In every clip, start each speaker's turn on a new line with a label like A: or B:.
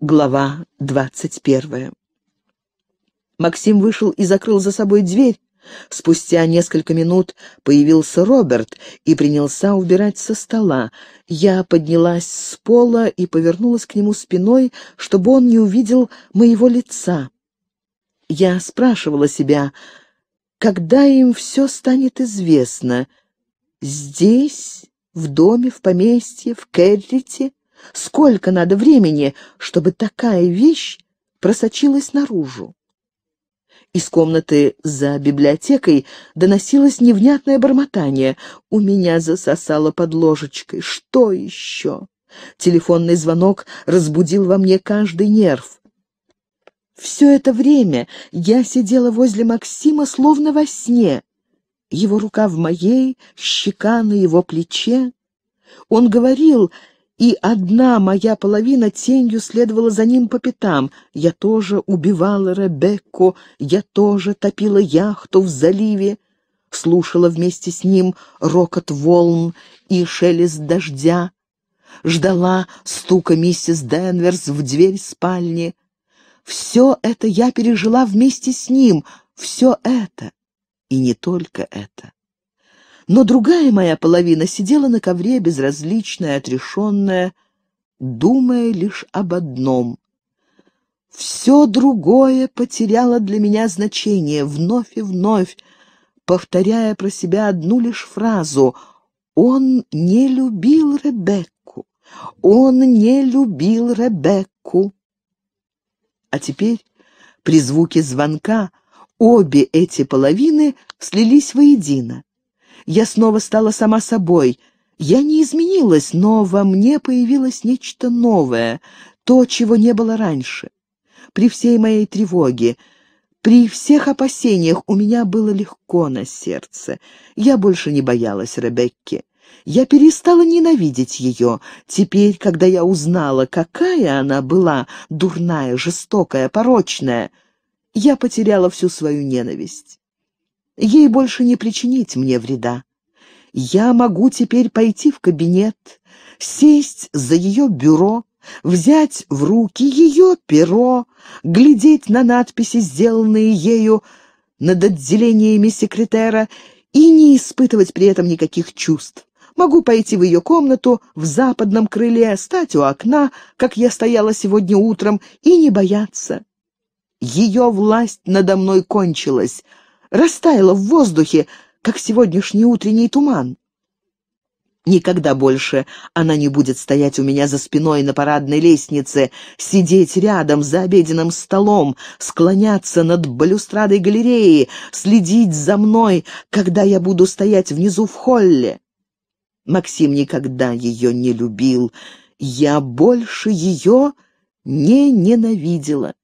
A: Глава двадцать первая. Максим вышел и закрыл за собой дверь. Спустя несколько минут появился Роберт и принялся убирать со стола. Я поднялась с пола и повернулась к нему спиной, чтобы он не увидел моего лица. Я спрашивала себя, когда им все станет известно? Здесь, в доме, в поместье, в Керрите? Сколько надо времени, чтобы такая вещь просочилась наружу? Из комнаты за библиотекой доносилось невнятное бормотание. У меня засосало под ложечкой. Что еще? Телефонный звонок разбудил во мне каждый нерв. Все это время я сидела возле Максима словно во сне. Его рука в моей, щека на его плече. Он говорил и одна моя половина тенью следовала за ним по пятам. Я тоже убивала Ребекку, я тоже топила яхту в заливе, слушала вместе с ним рокот волн и шелест дождя, ждала стука миссис Денверс в дверь спальни. Все это я пережила вместе с ним, все это, и не только это. Но другая моя половина сидела на ковре, безразличная, отрешенная, думая лишь об одном. Все другое потеряло для меня значение, вновь и вновь, повторяя про себя одну лишь фразу «Он не любил Ребекку! Он не любил Ребекку!» А теперь, при звуке звонка, обе эти половины слились воедино я снова стала сама собой. Я не изменилась, но во мне появилось нечто новое, то, чего не было раньше. При всей моей тревоге, при всех опасениях у меня было легко на сердце. Я больше не боялась Ребекки. Я перестала ненавидеть ее. Теперь, когда я узнала, какая она была, дурная, жестокая, порочная, я потеряла всю свою ненависть. Ей больше не причинить мне вреда. Я могу теперь пойти в кабинет, сесть за ее бюро, взять в руки ее перо, глядеть на надписи, сделанные ею над отделениями секретера, и не испытывать при этом никаких чувств. Могу пойти в ее комнату в западном крыле, стать у окна, как я стояла сегодня утром, и не бояться. Ее власть надо мной кончилась, растаяла в воздухе, как сегодняшний утренний туман. Никогда больше она не будет стоять у меня за спиной на парадной лестнице, сидеть рядом за обеденным столом, склоняться над балюстрадой галереи, следить за мной, когда я буду стоять внизу в холле. Максим никогда ее не любил. Я больше ее не ненавидела.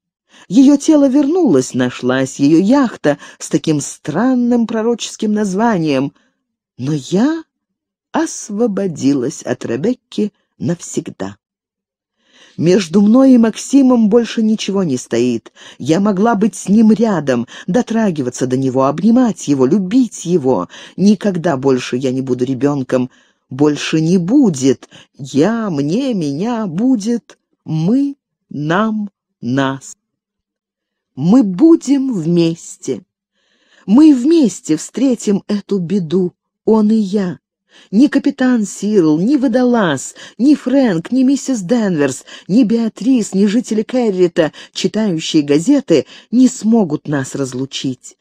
A: Ее тело вернулось, нашлась ее яхта с таким странным пророческим названием. Но я освободилась от Ребекки навсегда. Между мной и Максимом больше ничего не стоит. Я могла быть с ним рядом, дотрагиваться до него, обнимать его, любить его. Никогда больше я не буду ребенком. Больше не будет. Я, мне, меня, будет. Мы, нам, нас. Мы будем вместе. Мы вместе встретим эту беду, он и я. Ни капитан Сирл, ни Водолаз, ни Фрэнк, ни миссис Денверс, ни Беатрис, ни жители Кэррита, читающие газеты, не смогут нас разлучить.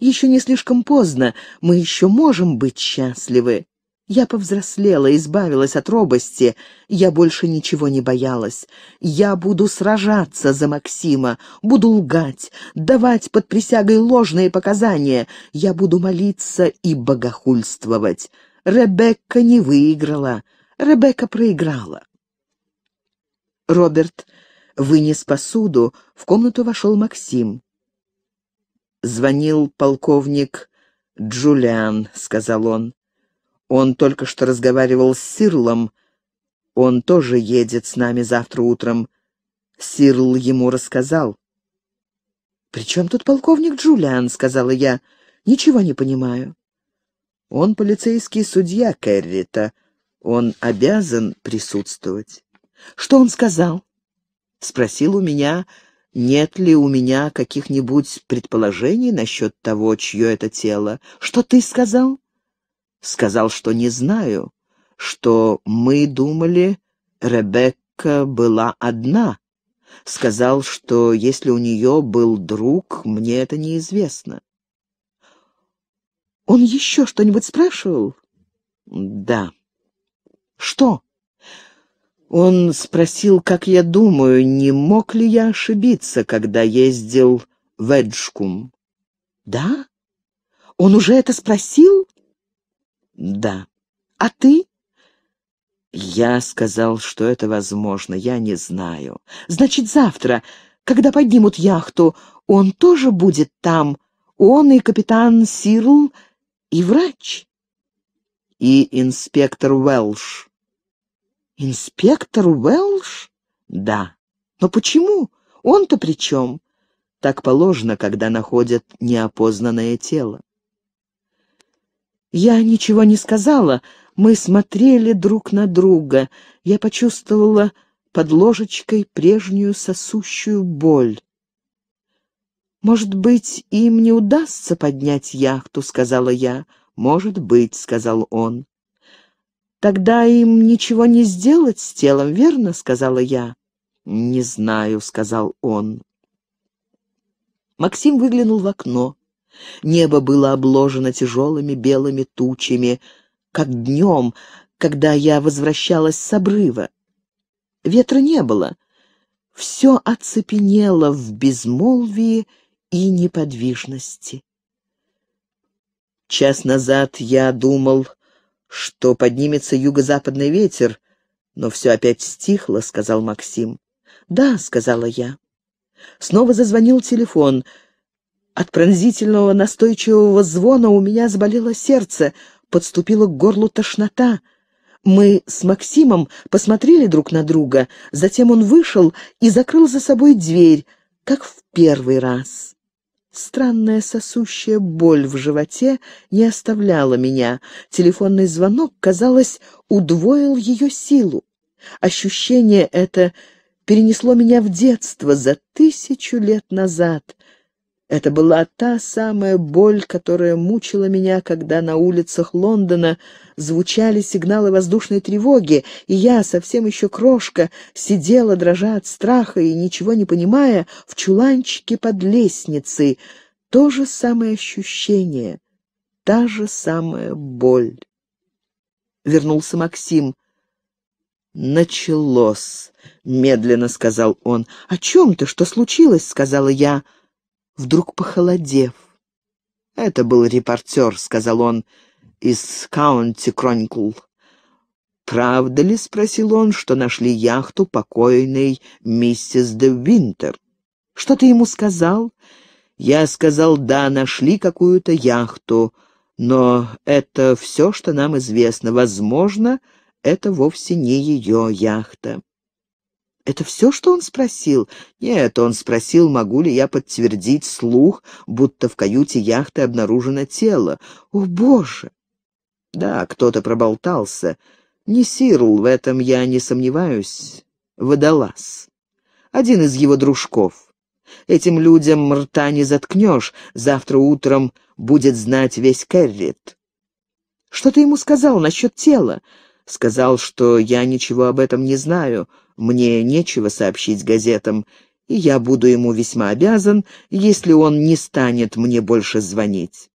A: Еще не слишком поздно, мы еще можем быть счастливы. Я повзрослела, избавилась от робости. Я больше ничего не боялась. Я буду сражаться за Максима, буду лгать, давать под присягой ложные показания. Я буду молиться и богохульствовать. Ребекка не выиграла. Ребекка проиграла. Роберт вынес посуду. В комнату вошел Максим. «Звонил полковник Джулиан», — сказал он. Он только что разговаривал с Сирлом. Он тоже едет с нами завтра утром. Сирл ему рассказал. «При чем тут полковник Джулиан?» — сказала я. «Ничего не понимаю». «Он полицейский судья Кэррита. Он обязан присутствовать». «Что он сказал?» — спросил у меня, нет ли у меня каких-нибудь предположений насчет того, чье это тело. «Что ты сказал?» Сказал, что не знаю, что мы думали, Ребекка была одна. Сказал, что если у нее был друг, мне это неизвестно. Он еще что-нибудь спрашивал? Да. Что? Он спросил, как я думаю, не мог ли я ошибиться, когда ездил в Эджкум. Да? Он уже это спросил? «Да». «А ты?» «Я сказал, что это возможно. Я не знаю». «Значит, завтра, когда поднимут яхту, он тоже будет там. Он и капитан Сирл, и врач». «И инспектор Уэлш». «Инспектор Уэлш?» «Да». «Но почему? Он-то при чем?» «Так положено, когда находят неопознанное тело». Я ничего не сказала. Мы смотрели друг на друга. Я почувствовала под ложечкой прежнюю сосущую боль. «Может быть, им не удастся поднять яхту», — сказала я. «Может быть», — сказал он. «Тогда им ничего не сделать с телом, верно?» — сказала я. «Не знаю», — сказал он. Максим выглянул в окно. Небо было обложено тяжелыми белыми тучами, как днем, когда я возвращалась с обрыва. Ветра не было. Все оцепенело в безмолвии и неподвижности. Час назад я думал, что поднимется юго-западный ветер, но все опять стихло, — сказал Максим. «Да», — сказала я. Снова зазвонил телефон — от пронзительного настойчивого звона у меня заболело сердце, подступила к горлу тошнота. Мы с Максимом посмотрели друг на друга, затем он вышел и закрыл за собой дверь, как в первый раз. Странная сосущая боль в животе не оставляла меня. Телефонный звонок, казалось, удвоил ее силу. Ощущение это перенесло меня в детство за тысячу лет назад, это была та самая боль, которая мучила меня, когда на улицах Лондона звучали сигналы воздушной тревоги, и я, совсем еще крошка, сидела, дрожа от страха и ничего не понимая, в чуланчике под лестницей. То же самое ощущение, та же самая боль. Вернулся Максим. «Началось», — медленно сказал он. «О чем ты? Что случилось?» — сказала я вдруг похолодев. «Это был репортер», — сказал он, — «из Каунти Кроникл». «Правда ли, — спросил он, — что нашли яхту покойной миссис де Винтер?» «Что ты ему сказал?» «Я сказал, да, нашли какую-то яхту, но это все, что нам известно. Возможно, это вовсе не ее яхта». Это все, что он спросил? Нет, он спросил, могу ли я подтвердить слух, будто в каюте яхты обнаружено тело. О, Боже! Да, кто-то проболтался. Не Сирл, в этом я не сомневаюсь. Водолаз. Один из его дружков. Этим людям рта не заткнешь. Завтра утром будет знать весь Керрит. Что ты ему сказал насчет тела? Сказал, что я ничего об этом не знаю. — мне нечего сообщить газетам, и я буду ему весьма обязан, если он не станет мне больше звонить.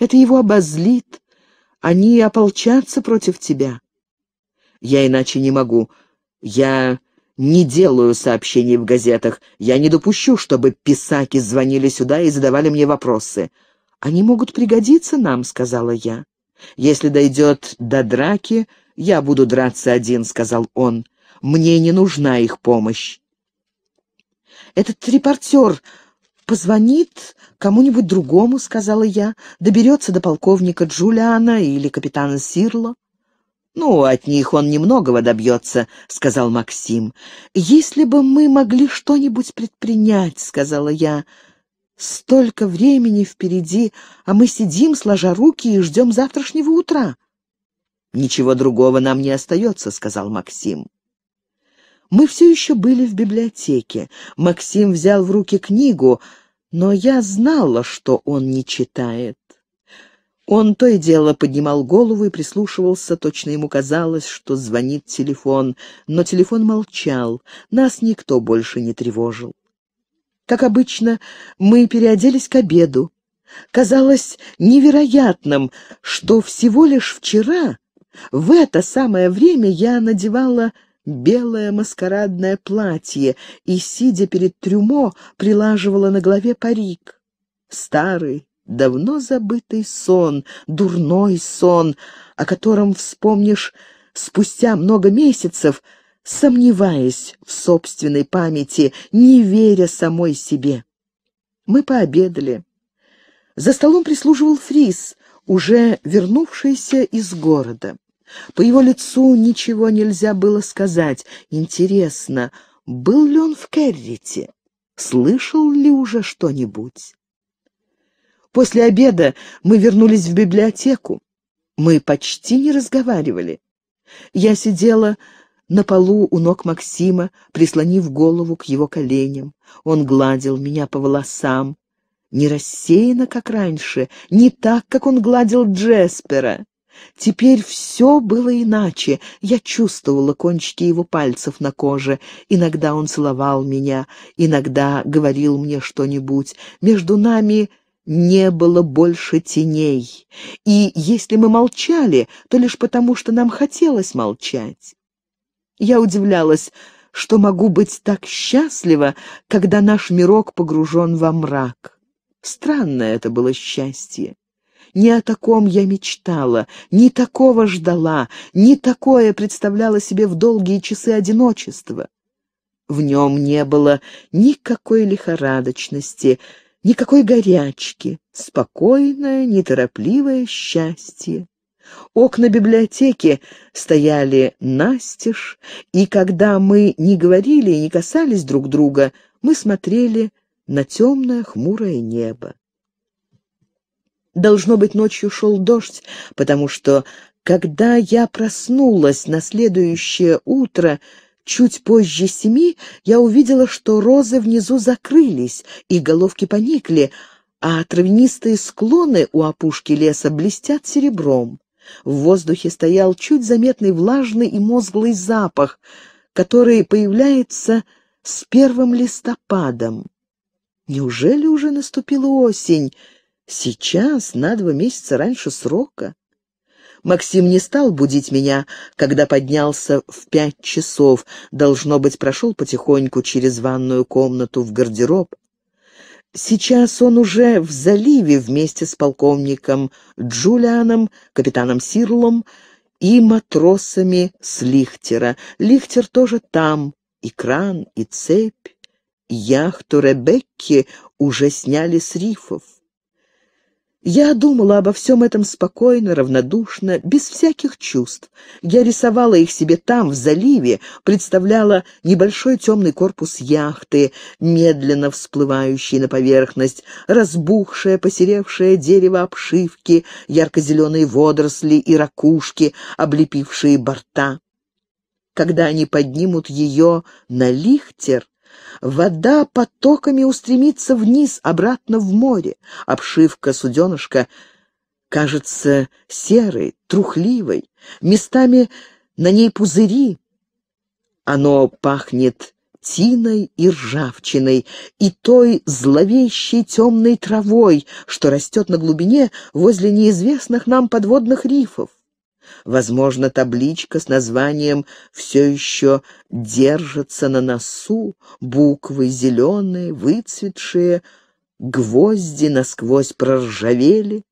A: Это его обозлит. Они ополчатся против тебя. Я иначе не могу. Я не делаю сообщений в газетах. Я не допущу, чтобы писаки звонили сюда и задавали мне вопросы. Они могут пригодиться нам, сказала я. Если дойдет до драки, я буду драться один, сказал он. Мне не нужна их помощь. Этот репортер позвонит кому-нибудь другому, сказала я, доберется до полковника Джулиана или капитана Сирла. «Ну, от них он немногого добьется», — сказал Максим. «Если бы мы могли что-нибудь предпринять», — сказала я. «Столько времени впереди, а мы сидим, сложа руки, и ждем завтрашнего утра». «Ничего другого нам не остается», — сказал Максим. Мы все еще были в библиотеке. Максим взял в руки книгу, но я знала, что он не читает. Он то и дело поднимал голову и прислушивался, точно ему казалось, что звонит телефон, но телефон молчал, нас никто больше не тревожил. Как обычно, мы переоделись к обеду. Казалось невероятным, что всего лишь вчера, в это самое время, я надевала белое маскарадное платье и, сидя перед трюмо, прилаживала на голове парик. Старый, давно забытый сон, дурной сон, о котором вспомнишь спустя много месяцев, сомневаясь в собственной памяти, не веря самой себе. Мы пообедали. За столом прислуживал Фрис, уже вернувшийся из города. По его лицу ничего нельзя было сказать. Интересно, был ли он в Керрите? Слышал ли уже что-нибудь? После обеда мы вернулись в библиотеку. Мы почти не разговаривали. Я сидела на полу у ног Максима, прислонив голову к его коленям. Он гладил меня по волосам. Не рассеяно, как раньше, не так, как он гладил Джеспера. Теперь все было иначе. Я чувствовала кончики его пальцев на коже. Иногда он целовал меня, иногда говорил мне что-нибудь. Между нами не было больше теней. И если мы молчали, то лишь потому, что нам хотелось молчать. Я удивлялась, что могу быть так счастлива, когда наш мирок погружен во мрак. Странное это было счастье. Не о таком я мечтала, не такого ждала, не такое представляла себе в долгие часы одиночества. В нем не было никакой лихорадочности, никакой горячки, спокойное, неторопливое счастье. Окна библиотеки стояли настежь, и когда мы не говорили и не касались друг друга, мы смотрели на темное хмурое небо. Должно быть, ночью шел дождь, потому что, когда я проснулась на следующее утро, чуть позже семи, я увидела, что розы внизу закрылись, и головки поникли, а травянистые склоны у опушки леса блестят серебром. В воздухе стоял чуть заметный влажный и мозглый запах, который появляется с первым листопадом. Неужели уже наступила осень? Сейчас, на два месяца раньше срока. Максим не стал будить меня, когда поднялся в пять часов. Должно быть, прошел потихоньку через ванную комнату в гардероб. Сейчас он уже в заливе вместе с полковником Джулианом, капитаном Сирлом и матросами с Лихтера. Лихтер тоже там. И кран, и цепь. Яхту Ребекки уже сняли с рифов. Я думала обо всем этом спокойно, равнодушно, без всяких чувств. Я рисовала их себе там, в заливе, представляла небольшой темный корпус яхты, медленно всплывающий на поверхность, разбухшее, посеревшее дерево обшивки, ярко-зеленые водоросли и ракушки, облепившие борта. Когда они поднимут ее на лихтер, Вода потоками устремится вниз, обратно в море. Обшивка суденышка кажется серой, трухливой. Местами на ней пузыри. Оно пахнет тиной и ржавчиной, и той зловещей темной травой, что растет на глубине возле неизвестных нам подводных рифов. Возможно, табличка с названием все еще держится на носу, буквы зеленые, выцветшие, гвозди насквозь проржавели.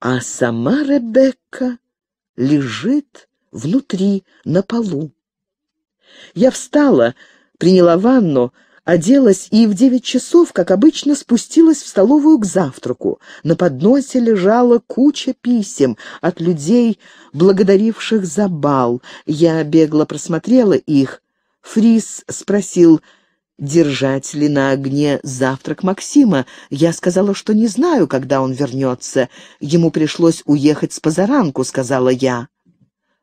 A: А сама Ребекка лежит внутри, на полу. Я встала, приняла ванну, оделась и в девять часов, как обычно, спустилась в столовую к завтраку. На подносе лежала куча писем от людей, благодаривших за бал. Я бегло просмотрела их. Фрис спросил, держать ли на огне завтрак Максима. Я сказала, что не знаю, когда он вернется. Ему пришлось уехать с позаранку, сказала я.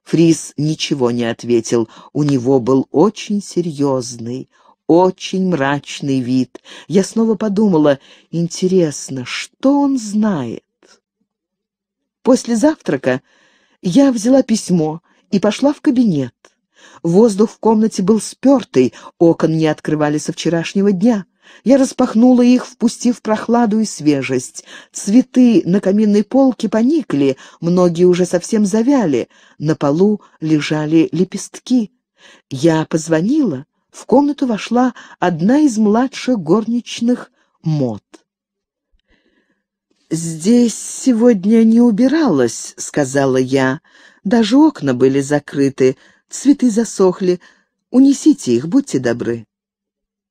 A: Фрис ничего не ответил. У него был очень серьезный, очень мрачный вид. Я снова подумала, интересно, что он знает? После завтрака я взяла письмо и пошла в кабинет. Воздух в комнате был спертый, окон не открывали со вчерашнего дня. Я распахнула их, впустив прохладу и свежесть. Цветы на каминной полке поникли, многие уже совсем завяли. На полу лежали лепестки. Я позвонила в комнату вошла одна из младших горничных Мод. «Здесь сегодня не убиралось», — сказала я. «Даже окна были закрыты, цветы засохли. Унесите их, будьте добры».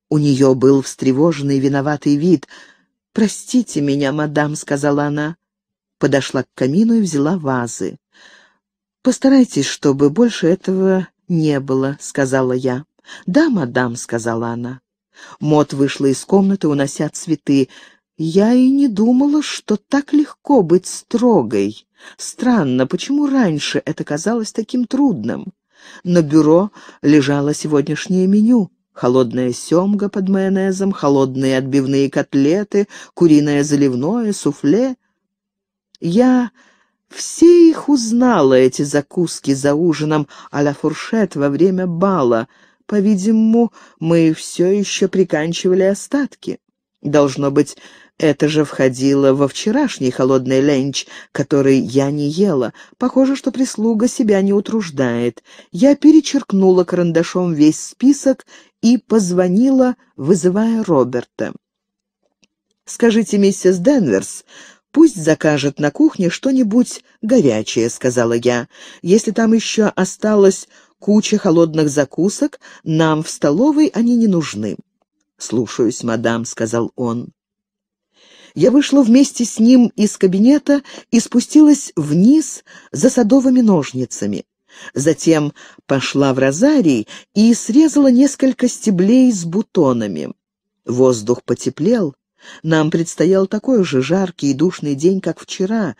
A: У нее был встревоженный виноватый вид. «Простите меня, мадам», — сказала она. Подошла к камину и взяла вазы. «Постарайтесь, чтобы больше этого не было», — сказала я. «Да, мадам», — сказала она. Мот вышла из комнаты, унося цветы. «Я и не думала, что так легко быть строгой. Странно, почему раньше это казалось таким трудным? На бюро лежало сегодняшнее меню». Холодная семга под майонезом, холодные отбивные котлеты, куриное заливное, суфле. Я все их узнала, эти закуски за ужином а-ля фуршет во время бала — по-видимому, мы все еще приканчивали остатки. Должно быть, это же входило во вчерашний холодный ленч, который я не ела. Похоже, что прислуга себя не утруждает. Я перечеркнула карандашом весь список и позвонила, вызывая Роберта. «Скажите, миссис Денверс, «Пусть закажет на кухне что-нибудь горячее», — сказала я. «Если там еще осталось куча холодных закусок, нам в столовой они не нужны». «Слушаюсь, мадам», — сказал он. Я вышла вместе с ним из кабинета и спустилась вниз за садовыми ножницами. Затем пошла в розарий и срезала несколько стеблей с бутонами. Воздух потеплел. Нам предстоял такой же жаркий и душный день, как вчера.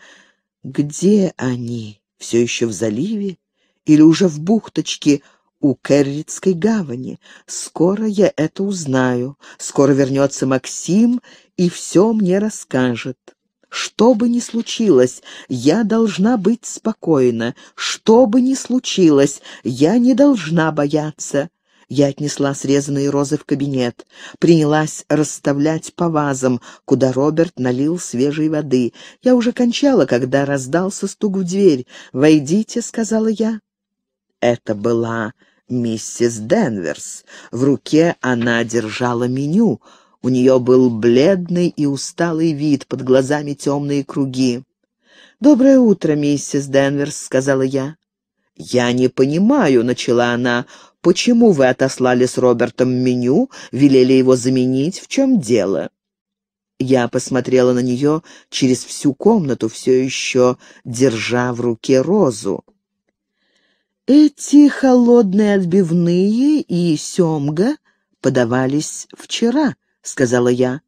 A: Где они? Все еще в заливе? или уже в бухточке у Керритской гавани. Скоро я это узнаю. Скоро вернется Максим и все мне расскажет. Что бы ни случилось, я должна быть спокойна. Что бы ни случилось, я не должна бояться. Я отнесла срезанные розы в кабинет, принялась расставлять по вазам, куда Роберт налил свежей воды. Я уже кончала, когда раздался стук в дверь. «Войдите», — сказала я. Это была миссис Денверс. В руке она держала меню. У нее был бледный и усталый вид, под глазами темные круги. «Доброе утро, миссис Денверс», — сказала я. «Я не понимаю», — начала она, — «почему вы отослали с Робертом меню, велели его заменить, в чем дело?» Я посмотрела на нее через всю комнату, все еще держа в руке розу. Эти холодные отбивные и семга подавались вчера, сказала я.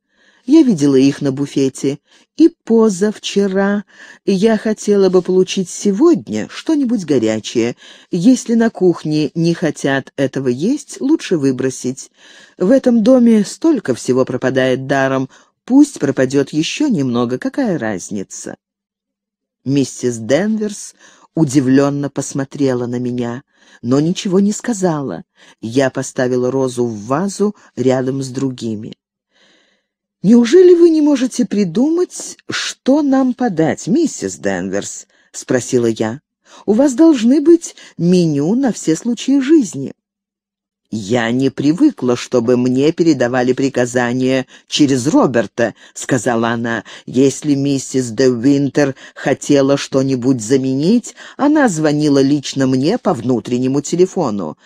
A: Я видела их на буфете. И позавчера. Я хотела бы получить сегодня что-нибудь горячее. Если на кухне не хотят этого есть, лучше выбросить. В этом доме столько всего пропадает даром. Пусть пропадет еще немного, какая разница?» Миссис Денверс удивленно посмотрела на меня, но ничего не сказала. Я поставила розу в вазу рядом с другими. «Неужели вы не можете придумать, что нам подать, миссис Денверс?» — спросила я. «У вас должны быть меню на все случаи жизни». «Я не привыкла, чтобы мне передавали приказания через Роберта», — сказала она. «Если миссис де Винтер хотела что-нибудь заменить, она звонила лично мне по внутреннему телефону».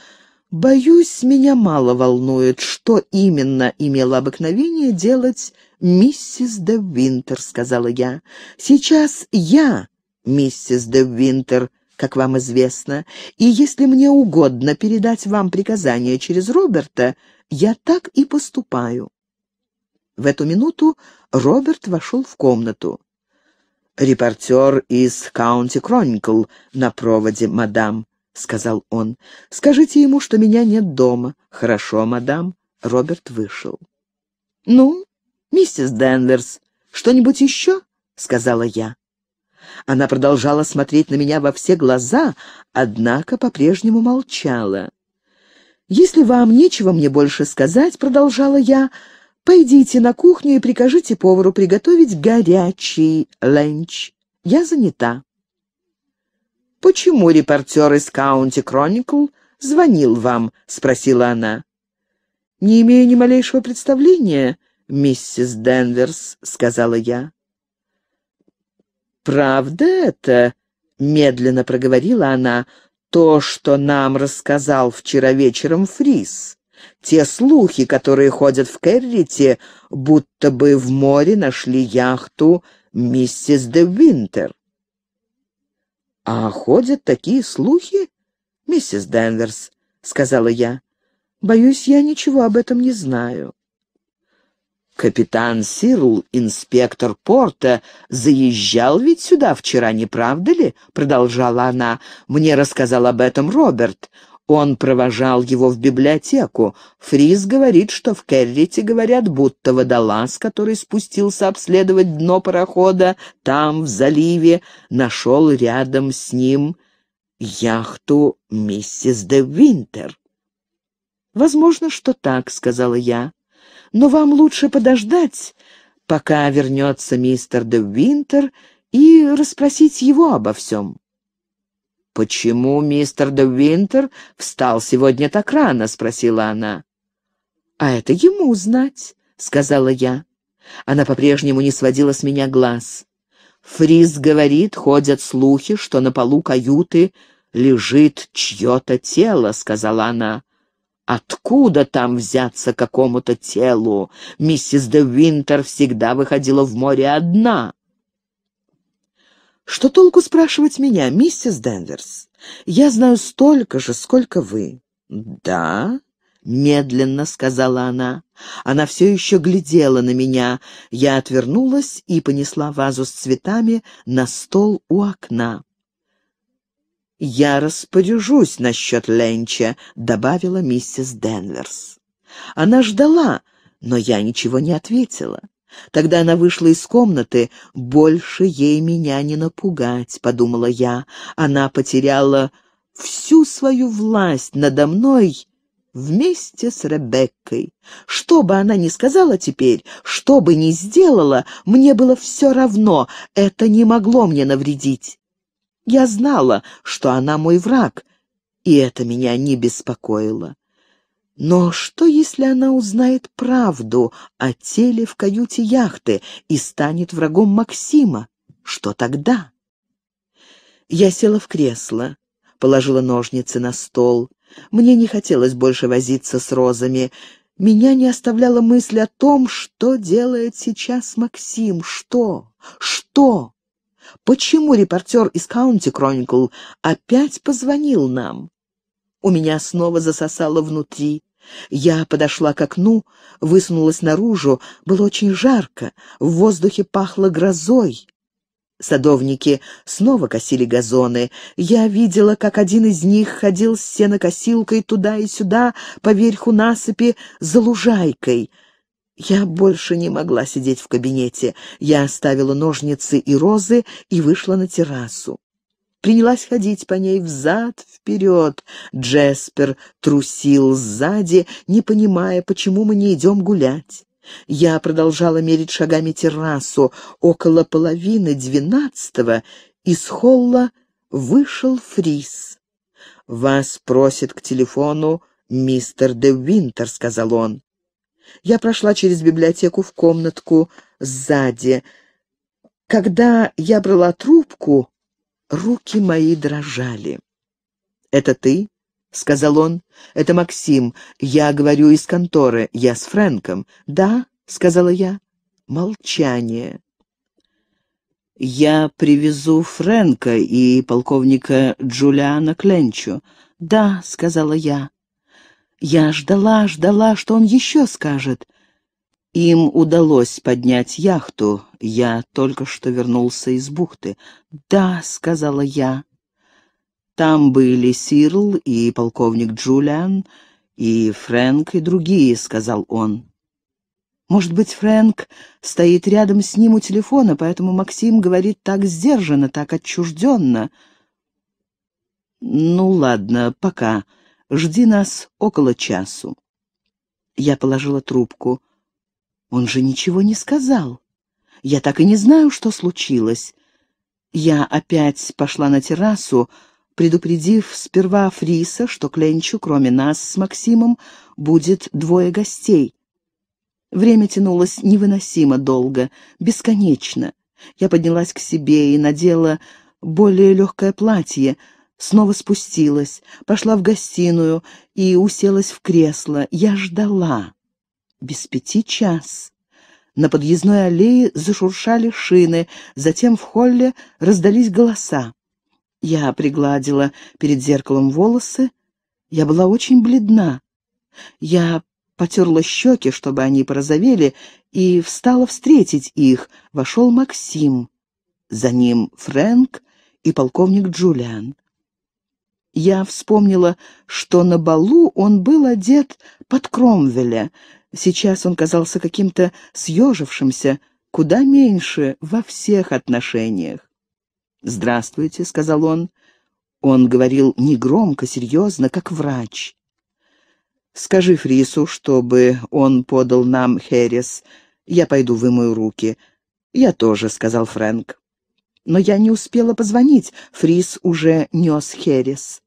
A: «Боюсь, меня мало волнует, что именно имела обыкновение делать миссис де Винтер», — сказала я. «Сейчас я, миссис де Винтер», — как вам известно, и если мне угодно передать вам приказание через Роберта, я так и поступаю». В эту минуту Роберт вошел в комнату. «Репортер из Каунти Кроникл на проводе, мадам», — сказал он. «Скажите ему, что меня нет дома». «Хорошо, мадам». Роберт вышел. «Ну, миссис Денверс, что-нибудь еще?» — сказала я. Она продолжала смотреть на меня во все глаза, однако по-прежнему молчала. «Если вам нечего мне больше сказать», — продолжала я, — «пойдите на кухню и прикажите повару приготовить горячий ленч. Я занята». «Почему репортер из Каунти Кроникл звонил вам?» — спросила она. «Не имею ни малейшего представления, миссис Денверс», — сказала я правда это?» — медленно проговорила она. «То, что нам рассказал вчера вечером Фрис. Те слухи, которые ходят в Керрите, будто бы в море нашли яхту миссис де Винтер». «А ходят такие слухи, миссис Денверс?» — сказала я. «Боюсь, я ничего об этом не знаю». Капитан Сирл, инспектор порта, заезжал ведь сюда вчера, не правда ли? Продолжала она. Мне рассказал об этом Роберт. Он провожал его в библиотеку. Фриз говорит, что в Керрите говорят, будто водолаз, который спустился обследовать дно парохода, там, в заливе, нашел рядом с ним яхту миссис де Винтер. «Возможно, что так», — сказала я но вам лучше подождать, пока вернется мистер де Винтер, и расспросить его обо всем. «Почему мистер де Винтер встал сегодня так рано?» — спросила она. «А это ему узнать, сказала я. Она по-прежнему не сводила с меня глаз. Фриз говорит, ходят слухи, что на полу каюты лежит чье-то тело, — сказала она. Откуда там взяться какому-то телу? Миссис де Винтер всегда выходила в море одна. Что толку спрашивать меня, миссис Денверс? Я знаю столько же, сколько вы. Да, медленно сказала она. Она все еще глядела на меня. Я отвернулась и понесла вазу с цветами на стол у окна. «Я распоряжусь насчет Ленча», — добавила миссис Денверс. Она ждала, но я ничего не ответила. Тогда она вышла из комнаты. «Больше ей меня не напугать», — подумала я. Она потеряла всю свою власть надо мной вместе с Ребеккой. Что бы она ни сказала теперь, что бы ни сделала, мне было все равно, это не могло мне навредить. Я знала, что она мой враг, и это меня не беспокоило. Но что, если она узнает правду о теле в каюте яхты и станет врагом Максима? Что тогда? Я села в кресло, положила ножницы на стол. Мне не хотелось больше возиться с розами. Меня не оставляла мысль о том, что делает сейчас Максим. Что? Что? Почему репортер из County Chronicle опять позвонил нам? У меня снова засосало внутри. Я подошла к окну, высунулась наружу. Было очень жарко, в воздухе пахло грозой. Садовники снова косили газоны. Я видела, как один из них ходил с сенокосилкой туда и сюда, по верху насыпи, за лужайкой. Я больше не могла сидеть в кабинете. Я оставила ножницы и розы и вышла на террасу. Принялась ходить по ней взад-вперед. Джеспер трусил сзади, не понимая, почему мы не идем гулять. Я продолжала мерить шагами террасу. Около половины двенадцатого из холла вышел Фрис. «Вас просит к телефону мистер де Винтер», — сказал он. Я прошла через библиотеку в комнатку сзади. Когда я брала трубку, руки мои дрожали. «Это ты?» — сказал он. «Это Максим. Я говорю из конторы. Я с Фрэнком». «Да?» — сказала я. Молчание. «Я привезу Фрэнка и полковника Джулиана Кленчу». «Да», — сказала я. Я ждала, ждала, что он еще скажет. Им удалось поднять яхту. Я только что вернулся из бухты. «Да», — сказала я. Там были Сирл и полковник Джулиан, и Фрэнк, и другие, — сказал он. Может быть, Фрэнк стоит рядом с ним у телефона, поэтому Максим говорит так сдержанно, так отчужденно. «Ну ладно, пока», Жди нас около часу». Я положила трубку. Он же ничего не сказал. Я так и не знаю, что случилось. Я опять пошла на террасу, предупредив сперва Фриса, что к Ленчу, кроме нас с Максимом, будет двое гостей. Время тянулось невыносимо долго, бесконечно. Я поднялась к себе и надела более легкое платье, снова спустилась, пошла в гостиную и уселась в кресло. Я ждала. Без пяти час. На подъездной аллее зашуршали шины, затем в холле раздались голоса. Я пригладила перед зеркалом волосы. Я была очень бледна. Я потерла щеки, чтобы они порозовели, и встала встретить их. Вошел Максим. За ним Фрэнк и полковник Джулиан. Я вспомнила, что на балу он был одет под Кромвеля. Сейчас он казался каким-то съежившимся, куда меньше во всех отношениях. «Здравствуйте», — сказал он. Он говорил негромко, серьезно, как врач. «Скажи Фрису, чтобы он подал нам Херес. Я пойду вымою руки». «Я тоже», — сказал Фрэнк. Но я не успела позвонить, Фрис уже нес Херес.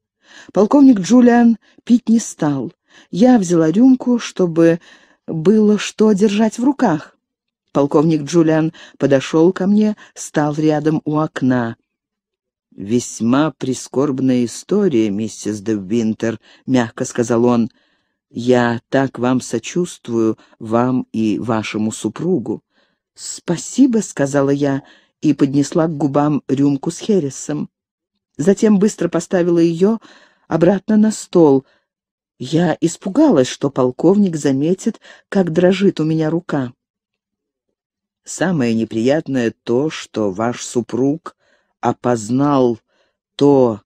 A: Полковник Джулиан пить не стал. Я взяла рюмку, чтобы было что держать в руках. Полковник Джулиан подошел ко мне, стал рядом у окна. «Весьма прискорбная история, миссис де Винтер», — мягко сказал он. «Я так вам сочувствую, вам и вашему супругу». «Спасибо», — сказала я и поднесла к губам рюмку с Хересом затем быстро поставила ее обратно на стол. Я испугалась, что полковник заметит, как дрожит у меня рука. «Самое неприятное то, что ваш супруг опознал то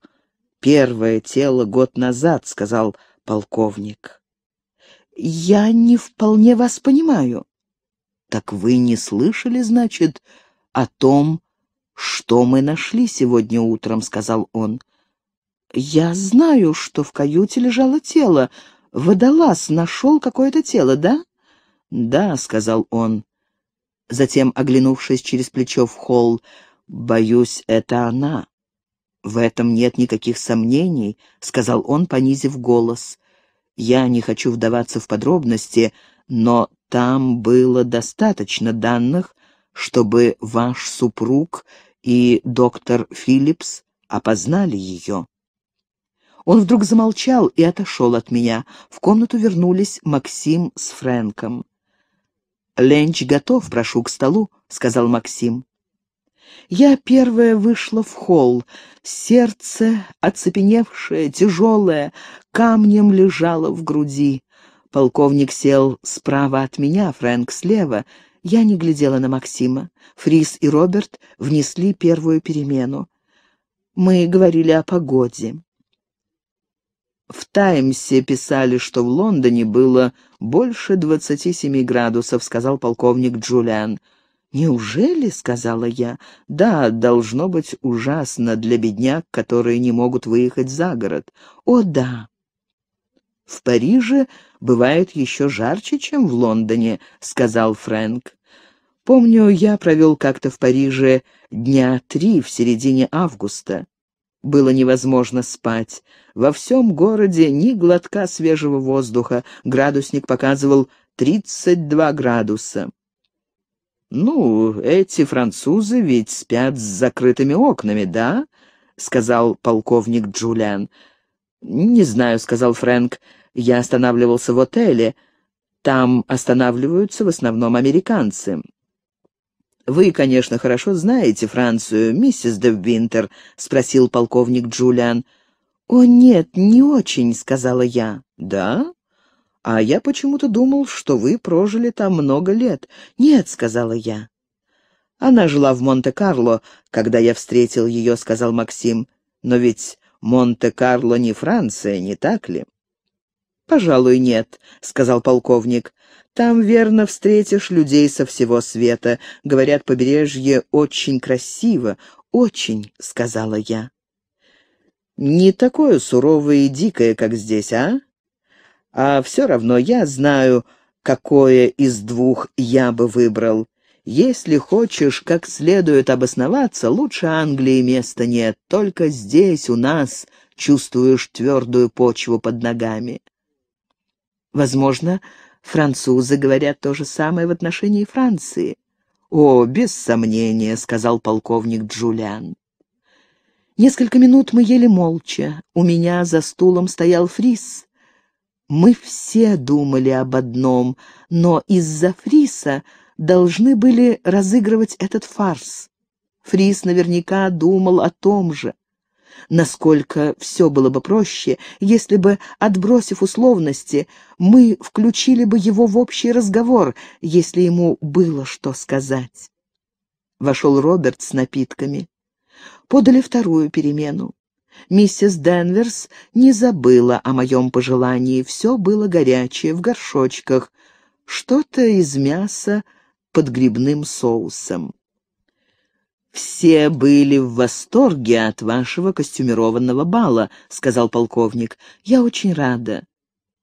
A: первое тело год назад», — сказал полковник. «Я не вполне вас понимаю». «Так вы не слышали, значит, о том, что мы нашли сегодня утром», — сказал он. «Я знаю, что в каюте лежало тело. Водолаз нашел какое-то тело, да?» «Да», — сказал он. Затем, оглянувшись через плечо в холл, «Боюсь, это она». «В этом нет никаких сомнений», — сказал он, понизив голос. «Я не хочу вдаваться в подробности, но там было достаточно данных, чтобы ваш супруг и доктор Филлипс опознали ее. Он вдруг замолчал и отошел от меня. В комнату вернулись Максим с Фрэнком. «Ленч готов, прошу к столу», — сказал Максим. Я первая вышла в холл. Сердце, оцепеневшее, тяжелое, камнем лежало в груди. Полковник сел справа от меня, Фрэнк слева — я не глядела на Максима. Фрис и Роберт внесли первую перемену. Мы говорили о погоде. В «Таймсе» писали, что в Лондоне было больше 27 градусов, сказал полковник Джулиан. «Неужели?» — сказала я. «Да, должно быть ужасно для бедняк, которые не могут выехать за город». «О, да!» В Париже бывает еще жарче, чем в Лондоне», — сказал Фрэнк. «Помню, я провел как-то в Париже дня три в середине августа. Было невозможно спать. Во всем городе ни глотка свежего воздуха, градусник показывал 32 градуса». «Ну, эти французы ведь спят с закрытыми окнами, да?» — сказал полковник Джулиан. «Не знаю», — сказал Фрэнк. Я останавливался в отеле. Там останавливаются в основном американцы. «Вы, конечно, хорошо знаете Францию, миссис де Винтер», — спросил полковник Джулиан. «О, нет, не очень», — сказала я. «Да? А я почему-то думал, что вы прожили там много лет». «Нет», — сказала я. «Она жила в Монте-Карло, когда я встретил ее», — сказал Максим. «Но ведь Монте-Карло не Франция, не так ли?» «Пожалуй, нет», — сказал полковник. «Там, верно, встретишь людей со всего света. Говорят, побережье очень красиво. Очень», — сказала я. «Не такое суровое и дикое, как здесь, а? А все равно я знаю, какое из двух я бы выбрал. Если хочешь как следует обосноваться, лучше Англии места нет. Только здесь у нас чувствуешь твердую почву под ногами». Возможно, французы говорят то же самое в отношении Франции. «О, без сомнения», — сказал полковник Джулиан. Несколько минут мы ели молча. У меня за стулом стоял Фрис. Мы все думали об одном, но из-за Фриса должны были разыгрывать этот фарс. Фрис наверняка думал о том же насколько все было бы проще, если бы, отбросив условности, мы включили бы его в общий разговор, если ему было что сказать. Вошел Роберт с напитками. Подали вторую перемену. Миссис Денверс не забыла о моем пожелании, все было горячее, в горшочках, что-то из мяса под грибным соусом. «Все были в восторге от вашего костюмированного бала», — сказал полковник. «Я очень рада».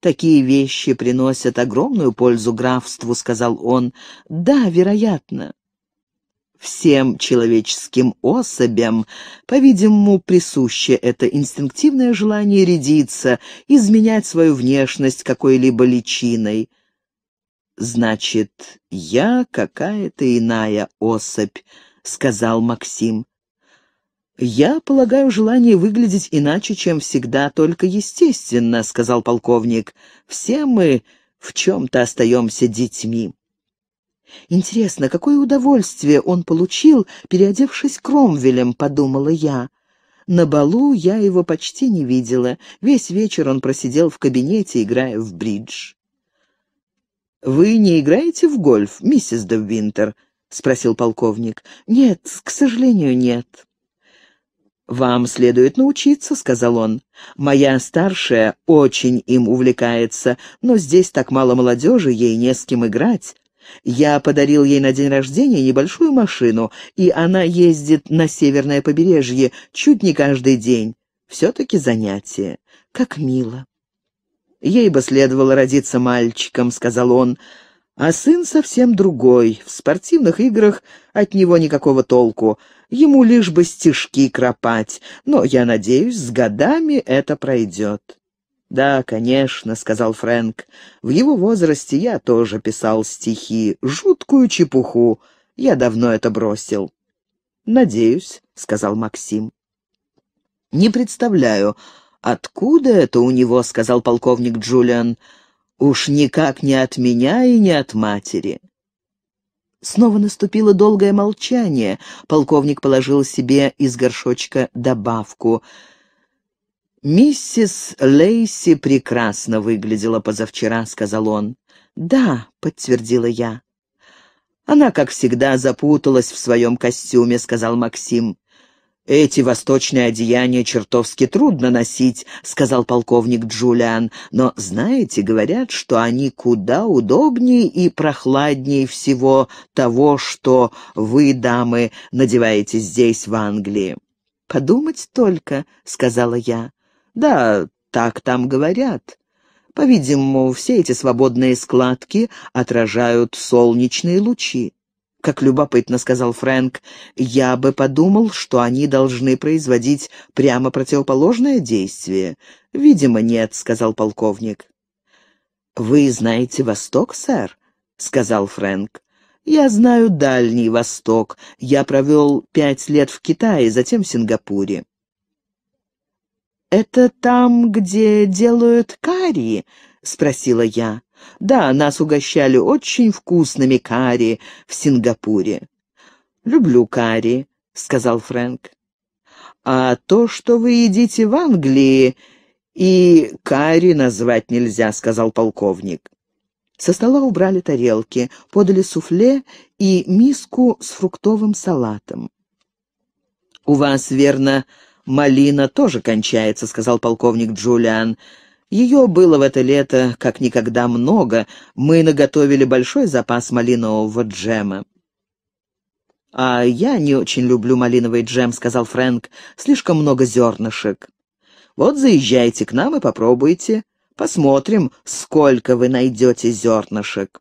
A: «Такие вещи приносят огромную пользу графству», — сказал он. «Да, вероятно». Всем человеческим особям, по-видимому, присуще это инстинктивное желание рядиться, изменять свою внешность какой-либо личиной. «Значит, я какая-то иная особь», сказал Максим. «Я полагаю, желание выглядеть иначе, чем всегда, только естественно», — сказал полковник. «Все мы в чем-то остаемся детьми». «Интересно, какое удовольствие он получил, переодевшись Кромвелем», — подумала я. На балу я его почти не видела. Весь вечер он просидел в кабинете, играя в бридж. «Вы не играете в гольф, миссис де — спросил полковник. «Нет, к сожалению, нет». «Вам следует научиться», — сказал он. «Моя старшая очень им увлекается, но здесь так мало молодежи, ей не с кем играть. Я подарил ей на день рождения небольшую машину, и она ездит на северное побережье чуть не каждый день. Все-таки занятие. Как мило». «Ей бы следовало родиться мальчиком», — сказал он. А сын совсем другой. В спортивных играх от него никакого толку. Ему лишь бы стишки кропать. Но, я надеюсь, с годами это пройдет. «Да, конечно», — сказал Фрэнк. «В его возрасте я тоже писал стихи. Жуткую чепуху. Я давно это бросил». «Надеюсь», — сказал Максим. «Не представляю, откуда это у него», — сказал полковник «Джулиан». Уж никак не от меня и не от матери. Снова наступило долгое молчание. Полковник положил себе из горшочка добавку. «Миссис Лейси прекрасно выглядела позавчера», — сказал он. «Да», — подтвердила я. «Она, как всегда, запуталась в своем костюме», — сказал Максим. «Эти восточные одеяния чертовски трудно носить», — сказал полковник Джулиан. «Но, знаете, говорят, что они куда удобнее и прохладнее всего того, что вы, дамы, надеваете здесь, в Англии». «Подумать только», — сказала я. «Да, так там говорят». По-видимому, все эти свободные складки отражают солнечные лучи. Как любопытно сказал Фрэнк, я бы подумал, что они должны производить прямо противоположное действие. Видимо, нет, сказал полковник. Вы знаете Восток, сэр? сказал Фрэнк. Я знаю Дальний Восток. Я провел пять лет в Китае, затем в Сингапуре. «Это там, где делают карри?» — спросила я. Да, нас угощали очень вкусными карри в Сингапуре. «Люблю карри», — сказал Фрэнк. «А то, что вы едите в Англии, и карри назвать нельзя», — сказал полковник. Со стола убрали тарелки, подали суфле и миску с фруктовым салатом. «У вас, верно, малина тоже кончается», — сказал полковник Джулиан. Ее было в это лето как никогда много. Мы наготовили большой запас малинового джема. «А я не очень люблю малиновый джем», — сказал Фрэнк. «Слишком много зернышек». «Вот заезжайте к нам и попробуйте. Посмотрим, сколько вы найдете зернышек».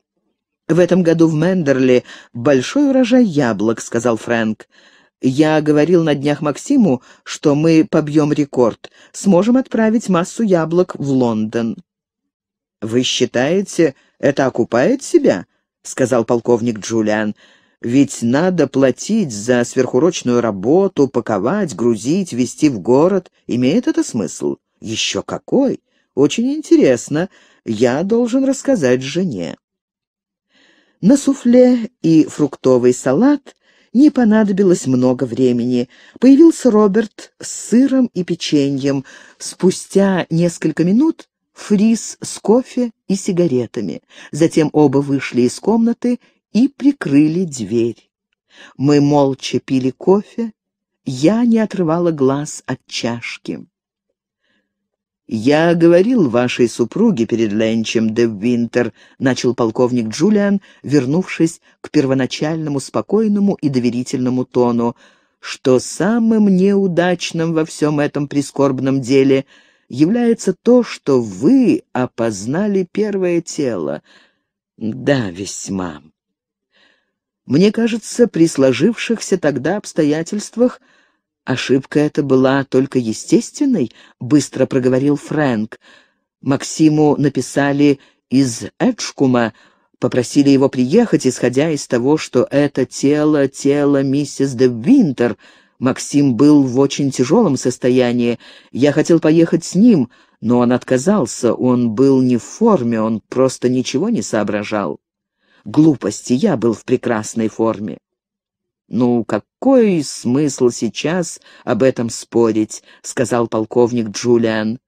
A: «В этом году в Мендерли большой урожай яблок», — сказал Фрэнк. Я говорил на днях Максиму, что мы побьем рекорд. Сможем отправить массу яблок в Лондон». «Вы считаете, это окупает себя?» — сказал полковник Джулиан. «Ведь надо платить за сверхурочную работу, паковать, грузить, везти в город. Имеет это смысл?» «Еще какой! Очень интересно. Я должен рассказать жене». На суфле и фруктовый салат не понадобилось много времени. Появился Роберт с сыром и печеньем. Спустя несколько минут фриз с кофе и сигаретами. Затем оба вышли из комнаты и прикрыли дверь. Мы молча пили кофе. Я не отрывала глаз от чашки. «Я говорил вашей супруге перед Ленчем де Винтер», — начал полковник Джулиан, вернувшись к первоначальному спокойному и доверительному тону, «что самым неудачным во всем этом прискорбном деле является то, что вы опознали первое тело». «Да, весьма», мне кажется, при сложившихся тогда обстоятельствах «Ошибка эта была только естественной», — быстро проговорил Фрэнк. «Максиму написали из Эджкума, попросили его приехать, исходя из того, что это тело, тело миссис де Винтер. Максим был в очень тяжелом состоянии. Я хотел поехать с ним, но он отказался. Он был не в форме, он просто ничего не соображал. Глупости, я был в прекрасной форме. «Ну, какой смысл сейчас об этом спорить?» — сказал полковник Джулиан.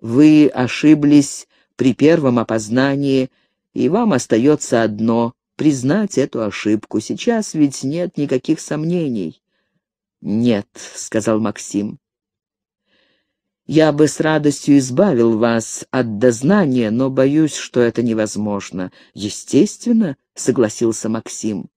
A: «Вы ошиблись при первом опознании, и вам остается одно — признать эту ошибку. Сейчас ведь нет никаких сомнений». «Нет», — сказал Максим. «Я бы с радостью избавил вас от дознания, но боюсь, что это невозможно». «Естественно», — согласился Максим.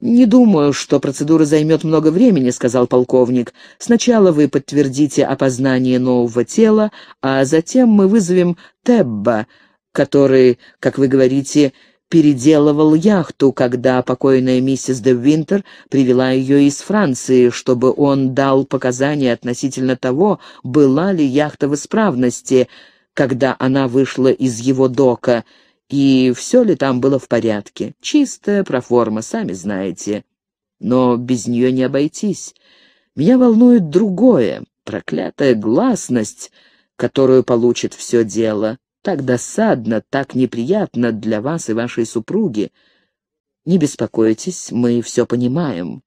A: «Не думаю, что процедура займет много времени», — сказал полковник. «Сначала вы подтвердите опознание нового тела, а затем мы вызовем Тебба, который, как вы говорите, переделывал яхту, когда покойная миссис де Винтер привела ее из Франции, чтобы он дал показания относительно того, была ли яхта в исправности, когда она вышла из его дока» и все ли там было в порядке. Чистая проформа, сами знаете. Но без нее не обойтись. Меня волнует другое, проклятая гласность, которую получит все дело. Так досадно, так неприятно для вас и вашей супруги. Не беспокойтесь, мы все понимаем.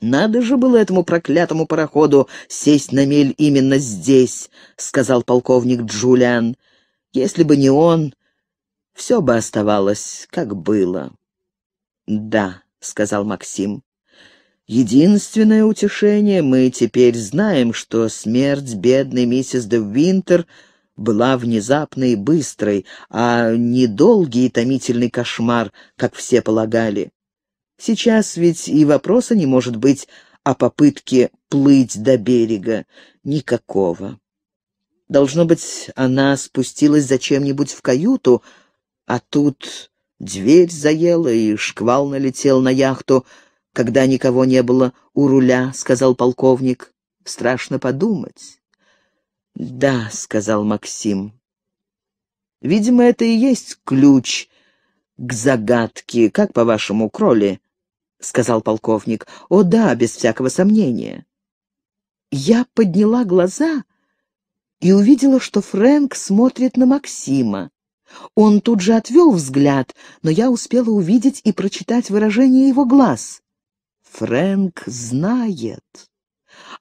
A: «Надо же было этому проклятому пароходу сесть на мель именно здесь», — сказал полковник Джулиан. «Если бы не он, все бы оставалось, как было. «Да», — сказал Максим. «Единственное утешение, мы теперь знаем, что смерть бедной миссис де Винтер была внезапной и быстрой, а не долгий и томительный кошмар, как все полагали. Сейчас ведь и вопроса не может быть о попытке плыть до берега. Никакого. Должно быть, она спустилась зачем-нибудь в каюту, — а тут дверь заела, и шквал налетел на яхту, когда никого не было у руля, — сказал полковник. Страшно подумать. «Да», — сказал Максим. «Видимо, это и есть ключ к загадке, как, по-вашему, кроли», — сказал полковник. «О да, без всякого сомнения». Я подняла глаза и увидела, что Фрэнк смотрит на Максима. Он тут же отвел взгляд, но я успела увидеть и прочитать выражение его глаз. Фрэнк знает.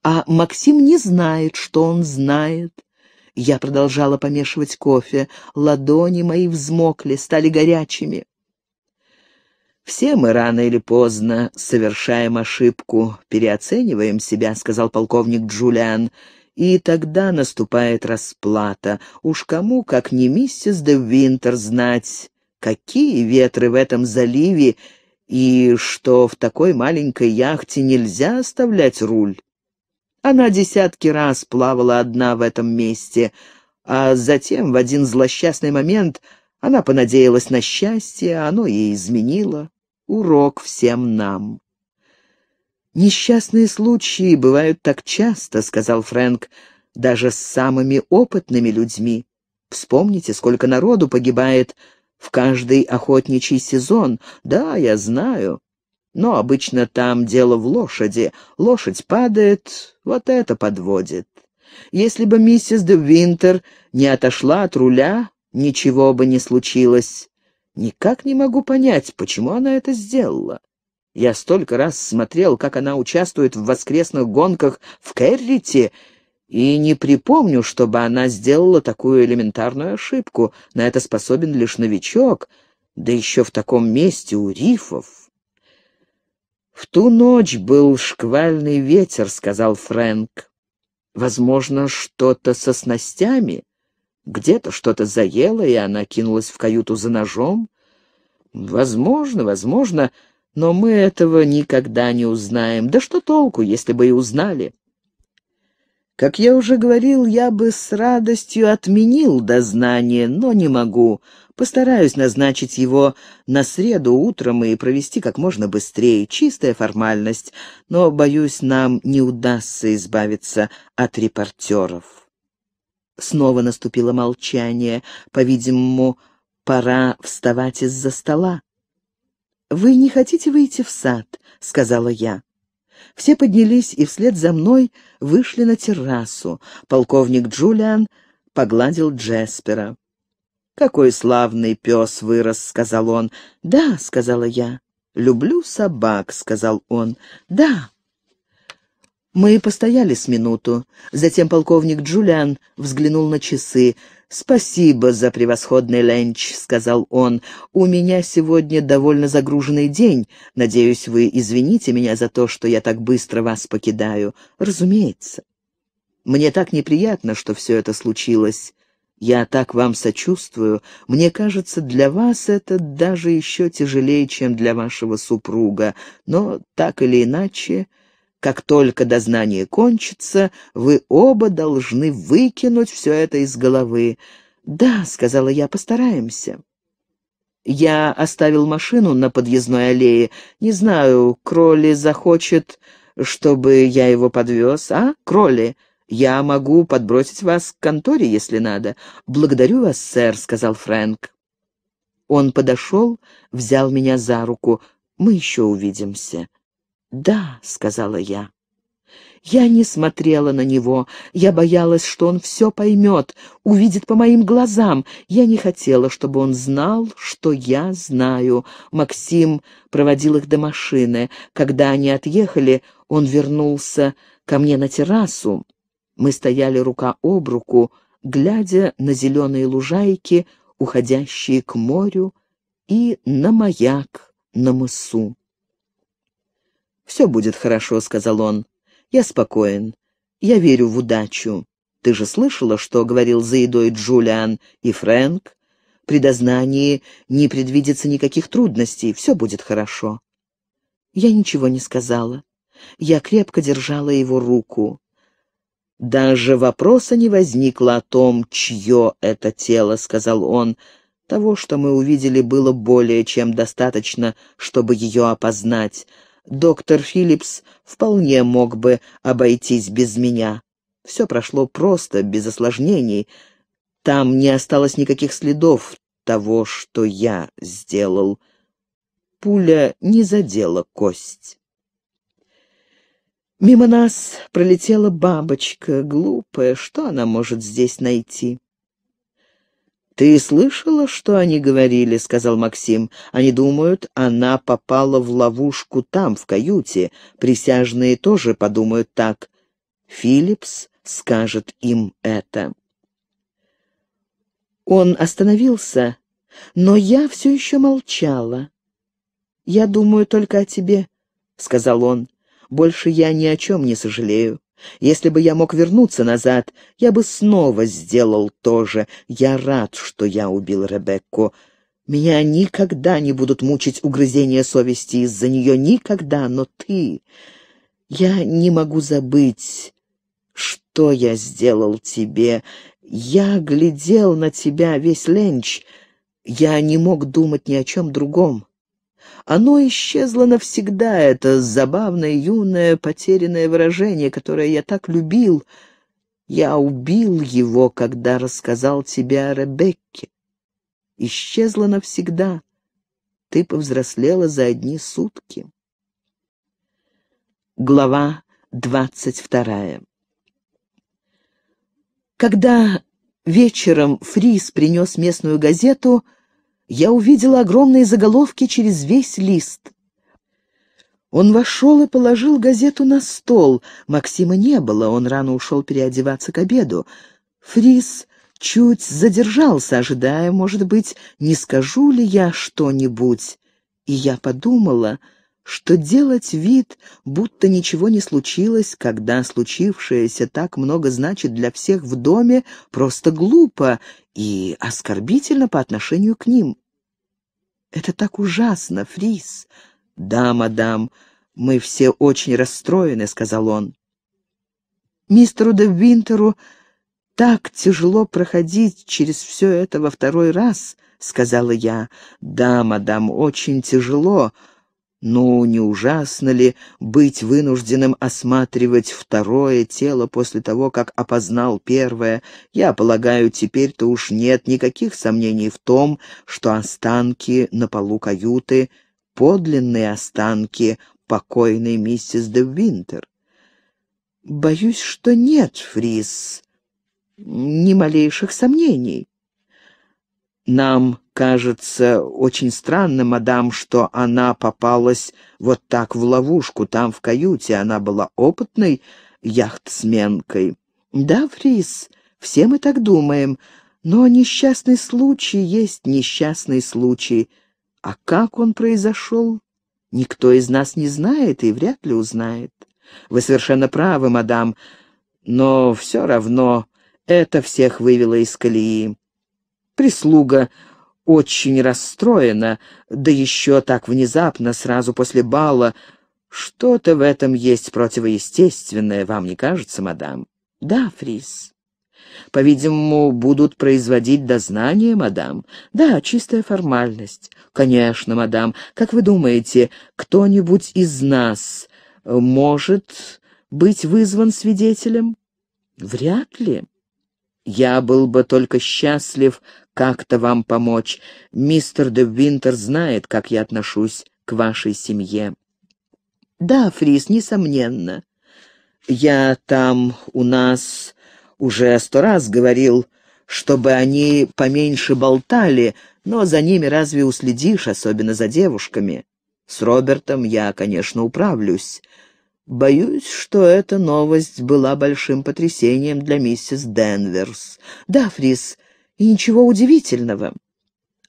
A: А Максим не знает, что он знает. Я продолжала помешивать кофе. Ладони мои взмокли, стали горячими. «Все мы рано или поздно совершаем ошибку, переоцениваем себя», — сказал полковник Джулиан. И тогда наступает расплата. Уж кому, как не миссис де Винтер, знать, какие ветры в этом заливе, и что в такой маленькой яхте нельзя оставлять руль. Она десятки раз плавала одна в этом месте, а затем в один злосчастный момент она понадеялась на счастье, оно ей изменило. Урок всем нам. «Несчастные случаи бывают так часто», — сказал Фрэнк, — «даже с самыми опытными людьми. Вспомните, сколько народу погибает в каждый охотничий сезон. Да, я знаю. Но обычно там дело в лошади. Лошадь падает, вот это подводит. Если бы миссис де Винтер не отошла от руля, ничего бы не случилось. Никак не могу понять, почему она это сделала. Я столько раз смотрел, как она участвует в воскресных гонках в Керрите, и не припомню, чтобы она сделала такую элементарную ошибку. На это способен лишь новичок, да еще в таком месте у рифов. «В ту ночь был шквальный ветер», — сказал Фрэнк. «Возможно, что-то со снастями? Где-то что-то заело, и она кинулась в каюту за ножом?» «Возможно, возможно», но мы этого никогда не узнаем. Да что толку, если бы и узнали? Как я уже говорил, я бы с радостью отменил дознание, но не могу. Постараюсь назначить его на среду утром и провести как можно быстрее. Чистая формальность, но, боюсь, нам не удастся избавиться от репортеров. Снова наступило молчание. По-видимому, пора вставать из-за стола. «Вы не хотите выйти в сад?» — сказала я. Все поднялись и вслед за мной вышли на террасу. Полковник Джулиан погладил Джеспера. «Какой славный пес вырос», — сказал он. «Да», — сказала я. «Люблю собак», — сказал он. «Да», мы постояли с минуту. Затем полковник Джулиан взглянул на часы. «Спасибо за превосходный ленч», — сказал он. «У меня сегодня довольно загруженный день. Надеюсь, вы извините меня за то, что я так быстро вас покидаю. Разумеется. Мне так неприятно, что все это случилось. Я так вам сочувствую. Мне кажется, для вас это даже еще тяжелее, чем для вашего супруга. Но так или иначе...» Как только дознание кончится, вы оба должны выкинуть все это из головы. «Да», — сказала я, — «постараемся». Я оставил машину на подъездной аллее. Не знаю, кроли захочет, чтобы я его подвез, а, кроли? Я могу подбросить вас к конторе, если надо. Благодарю вас, сэр, — сказал Фрэнк. Он подошел, взял меня за руку. Мы еще увидимся. «Да», — сказала я. Я не смотрела на него. Я боялась, что он все поймет, увидит по моим глазам. Я не хотела, чтобы он знал, что я знаю. Максим проводил их до машины. Когда они отъехали, он вернулся ко мне на террасу. Мы стояли рука об руку, глядя на зеленые лужайки, уходящие к морю, и на маяк на мысу. «Все будет хорошо», — сказал он. «Я спокоен. Я верю в удачу. Ты же слышала, что говорил за едой Джулиан и Фрэнк? При дознании не предвидится никаких трудностей. Все будет хорошо». Я ничего не сказала. Я крепко держала его руку. «Даже вопроса не возникло о том, чье это тело», — сказал он. «Того, что мы увидели, было более чем достаточно, чтобы ее опознать доктор Филлипс вполне мог бы обойтись без меня. Все прошло просто, без осложнений. Там не осталось никаких следов того, что я сделал. Пуля не задела кость. Мимо нас пролетела бабочка, глупая, что она может здесь найти? «Ты слышала, что они говорили?» — сказал Максим. «Они думают, она попала в ловушку там, в каюте. Присяжные тоже подумают так. Филлипс скажет им это». Он остановился, но я все еще молчала. «Я думаю только о тебе», — сказал он. «Больше я ни о чем не сожалею. Если бы я мог вернуться назад, я бы снова сделал то же. Я рад, что я убил Ребекку. Меня никогда не будут мучить угрызения совести из-за нее, никогда, но ты... Я не могу забыть, что я сделал тебе. Я глядел на тебя весь ленч. Я не мог думать ни о чем другом. Оно исчезло навсегда, это забавное, юное, потерянное выражение, которое я так любил. Я убил его, когда рассказал тебе о Ребекке. Исчезло навсегда. Ты повзрослела за одни сутки. Глава двадцать вторая Когда вечером Фрис принес местную газету, я увидела огромные заголовки через весь лист. Он вошел и положил газету на стол. Максима не было, он рано ушел переодеваться к обеду. Фрис чуть задержался, ожидая, может быть, не скажу ли я что-нибудь. И я подумала, что делать вид, будто ничего не случилось, когда случившееся так много значит для всех в доме, просто глупо и оскорбительно по отношению к ним. «Это так ужасно, Фрис!» «Да, мадам, мы все очень расстроены», — сказал он. Мистеру де Винтеру так тяжело проходить через все это во второй раз», — сказала я. «Да, мадам, очень тяжело», ну, не ужасно ли быть вынужденным осматривать второе тело после того, как опознал первое? Я полагаю, теперь-то уж нет никаких сомнений в том, что останки на полу каюты — подлинные останки покойной миссис де Винтер. Боюсь, что нет, Фрис. Ни малейших сомнений. Нам кажется очень странно, мадам, что она попалась вот так в ловушку, там в каюте. Она была опытной яхтсменкой. Да, Фрис, все мы так думаем, но несчастный случай есть несчастный случай. А как он произошел, никто из нас не знает и вряд ли узнает. Вы совершенно правы, мадам, но все равно это всех вывело из колеи. Прислуга очень расстроена, да еще так внезапно, сразу после бала. Что-то в этом есть противоестественное, вам не кажется, мадам? Да, Фрис. По-видимому, будут производить дознание, мадам. Да, чистая формальность. Конечно, мадам. Как вы думаете, кто-нибудь из нас может быть вызван свидетелем? Вряд ли. Я был бы только счастлив как-то вам помочь. Мистер де Винтер знает, как я отношусь к вашей семье». «Да, Фрис, несомненно. Я там у нас уже сто раз говорил, чтобы они поменьше болтали, но за ними разве уследишь, особенно за девушками? С Робертом я, конечно, управлюсь. Боюсь, что эта новость была большим потрясением для миссис Денверс. Да, Фрис, и ничего удивительного.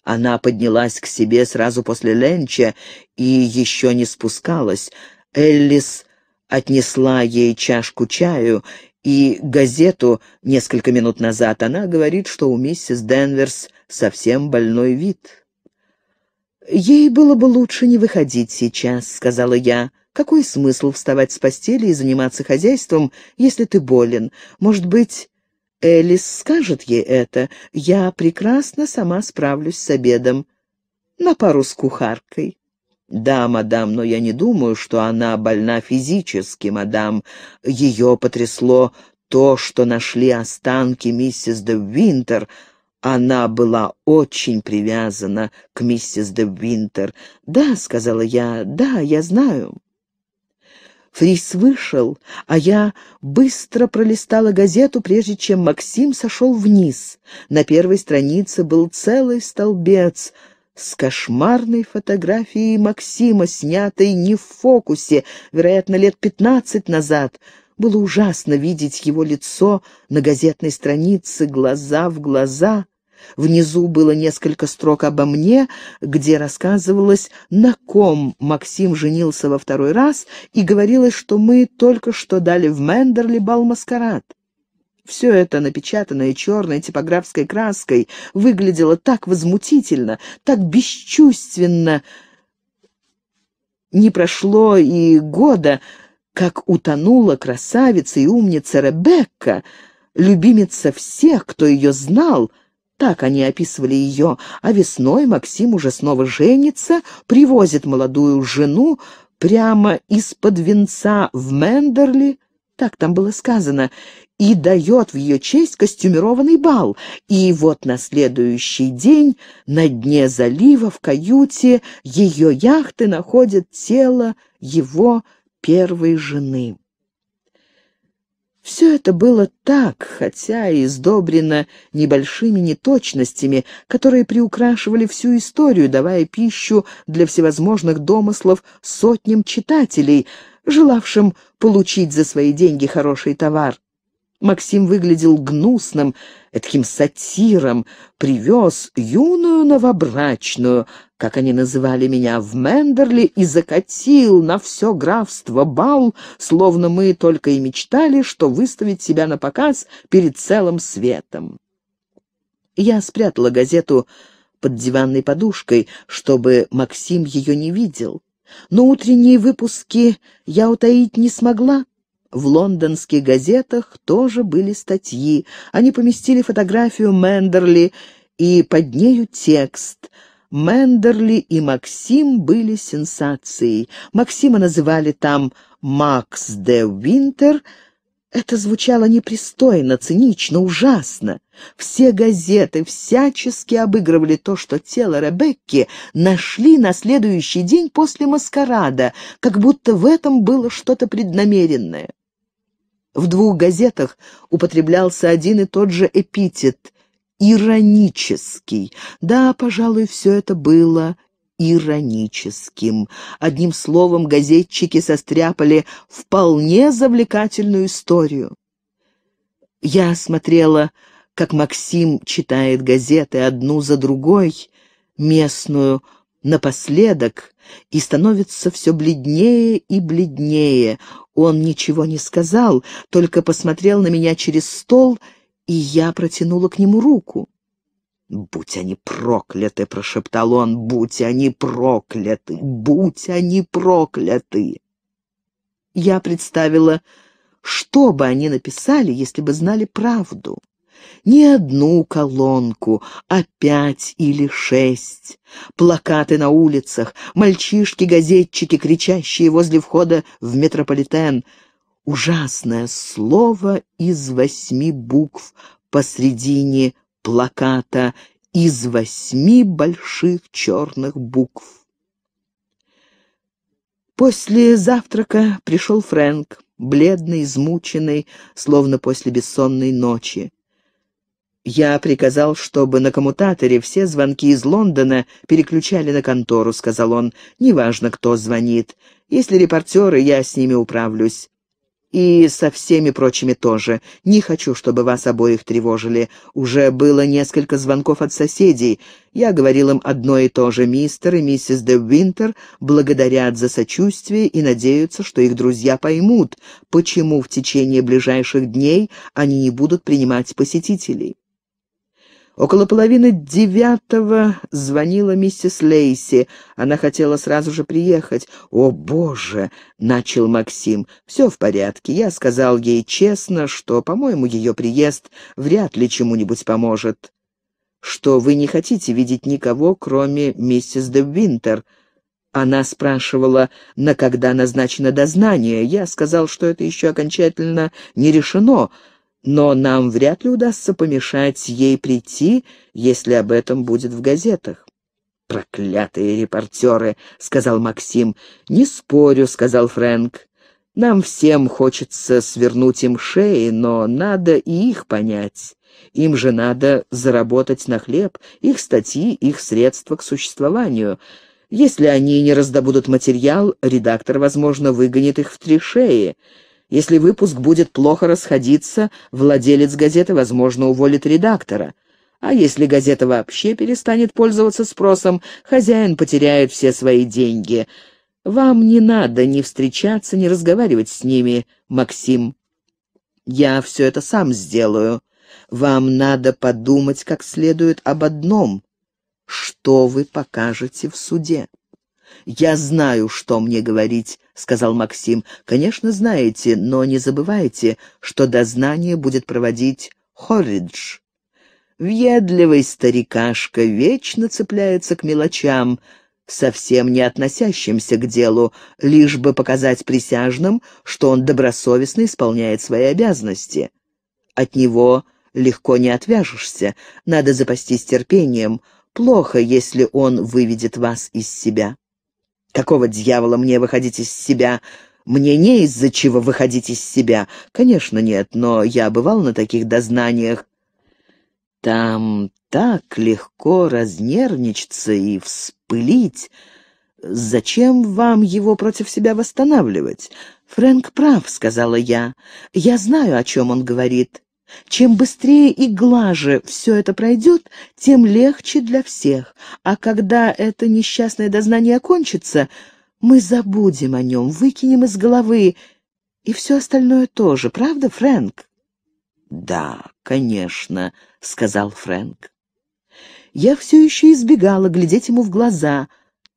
A: Она поднялась к себе сразу после ленча и еще не спускалась. Эллис отнесла ей чашку чаю и газету несколько минут назад. Она говорит, что у миссис Денверс совсем больной вид. «Ей было бы лучше не выходить сейчас», — сказала я. Какой смысл вставать с постели и заниматься хозяйством, если ты болен? Может быть, Элис скажет ей это. Я прекрасно сама справлюсь с обедом. На пару с кухаркой. «Да, мадам, но я не думаю, что она больна физически, мадам. Ее потрясло то, что нашли останки миссис де Винтер. Она была очень привязана к миссис де Винтер. Да, — сказала я, — да, я знаю». Фрис вышел, а я быстро пролистала газету, прежде чем Максим сошел вниз. На первой странице был целый столбец с кошмарной фотографией Максима, снятой не в фокусе, вероятно, лет пятнадцать назад. Было ужасно видеть его лицо на газетной странице, глаза в глаза — Внизу было несколько строк обо мне, где рассказывалось, на ком Максим женился во второй раз, и говорилось, что мы только что дали в Мендерли бал-маскарад. Все это, напечатанное черной типографской краской, выглядело так возмутительно, так бесчувственно. Не прошло и года, как утонула красавица и умница Ребекка, любимица всех, кто ее знал — так они описывали ее, а весной Максим уже снова женится, привозит молодую жену прямо из-под венца в Мендерли, так там было сказано, и дает в ее честь костюмированный бал. И вот на следующий день на дне залива в каюте ее яхты находят тело его первой жены. Все это было так, хотя и сдобрено небольшими неточностями, которые приукрашивали всю историю, давая пищу для всевозможных домыслов сотням читателей, желавшим получить за свои деньги хороший товар. Максим выглядел гнусным, таким сатиром, привез юную новобрачную, как они называли меня, в Мендерли и закатил на все графство бал, словно мы только и мечтали, что выставить себя на показ перед целым светом. Я спрятала газету под диванной подушкой, чтобы Максим ее не видел. Но утренние выпуски я утаить не смогла. В лондонских газетах тоже были статьи. Они поместили фотографию Мендерли и под нею текст — Мендерли и Максим были сенсацией. Максима называли там «Макс де Винтер». Это звучало непристойно, цинично, ужасно. Все газеты всячески обыгрывали то, что тело Ребекки нашли на следующий день после маскарада, как будто в этом было что-то преднамеренное. В двух газетах употреблялся один и тот же эпитет «иронический». Да, пожалуй, все это было ироническим. Одним словом, газетчики состряпали вполне завлекательную историю. Я смотрела, как Максим читает газеты одну за другой, местную, напоследок, и становится все бледнее и бледнее. Он ничего не сказал, только посмотрел на меня через стол, и я протянула к нему руку. «Будь они прокляты!» — прошептал он. «Будь они прокляты! Будь они прокляты!» Я представила, что бы они написали, если бы знали правду не одну колонку, а пять или шесть. Плакаты на улицах, мальчишки-газетчики, кричащие возле входа в метрополитен. Ужасное слово из восьми букв посредине плаката, из восьми больших черных букв. После завтрака пришел Фрэнк, бледный, измученный, словно после бессонной ночи. «Я приказал, чтобы на коммутаторе все звонки из Лондона переключали на контору», — сказал он. «Неважно, кто звонит. Если репортеры, я с ними управлюсь. И со всеми прочими тоже. Не хочу, чтобы вас обоих тревожили. Уже было несколько звонков от соседей. Я говорил им одно и то же. Мистер и миссис де Винтер благодарят за сочувствие и надеются, что их друзья поймут, почему в течение ближайших дней они не будут принимать посетителей. Около половины девятого звонила миссис Лейси. Она хотела сразу же приехать. «О, Боже!» — начал Максим. «Все в порядке. Я сказал ей честно, что, по-моему, ее приезд вряд ли чему-нибудь поможет. Что вы не хотите видеть никого, кроме миссис де Винтер». Она спрашивала, на когда назначено дознание. Я сказал, что это еще окончательно не решено, — но нам вряд ли удастся помешать ей прийти, если об этом будет в газетах. «Проклятые репортеры!» — сказал Максим. «Не спорю», — сказал Фрэнк. «Нам всем хочется свернуть им шеи, но надо и их понять. Им же надо заработать на хлеб, их статьи, их средства к существованию. Если они не раздобудут материал, редактор, возможно, выгонит их в три шеи. Если выпуск будет плохо расходиться, владелец газеты, возможно, уволит редактора. А если газета вообще перестанет пользоваться спросом, хозяин потеряет все свои деньги. Вам не надо ни встречаться, ни разговаривать с ними, Максим. Я все это сам сделаю. Вам надо подумать как следует об одном. Что вы покажете в суде? Я знаю, что мне говорить. — сказал Максим. «Конечно, знаете, но не забывайте, что дознание будет проводить Хоридж. Въедливый старикашка вечно цепляется к мелочам» совсем не относящимся к делу, лишь бы показать присяжным, что он добросовестно исполняет свои обязанности. От него легко не отвяжешься, надо запастись терпением. Плохо, если он выведет вас из себя. Какого дьявола мне выходить из себя? Мне не из-за чего выходить из себя. Конечно, нет, но я бывал на таких дознаниях. Там так легко разнервничаться и вспылить. Зачем вам его против себя восстанавливать? Фрэнк прав, сказала я. Я знаю, о чем он говорит. Чем быстрее и глаже все это пройдет, тем легче для всех. А когда это несчастное дознание окончится, мы забудем о нем, выкинем из головы, и все остальное тоже, правда, Фрэнк?» «Да, конечно», — сказал Фрэнк. Я все еще избегала глядеть ему в глаза,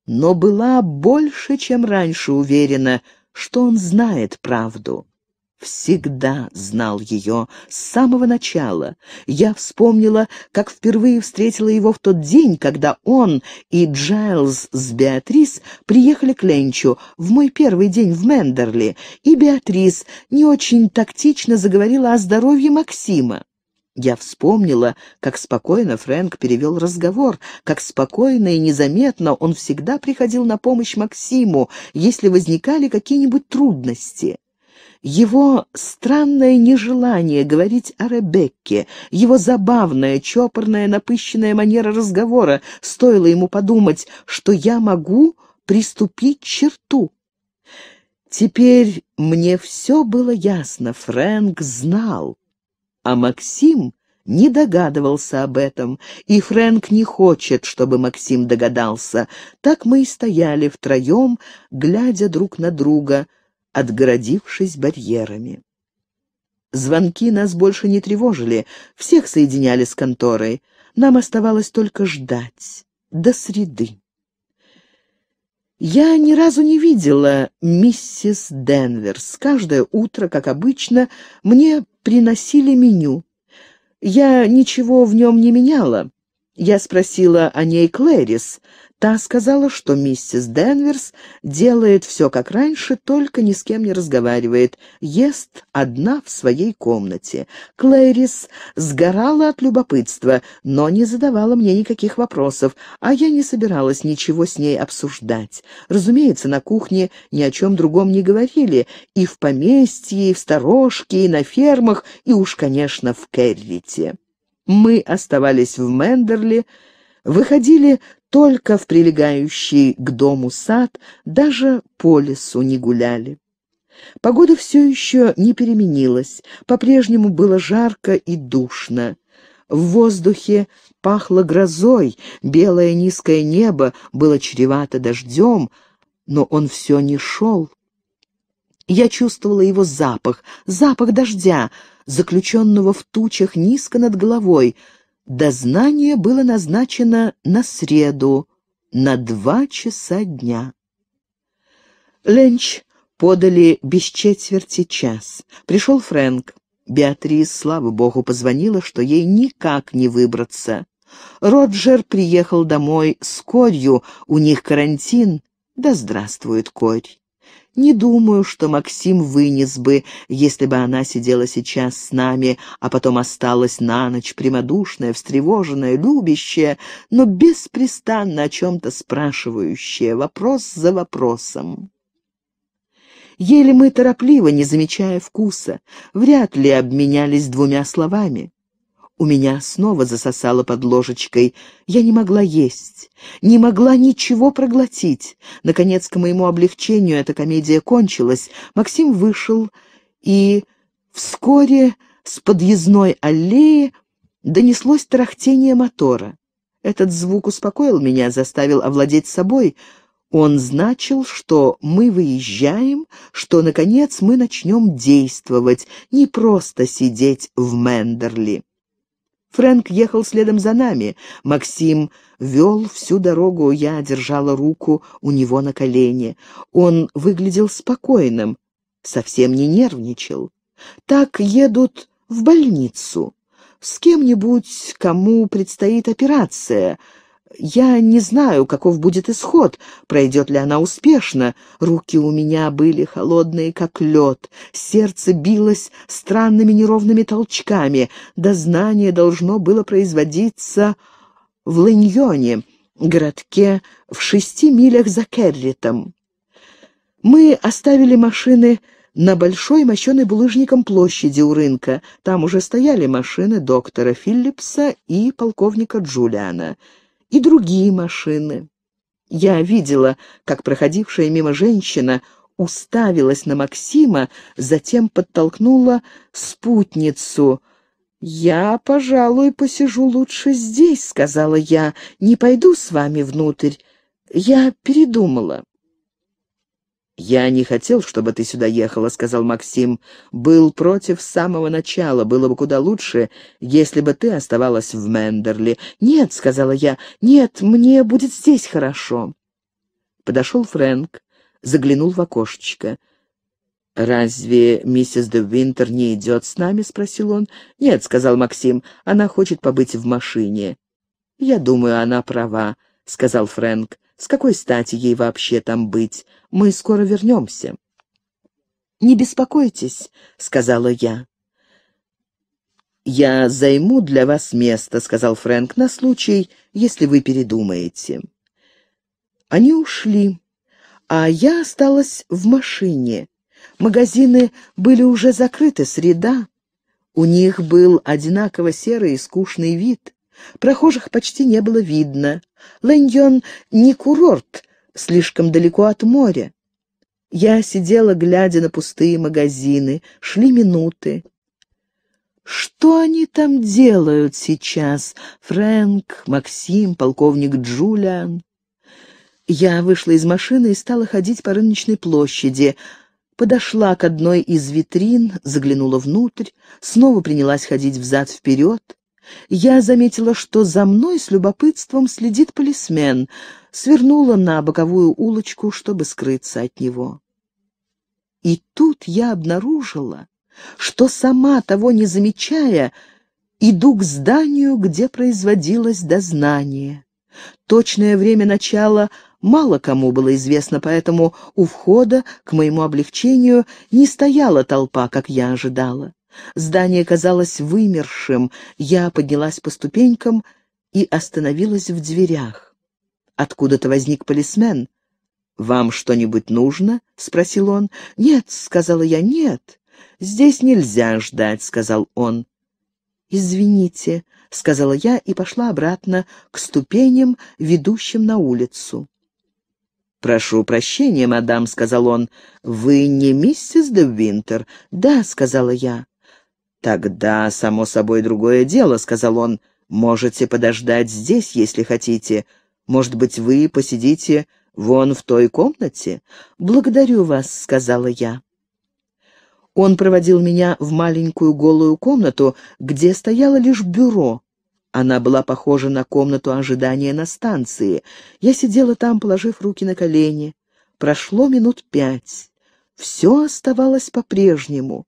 A: но была больше, чем раньше уверена, что он знает правду всегда знал ее с самого начала. Я вспомнила, как впервые встретила его в тот день, когда он и Джайлз с Беатрис приехали к Ленчу в мой первый день в Мендерли, и Беатрис не очень тактично заговорила о здоровье Максима. Я вспомнила, как спокойно Фрэнк перевел разговор, как спокойно и незаметно он всегда приходил на помощь Максиму, если возникали какие-нибудь трудности. Его странное нежелание говорить о Ребекке, его забавная, чопорная, напыщенная манера разговора стоило ему подумать, что я могу приступить к черту. Теперь мне все было ясно, Фрэнк знал, а Максим не догадывался об этом, и Фрэнк не хочет, чтобы Максим догадался. Так мы и стояли втроем, глядя друг на друга, отгородившись барьерами. Звонки нас больше не тревожили, всех соединяли с конторой. Нам оставалось только ждать. До среды. Я ни разу не видела миссис Денверс. Каждое утро, как обычно, мне приносили меню. Я ничего в нем не меняла. Я спросила о ней Клэрис — Та сказала, что миссис Денверс делает все как раньше, только ни с кем не разговаривает, ест одна в своей комнате. Клэрис сгорала от любопытства, но не задавала мне никаких вопросов, а я не собиралась ничего с ней обсуждать. Разумеется, на кухне ни о чем другом не говорили, и в поместье, и в сторожке, и на фермах, и уж, конечно, в Керрите. Мы оставались в Мендерли, выходили только в прилегающий к дому сад, даже по лесу не гуляли. Погода все еще не переменилась, по-прежнему было жарко и душно. В воздухе пахло грозой, белое низкое небо было чревато дождем, но он все не шел. Я чувствовала его запах, запах дождя, заключенного в тучах низко над головой — Дознание было назначено на среду, на два часа дня. Ленч подали без четверти час. Пришел Фрэнк. Беатрис, слава богу, позвонила, что ей никак не выбраться. Роджер приехал домой с корью, у них карантин. Да здравствует корь. Не думаю, что Максим вынес бы, если бы она сидела сейчас с нами, а потом осталась на ночь, прямодушная, встревоженная, любящая, но беспрестанно о чем-то спрашивающая, вопрос за вопросом. Ели мы торопливо, не замечая вкуса, вряд ли обменялись двумя словами. У меня снова засосало под ложечкой. Я не могла есть, не могла ничего проглотить. Наконец, к моему облегчению, эта комедия кончилась. Максим вышел, и вскоре с подъездной аллеи донеслось тарахтение мотора. Этот звук успокоил меня, заставил овладеть собой. Он значил, что мы выезжаем, что, наконец, мы начнем действовать, не просто сидеть в Мендерли. Фрэнк ехал следом за нами. Максим вел всю дорогу, я держала руку у него на колене. Он выглядел спокойным, совсем не нервничал. Так едут в больницу. С кем-нибудь, кому предстоит операция — я не знаю, каков будет исход, пройдет ли она успешно. Руки у меня были холодные, как лед. Сердце билось странными неровными толчками. Дознание должно было производиться в Леньоне, городке в шести милях за Керритом. Мы оставили машины на большой мощеной булыжником площади у рынка. Там уже стояли машины доктора Филлипса и полковника Джулиана и другие машины. Я видела, как проходившая мимо женщина уставилась на Максима, затем подтолкнула спутницу. «Я, пожалуй, посижу лучше здесь», — сказала я, — «не пойду с вами внутрь». Я передумала. «Я не хотел, чтобы ты сюда ехала», — сказал Максим. «Был против с самого начала. Было бы куда лучше, если бы ты оставалась в Мендерли». «Нет», — сказала я, — «нет, мне будет здесь хорошо». Подошел Фрэнк, заглянул в окошечко. «Разве миссис де Винтер не идет с нами?» — спросил он. «Нет», — сказал Максим, — «она хочет побыть в машине». «Я думаю, она права», — сказал Фрэнк. «С какой стати ей вообще там быть? Мы скоро вернемся». «Не беспокойтесь», — сказала я. «Я займу для вас место», — сказал Фрэнк, — «на случай, если вы передумаете». Они ушли, а я осталась в машине. Магазины были уже закрыты, среда. У них был одинаково серый и скучный вид. Прохожих почти не было видно. Лэньон не курорт, слишком далеко от моря. Я сидела, глядя на пустые магазины. Шли минуты. Что они там делают сейчас? Фрэнк, Максим, полковник Джулиан? Я вышла из машины и стала ходить по рыночной площади. Подошла к одной из витрин, заглянула внутрь, снова принялась ходить взад-вперед. Я заметила, что за мной с любопытством следит полисмен, свернула на боковую улочку, чтобы скрыться от него. И тут я обнаружила, что сама того не замечая, иду к зданию, где производилось дознание. Точное время начала мало кому было известно, поэтому у входа, к моему облегчению, не стояла толпа, как я ожидала. Здание казалось вымершим. Я поднялась по ступенькам и остановилась в дверях. Откуда-то возник полисмен. «Вам что-нибудь нужно?» — спросил он. «Нет», — сказала я, — «нет». «Здесь нельзя ждать», — сказал он. «Извините», — сказала я и пошла обратно к ступеням, ведущим на улицу. «Прошу прощения, мадам», — сказал он, — «вы не миссис де Винтер?» «Да», — сказала я. «Тогда, само собой, другое дело», — сказал он. «Можете подождать здесь, если хотите. Может быть, вы посидите вон в той комнате?» «Благодарю вас», — сказала я. Он проводил меня в маленькую голую комнату, где стояло лишь бюро. Она была похожа на комнату ожидания на станции. Я сидела там, положив руки на колени. Прошло минут пять. Все оставалось по-прежнему.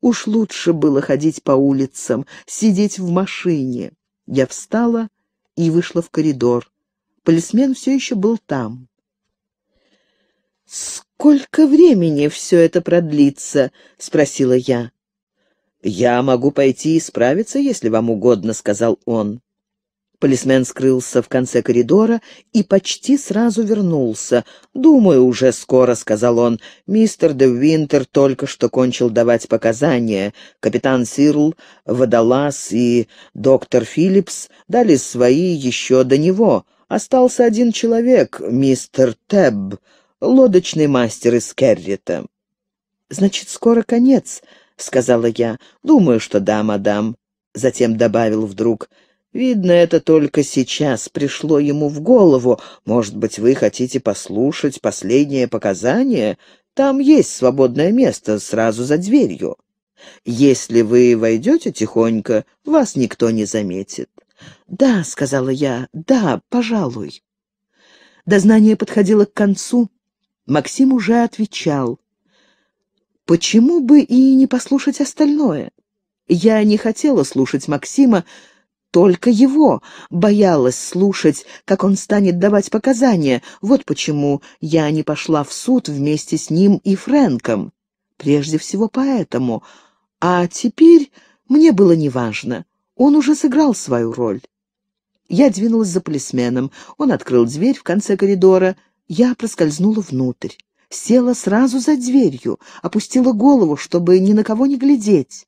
A: Уж лучше было ходить по улицам, сидеть в машине. Я встала и вышла в коридор. Полисмен все еще был там. «Сколько времени все это продлится?» — спросила я. «Я могу пойти и справиться, если вам угодно», — сказал он. Полисмен скрылся в конце коридора и почти сразу вернулся. «Думаю, уже скоро», — сказал он. «Мистер де Винтер только что кончил давать показания. Капитан Сирл, Водолаз и доктор Филлипс дали свои еще до него. Остался один человек, мистер Тебб, лодочный мастер из Керрита». «Значит, скоро конец», — сказала я. «Думаю, что да, мадам». Затем добавил вдруг — Видно, это только сейчас пришло ему в голову. Может быть, вы хотите послушать последнее показание? Там есть свободное место сразу за дверью. Если вы войдете тихонько, вас никто не заметит. «Да», — сказала я, — «да, пожалуй». Дознание подходило к концу. Максим уже отвечал. «Почему бы и не послушать остальное?» Я не хотела слушать Максима, только его, боялась слушать, как он станет давать показания. Вот почему я не пошла в суд вместе с ним и Фрэнком. Прежде всего поэтому. А теперь мне было неважно. Он уже сыграл свою роль. Я двинулась за полисменом. Он открыл дверь в конце коридора. Я проскользнула внутрь. Села сразу за дверью, опустила голову, чтобы ни на кого не глядеть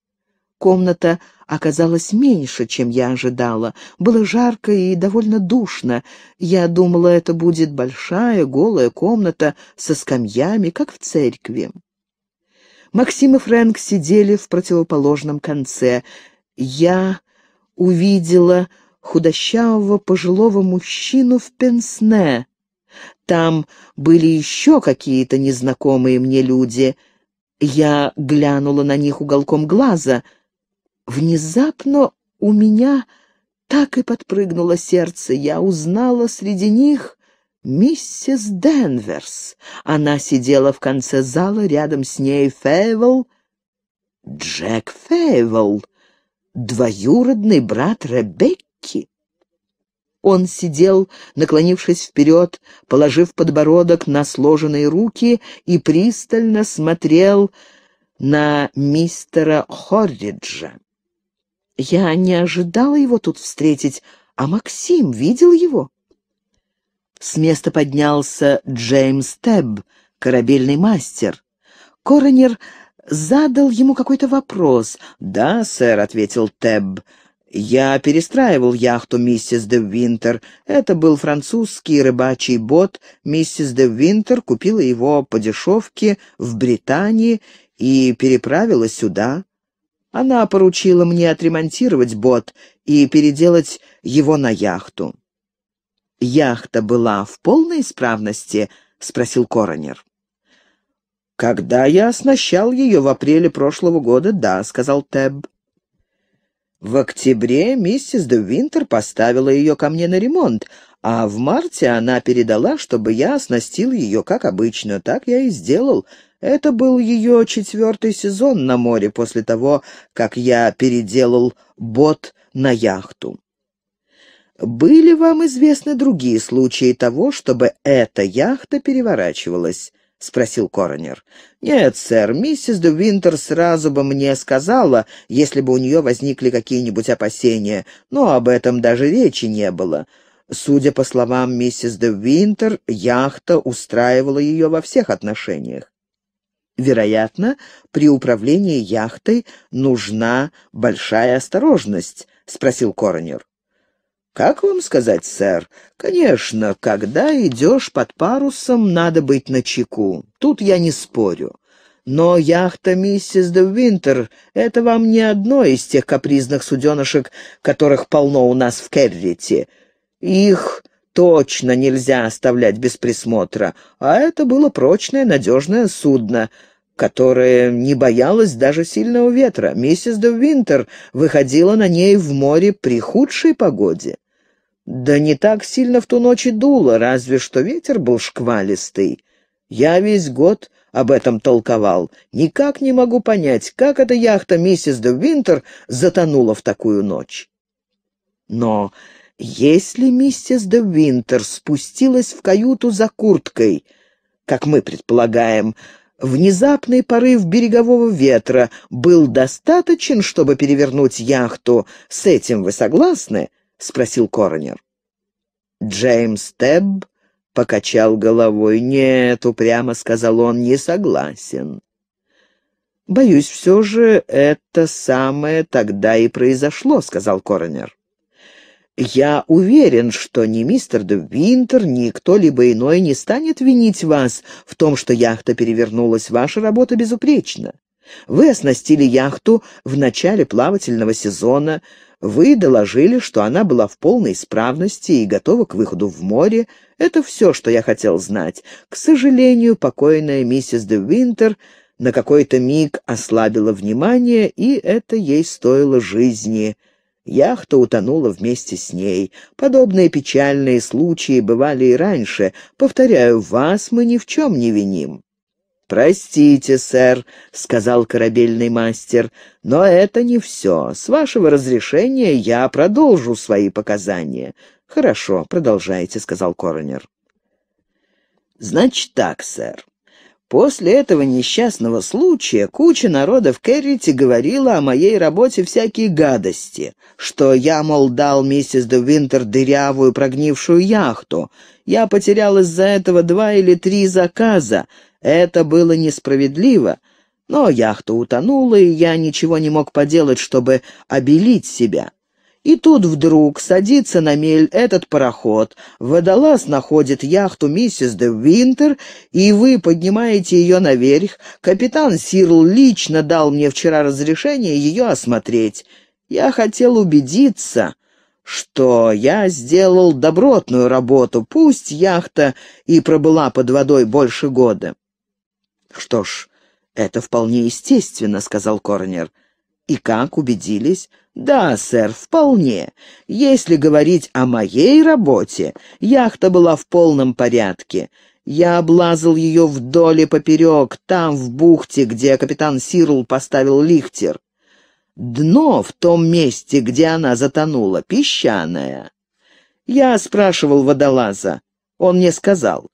A: комната оказалась меньше, чем я ожидала. Было жарко и довольно душно. Я думала, это будет большая голая комната со скамьями, как в церкви. Максим и Фрэнк сидели в противоположном конце. Я увидела худощавого пожилого мужчину в пенсне. Там были еще какие-то незнакомые мне люди. Я глянула на них уголком глаза — Внезапно у меня так и подпрыгнуло сердце. Я узнала среди них миссис Денверс. Она сидела в конце зала, рядом с ней Фейвел. Джек Фейвел, двоюродный брат Ребекки. Он сидел, наклонившись вперед, положив подбородок на сложенные руки и пристально смотрел на мистера Хорриджа. Я не ожидала его тут встретить, а Максим видел его. С места поднялся Джеймс Тебб, корабельный мастер. Коронер задал ему какой-то вопрос. «Да, сэр», — ответил Тебб. «Я перестраивал яхту миссис де Винтер. Это был французский рыбачий бот. Миссис де Винтер купила его по дешевке в Британии и переправила сюда. Она поручила мне отремонтировать бот и переделать его на яхту». «Яхта была в полной исправности?» — спросил коронер. «Когда я оснащал ее в апреле прошлого года, да», — сказал Теб. «В октябре миссис де Винтер поставила ее ко мне на ремонт, а в марте она передала, чтобы я оснастил ее, как обычно. Так я и сделал. Это был ее четвертый сезон на море после того, как я переделал бот на яхту. Были вам известны другие случаи того, чтобы эта яхта переворачивалась? — спросил Коронер. «Нет, сэр, миссис де Винтер сразу бы мне сказала, если бы у нее возникли какие-нибудь опасения, но об этом даже речи не было. Судя по словам миссис де Винтер, яхта устраивала ее во всех отношениях. Вероятно, при управлении яхтой нужна большая осторожность, спросил коронер. Как вам сказать, сэр? Конечно, когда идешь под парусом, надо быть начеку. Тут я не спорю. Но яхта миссис де Винтер — это вам не одно из тех капризных суденышек, которых полно у нас в Керрите. Их точно нельзя оставлять без присмотра, а это было прочное, надежное судно — которая не боялась даже сильного ветра. Миссис де Винтер выходила на ней в море при худшей погоде. Да не так сильно в ту ночь и дуло, разве что ветер был шквалистый. Я весь год об этом толковал. Никак не могу понять, как эта яхта миссис де Винтер затонула в такую ночь. Но если миссис де Винтер спустилась в каюту за курткой, как мы предполагаем, Внезапный порыв берегового ветра был достаточен, чтобы перевернуть яхту. С этим вы согласны? — спросил Коронер. Джеймс Тебб покачал головой. «Нет, упрямо сказал он, не согласен». «Боюсь, все же это самое тогда и произошло», — сказал Коронер. Я уверен, что ни мистер де Винтер, ни кто-либо иной не станет винить вас в том, что яхта перевернулась. Ваша работа безупречна. Вы оснастили яхту в начале плавательного сезона. Вы доложили, что она была в полной исправности и готова к выходу в море. Это все, что я хотел знать. К сожалению, покойная миссис де Винтер на какой-то миг ослабила внимание, и это ей стоило жизни». Яхта утонула вместе с ней. Подобные печальные случаи бывали и раньше. Повторяю, вас мы ни в чем не виним». «Простите, сэр», — сказал корабельный мастер, — «но это не все. С вашего разрешения я продолжу свои показания». «Хорошо, продолжайте», — сказал коронер. «Значит так, сэр. После этого несчастного случая куча народа в Керрите говорила о моей работе всякие гадости, что я, мол, дал миссис де Винтер дырявую прогнившую яхту. Я потерял из-за этого два или три заказа. Это было несправедливо, но яхта утонула, и я ничего не мог поделать, чтобы обелить себя. И тут вдруг садится на мель этот пароход. Водолаз находит яхту миссис де Винтер, и вы поднимаете ее наверх. Капитан Сирл лично дал мне вчера разрешение ее осмотреть. Я хотел убедиться, что я сделал добротную работу, пусть яхта и пробыла под водой больше года. «Что ж, это вполне естественно», — сказал Корнер. «И как убедились?» «Да, сэр, вполне. Если говорить о моей работе, яхта была в полном порядке. Я облазал ее вдоль и поперек, там, в бухте, где капитан Сирл поставил лихтер. Дно в том месте, где она затонула, песчаное. Я спрашивал водолаза. Он мне сказал.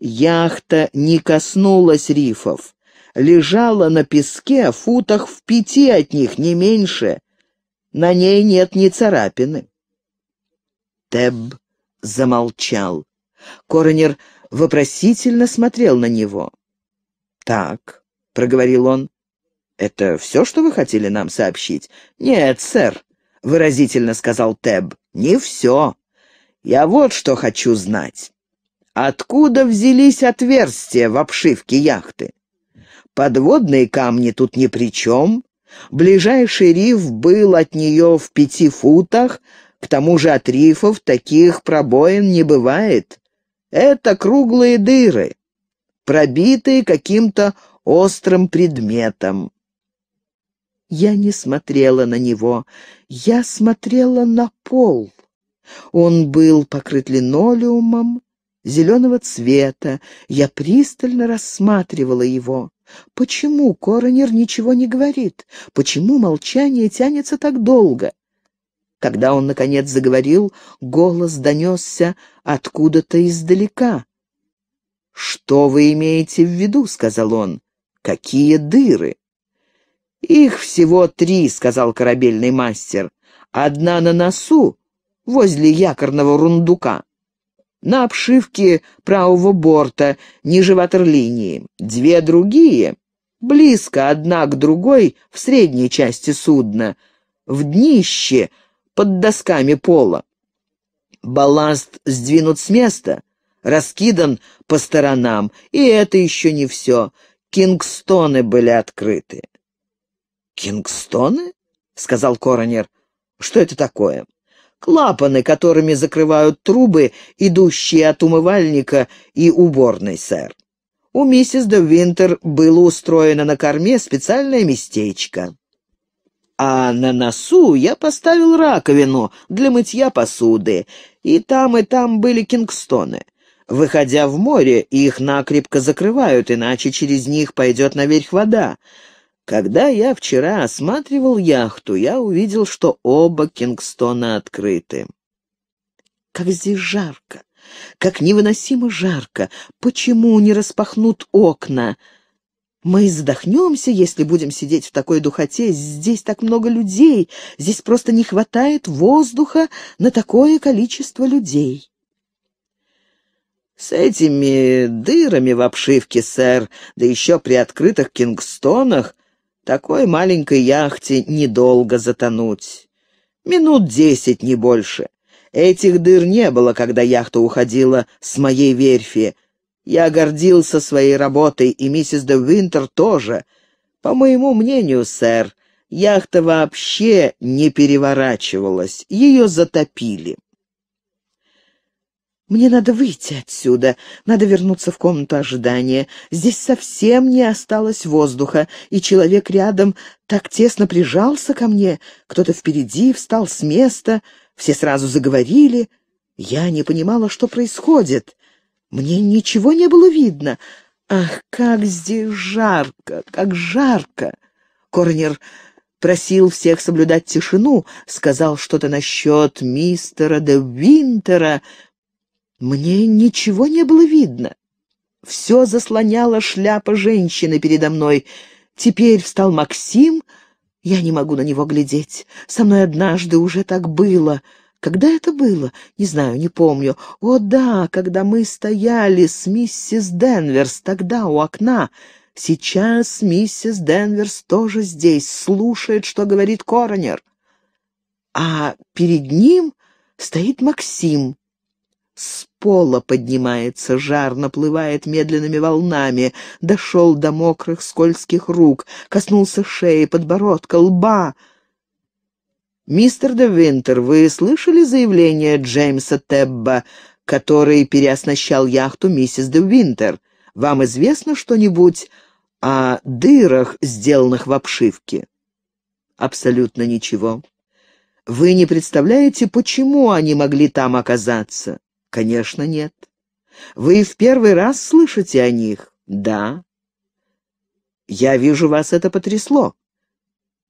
A: Яхта не коснулась рифов. Лежала на песке, футах в пяти от них, не меньше. На ней нет ни царапины. Теб замолчал. Коронер вопросительно смотрел на него. «Так», — проговорил он, — «это все, что вы хотели нам сообщить?» «Нет, сэр», — выразительно сказал Теб, — «не все. Я вот что хочу знать. Откуда взялись отверстия в обшивке яхты? Подводные камни тут ни при чем, Ближайший риф был от нее в пяти футах, к тому же от рифов таких пробоин не бывает. Это круглые дыры, пробитые каким-то острым предметом. Я не смотрела на него, я смотрела на пол. Он был покрыт линолеумом зеленого цвета. Я пристально рассматривала его. Почему коронер ничего не говорит? Почему молчание тянется так долго? Когда он, наконец, заговорил, голос донесся откуда-то издалека. «Что вы имеете в виду?» — сказал он. «Какие дыры?» «Их всего три», — сказал корабельный мастер. «Одна на носу, возле якорного рундука на обшивке правого борта, ниже ватерлинии. Две другие, близко одна к другой, в средней части судна, в днище, под досками пола. Балласт сдвинут с места, раскидан по сторонам, и это еще не все. Кингстоны были открыты. «Кингстоны?» — сказал коронер. «Что это такое?» клапаны, которыми закрывают трубы, идущие от умывальника и уборной, сэр. У миссис де Винтер было устроено на корме специальное местечко. А на носу я поставил раковину для мытья посуды, и там, и там были кингстоны. Выходя в море, их накрепко закрывают, иначе через них пойдет наверх вода. Когда я вчера осматривал яхту, я увидел, что оба Кингстона открыты. Как здесь жарко! Как невыносимо жарко! Почему не распахнут окна? Мы задохнемся, если будем сидеть в такой духоте. Здесь так много людей. Здесь просто не хватает воздуха на такое количество людей. С этими дырами в обшивке, сэр, да еще при открытых кингстонах, такой маленькой яхте недолго затонуть. Минут десять, не больше. Этих дыр не было, когда яхта уходила с моей верфи. Я гордился своей работой, и миссис де Винтер тоже. По моему мнению, сэр, яхта вообще не переворачивалась, ее затопили. Мне надо выйти отсюда, надо вернуться в комнату ожидания. Здесь совсем не осталось воздуха, и человек рядом так тесно прижался ко мне. Кто-то впереди встал с места, все сразу заговорили. Я не понимала, что происходит. Мне ничего не было видно. Ах, как здесь жарко, как жарко! Корнер просил всех соблюдать тишину, сказал что-то насчет мистера де Винтера, мне ничего не было видно. Все заслоняла шляпа женщины передо мной. Теперь встал Максим. Я не могу на него глядеть. Со мной однажды уже так было. Когда это было? Не знаю, не помню. О, да, когда мы стояли с миссис Денверс тогда у окна. Сейчас миссис Денверс тоже здесь, слушает, что говорит коронер. А перед ним стоит Максим с пола поднимается, жар наплывает медленными волнами, дошел до мокрых скользких рук, коснулся шеи, подбородка, лба. «Мистер де Винтер, вы слышали заявление Джеймса Тебба, который переоснащал яхту миссис де Винтер? Вам известно что-нибудь о дырах, сделанных в обшивке?» «Абсолютно ничего». Вы не представляете, почему они могли там оказаться. Конечно, нет. Вы в первый раз слышите о них? Да. Я вижу, вас это потрясло.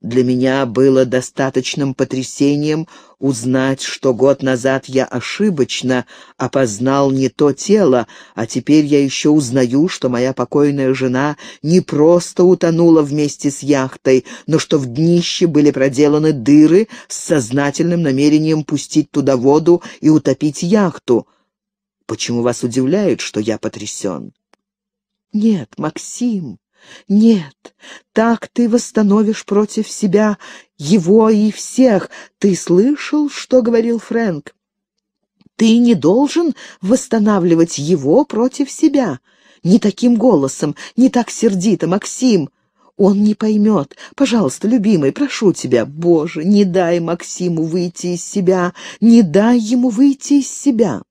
A: Для меня было достаточным потрясением узнать, что год назад я ошибочно опознал не то тело, а теперь я еще узнаю, что моя покойная жена не просто утонула вместе с яхтой, но что в днище были проделаны дыры с сознательным намерением пустить туда воду и утопить яхту. Почему вас удивляет, что я потрясен? «Нет, Максим», нет, так ты восстановишь против себя его и всех. Ты слышал, что говорил Фрэнк? Ты не должен восстанавливать его против себя. Не таким голосом, не так сердито, Максим. Он не поймет. Пожалуйста, любимый, прошу тебя, Боже, не дай Максиму выйти из себя, не дай ему выйти из себя.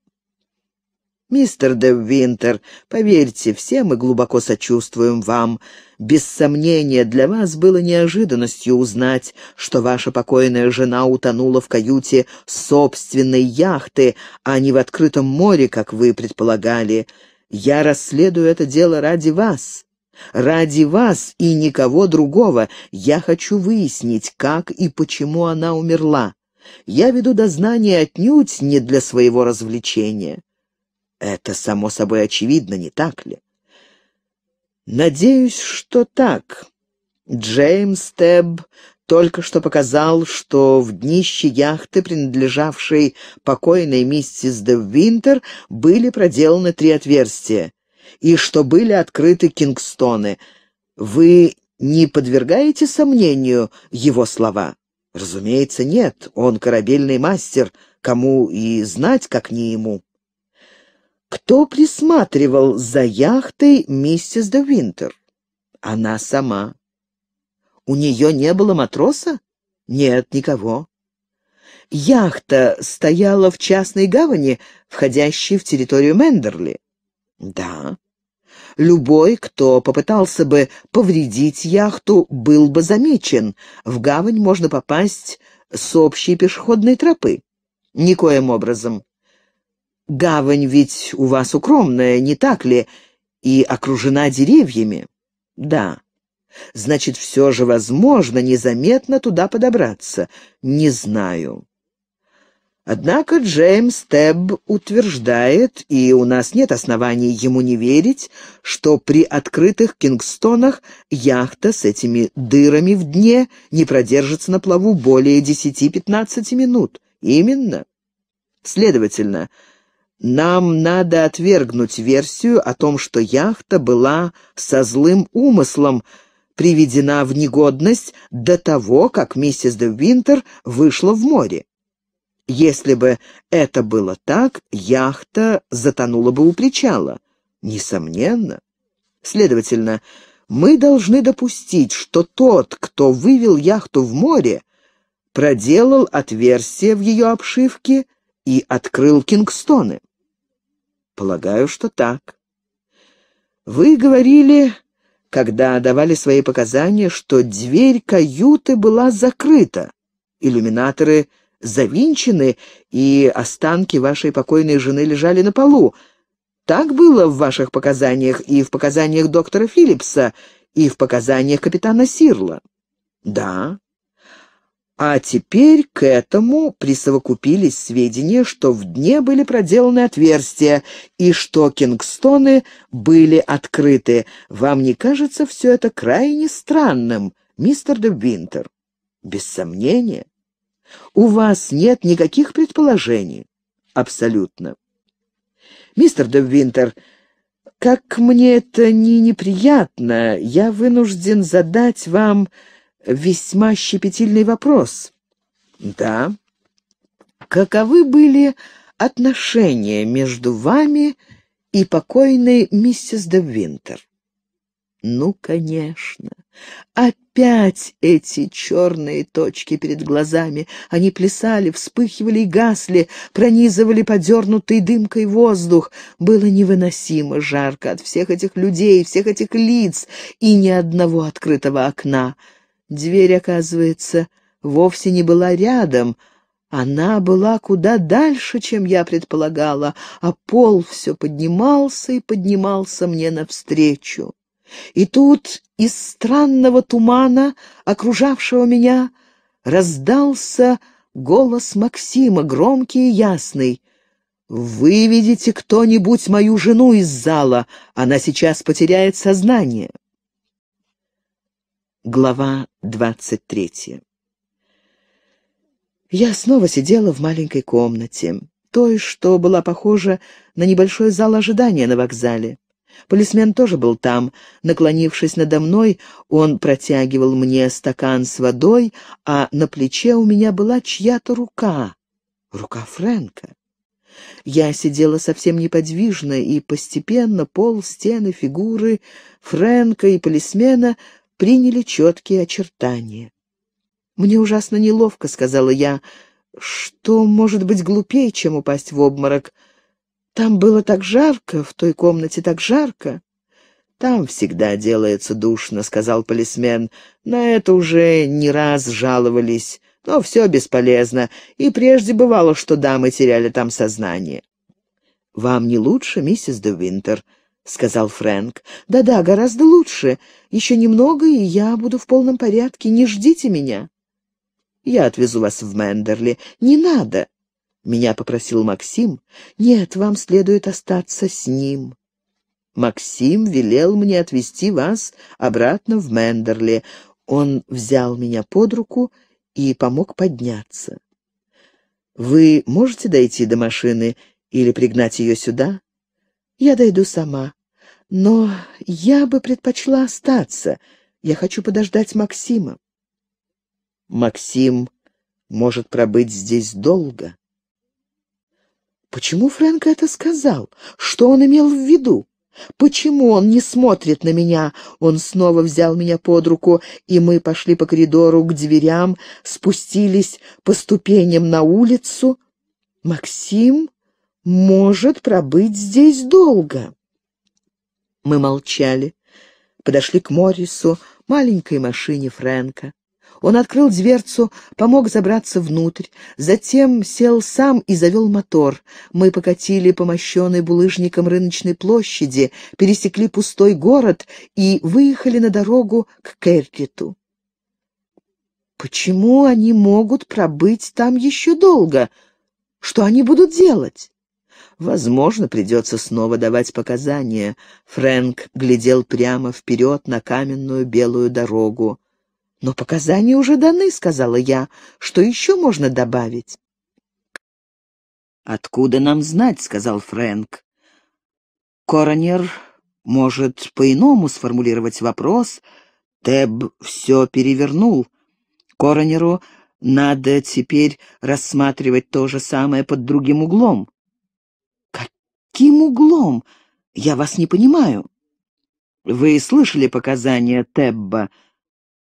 A: «Мистер де Винтер, поверьте, все мы глубоко сочувствуем вам. Без сомнения, для вас было неожиданностью узнать, что ваша покойная жена утонула в каюте собственной яхты, а не в открытом море, как вы предполагали. Я расследую это дело ради вас». «Ради вас и никого другого я хочу выяснить, как и почему она умерла. Я веду дознание отнюдь не для своего развлечения. Это, само собой, очевидно, не так ли? Надеюсь, что так. Джеймс Тебб только что показал, что в днище яхты, принадлежавшей покойной миссис де Винтер, были проделаны три отверстия, и что были открыты кингстоны. Вы не подвергаете сомнению его слова? Разумеется, нет. Он корабельный мастер, кому и знать, как не ему. Кто присматривал за яхтой миссис де Винтер? Она сама. У нее не было матроса? Нет, никого. Яхта стояла в частной гавани, входящей в территорию Мендерли. Да. Любой, кто попытался бы повредить яхту, был бы замечен. В гавань можно попасть с общей пешеходной тропы. Никоим образом. Гавань ведь у вас укромная, не так ли? И окружена деревьями? Да. Значит, все же возможно незаметно туда подобраться. Не знаю. Однако Джеймс Тебб утверждает, и у нас нет оснований ему не верить, что при открытых Кингстонах яхта с этими дырами в дне не продержится на плаву более 10-15 минут. Именно. Следовательно, нам надо отвергнуть версию о том, что яхта была со злым умыслом приведена в негодность до того, как миссис де Винтер вышла в море. Если бы это было так, яхта затонула бы у причала. Несомненно. Следовательно, мы должны допустить, что тот, кто вывел яхту в море, проделал отверстие в ее обшивке и открыл кингстоны. Полагаю, что так. Вы говорили, когда давали свои показания, что дверь каюты была закрыта, иллюминаторы завинчены, и останки вашей покойной жены лежали на полу. Так было в ваших показаниях и в показаниях доктора Филлипса, и в показаниях капитана Сирла. Да, а теперь к этому присовокупились сведения, что в дне были проделаны отверстия и что кингстоны были открыты. Вам не кажется все это крайне странным, мистер де Винтер? Без сомнения. У вас нет никаких предположений? Абсолютно. Мистер де Винтер, как мне это не неприятно, я вынужден задать вам весьма щепетильный вопрос. Да. Каковы были отношения между вами и покойной миссис де Винтер? Ну, конечно. Опять эти черные точки перед глазами. Они плясали, вспыхивали и гасли, пронизывали подернутый дымкой воздух. Было невыносимо жарко от всех этих людей, всех этих лиц и ни одного открытого окна. Дверь, оказывается, вовсе не была рядом. Она была куда дальше, чем я предполагала, а пол все поднимался и поднимался мне навстречу. И тут из странного тумана, окружавшего меня, раздался голос Максима, громкий и ясный. «Выведите кто-нибудь мою жену из зала, она сейчас потеряет сознание». Глава 23 Я снова сидела в маленькой комнате, той, что была похожа на небольшой зал ожидания на вокзале. Полисмен тоже был там. Наклонившись надо мной, он протягивал мне стакан с водой, а на плече у меня была чья-то рука. Рука Фрэнка. Я сидела совсем неподвижно, и постепенно пол, стены, фигуры Фрэнка и полисмена — приняли четкие очертания. «Мне ужасно неловко», — сказала я. «Что может быть глупее, чем упасть в обморок? Там было так жарко, в той комнате так жарко». «Там всегда делается душно», — сказал полисмен. «На это уже не раз жаловались, но все бесполезно, и прежде бывало, что дамы теряли там сознание». «Вам не лучше, миссис Дувинтер? — сказал Фрэнк. «Да-да, гораздо лучше. Еще немного, и я буду в полном порядке. Не ждите меня». «Я отвезу вас в Мендерли. Не надо!» — меня попросил Максим. «Нет, вам следует остаться с ним». «Максим велел мне отвезти вас обратно в Мендерли. Он взял меня под руку и помог подняться». «Вы можете дойти до машины или пригнать ее сюда?» «Я дойду сама», но я бы предпочла остаться. Я хочу подождать Максима. Максим может пробыть здесь долго. Почему Фрэнк это сказал? Что он имел в виду? Почему он не смотрит на меня? Он снова взял меня под руку, и мы пошли по коридору к дверям, спустились по ступеням на улицу. Максим может пробыть здесь долго. Мы молчали. Подошли к Моррису, маленькой машине Фрэнка. Он открыл дверцу, помог забраться внутрь, затем сел сам и завел мотор. Мы покатили по мощенной булыжником рыночной площади, пересекли пустой город и выехали на дорогу к Керкету. «Почему они могут пробыть там еще долго? Что они будут делать?» Возможно, придется снова давать показания. Фрэнк глядел прямо вперед на каменную белую дорогу. «Но показания уже даны», — сказала я. «Что еще можно добавить?» «Откуда нам знать?» — сказал Фрэнк. «Коронер может по-иному сформулировать вопрос. Теб все перевернул. Коронеру надо теперь рассматривать то же самое под другим углом каким углом? Я вас не понимаю». «Вы слышали показания Тебба?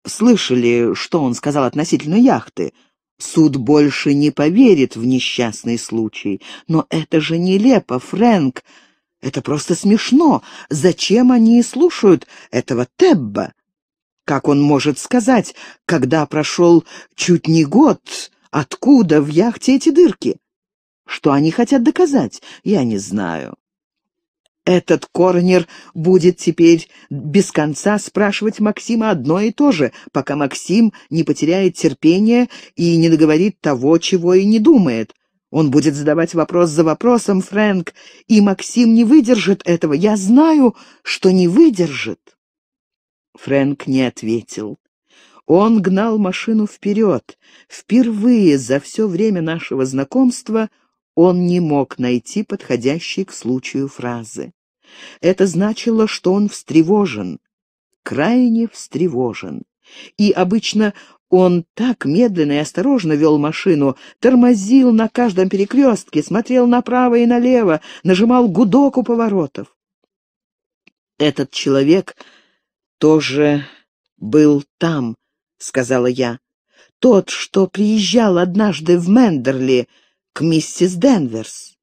A: Слышали, что он сказал относительно яхты?» Суд больше не поверит в несчастный случай. Но это же нелепо, Фрэнк. Это просто смешно. Зачем они слушают этого Тебба? Как он может сказать, когда прошел чуть не год, откуда в яхте эти дырки? Что они хотят доказать, я не знаю. Этот Корнер будет теперь без конца спрашивать Максима одно и то же, пока Максим не потеряет терпения и не договорит того, чего и не думает. Он будет задавать вопрос за вопросом, Фрэнк, и Максим не выдержит этого. Я знаю, что не выдержит. Фрэнк не ответил. Он гнал машину вперед. Впервые за все время нашего знакомства — он не мог найти подходящей к случаю фразы. Это значило, что он встревожен, крайне встревожен. И обычно он так медленно и осторожно вел машину, тормозил на каждом перекрестке, смотрел направо и налево, нажимал гудок у поворотов. «Этот человек тоже был там», — сказала я. «Тот, что приезжал однажды в Мендерли», к миссис Денверс».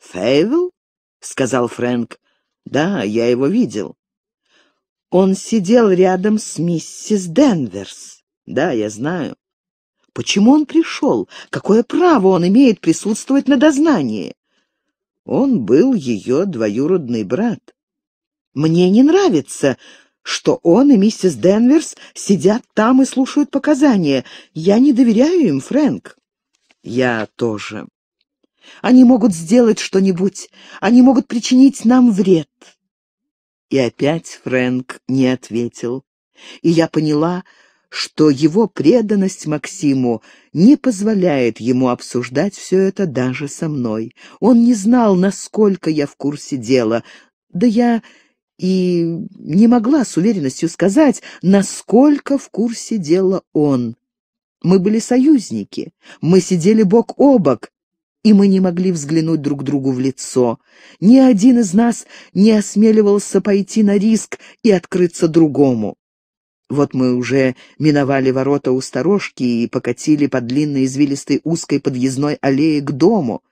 A: «Фейвел?» — сказал Фрэнк. «Да, я его видел». «Он сидел рядом с миссис Денверс». «Да, я знаю». «Почему он пришел? Какое право он имеет присутствовать на дознании?» «Он был ее двоюродный брат». «Мне не нравится», что он и миссис Денверс сидят там и слушают показания. Я не доверяю им, Фрэнк». Я тоже. Они могут сделать что-нибудь, они могут причинить нам вред. И опять Фрэнк не ответил. И я поняла, что его преданность Максиму не позволяет ему обсуждать все это даже со мной. Он не знал, насколько я в курсе дела, да я и не могла с уверенностью сказать, насколько в курсе дела он. Мы были союзники, мы сидели бок о бок, и мы не могли взглянуть друг другу в лицо. Ни один из нас не осмеливался пойти на риск и открыться другому. Вот мы уже миновали ворота у сторожки и покатили по длинной извилистой узкой подъездной аллее к дому.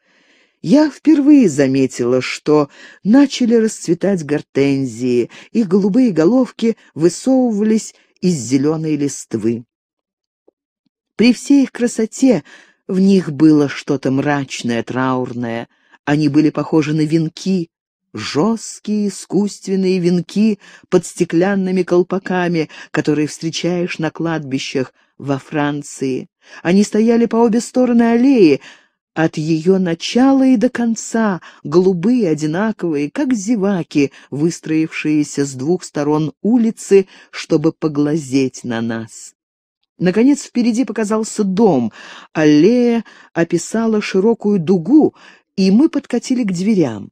A: Я впервые заметила, что начали расцветать гортензии, их голубые головки высовывались из зеленой листвы. При всей их красоте в них было что-то мрачное, траурное. Они были похожи на венки, жесткие искусственные венки под стеклянными колпаками, которые встречаешь на кладбищах во Франции. Они стояли по обе стороны аллеи, от ее начала и до конца, голубые, одинаковые, как зеваки, выстроившиеся с двух сторон улицы, чтобы поглазеть на нас. Наконец впереди показался дом. Аллея описала широкую дугу, и мы подкатили к дверям.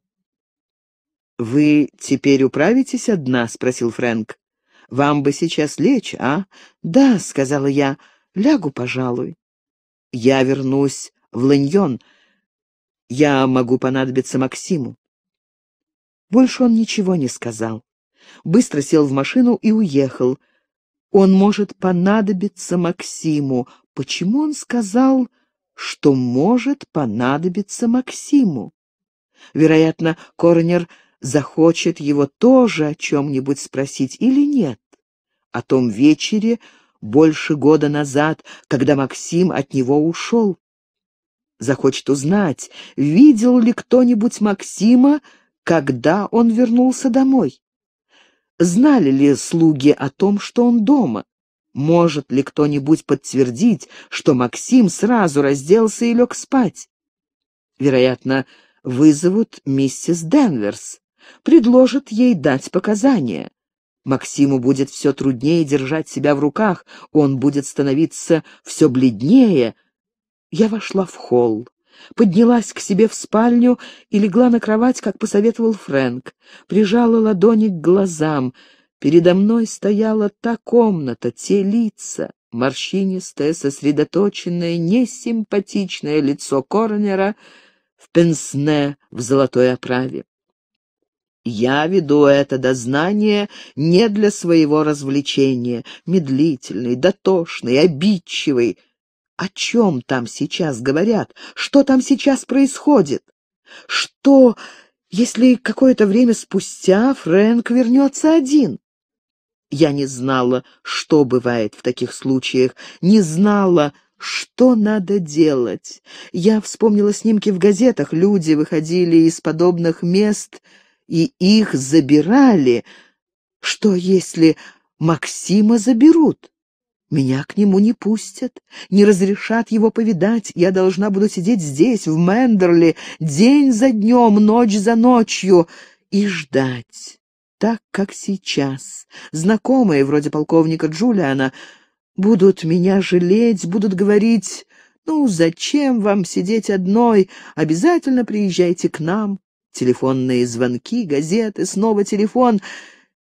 A: «Вы теперь управитесь одна?» — спросил Фрэнк. «Вам бы сейчас лечь, а?» «Да», — сказала я. «Лягу, пожалуй». «Я вернусь в Ланьон. Я могу понадобиться Максиму». Больше он ничего не сказал. Быстро сел в машину и уехал — он может понадобиться Максиму. Почему он сказал, что может понадобиться Максиму? Вероятно, Коронер захочет его тоже о чем-нибудь спросить или нет. О том вечере больше года назад, когда Максим от него ушел. Захочет узнать, видел ли кто-нибудь Максима, когда он вернулся домой. Знали ли слуги о том, что он дома? Может ли кто-нибудь подтвердить, что Максим сразу разделся и лег спать? Вероятно, вызовут миссис Денверс, предложат ей дать показания. Максиму будет все труднее держать себя в руках, он будет становиться все бледнее. Я вошла в холл поднялась к себе в спальню и легла на кровать, как посоветовал Фрэнк, прижала ладони к глазам. Передо мной стояла та комната, те лица, морщинистое, сосредоточенное, несимпатичное лицо Корнера в пенсне в золотой оправе. Я веду это дознание не для своего развлечения, медлительный, дотошный, обидчивый — о чем там сейчас говорят? Что там сейчас происходит? Что, если какое-то время спустя Фрэнк вернется один? Я не знала, что бывает в таких случаях, не знала, что надо делать. Я вспомнила снимки в газетах, люди выходили из подобных мест, и их забирали. Что, если Максима заберут? Меня к нему не пустят, не разрешат его повидать. Я должна буду сидеть здесь, в Мендерли, день за днем, ночь за ночью и ждать, так как сейчас. Знакомые, вроде полковника Джулиана, будут меня жалеть, будут говорить, «Ну, зачем вам сидеть одной? Обязательно приезжайте к нам». Телефонные звонки, газеты, снова телефон —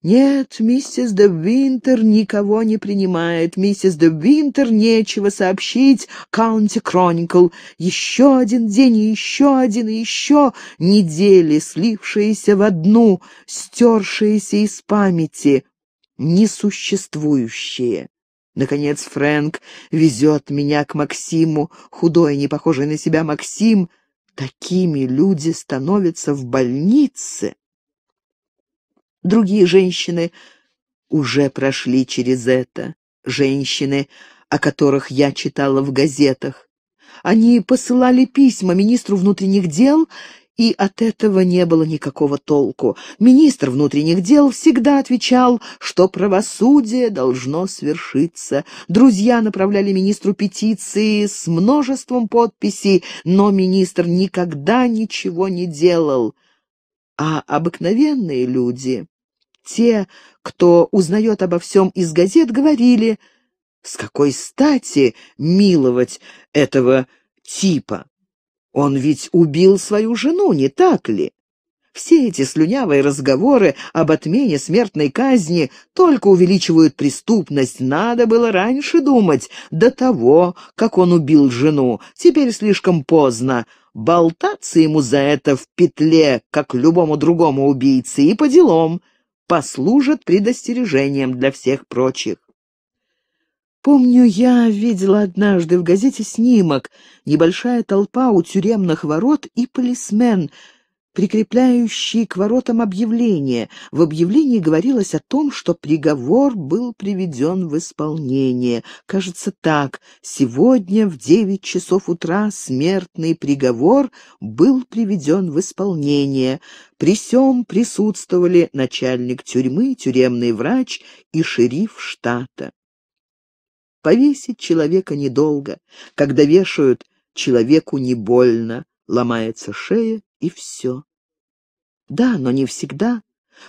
A: «Нет, миссис де Винтер никого не принимает. Миссис де Винтер нечего сообщить. Каунти Кроникл. Еще один день, и еще один, и еще недели, слившиеся в одну, стершиеся из памяти, несуществующие». Наконец Фрэнк везет меня к Максиму, худой, не похожий на себя Максим. Такими люди становятся в больнице. Другие женщины уже прошли через это. Женщины, о которых я читала в газетах. Они посылали письма министру внутренних дел, и от этого не было никакого толку. Министр внутренних дел всегда отвечал, что правосудие должно свершиться. Друзья направляли министру петиции с множеством подписей, но министр никогда ничего не делал. А обыкновенные люди те, кто узнает обо всем из газет, говорили, с какой стати миловать этого типа. Он ведь убил свою жену, не так ли? Все эти слюнявые разговоры об отмене смертной казни только увеличивают преступность. Надо было раньше думать, до того, как он убил жену. Теперь слишком поздно. Болтаться ему за это в петле, как любому другому убийце, и по делам послужат предостережением для всех прочих. Помню, я видела однажды в газете снимок. Небольшая толпа у тюремных ворот и полисмен — прикрепляющие к воротам объявление. В объявлении говорилось о том, что приговор был приведен в исполнение. Кажется так, сегодня в девять часов утра смертный приговор был приведен в исполнение. При сём присутствовали начальник тюрьмы, тюремный врач и шериф штата. Повесить человека недолго. Когда вешают, человеку не больно, ломается шея и все. Да, но не всегда.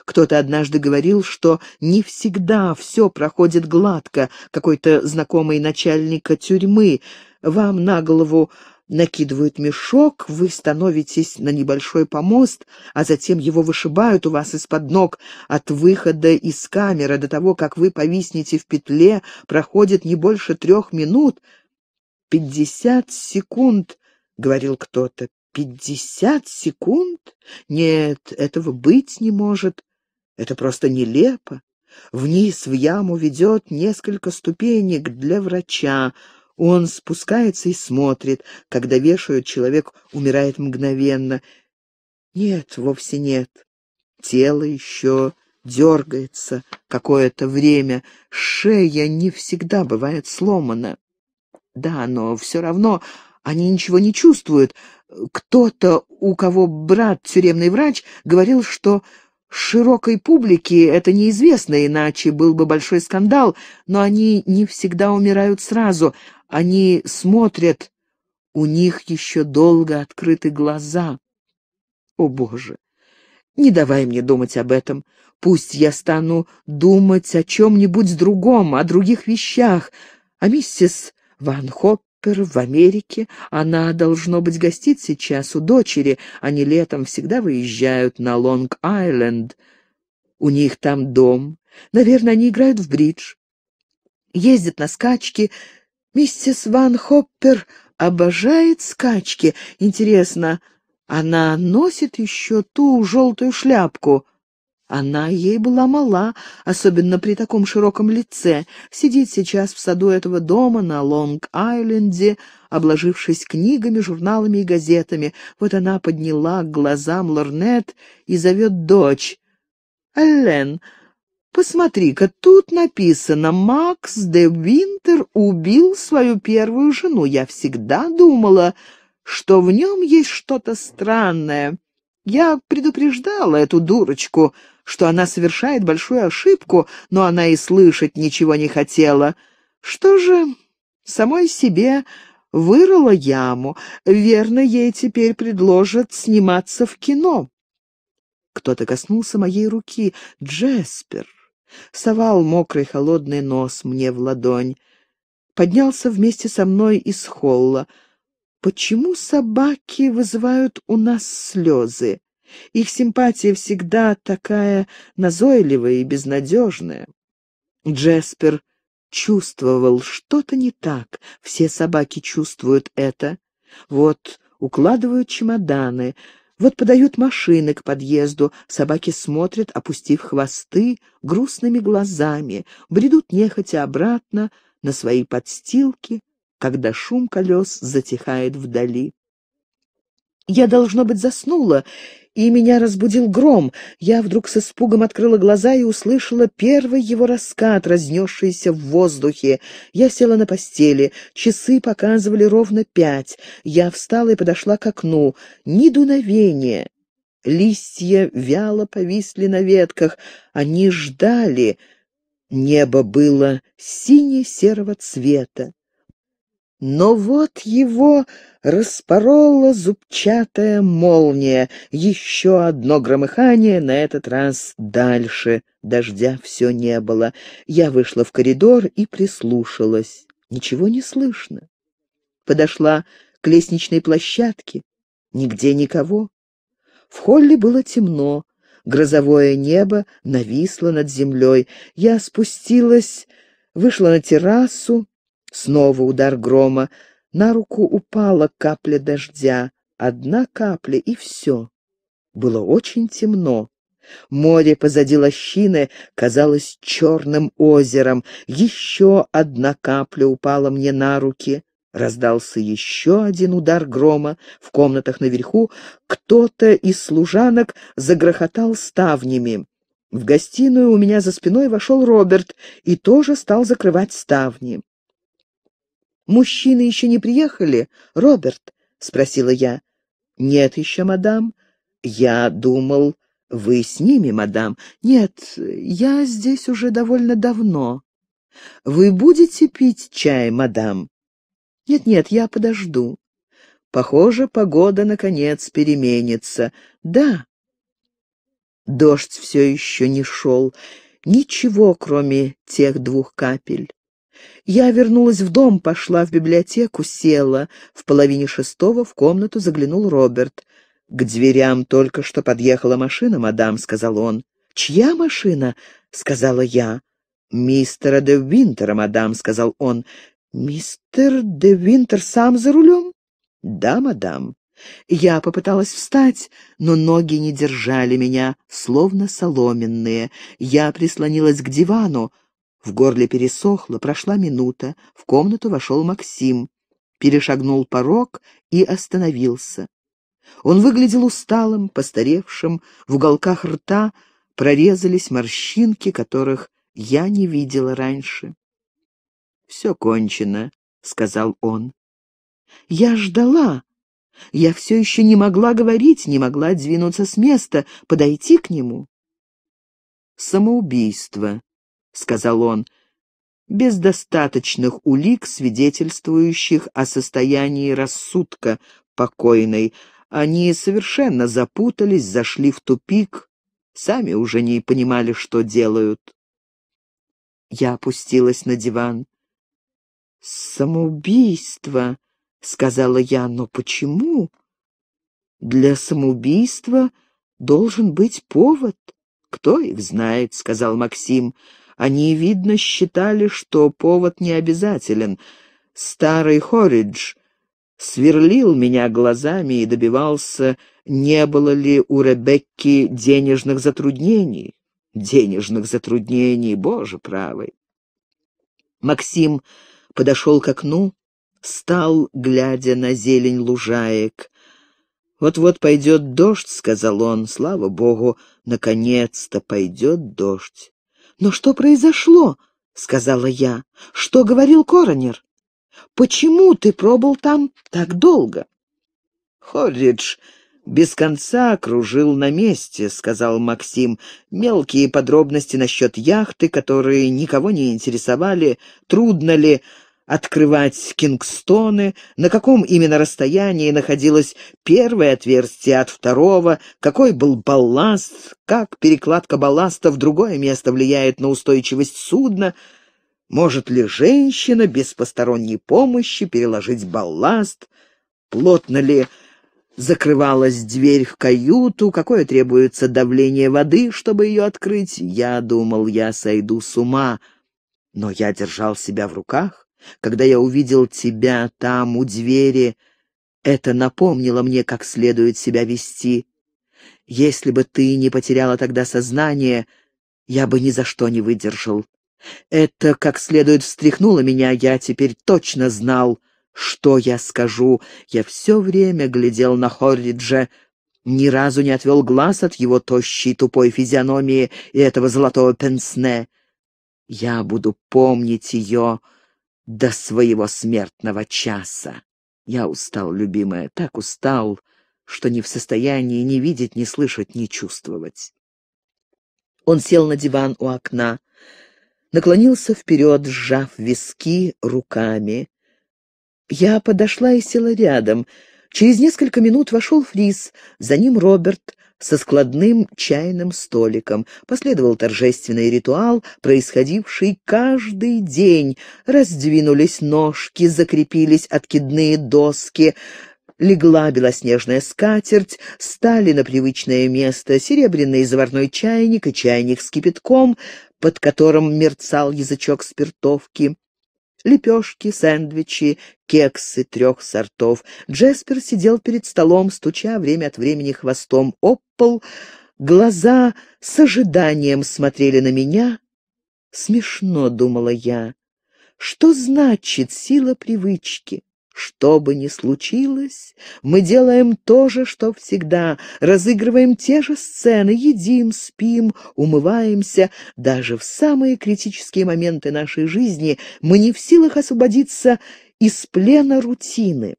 A: Кто-то однажды говорил, что не всегда все проходит гладко. Какой-то знакомый начальника тюрьмы вам на голову накидывают мешок, вы становитесь на небольшой помост, а затем его вышибают у вас из-под ног. От выхода из камеры до того, как вы повиснете в петле, проходит не больше трех минут. «Пятьдесят секунд», — говорил кто-то, Пятьдесят секунд? Нет, этого быть не может. Это просто нелепо. Вниз в яму ведет несколько ступенек для врача. Он спускается и смотрит. Когда вешают, человек умирает мгновенно. Нет, вовсе нет. Тело еще дергается какое-то время. Шея не всегда бывает сломана. Да, но все равно они ничего не чувствуют. Кто-то, у кого брат тюремный врач, говорил, что широкой публике это неизвестно, иначе был бы большой скандал, но они не всегда умирают сразу. Они смотрят, у них еще долго открыты глаза. О, Боже! Не давай мне думать об этом. Пусть я стану думать о чем-нибудь другом, о других вещах, о миссис Ван Хоп, Купер в Америке. Она, должно быть, гостит сейчас у дочери. Они летом всегда выезжают на Лонг-Айленд. У них там дом. Наверное, они играют в бридж. Ездят на скачки. Миссис Ван Хоппер обожает скачки. Интересно, она носит еще ту желтую шляпку?» Она ей была мала, особенно при таком широком лице. Сидит сейчас в саду этого дома на Лонг-Айленде, обложившись книгами, журналами и газетами. Вот она подняла к глазам лорнет и зовет дочь. «Эллен, посмотри-ка, тут написано, Макс де Винтер убил свою первую жену. Я всегда думала, что в нем есть что-то странное. Я предупреждала эту дурочку» что она совершает большую ошибку, но она и слышать ничего не хотела. Что же, самой себе вырыла яму. Верно, ей теперь предложат сниматься в кино. Кто-то коснулся моей руки. Джеспер. Совал мокрый холодный нос мне в ладонь. Поднялся вместе со мной из холла. «Почему собаки вызывают у нас слезы?» Их симпатия всегда такая назойливая и безнадежная. Джеспер чувствовал, что-то не так. Все собаки чувствуют это. Вот укладывают чемоданы, вот подают машины к подъезду, собаки смотрят, опустив хвосты, грустными глазами, бредут нехотя обратно на свои подстилки, когда шум колес затихает вдали. Я, должно быть, заснула и меня разбудил гром. Я вдруг с испугом открыла глаза и услышала первый его раскат, разнесшийся в воздухе. Я села на постели. Часы показывали ровно пять. Я встала и подошла к окну. Ни дуновения. Листья вяло повисли на ветках. Они ждали. Небо было сине-серого цвета. Но вот его распорола зубчатая молния. Еще одно громыхание, на этот раз дальше. Дождя все не было. Я вышла в коридор и прислушалась. Ничего не слышно. Подошла к лестничной площадке. Нигде никого. В холле было темно. Грозовое небо нависло над землей. Я спустилась, вышла на террасу, Снова удар грома. На руку упала капля дождя. Одна капля, и все. Было очень темно. Море позади лощины казалось черным озером. Еще одна капля упала мне на руки. Раздался еще один удар грома. В комнатах наверху кто-то из служанок загрохотал ставнями. В гостиную у меня за спиной вошел Роберт и тоже стал закрывать ставни мужчины еще не приехали? Роберт?» — спросила я. «Нет еще, мадам. Я думал, вы с ними, мадам. Нет, я здесь уже довольно давно. Вы будете пить чай, мадам?» «Нет-нет, я подожду. Похоже, погода, наконец, переменится. Да». Дождь все еще не шел. Ничего, кроме тех двух капель. Я вернулась в дом, пошла в библиотеку, села. В половине шестого в комнату заглянул Роберт. «К дверям только что подъехала машина, мадам», — сказал он. «Чья машина?» — сказала я. «Мистера де Винтера, мадам», — сказал он. «Мистер де Винтер сам за рулем?» «Да, мадам». Я попыталась встать, но ноги не держали меня, словно соломенные. Я прислонилась к дивану, в горле пересохло, прошла минута. В комнату вошел Максим. Перешагнул порог и остановился. Он выглядел усталым, постаревшим, в уголках рта прорезались морщинки, которых я не видела раньше. «Все кончено», — сказал он. «Я ждала. Я все еще не могла говорить, не могла двинуться с места, подойти к нему». «Самоубийство», — сказал он, — без достаточных улик, свидетельствующих о состоянии рассудка покойной. Они совершенно запутались, зашли в тупик, сами уже не понимали, что делают. Я опустилась на диван. «Самоубийство», — сказала я, — «но почему?» «Для самоубийства должен быть повод». «Кто их знает», — сказал Максим. Они, видно, считали, что повод не обязателен. Старый Хоридж сверлил меня глазами и добивался, не было ли у Ребекки денежных затруднений. Денежных затруднений, боже правый. Максим подошел к окну, стал, глядя на зелень лужаек. «Вот-вот пойдет дождь», — сказал он, — «слава богу, наконец-то пойдет дождь». «Но что произошло?» — сказала я. «Что говорил коронер? Почему ты пробыл там так долго?» «Хорридж без конца кружил на месте», — сказал Максим. «Мелкие подробности насчет яхты, которые никого не интересовали, трудно ли...» открывать кингстоны, на каком именно расстоянии находилось первое отверстие от второго, какой был балласт, как перекладка балласта в другое место влияет на устойчивость судна, может ли женщина без посторонней помощи переложить балласт, плотно ли закрывалась дверь в каюту, какое требуется давление воды, чтобы ее открыть. Я думал, я сойду с ума, но я держал себя в руках. Когда я увидел тебя там, у двери, это напомнило мне, как следует себя вести. Если бы ты не потеряла тогда сознание, я бы ни за что не выдержал. Это как следует встряхнуло меня, я теперь точно знал, что я скажу. Я все время глядел на Хорриджа, ни разу не отвел глаз от его тощей тупой физиономии и этого золотого пенсне. Я буду помнить ее, — до своего смертного часа. Я устал, любимая, так устал, что не в состоянии ни видеть, ни слышать, ни чувствовать. Он сел на диван у окна, наклонился вперед, сжав виски руками. Я подошла и села рядом. Через несколько минут вошел Фрис, за ним Роберт, со складным чайным столиком. Последовал торжественный ритуал, происходивший каждый день. Раздвинулись ножки, закрепились откидные доски — Легла белоснежная скатерть, стали на привычное место серебряный заварной чайник и чайник с кипятком, под которым мерцал язычок спиртовки лепешки, сэндвичи, кексы трех сортов. Джеспер сидел перед столом, стуча время от времени хвостом об пол. Глаза с ожиданием смотрели на меня. Смешно, думала я. Что значит сила привычки? Что бы ни случилось, мы делаем то же, что всегда, разыгрываем те же сцены, едим, спим, умываемся. Даже в самые критические моменты нашей жизни мы не в силах освободиться из плена рутины.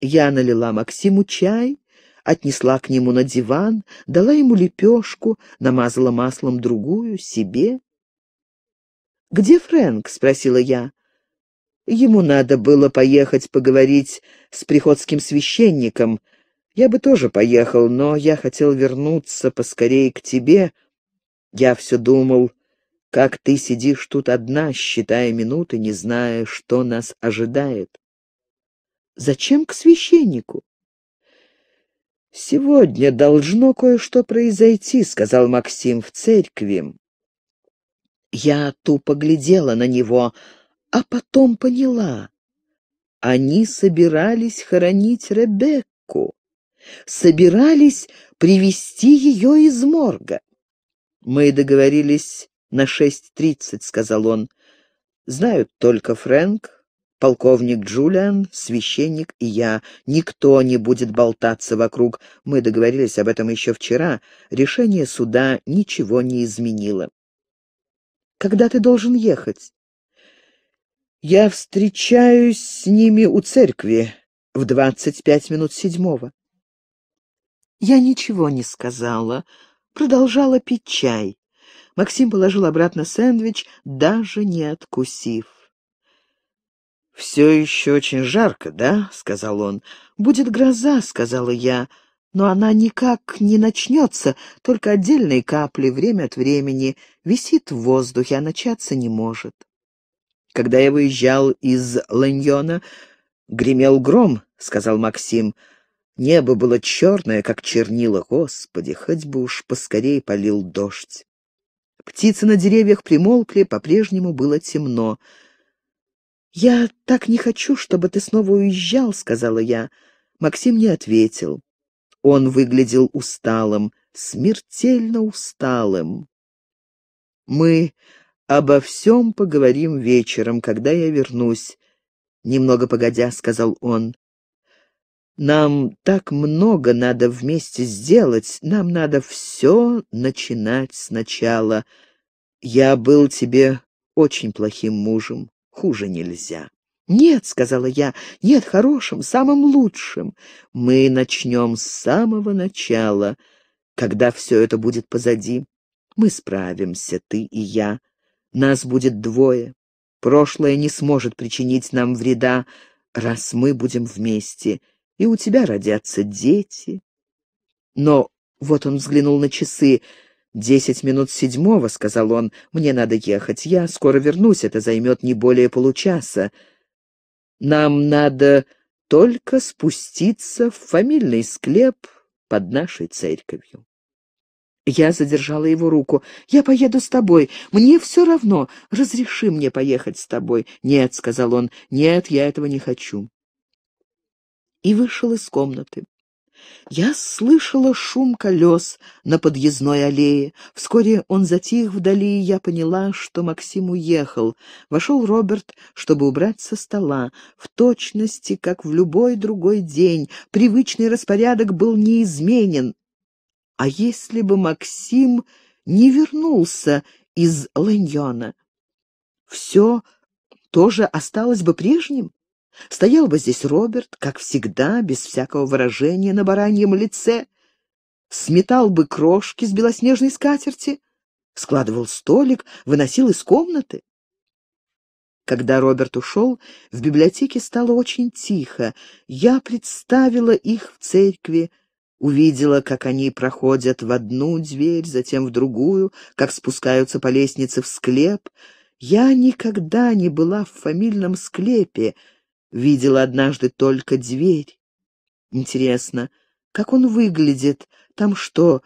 A: Я налила Максиму чай, отнесла к нему на диван, дала ему лепешку, намазала маслом другую, себе. «Где Фрэнк?» — спросила я. Ему надо было поехать поговорить с приходским священником. Я бы тоже поехал, но я хотел вернуться поскорее к тебе. Я все думал, как ты сидишь тут одна, считая минуты, не зная, что нас ожидает. Зачем к священнику? «Сегодня должно кое-что произойти», — сказал Максим в церкви. Я тупо глядела на него, — а потом поняла. Они собирались хоронить Ребекку, собирались привести ее из морга. «Мы договорились на шесть тридцать», — сказал он. «Знают только Фрэнк, полковник Джулиан, священник и я. Никто не будет болтаться вокруг. Мы договорились об этом еще вчера. Решение суда ничего не изменило». «Когда ты должен ехать?» Я встречаюсь с ними у церкви в двадцать пять минут седьмого. Я ничего не сказала, продолжала пить чай. Максим положил обратно сэндвич, даже не откусив. «Все еще очень жарко, да?» — сказал он. «Будет гроза», — сказала я, — «но она никак не начнется, только отдельные капли время от времени. Висит в воздухе, а начаться не может». Когда я выезжал из Ланьона, гремел гром, — сказал Максим. Небо было черное, как чернила. Господи, хоть бы уж поскорей полил дождь. Птицы на деревьях примолкли, по-прежнему было темно. «Я так не хочу, чтобы ты снова уезжал», — сказала я. Максим не ответил. Он выглядел усталым, смертельно усталым. Мы Обо всем поговорим вечером, когда я вернусь. Немного погодя, сказал он. Нам так много надо вместе сделать, нам надо все начинать сначала. Я был тебе очень плохим мужем, хуже нельзя. «Нет», — сказала я, — «нет, хорошим, самым лучшим. Мы начнем с самого начала, когда все это будет позади. Мы справимся, ты и я. Нас будет двое. Прошлое не сможет причинить нам вреда, раз мы будем вместе. И у тебя родятся дети. Но вот он взглянул на часы. «Десять минут седьмого», — сказал он, — «мне надо ехать. Я скоро вернусь, это займет не более получаса. Нам надо только спуститься в фамильный склеп под нашей церковью». Я задержала его руку. «Я поеду с тобой. Мне все равно. Разреши мне поехать с тобой». «Нет», — сказал он, — «нет, я этого не хочу». И вышел из комнаты. Я слышала шум колес на подъездной аллее. Вскоре он затих вдали, и я поняла, что Максим уехал. Вошел Роберт, чтобы убрать со стола. В точности, как в любой другой день, привычный распорядок был неизменен. А если бы Максим не вернулся из Ланьона? Все тоже осталось бы прежним? Стоял бы здесь Роберт, как всегда, без всякого выражения на бараньем лице, сметал бы крошки с белоснежной скатерти, складывал столик, выносил из комнаты. Когда Роберт ушел, в библиотеке стало очень тихо. Я представила их в церкви увидела, как они проходят в одну дверь, затем в другую, как спускаются по лестнице в склеп. Я никогда не была в фамильном склепе, видела однажды только дверь. Интересно, как он выглядит? Там что,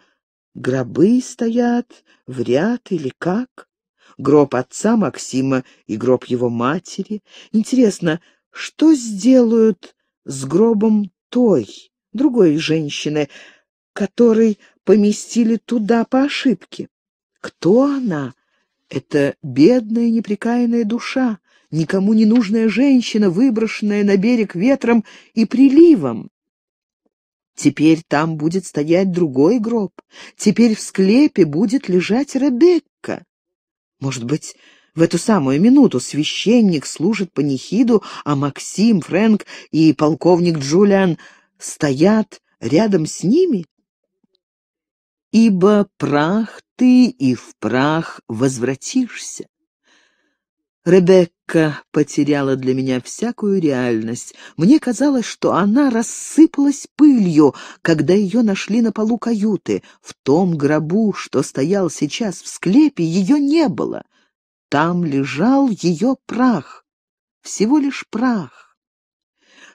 A: гробы стоят в ряд или как? Гроб отца Максима и гроб его матери. Интересно, что сделают с гробом той? другой женщины, которой поместили туда по ошибке. Кто она? Это бедная неприкаянная душа, никому не нужная женщина, выброшенная на берег ветром и приливом. Теперь там будет стоять другой гроб. Теперь в склепе будет лежать Ребекка. Может быть, в эту самую минуту священник служит панихиду, а Максим, Фрэнк и полковник Джулиан стоят рядом с ними? Ибо прах ты и в прах возвратишься. Ребекка потеряла для меня всякую реальность. Мне казалось, что она рассыпалась пылью, когда ее нашли на полу каюты. В том гробу, что стоял сейчас в склепе, ее не было. Там лежал ее прах. Всего лишь прах.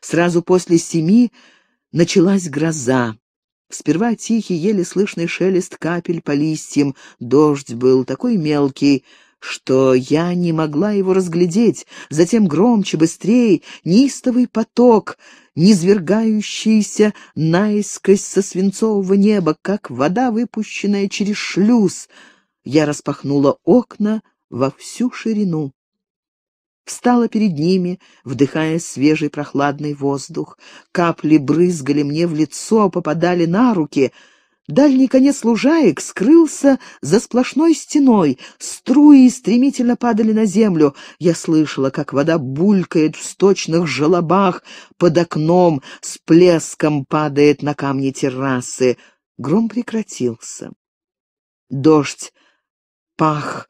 A: Сразу после семи Началась гроза. Сперва тихий, еле слышный шелест капель по листьям. Дождь был такой мелкий, что я не могла его разглядеть. Затем громче, быстрее, неистовый поток, низвергающийся наискось со свинцового неба, как вода, выпущенная через шлюз. Я распахнула окна во всю ширину. Встала перед ними, вдыхая свежий прохладный воздух. Капли брызгали мне в лицо, попадали на руки. Дальний конец лужаек скрылся за сплошной стеной. Струи стремительно падали на землю. Я слышала, как вода булькает в сточных желобах под окном, с плеском падает на камни террасы. Гром прекратился. Дождь пах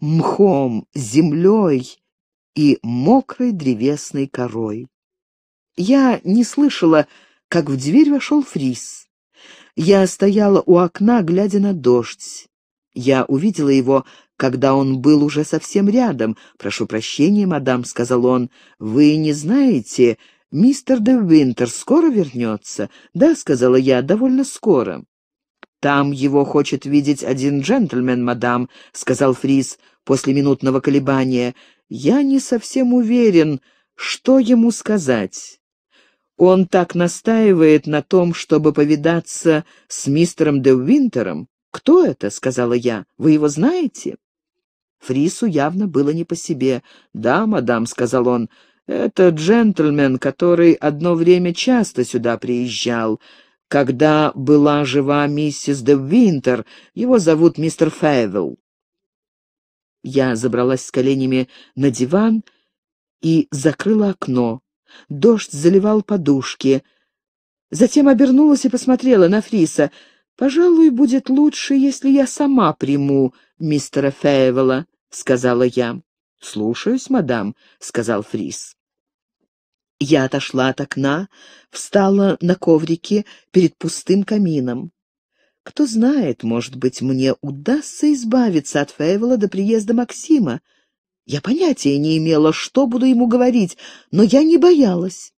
A: мхом, землей и мокрой древесной корой. Я не слышала, как в дверь вошел Фрис. Я стояла у окна, глядя на дождь. Я увидела его, когда он был уже совсем рядом. «Прошу прощения, мадам», — сказал он, — «вы не знаете, мистер де Винтер скоро вернется?» «Да», — сказала я, — «довольно скоро». «Там его хочет видеть один джентльмен, мадам», — сказал Фрис после минутного колебания. Я не совсем уверен, что ему сказать. Он так настаивает на том, чтобы повидаться с мистером де Винтером. «Кто это?» — сказала я. «Вы его знаете?» Фрису явно было не по себе. «Да, мадам», — сказал он, — «это джентльмен, который одно время часто сюда приезжал. Когда была жива миссис де Винтер, его зовут мистер Фейвелл. Я забралась с коленями на диван и закрыла окно. Дождь заливал подушки. Затем обернулась и посмотрела на Фриса. «Пожалуй, будет лучше, если я сама приму мистера Фейвела», — сказала я. «Слушаюсь, мадам», — сказал Фрис. Я отошла от окна, встала на коврике перед пустым камином. Кто знает, может быть, мне удастся избавиться от Фейвела до приезда Максима. Я понятия не имела, что буду ему говорить, но я не боялась.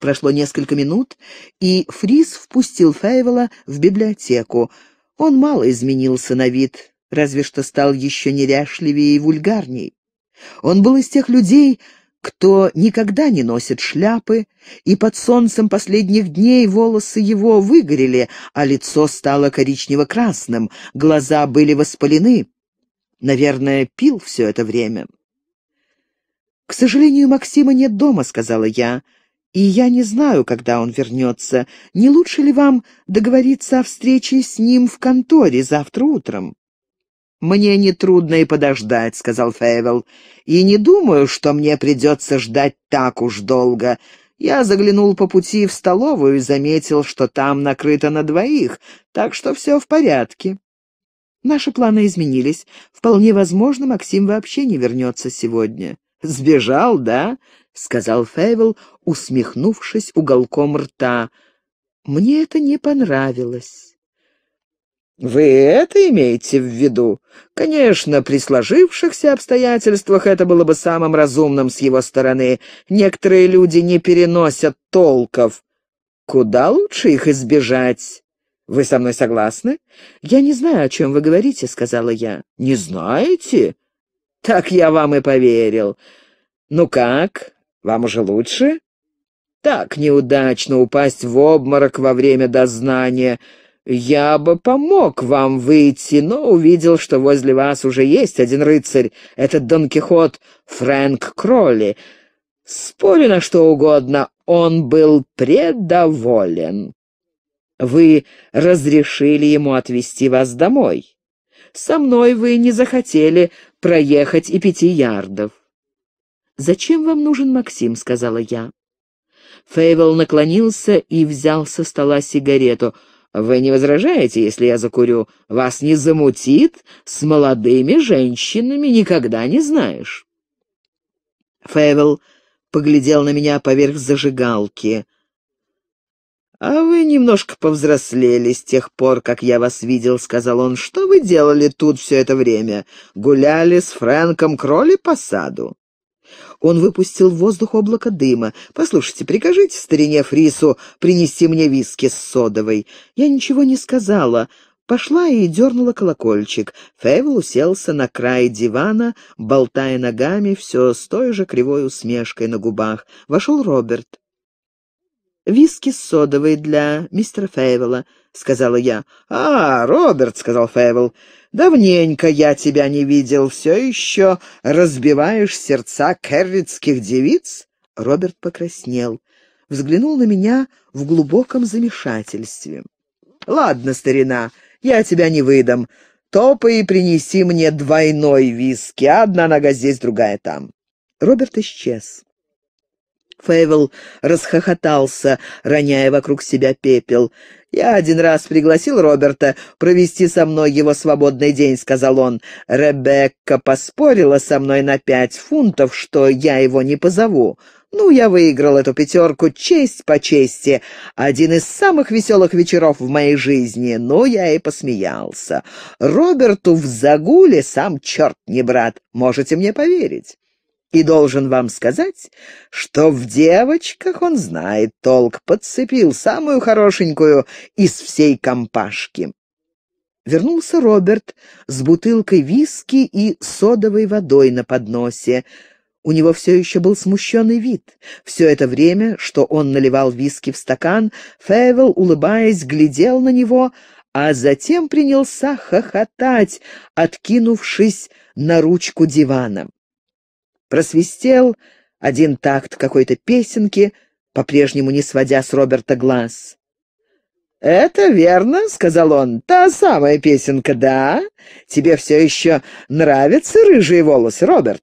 A: Прошло несколько минут, и Фрис впустил Фейвела в библиотеку. Он мало изменился на вид, разве что стал еще неряшливее и вульгарней. Он был из тех людей, кто никогда не носит шляпы, и под солнцем последних дней волосы его выгорели, а лицо стало коричнево-красным, глаза были воспалены. Наверное, пил все это время. «К сожалению, Максима нет дома», — сказала я, — «и я не знаю, когда он вернется. Не лучше ли вам договориться о встрече с ним в конторе завтра утром?» «Мне нетрудно и подождать», — сказал Фейвел. «И не думаю, что мне придется ждать так уж долго. Я заглянул по пути в столовую и заметил, что там накрыто на двоих, так что все в порядке». «Наши планы изменились. Вполне возможно, Максим вообще не вернется сегодня». «Сбежал, да?» — сказал Фейвел, усмехнувшись уголком рта. «Мне это не понравилось». Вы это имеете в виду? Конечно, при сложившихся обстоятельствах это было бы самым разумным с его стороны. Некоторые люди не переносят толков. Куда лучше их избежать? Вы со мной согласны? Я не знаю, о чем вы говорите, сказала я. Не знаете? Так я вам и поверил. Ну как? Вам уже лучше? Так неудачно упасть в обморок во время дознания — я бы помог вам выйти, но увидел, что возле вас уже есть один рыцарь, этот Дон Кихот Фрэнк Кролли. Спорю на что угодно, он был предоволен. Вы разрешили ему отвезти вас домой. Со мной вы не захотели проехать и пяти ярдов. «Зачем вам нужен Максим?» — сказала я. Фейвел наклонился и взял со стола сигарету — вы не возражаете, если я закурю? Вас не замутит? С молодыми женщинами никогда не знаешь». Фейвел поглядел на меня поверх зажигалки. «А вы немножко повзрослели с тех пор, как я вас видел», — сказал он. «Что вы делали тут все это время? Гуляли с Фрэнком Кроли по саду?» Он выпустил в воздух облако дыма. «Послушайте, прикажите старине Фрису принести мне виски с содовой». Я ничего не сказала. Пошла и дернула колокольчик. Фейвел уселся на край дивана, болтая ногами, все с той же кривой усмешкой на губах. Вошел Роберт. «Виски с содовой для мистера Фейвела», — сказала я. «А, Роберт», — сказал Фейвел, — Давненько я тебя не видел, все еще разбиваешь сердца керритских девиц?» Роберт покраснел, взглянул на меня в глубоком замешательстве. «Ладно, старина, я тебя не выдам. Топай и принеси мне двойной виски. Одна нога здесь, другая там». Роберт исчез. Фейвел расхохотался, роняя вокруг себя пепел. «Я один раз пригласил Роберта провести со мной его свободный день», — сказал он. «Ребекка поспорила со мной на пять фунтов, что я его не позову. Ну, я выиграл эту пятерку честь по чести. Один из самых веселых вечеров в моей жизни. Но ну, я и посмеялся. Роберту в загуле сам черт не брат. Можете мне поверить. И должен вам сказать, что в девочках он знает толк, подцепил самую хорошенькую из всей компашки. Вернулся Роберт с бутылкой виски и содовой водой на подносе. У него все еще был смущенный вид. Все это время, что он наливал виски в стакан, Фейвел, улыбаясь, глядел на него, а затем принялся хохотать, откинувшись на ручку дивана. Просвистел один такт какой-то песенки, по-прежнему не сводя с Роберта глаз. «Это верно», — сказал он, — «та самая песенка, да? Тебе все еще нравятся рыжие волосы, Роберт?»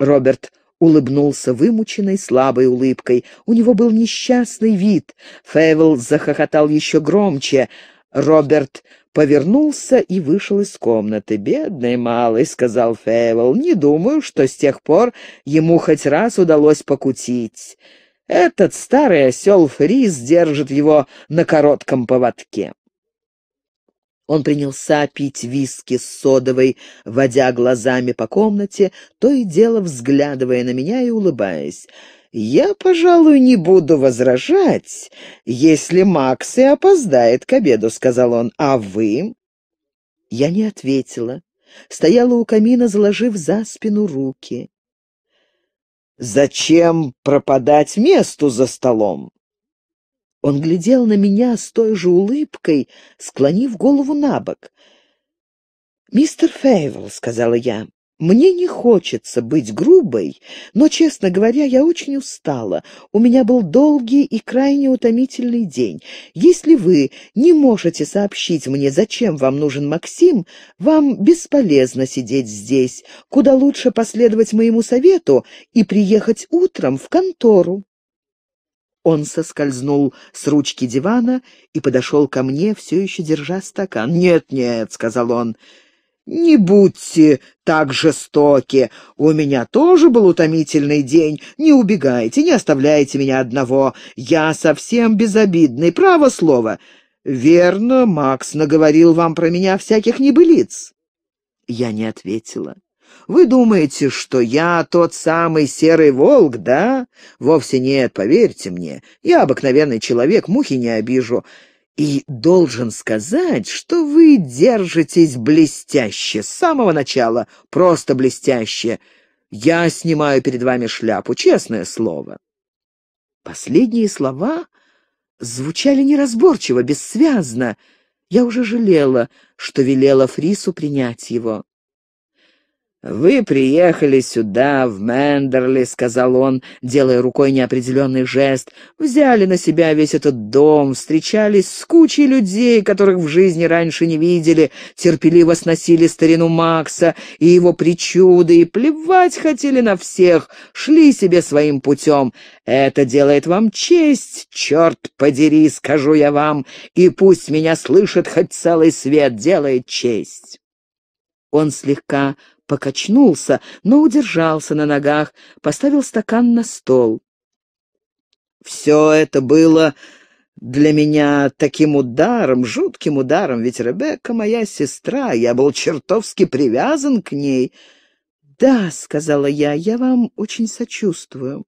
A: Роберт улыбнулся вымученной слабой улыбкой. У него был несчастный вид. Фейвел захохотал еще громче. Роберт повернулся и вышел из комнаты. «Бедный малый», — сказал Фейвел, — «не думаю, что с тех пор ему хоть раз удалось покутить. Этот старый осел Фрис держит его на коротком поводке». Он принялся пить виски с содовой, водя глазами по комнате, то и дело взглядывая на меня и улыбаясь. Я, пожалуй, не буду возражать, если Макс и опоздает к обеду, — сказал он. — А вы? Я не ответила. Стояла у камина, заложив за спину руки. «Зачем пропадать месту за столом?» Он глядел на меня с той же улыбкой, склонив голову набок. «Мистер Фейвел», — сказала я, мне не хочется быть грубой, но, честно говоря, я очень устала. У меня был долгий и крайне утомительный день. Если вы не можете сообщить мне, зачем вам нужен Максим, вам бесполезно сидеть здесь. Куда лучше последовать моему совету и приехать утром в контору. Он соскользнул с ручки дивана и подошел ко мне, все еще держа стакан. «Нет-нет», — сказал он, — «Не будьте так жестоки. У меня тоже был утомительный день. Не убегайте, не оставляйте меня одного. Я совсем безобидный, право слово. Верно, Макс наговорил вам про меня всяких небылиц». Я не ответила. «Вы думаете, что я тот самый серый волк, да? Вовсе нет, поверьте мне. Я обыкновенный человек, мухи не обижу. И должен сказать, что вы держитесь блестяще, с самого начала, просто блестяще. Я снимаю перед вами шляпу, честное слово». Последние слова звучали неразборчиво, бессвязно. Я уже жалела, что велела Фрису принять его. «Вы приехали сюда, в Мендерли», — сказал он, делая рукой неопределенный жест. «Взяли на себя весь этот дом, встречались с кучей людей, которых в жизни раньше не видели, терпеливо сносили старину Макса и его причуды, и плевать хотели на всех, шли себе своим путем. Это делает вам честь, черт подери, скажу я вам, и пусть меня слышит хоть целый свет, делает честь». Он слегка покачнулся, но удержался на ногах, поставил стакан на стол. «Все это было для меня таким ударом, жутким ударом, ведь Ребекка моя сестра, я был чертовски привязан к ней». «Да», — сказала я, — «я вам очень сочувствую».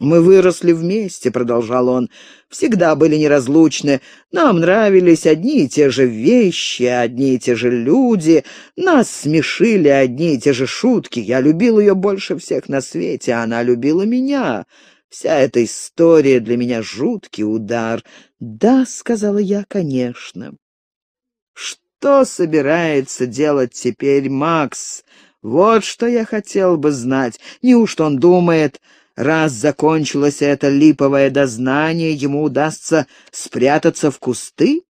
A: «Мы выросли вместе», — продолжал он, — «всегда были неразлучны. Нам нравились одни и те же вещи, одни и те же люди. Нас смешили одни и те же шутки. Я любил ее больше всех на свете, а она любила меня. Вся эта история для меня жуткий удар». «Да», — сказала я, — «конечно». «Что собирается делать теперь Макс? Вот что я хотел бы знать. Неужто он думает...» Раз закончилось это липовое дознание, ему удастся спрятаться в кусты?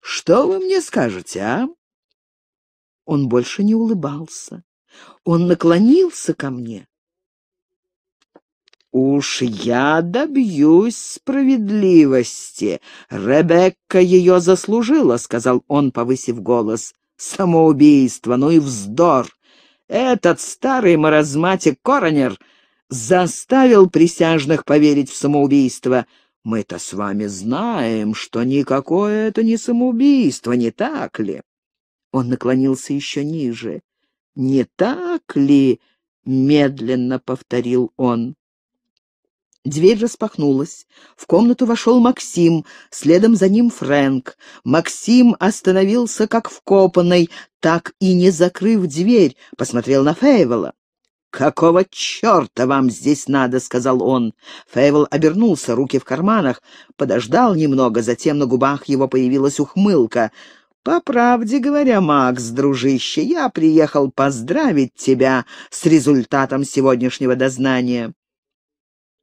A: Что вы мне скажете, а? Он больше не улыбался. Он наклонился ко мне. «Уж я добьюсь справедливости. Ребекка ее заслужила», — сказал он, повысив голос. «Самоубийство, ну и вздор! Этот старый маразматик Коронер заставил присяжных поверить в самоубийство. Мы-то с вами знаем, что никакое это не самоубийство, не так ли? Он наклонился еще ниже. «Не так ли?» — медленно повторил он. Дверь распахнулась. В комнату вошел Максим, следом за ним Фрэнк. Максим остановился как вкопанный, так и не закрыв дверь, посмотрел на Фейвола. «Какого черта вам здесь надо?» — сказал он. Фейвел обернулся, руки в карманах, подождал немного, затем на губах его появилась ухмылка. «По правде говоря, Макс, дружище, я приехал поздравить тебя с результатом сегодняшнего дознания».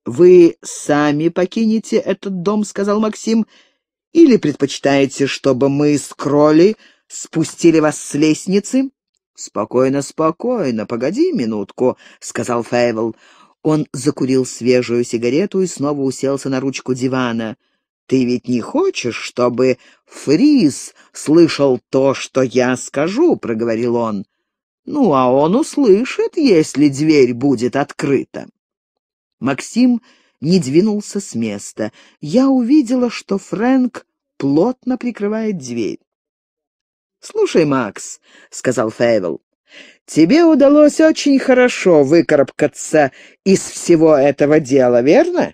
A: «Вы сами покинете этот дом», — сказал Максим, — «или предпочитаете, чтобы мы с кроли спустили вас с лестницы?» «Спокойно, спокойно, погоди минутку», — сказал Фейвел. Он закурил свежую сигарету и снова уселся на ручку дивана. «Ты ведь не хочешь, чтобы Фрис слышал то, что я скажу?» — проговорил он. «Ну, а он услышит, если дверь будет открыта». Максим не двинулся с места. Я увидела, что Фрэнк плотно прикрывает дверь. «Слушай, Макс», — сказал Фейвел, — «тебе удалось очень хорошо выкарабкаться из всего этого дела, верно?»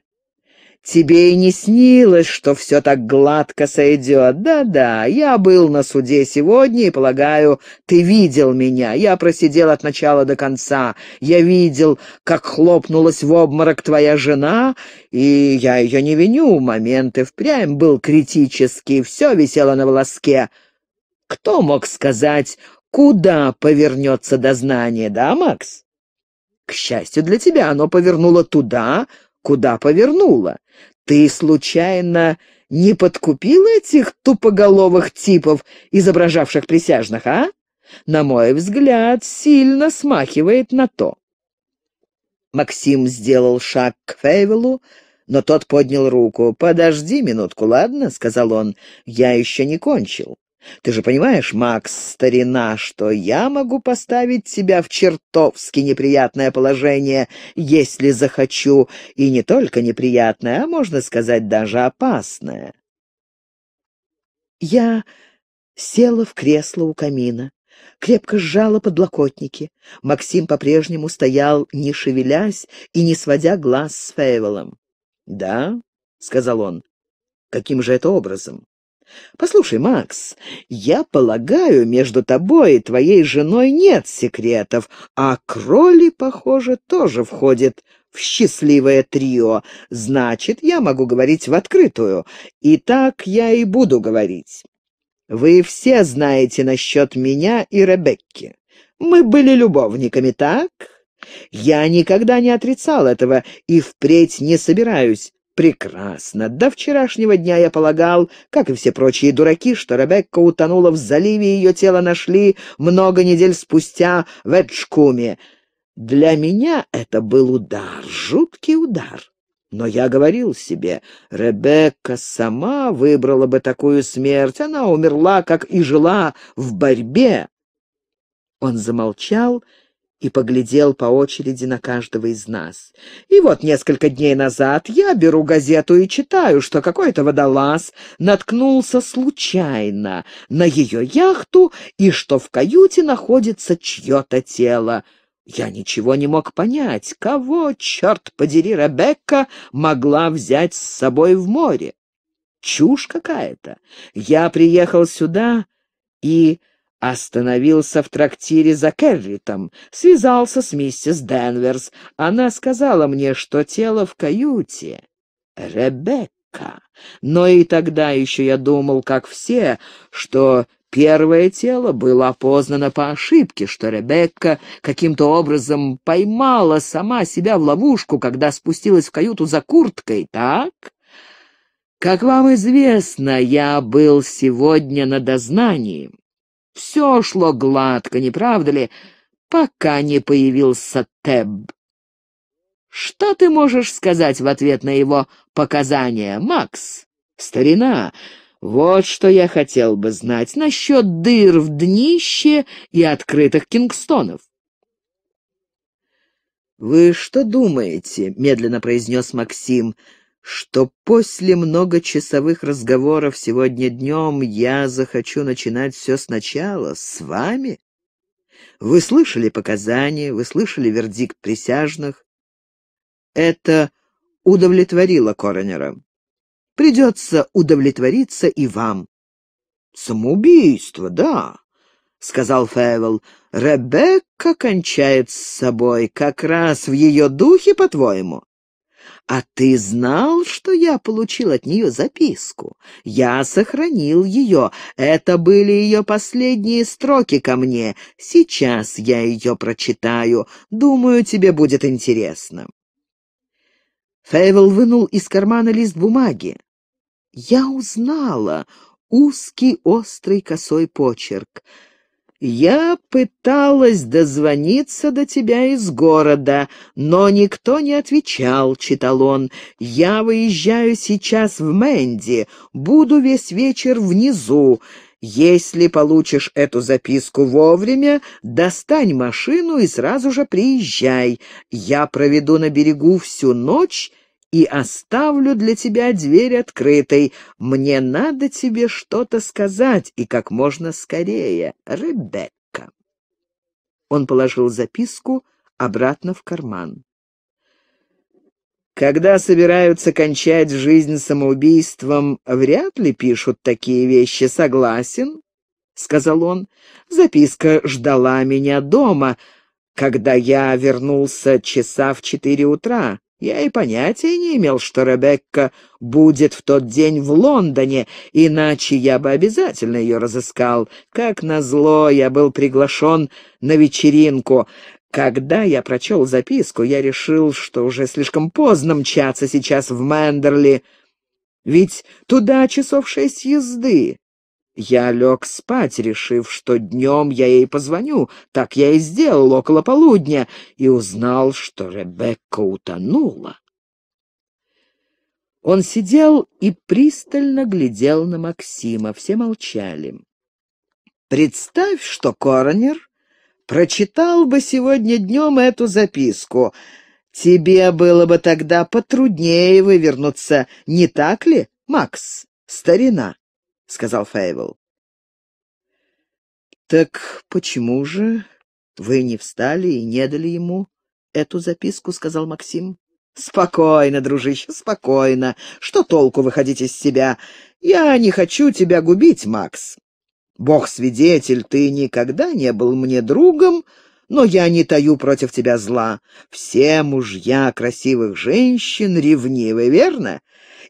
A: Тебе и не снилось, что все так гладко сойдет. Да-да, я был на суде сегодня, и, полагаю, ты видел меня. Я просидел от начала до конца. Я видел, как хлопнулась в обморок твоя жена, и я ее не виню. Момент и впрямь был критический, все висело на волоске. Кто мог сказать, куда повернется дознание, да, Макс? К счастью для тебя, оно повернуло туда, куда повернуло. Ты случайно не подкупил этих тупоголовых типов, изображавших присяжных, а? На мой взгляд, сильно смахивает на то. Максим сделал шаг к Фейвелу, но тот поднял руку. «Подожди минутку, ладно?» — сказал он. «Я еще не кончил. Ты же понимаешь, Макс, старина, что я могу поставить себя в чертовски неприятное положение, если захочу, и не только неприятное, а, можно сказать, даже опасное. Я села в кресло у камина, крепко сжала подлокотники. Максим по-прежнему стоял, не шевелясь и не сводя глаз с Фейвелом. «Да», — сказал он, — «каким же это образом?» «Послушай, Макс, я полагаю, между тобой и твоей женой нет секретов, а кроли, похоже, тоже входит в счастливое трио. Значит, я могу говорить в открытую. И так я и буду говорить. Вы все знаете насчет меня и Ребекки. Мы были любовниками, так?» Я никогда не отрицал этого и впредь не собираюсь Прекрасно. До вчерашнего дня я полагал, как и все прочие дураки, что Ребекка утонула в заливе, и ее тело нашли много недель спустя в Эджкуме. Для меня это был удар, жуткий удар. Но я говорил себе, Ребекка сама выбрала бы такую смерть, она умерла, как и жила, в борьбе. Он замолчал и и поглядел по очереди на каждого из нас. И вот несколько дней назад я беру газету и читаю, что какой-то водолаз наткнулся случайно на ее яхту и что в каюте находится чье-то тело. Я ничего не мог понять, кого, черт подери, Ребекка могла взять с собой в море. Чушь какая-то. Я приехал сюда и остановился в трактире за Керритом, связался с миссис Денверс. Она сказала мне, что тело в каюте. Ребекка. Но и тогда еще я думал, как все, что Первое тело было опознано по ошибке, что Ребекка каким-то образом поймала сама себя в ловушку, когда спустилась в каюту за курткой, так? Как вам известно, я был сегодня на дознании. Все шло гладко, не правда ли, пока не появился Теб. Что ты можешь сказать в ответ на его показания, Макс? Старина, вот что я хотел бы знать насчет дыр в днище и открытых кингстонов. «Вы что думаете?» — медленно произнес Максим что после многочасовых разговоров сегодня днем я захочу начинать все сначала с вами? Вы слышали показания, вы слышали вердикт присяжных? Это удовлетворило коронера. Придется удовлетвориться и вам. Самоубийство, да, — сказал Фэвел. «Ребекка кончает с собой. Как раз в ее духе, по-твоему?» А ты знал, что я получил от нее записку? Я сохранил ее. Это были ее последние строки ко мне. Сейчас я ее прочитаю. Думаю, тебе будет интересно. Фейвел вынул из кармана лист бумаги. Я узнала узкий острый косой почерк. «Я пыталась дозвониться до тебя из города, но никто не отвечал», — читал он. «Я выезжаю сейчас в Мэнди, буду весь вечер внизу. Если получишь эту записку вовремя, достань машину и сразу же приезжай. Я проведу на берегу всю ночь и оставлю для тебя дверь открытой. Мне надо тебе что-то сказать, и как можно скорее, Ребекка». Он положил записку обратно в карман. Когда собираются кончать жизнь самоубийством, вряд ли пишут такие вещи, согласен, — сказал он. Записка ждала меня дома, когда я вернулся часа в четыре утра. Я и понятия не имел, что Ребекка будет в тот день в Лондоне, иначе я бы обязательно ее разыскал. Как назло, я был приглашен на вечеринку. Когда я прочел записку, я решил, что уже слишком поздно мчаться сейчас в Мендерли, ведь туда часов шесть езды. Я лег спать, решив, что днем я ей позвоню. Так я и сделал около полудня и узнал, что Ребекка утонула. Он сидел и пристально глядел на Максима. Все молчали. «Представь, что коронер прочитал бы сегодня днем эту записку. Тебе было бы тогда потруднее вывернуться, не так ли, Макс, старина?» — сказал Фейвел. «Так почему же вы не встали и не дали ему эту записку?» — сказал Максим. «Спокойно, дружище, спокойно. Что толку выходить из себя? Я не хочу тебя губить, Макс. Бог свидетель, ты никогда не был мне другом, но я не таю против тебя зла. Все мужья красивых женщин ревнивы, верно?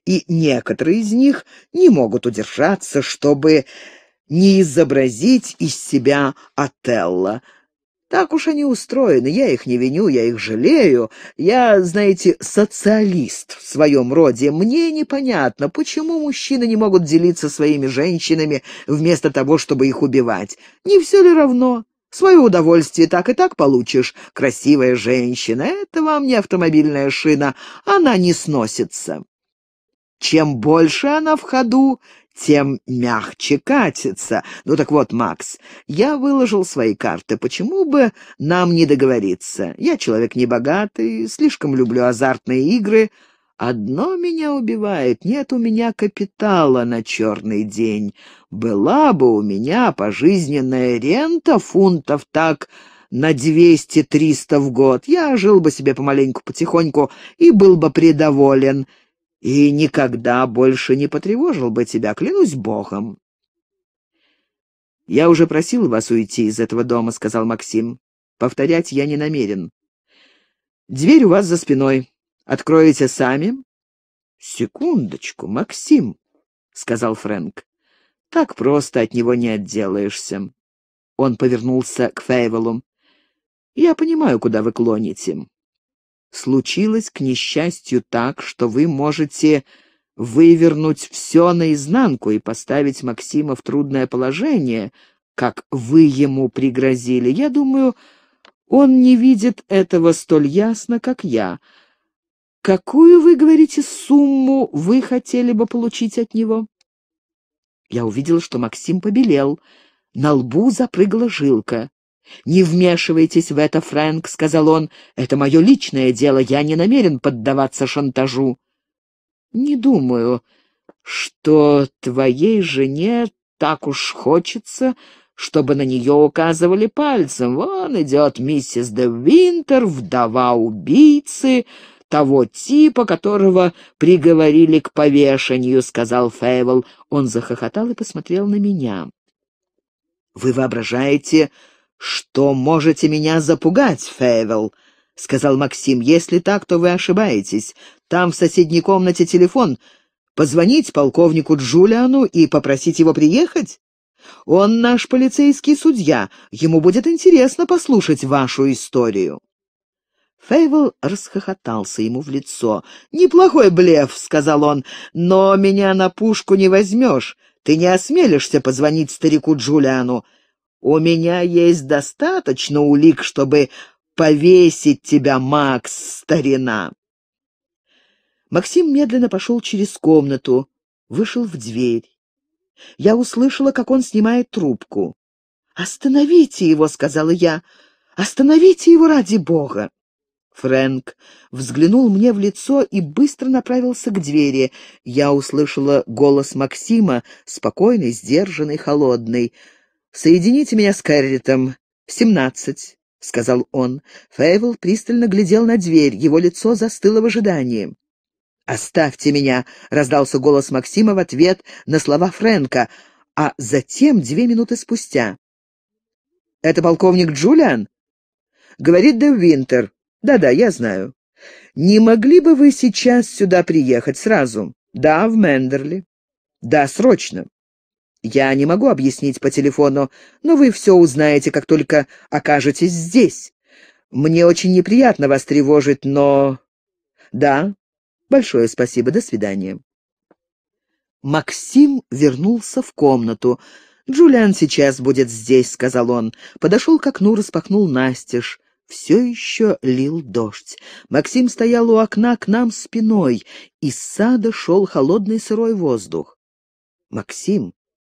A: и некоторые из них не могут удержаться, чтобы не изобразить из себя Отелло. Так уж они устроены, я их не виню, я их жалею. Я, знаете, социалист в своем роде. Мне непонятно, почему мужчины не могут делиться своими женщинами вместо того, чтобы их убивать. Не все ли равно? Свое удовольствие так и так получишь. Красивая женщина — это вам не автомобильная шина, она не сносится. Чем больше она в ходу, тем мягче катится. Ну так вот, Макс, я выложил свои карты. Почему бы нам не договориться? Я человек небогатый, слишком люблю азартные игры. Одно меня убивает. Нет у меня капитала на черный день. Была бы у меня пожизненная рента фунтов так на двести 300 в год. Я жил бы себе помаленьку-потихоньку и был бы предоволен и никогда больше не потревожил бы тебя, клянусь Богом. «Я уже просил вас уйти из этого дома», — сказал Максим. «Повторять я не намерен. Дверь у вас за спиной. Откроете сами?» «Секундочку, Максим», — сказал Фрэнк. «Так просто от него не отделаешься». Он повернулся к Фейвелу. «Я понимаю, куда вы клоните случилось, к несчастью, так, что вы можете вывернуть все наизнанку и поставить Максима в трудное положение, как вы ему пригрозили. Я думаю, он не видит этого столь ясно, как я. Какую, вы говорите, сумму вы хотели бы получить от него?» Я увидел, что Максим побелел. На лбу запрыгла жилка. «Не вмешивайтесь в это, Фрэнк», — сказал он. «Это мое личное дело, я не намерен поддаваться шантажу». «Не думаю, что твоей жене так уж хочется, чтобы на нее указывали пальцем. Вон идет миссис де Винтер, вдова убийцы, того типа, которого приговорили к повешению», — сказал Фейвол. Он захохотал и посмотрел на меня. «Вы воображаете...» что можете меня запугать, Фейвел», — сказал Максим. «Если так, то вы ошибаетесь. Там в соседней комнате телефон. Позвонить полковнику Джулиану и попросить его приехать? Он наш полицейский судья. Ему будет интересно послушать вашу историю». Фейвел расхохотался ему в лицо. «Неплохой блеф», — сказал он, — «но меня на пушку не возьмешь. Ты не осмелишься позвонить старику Джулиану. «У меня есть достаточно улик, чтобы повесить тебя, Макс, старина!» Максим медленно пошел через комнату, вышел в дверь. Я услышала, как он снимает трубку. «Остановите его!» — сказала я. «Остановите его ради бога!» Фрэнк взглянул мне в лицо и быстро направился к двери. Я услышала голос Максима, спокойный, сдержанный, холодный. «Соедините меня с Кэрритом. Семнадцать», — сказал он. Фейвел пристально глядел на дверь, его лицо застыло в ожидании. «Оставьте меня», — раздался голос Максима в ответ на слова Фрэнка, а затем две минуты спустя. «Это полковник Джулиан?» «Говорит Дэв Винтер. Да-да, я знаю». «Не могли бы вы сейчас сюда приехать сразу?» «Да, в Мендерли». «Да, срочно». Я не могу объяснить по телефону, но вы все узнаете, как только окажетесь здесь. Мне очень неприятно вас тревожить, но... Да, большое спасибо, до свидания. Максим вернулся в комнату. «Джулиан сейчас будет здесь», — сказал он. Подошел к окну, распахнул настежь. Все еще лил дождь. Максим стоял у окна к нам спиной. Из сада шел холодный сырой воздух. «Максим,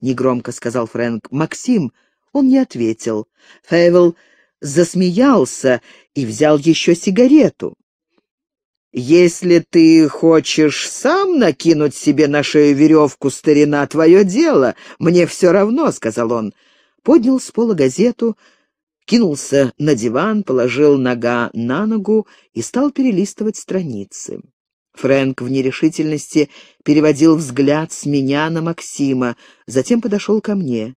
A: негромко сказал Фрэнк. «Максим!» Он не ответил. Фейвел засмеялся и взял еще сигарету. «Если ты хочешь сам накинуть себе на шею веревку, старина, твое дело, мне все равно», — сказал он. Поднял с пола газету, кинулся на диван, положил нога на ногу и стал перелистывать страницы. Фрэнк в нерешительности переводил взгляд с меня на Максима, затем подошел ко мне.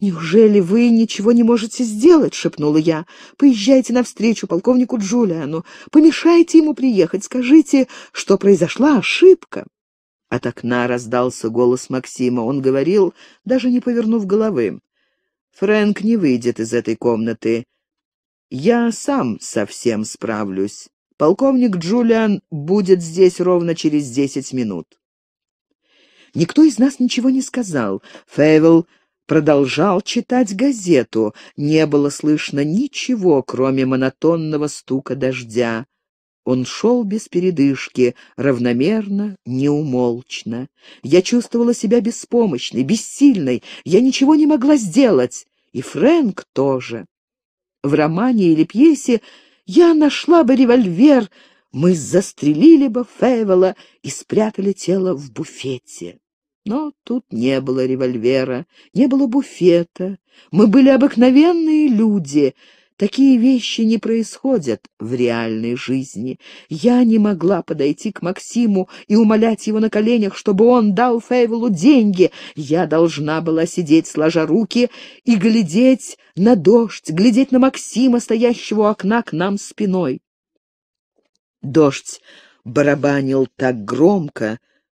A: «Неужели вы ничего не можете сделать?» — шепнула я. «Поезжайте навстречу полковнику Джулиану, помешайте ему приехать, скажите, что произошла ошибка». От окна раздался голос Максима. Он говорил, даже не повернув головы. «Фрэнк не выйдет из этой комнаты. Я сам совсем справлюсь». Полковник Джулиан будет здесь ровно через десять минут. Никто из нас ничего не сказал. Фейвел продолжал читать газету. Не было слышно ничего, кроме монотонного стука дождя. Он шел без передышки, равномерно, неумолчно. Я чувствовала себя беспомощной, бессильной, я ничего не могла сделать. И Фрэнк тоже. В романе или пьесе я нашла бы револьвер, мы застрелили бы Фейвола и спрятали тело в буфете. Но тут не было револьвера, не было буфета. Мы были обыкновенные люди, Такие вещи не происходят в реальной жизни. Я не могла подойти к Максиму и умолять его на коленях, чтобы он дал Фейвелу деньги. Я должна была сидеть, сложа руки, и глядеть на дождь, глядеть на Максима, стоящего у окна к нам спиной. Дождь барабанил так громко,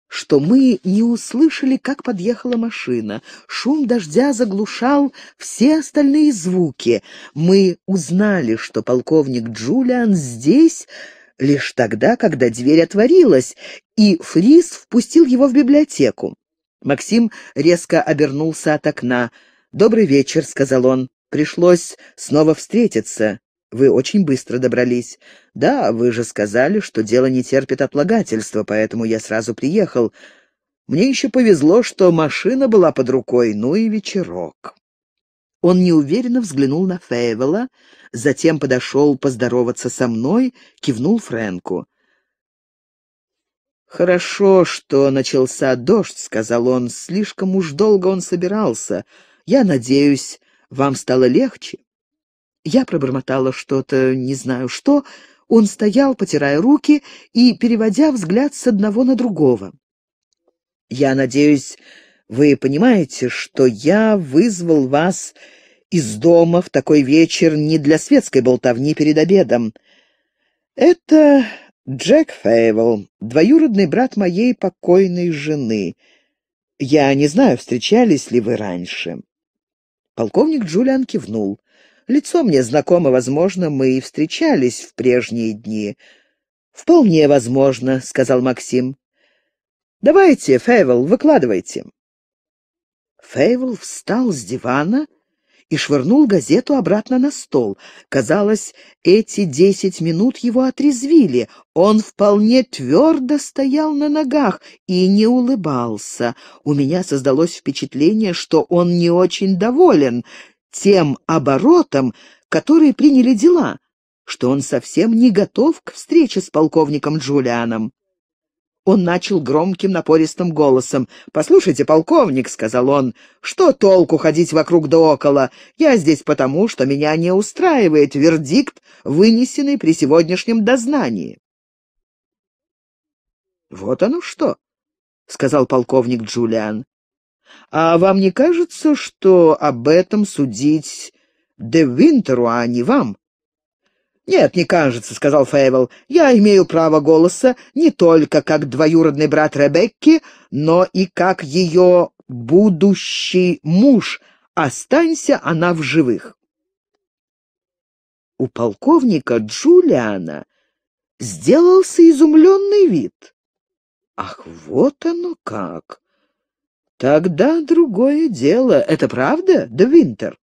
A: что мы не услышали, как подъехала машина. Шум дождя заглушал все остальные звуки. Мы узнали, что полковник Джулиан здесь лишь тогда, когда дверь отворилась, и Фрис впустил его в библиотеку. Максим резко обернулся от окна. «Добрый вечер», — сказал он. «Пришлось снова встретиться. Вы очень быстро добрались. Да, вы же сказали, что дело не терпит отлагательства, поэтому я сразу приехал. Мне еще повезло, что машина была под рукой, ну и вечерок». Он неуверенно взглянул на Фейвела, затем подошел поздороваться со мной, кивнул Фрэнку. «Хорошо, что начался дождь», — сказал он. «Слишком уж долго он собирался. Я надеюсь, вам стало легче?» Я пробормотала что-то, не знаю что. Он стоял, потирая руки и переводя взгляд с одного на другого. «Я надеюсь, вы понимаете, что я вызвал вас из дома в такой вечер не для светской болтовни перед обедом. Это Джек Фейвел, двоюродный брат моей покойной жены. Я не знаю, встречались ли вы раньше». Полковник Джулиан кивнул. Лицо мне знакомо, возможно, мы и встречались в прежние дни. «Вполне возможно», — сказал Максим. «Давайте, Фейвел, выкладывайте». Фейвел встал с дивана и швырнул газету обратно на стол. Казалось, эти десять минут его отрезвили. Он вполне твердо стоял на ногах и не улыбался. У меня создалось впечатление, что он не очень доволен тем оборотом, который приняли дела, что он совсем не готов к встрече с полковником Джулианом. Он начал громким напористым голосом. «Послушайте, полковник», — сказал он, — «что толку ходить вокруг да около? Я здесь потому, что меня не устраивает вердикт, вынесенный при сегодняшнем дознании». «Вот оно что», — сказал полковник Джулиан. А вам не кажется, что об этом судить де Винтеру, а не вам?» «Нет, не кажется», — сказал Фейвел. «Я имею право голоса не только как двоюродный брат Ребекки, но и как ее будущий муж. Останься она в живых». У полковника Джулиана сделался изумленный вид. «Ах, вот оно как!» «Тогда другое дело. Это правда, Да Винтер?»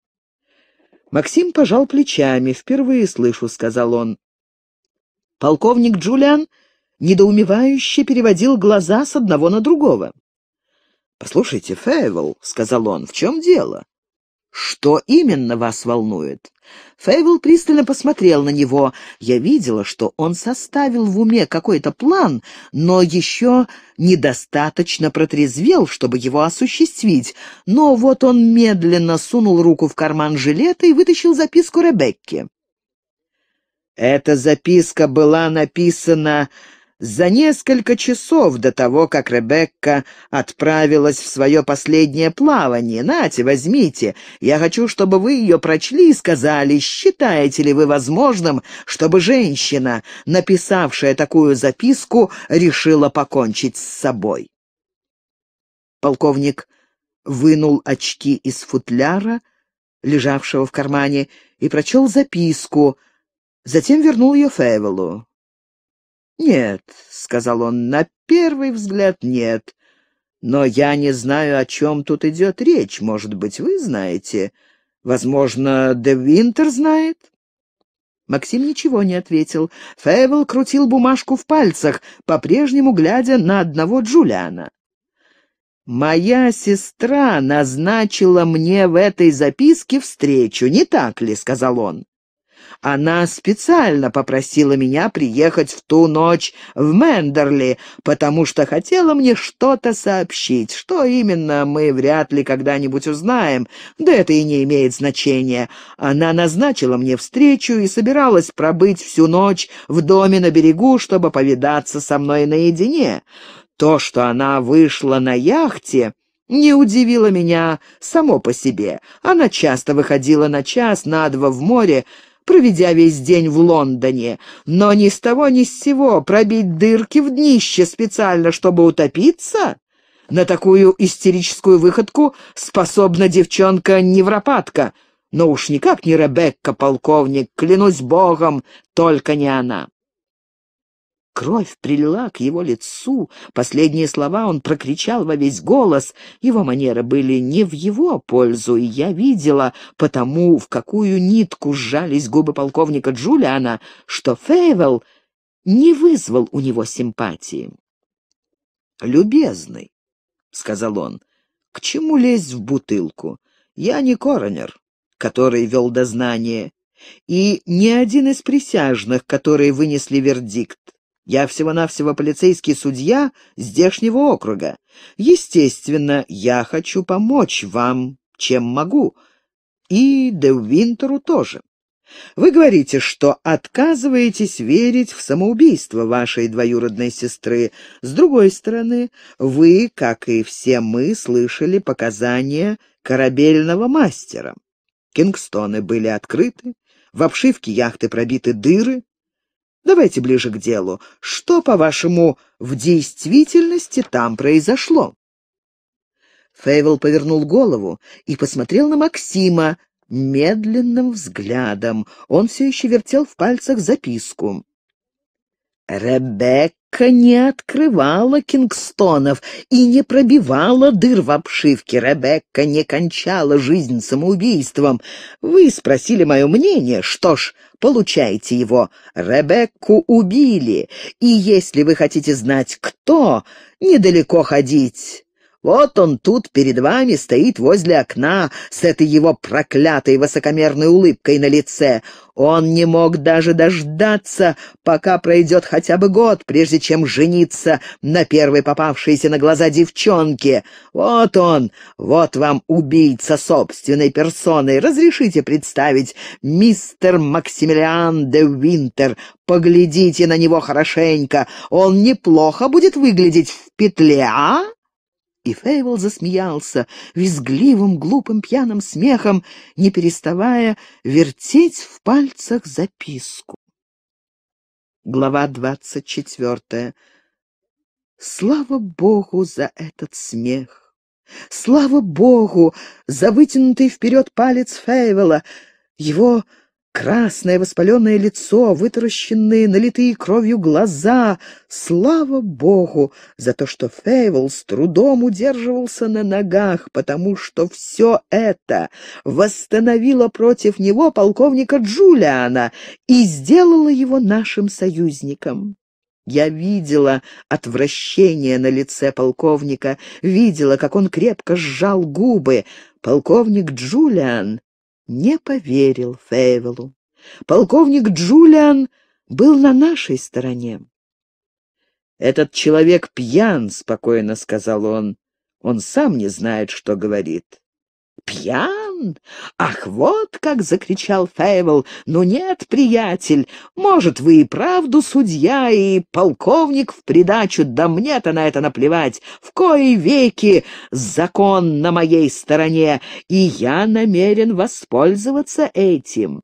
A: Максим пожал плечами. «Впервые слышу», — сказал он. Полковник Джулиан недоумевающе переводил глаза с одного на другого. «Послушайте, Фейвол, сказал он, — «в чем дело? Что именно вас волнует?» Фейвел пристально посмотрел на него. Я видела, что он составил в уме какой-то план, но еще недостаточно протрезвел, чтобы его осуществить. Но вот он медленно сунул руку в карман жилета и вытащил записку Ребекки. Эта записка была написана за несколько часов до того, как Ребекка отправилась в свое последнее плавание. Нате, возьмите. Я хочу, чтобы вы ее прочли и сказали, считаете ли вы возможным, чтобы женщина, написавшая такую записку, решила покончить с собой. Полковник вынул очки из футляра, лежавшего в кармане, и прочел записку, затем вернул ее Фейвелу. «Нет», — сказал он, — «на первый взгляд нет. Но я не знаю, о чем тут идет речь. Может быть, вы знаете? Возможно, Де Винтер знает?» Максим ничего не ответил. Фейвел крутил бумажку в пальцах, по-прежнему глядя на одного Джулиана. «Моя сестра назначила мне в этой записке встречу, не так ли?» — сказал он. Она специально попросила меня приехать в ту ночь в Мендерли, потому что хотела мне что-то сообщить. Что именно, мы вряд ли когда-нибудь узнаем, да это и не имеет значения. Она назначила мне встречу и собиралась пробыть всю ночь в доме на берегу, чтобы повидаться со мной наедине. То, что она вышла на яхте не удивило меня само по себе. Она часто выходила на час, на два в море, проведя весь день в Лондоне, но ни с того ни с сего пробить дырки в днище специально, чтобы утопиться? На такую истерическую выходку способна девчонка-невропатка, но уж никак не Ребекка, полковник, клянусь богом, только не она. Кровь прилила к его лицу. Последние слова он прокричал во весь голос. Его манеры были не в его пользу, и я видела, потому в какую нитку сжались губы полковника Джулиана, что Фейвел не вызвал у него симпатии. «Любезный», — сказал он, — «к чему лезть в бутылку? Я не коронер, который вел дознание, и ни один из присяжных, которые вынесли вердикт. Я всего-навсего полицейский судья здешнего округа. Естественно, я хочу помочь вам, чем могу, и Де Винтеру тоже. Вы говорите, что отказываетесь верить в самоубийство вашей двоюродной сестры. С другой стороны, вы, как и все мы, слышали показания корабельного мастера. Кингстоны были открыты, в обшивке яхты пробиты дыры, Давайте ближе к делу. Что, по-вашему, в действительности там произошло?» Фейвел повернул голову и посмотрел на Максима медленным взглядом. Он все еще вертел в пальцах записку. «Ребекка не открывала кингстонов и не пробивала дыр в обшивке. Ребекка не кончала жизнь самоубийством. Вы спросили мое мнение. Что ж, Получайте его. Ребекку убили. И если вы хотите знать, кто, недалеко ходить. Вот он тут перед вами стоит возле окна с этой его проклятой высокомерной улыбкой на лице. Он не мог даже дождаться, пока пройдет хотя бы год, прежде чем жениться на первой попавшейся на глаза девчонке. Вот он, вот вам убийца собственной персоной. Разрешите представить, мистер Максимилиан де Винтер. Поглядите на него хорошенько, он неплохо будет выглядеть в петле, а? И Фейвел засмеялся визгливым, глупым, пьяным смехом, не переставая вертеть в пальцах записку. Глава двадцать четвертая. Слава Богу за этот смех! Слава Богу за вытянутый вперед палец Фейвела! Его Красное воспаленное лицо, вытаращенные, налитые кровью глаза. Слава богу за то, что Фейвол с трудом удерживался на ногах, потому что все это восстановило против него полковника Джулиана и сделало его нашим союзником. Я видела отвращение на лице полковника, видела, как он крепко сжал губы. Полковник Джулиан не поверил Фейвелу. Полковник Джулиан был на нашей стороне. «Этот человек пьян», — спокойно сказал он. «Он сам не знает, что говорит». «Пьян?» он? Ах, вот как закричал Фейвел. Ну нет, приятель, может, вы и правду судья, и полковник в придачу, да мне-то на это наплевать. В кои веки закон на моей стороне, и я намерен воспользоваться этим.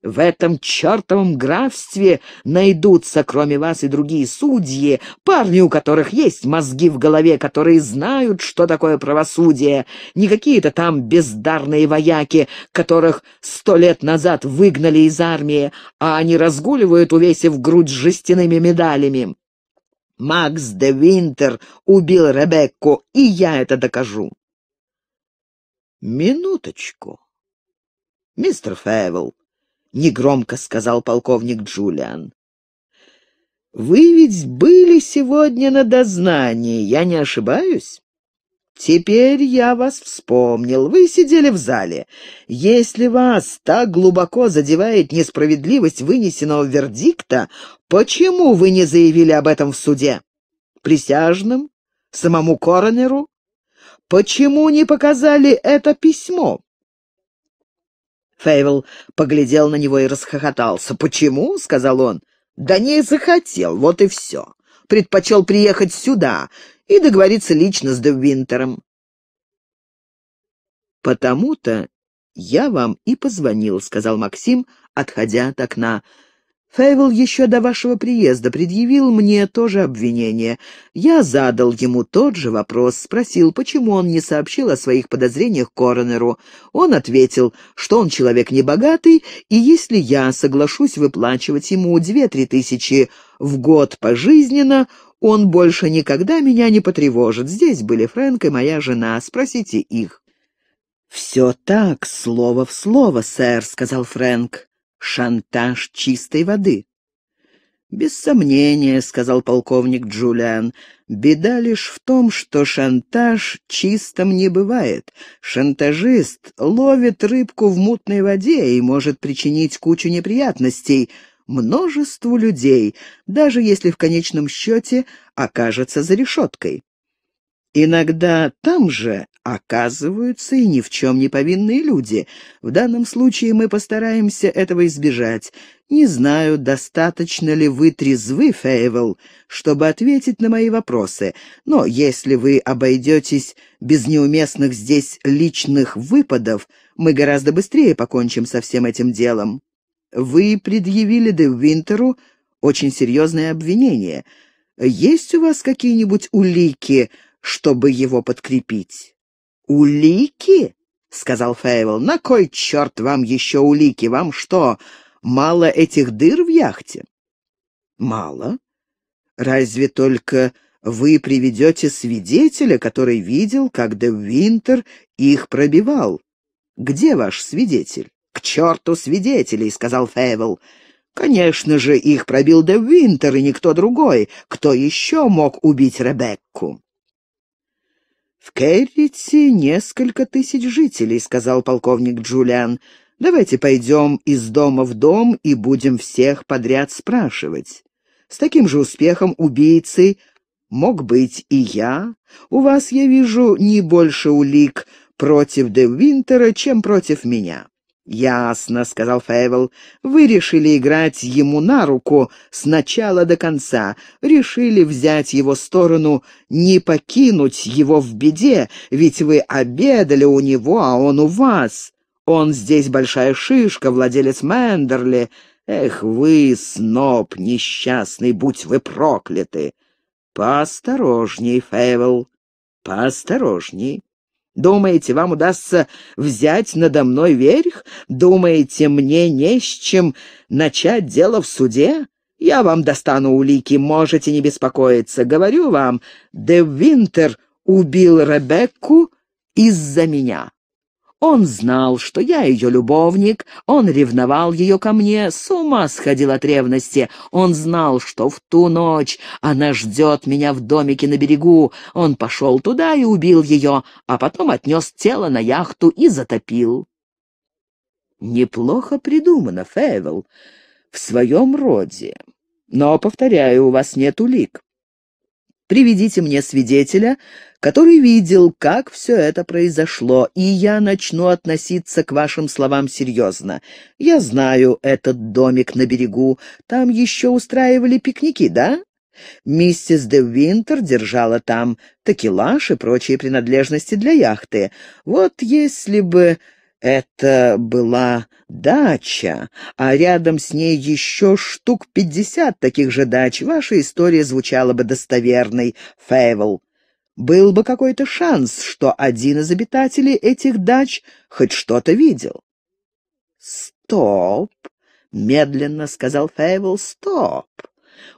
A: В этом чертовом графстве найдутся, кроме вас, и другие судьи, парни, у которых есть мозги в голове, которые знают, что такое правосудие, не какие-то там бездарные вояки, которых сто лет назад выгнали из армии, а они разгуливают, увесив грудь с жестяными медалями. Макс де Винтер убил Ребекку, и я это докажу. «Минуточку, мистер Фэвелл», — негромко сказал полковник Джулиан. «Вы ведь были сегодня на дознании, я не ошибаюсь?» «Теперь я вас вспомнил. Вы сидели в зале. Если вас так глубоко задевает несправедливость вынесенного вердикта, почему вы не заявили об этом в суде? Присяжным? Самому коронеру? Почему не показали это письмо?» Фейвел поглядел на него и расхохотался. «Почему?» — сказал он. «Да не захотел, вот и все. Предпочел приехать сюда и договориться лично с Деввинтером». «Потому-то я вам и позвонил», — сказал Максим, отходя от окна. Фейвел еще до вашего приезда предъявил мне тоже обвинение. Я задал ему тот же вопрос, спросил, почему он не сообщил о своих подозрениях Коронеру. Он ответил, что он человек небогатый, и если я соглашусь выплачивать ему две-три тысячи в год пожизненно, он больше никогда меня не потревожит. Здесь были Фрэнк и моя жена, спросите их». «Все так, слово в слово, сэр», — сказал Фрэнк шантаж чистой воды. «Без сомнения», — сказал полковник Джулиан, — «беда лишь в том, что шантаж чистым не бывает. Шантажист ловит рыбку в мутной воде и может причинить кучу неприятностей множеству людей, даже если в конечном счете окажется за решеткой». Иногда там же оказываются и ни в чем не повинные люди. В данном случае мы постараемся этого избежать. Не знаю, достаточно ли вы трезвы, Фейвел, чтобы ответить на мои вопросы, но если вы обойдетесь без неуместных здесь личных выпадов, мы гораздо быстрее покончим со всем этим делом. Вы предъявили Де Винтеру очень серьезное обвинение. Есть у вас какие-нибудь улики, — чтобы его подкрепить. «Улики?» — сказал Фейвел. «На кой черт вам еще улики? Вам что, мало этих дыр в яхте?» «Мало. Разве только вы приведете свидетеля, который видел, как Де Винтер их пробивал? Где ваш свидетель?» «К черту свидетелей!» — сказал Фейвел. «Конечно же, их пробил Де Винтер и никто другой. Кто еще мог убить Ребекку?» «В Керрите несколько тысяч жителей», — сказал полковник Джулиан. «Давайте пойдем из дома в дом и будем всех подряд спрашивать. С таким же успехом убийцей мог быть и я. У вас, я вижу, не больше улик против Де Винтера, чем против меня. «Ясно», — сказал Фейвел. «Вы решили играть ему на руку с начала до конца, решили взять его сторону, не покинуть его в беде, ведь вы обедали у него, а он у вас. Он здесь большая шишка, владелец Мендерли. Эх вы, сноб несчастный, будь вы прокляты!» «Поосторожней, Фейвел, поосторожней!» Думаете, вам удастся взять надо мной верх? Думаете, мне не с чем начать дело в суде? Я вам достану улики, можете не беспокоиться. Говорю вам, Де Винтер убил Ребекку из-за меня». Он знал, что я ее любовник, он ревновал ее ко мне, с ума сходил от ревности. Он знал, что в ту ночь она ждет меня в домике на берегу. Он пошел туда и убил ее, а потом отнес тело на яхту и затопил. Неплохо придумано, Фейвел, в своем роде. Но, повторяю, у вас нет улик. Приведите мне свидетеля, который видел, как все это произошло, и я начну относиться к вашим словам серьезно. Я знаю этот домик на берегу. Там еще устраивали пикники, да? Миссис де Винтер держала там такелаж и прочие принадлежности для яхты. Вот если бы это была дача, а рядом с ней еще штук пятьдесят таких же дач. Ваша история звучала бы достоверной, Фейвел. Был бы какой-то шанс, что один из обитателей этих дач хоть что-то видел. «Стоп!» — медленно сказал Фейвел. «Стоп!»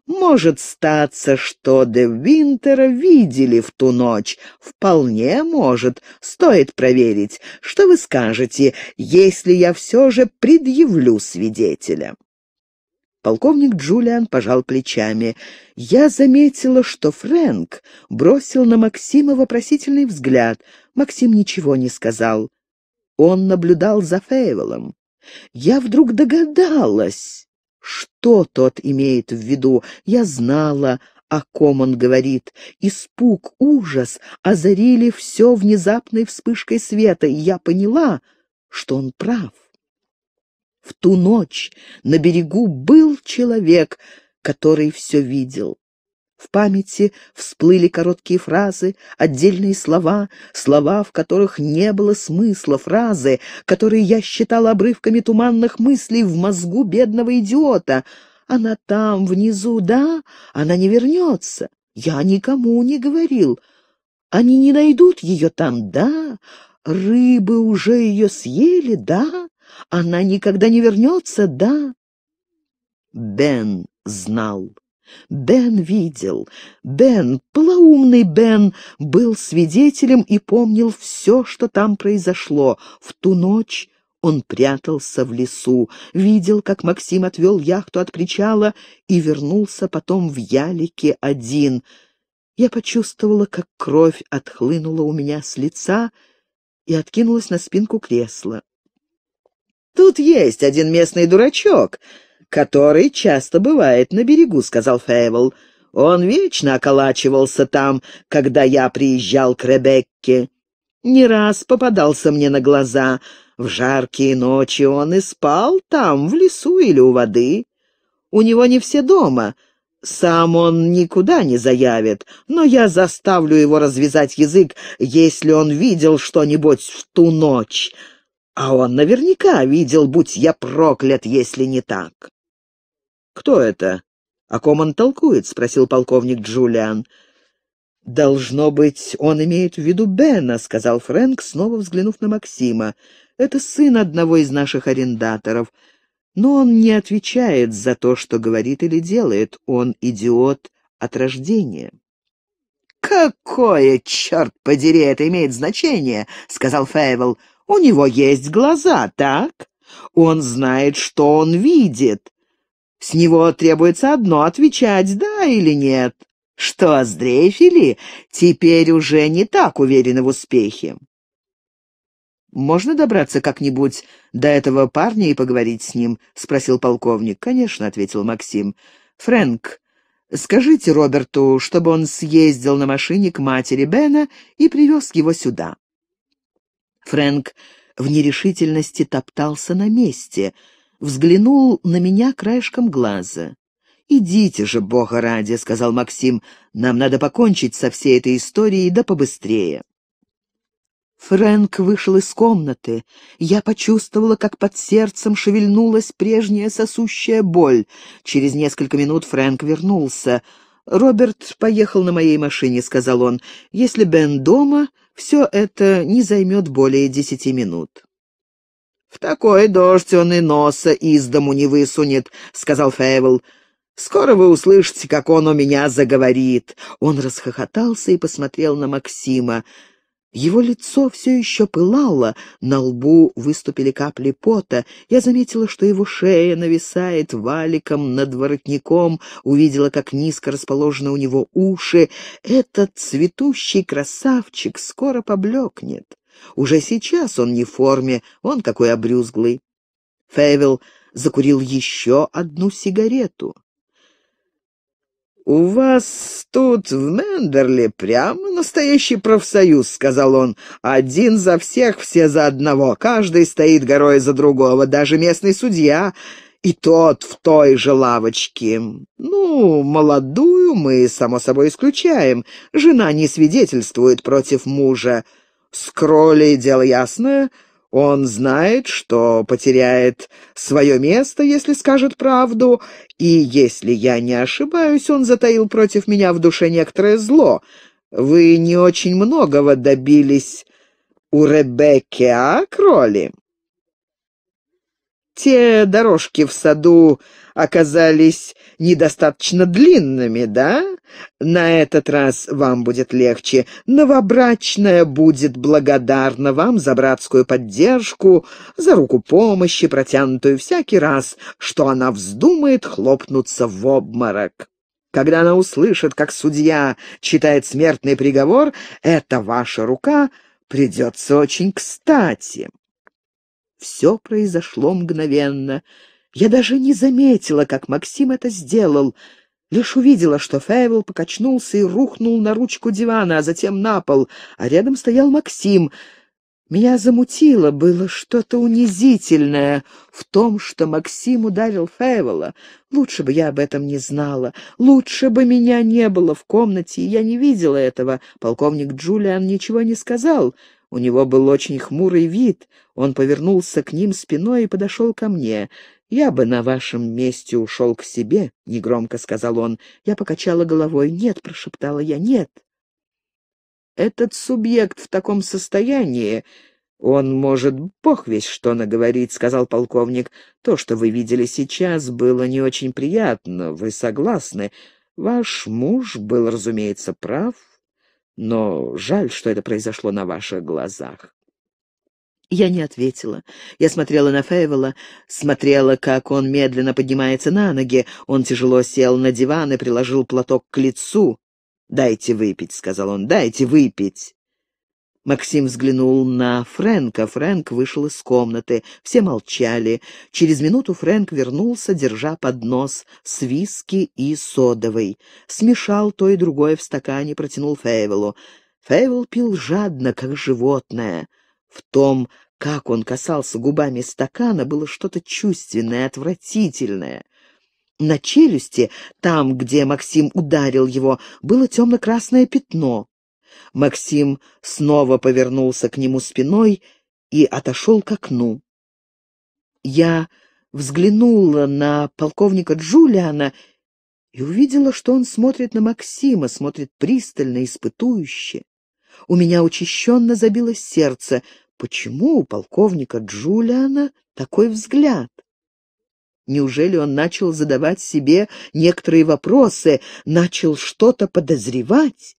A: Может статься, что де Винтера видели в ту ночь. Вполне может. Стоит проверить. Что вы скажете, если я все же предъявлю свидетеля?» Полковник Джулиан пожал плечами. «Я заметила, что Фрэнк бросил на Максима вопросительный взгляд. Максим ничего не сказал. Он наблюдал за Фейвелом. Я вдруг догадалась, что тот имеет в виду. Я знала, о ком он говорит. Испуг, ужас озарили все внезапной вспышкой света, и я поняла, что он прав. В ту ночь на берегу был человек, который все видел. В памяти всплыли короткие фразы, отдельные слова, слова, в которых не было смысла, фразы, которые я считала обрывками туманных мыслей в мозгу бедного идиота. «Она там, внизу, да? Она не вернется. Я никому не говорил. Они не найдут ее там, да? Рыбы уже ее съели, да? Она никогда не вернется, да?» Бен знал. Бен видел. Бен, полоумный Бен, был свидетелем и помнил все, что там произошло. В ту ночь он прятался в лесу, видел, как Максим отвел яхту от причала и вернулся потом в ялике один. Я почувствовала, как кровь отхлынула у меня с лица и откинулась на спинку кресла. «Тут есть один местный дурачок», который часто бывает на берегу», — сказал Фейвол. «Он вечно околачивался там, когда я приезжал к Ребекке. Не раз попадался мне на глаза. В жаркие ночи он и спал там, в лесу или у воды. У него не все дома». Сам он никуда не заявит, но я заставлю его развязать язык, если он видел что-нибудь в ту ночь. А он наверняка видел, будь я проклят, если не так. «Кто это? О ком он толкует?» — спросил полковник Джулиан. «Должно быть, он имеет в виду Бена», — сказал Фрэнк, снова взглянув на Максима. «Это сын одного из наших арендаторов. Но он не отвечает за то, что говорит или делает. Он идиот от рождения». «Какое, черт подери, это имеет значение?» — сказал Фейвел. «У него есть глаза, так? Он знает, что он видит. С него требуется одно — отвечать «да» или «нет». Что сдрейфили, теперь уже не так уверены в успехе. «Можно добраться как-нибудь до этого парня и поговорить с ним?» — спросил полковник. «Конечно», — ответил Максим. «Фрэнк, скажите Роберту, чтобы он съездил на машине к матери Бена и привез его сюда». Фрэнк в нерешительности топтался на месте — взглянул на меня краешком глаза. «Идите же, бога ради», — сказал Максим, — «нам надо покончить со всей этой историей, да побыстрее». Фрэнк вышел из комнаты. Я почувствовала, как под сердцем шевельнулась прежняя сосущая боль. Через несколько минут Фрэнк вернулся. «Роберт поехал на моей машине», — сказал он. «Если Бен дома, все это не займет более десяти минут». «В такой дождь он и носа из дому не высунет», — сказал Фейвел. «Скоро вы услышите, как он у меня заговорит». Он расхохотался и посмотрел на Максима. Его лицо все еще пылало, на лбу выступили капли пота. Я заметила, что его шея нависает валиком над воротником, увидела, как низко расположены у него уши. Этот цветущий красавчик скоро поблекнет. Уже сейчас он не в форме, он какой обрюзглый. Фейвел закурил еще одну сигарету. «У вас тут в Мендерли прямо настоящий профсоюз», — сказал он. «Один за всех, все за одного. Каждый стоит горой за другого, даже местный судья, и тот в той же лавочке. Ну, молодую мы, само собой, исключаем. Жена не свидетельствует против мужа. С Кролли дело ясное. Он знает, что потеряет свое место, если скажет правду, и, если я не ошибаюсь, он затаил против меня в душе некоторое зло. Вы не очень многого добились у Ребекки, а, кроли. Те дорожки в саду оказались недостаточно длинными, да? На этот раз вам будет легче. Новобрачная будет благодарна вам за братскую поддержку, за руку помощи, протянутую всякий раз, что она вздумает хлопнуться в обморок. Когда она услышит, как судья читает смертный приговор, эта ваша рука придется очень кстати. Все произошло мгновенно — я даже не заметила, как Максим это сделал. Лишь увидела, что Фейвел покачнулся и рухнул на ручку дивана, а затем на пол, а рядом стоял Максим. Меня замутило, было что-то унизительное в том, что Максим ударил Фейвела. Лучше бы я об этом не знала, лучше бы меня не было в комнате, и я не видела этого. Полковник Джулиан ничего не сказал, у него был очень хмурый вид. Он повернулся к ним спиной и подошел ко мне. «Я бы на вашем месте ушел к себе», — негромко сказал он. Я покачала головой. «Нет», — прошептала я, — «нет». «Этот субъект в таком состоянии...» «Он может, бог весь что наговорить», — сказал полковник. «То, что вы видели сейчас, было не очень приятно. Вы согласны? Ваш муж был, разумеется, прав, но жаль, что это произошло на ваших глазах». Я не ответила. Я смотрела на Фейвела, смотрела, как он медленно поднимается на ноги. Он тяжело сел на диван и приложил платок к лицу. «Дайте выпить», — сказал он, — «дайте выпить». Максим взглянул на Фрэнка. Фрэнк вышел из комнаты. Все молчали. Через минуту Фрэнк вернулся, держа поднос с виски и содовой. Смешал то и другое в стакане, протянул Фейвелу. Фейвел пил жадно, как животное. В том, как он касался губами стакана, было что-то чувственное, отвратительное. На челюсти, там, где Максим ударил его, было темно-красное пятно. Максим снова повернулся к нему спиной и отошел к окну. Я взглянула на полковника Джулиана и увидела, что он смотрит на Максима, смотрит пристально, испытующе. У меня учащенно забилось сердце — Почему у полковника Джулиана такой взгляд? Неужели он начал задавать себе некоторые вопросы, начал что-то подозревать?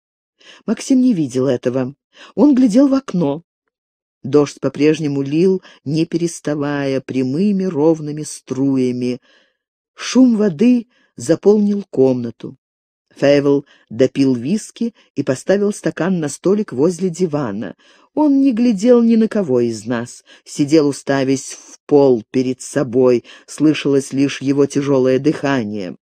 A: Максим не видел этого. Он глядел в окно. Дождь по-прежнему лил, не переставая, прямыми ровными струями. Шум воды заполнил комнату. Фейвел допил виски и поставил стакан на столик возле дивана. Он не глядел ни на кого из нас, сидел уставясь в пол перед собой, слышалось лишь его тяжелое дыхание.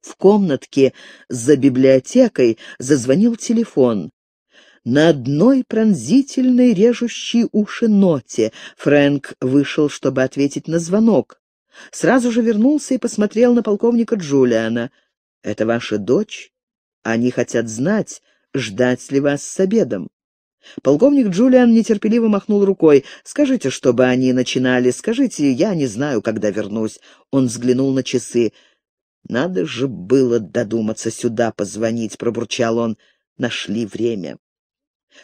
A: В комнатке за библиотекой зазвонил телефон. На одной пронзительной режущей уши ноте Фрэнк вышел, чтобы ответить на звонок. Сразу же вернулся и посмотрел на полковника Джулиана — это ваша дочь? Они хотят знать, ждать ли вас с обедом. Полковник Джулиан нетерпеливо махнул рукой. «Скажите, чтобы они начинали. Скажите, я не знаю, когда вернусь». Он взглянул на часы. «Надо же было додуматься сюда позвонить», — пробурчал он. «Нашли время».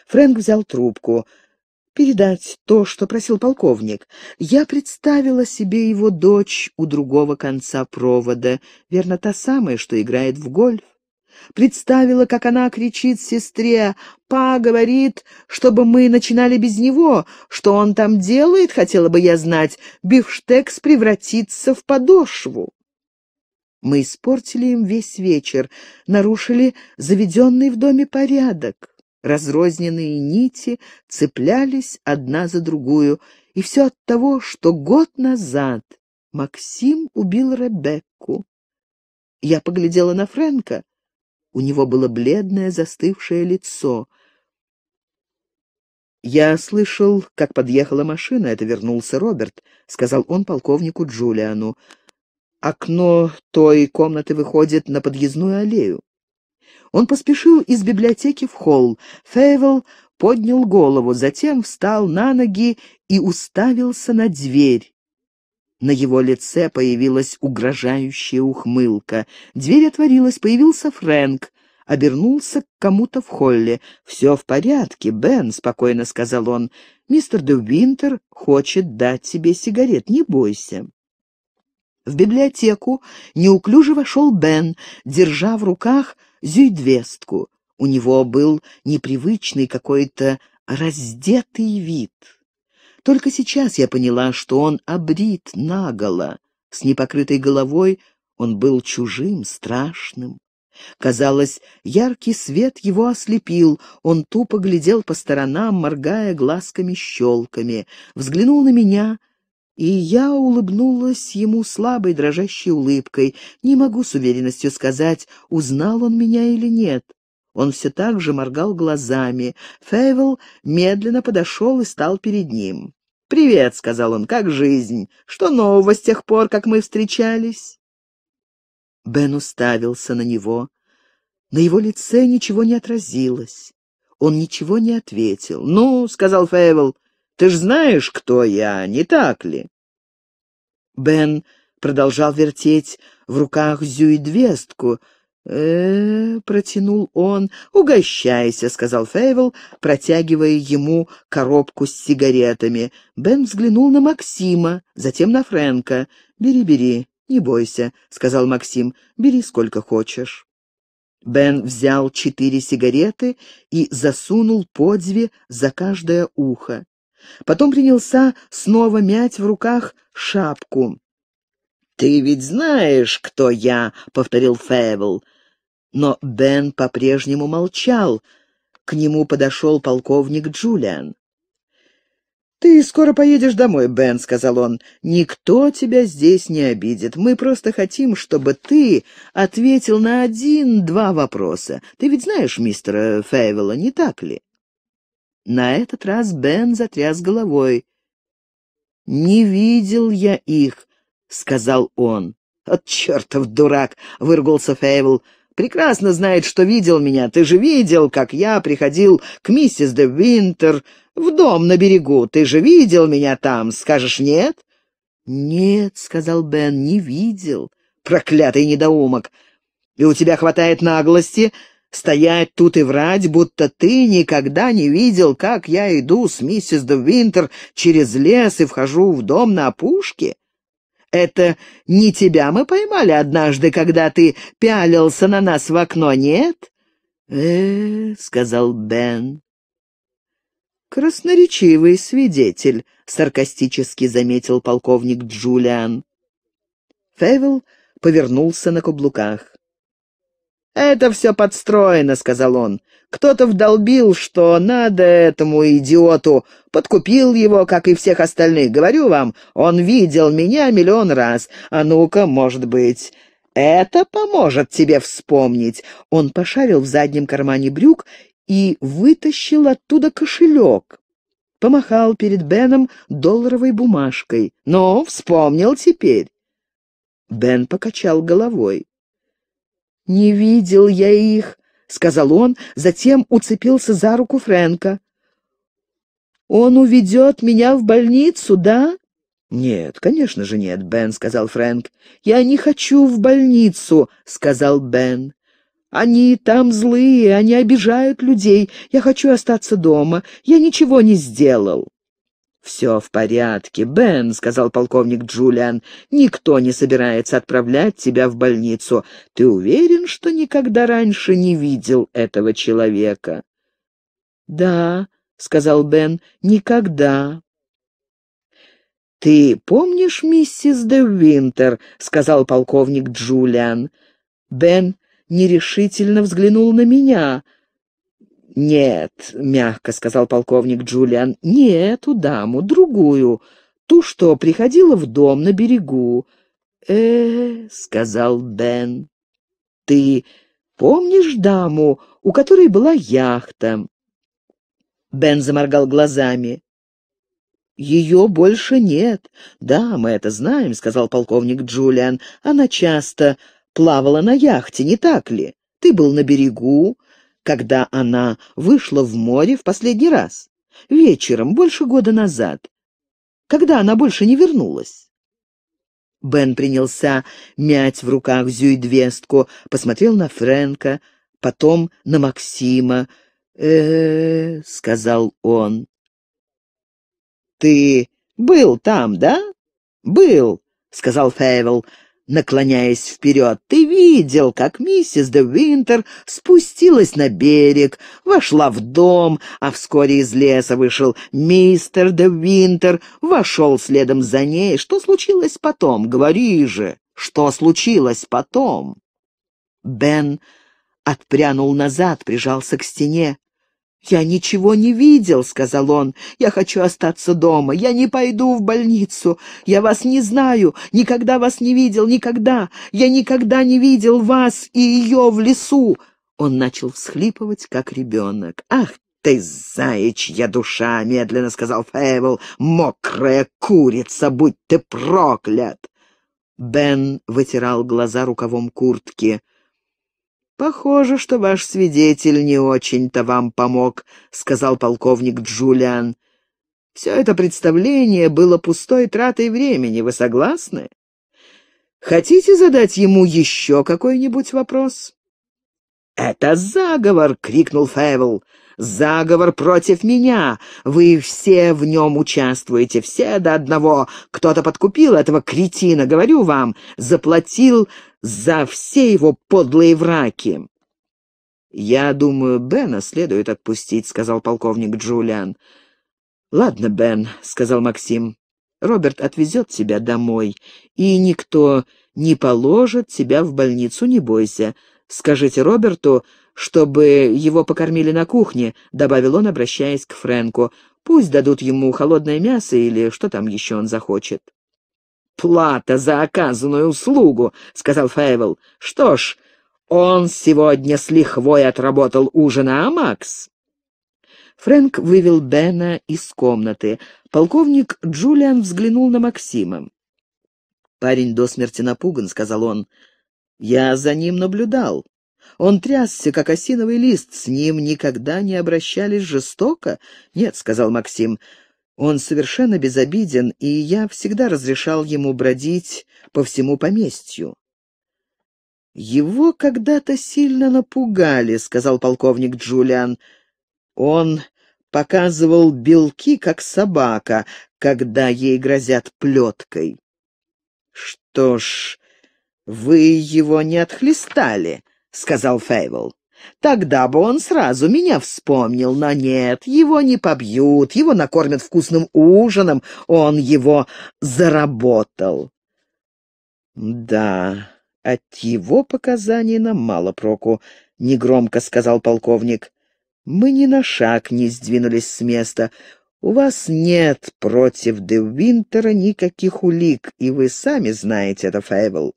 A: Фрэнк взял трубку передать то, что просил полковник. Я представила себе его дочь у другого конца провода, верно, та самая, что играет в гольф. Представила, как она кричит сестре, «Па говорит, чтобы мы начинали без него. Что он там делает, хотела бы я знать. Бифштекс превратится в подошву». Мы испортили им весь вечер, нарушили заведенный в доме порядок. Разрозненные нити цеплялись одна за другую, и все от того, что год назад Максим убил Ребекку. Я поглядела на Фрэнка. У него было бледное, застывшее лицо. «Я слышал, как подъехала машина, это вернулся Роберт», — сказал он полковнику Джулиану. «Окно той комнаты выходит на подъездную аллею». Он поспешил из библиотеки в холл. Фейвел поднял голову, затем встал на ноги и уставился на дверь. На его лице появилась угрожающая ухмылка. Дверь отворилась, появился Фрэнк. Обернулся к кому-то в холле. «Все в порядке, Бен», — спокойно сказал он. «Мистер Де Винтер хочет дать тебе сигарет, не бойся». В библиотеку неуклюже вошел Бен, держа в руках зюйдвестку. У него был непривычный какой-то раздетый вид. Только сейчас я поняла, что он обрит наголо. С непокрытой головой он был чужим, страшным. Казалось, яркий свет его ослепил, он тупо глядел по сторонам, моргая глазками-щелками, взглянул на меня — и я улыбнулась ему слабой дрожащей улыбкой. Не могу с уверенностью сказать, узнал он меня или нет. Он все так же моргал глазами. Фейвел медленно подошел и стал перед ним. «Привет», — сказал он, — «как жизнь? Что нового с тех пор, как мы встречались?» Бен уставился на него. На его лице ничего не отразилось. Он ничего не ответил. «Ну», — сказал Фейвел, ты ж знаешь, кто я, не так ли?» Бен продолжал вертеть в руках зюидвестку. э, -э протянул он. «Угощайся», — сказал Фейвел, протягивая ему коробку с сигаретами. Бен взглянул на Максима, затем на Фрэнка. «Бери, бери, не бойся», — сказал Максим. «Бери сколько хочешь». Бен взял четыре сигареты и засунул по две за каждое ухо. Потом принялся снова мять в руках шапку. «Ты ведь знаешь, кто я», — повторил Фейбл. Но Бен по-прежнему молчал. К нему подошел полковник Джулиан. «Ты скоро поедешь домой, Бен», — сказал он. «Никто тебя здесь не обидит. Мы просто хотим, чтобы ты ответил на один-два вопроса. Ты ведь знаешь мистера Фейвела, не так ли?» На этот раз Бен затряс головой. «Не видел я их», — сказал он. «От чертов дурак!» — выргулся Фейвел. «Прекрасно знает, что видел меня. Ты же видел, как я приходил к миссис де Винтер в дом на берегу. Ты же видел меня там. Скажешь нет?» «Нет», — сказал Бен, — «не видел. Проклятый недоумок! И у тебя хватает наглости Стоять тут и врать, будто ты никогда не видел, как я иду с миссис де Винтер через лес и вхожу в дом на опушке? Это не тебя мы поймали однажды, когда ты пялился на нас в окно, нет? э сказал Бен. «Красноречивый свидетель», — саркастически заметил полковник Джулиан. Февел повернулся на каблуках. «Это все подстроено», — сказал он. «Кто-то вдолбил, что надо этому идиоту. Подкупил его, как и всех остальных. Говорю вам, он видел меня миллион раз. А ну-ка, может быть...» «Это поможет тебе вспомнить!» Он пошарил в заднем кармане брюк и вытащил оттуда кошелек. Помахал перед Беном долларовой бумажкой. «Ну, вспомнил теперь!» Бен покачал головой. «Не видел я их», — сказал он, затем уцепился за руку Фрэнка. «Он уведет меня в больницу, да?» «Нет, конечно же нет, Бен», — сказал Фрэнк. «Я не хочу в больницу», — сказал Бен. «Они там злые, они обижают людей. Я хочу остаться дома. Я ничего не сделал». «Все в порядке, Бен», — сказал полковник Джулиан, — «никто не собирается отправлять тебя в больницу. Ты уверен, что никогда раньше не видел этого человека?» «Да», — сказал Бен, — «никогда». «Ты помнишь миссис де Винтер?» — сказал полковник Джулиан. Бен нерешительно взглянул на меня — «Нет», — мягко сказал полковник Джулиан, — «не эту даму, другую, ту, что приходила в дом на берегу». «Э, -э сказал Бен, — «ты помнишь даму, у которой была яхта?» Бен заморгал глазами. «Ее больше нет. Да, мы это знаем», — сказал полковник Джулиан. «Она часто плавала на яхте, не так ли? Ты был на берегу, когда она вышла в море в последний раз. Вечером, больше года назад. Когда она больше не вернулась. Бен принялся мять в руках зюйдвестку, посмотрел на Фрэнка, потом на Максима. э, -э, -э сказал он. «Ты был там, да?» «Был», — сказал Фейвелл наклоняясь вперед. «Ты видел, как миссис де Винтер спустилась на берег, вошла в дом, а вскоре из леса вышел мистер де Винтер, вошел следом за ней. Что случилось потом? Говори же, что случилось потом?» Бен отпрянул назад, прижался к стене. «Я ничего не видел», — сказал он. «Я хочу остаться дома. Я не пойду в больницу. Я вас не знаю. Никогда вас не видел. Никогда. Я никогда не видел вас и ее в лесу». Он начал всхлипывать, как ребенок. «Ах ты, заячья душа!» — медленно сказал Фейвел. «Мокрая курица, будь ты проклят!» Бен вытирал глаза рукавом куртки. «Похоже, что ваш свидетель не очень-то вам помог», — сказал полковник Джулиан. «Все это представление было пустой тратой времени, вы согласны? Хотите задать ему еще какой-нибудь вопрос?» «Это заговор!» — крикнул Февел. «Заговор против меня! Вы все в нем участвуете, все до одного! Кто-то подкупил этого кретина, говорю вам, заплатил за все его подлые враки. «Я думаю, Бена следует отпустить», — сказал полковник Джулиан. «Ладно, Бен», — сказал Максим. «Роберт отвезет тебя домой, и никто не положит тебя в больницу, не бойся. Скажите Роберту, чтобы его покормили на кухне», — добавил он, обращаясь к Фрэнку. «Пусть дадут ему холодное мясо или что там еще он захочет» плата за оказанную услугу», — сказал Фейвел. «Что ж, он сегодня с лихвой отработал ужина, а Макс?» Фрэнк вывел Бена из комнаты. Полковник Джулиан взглянул на Максима. «Парень до смерти напуган», — сказал он. «Я за ним наблюдал. Он трясся, как осиновый лист. С ним никогда не обращались жестоко?» «Нет», — сказал Максим. Он совершенно безобиден, и я всегда разрешал ему бродить по всему поместью. «Его когда-то сильно напугали», — сказал полковник Джулиан. «Он показывал белки, как собака, когда ей грозят плеткой». «Что ж, вы его не отхлестали», — сказал Фейвел. Тогда бы он сразу меня вспомнил, но нет, его не побьют, его накормят вкусным ужином, он его заработал. Да, от его показаний нам мало проку, — негромко сказал полковник. Мы ни на шаг не сдвинулись с места. У вас нет против Де Винтера никаких улик, и вы сами знаете это, Фейвел.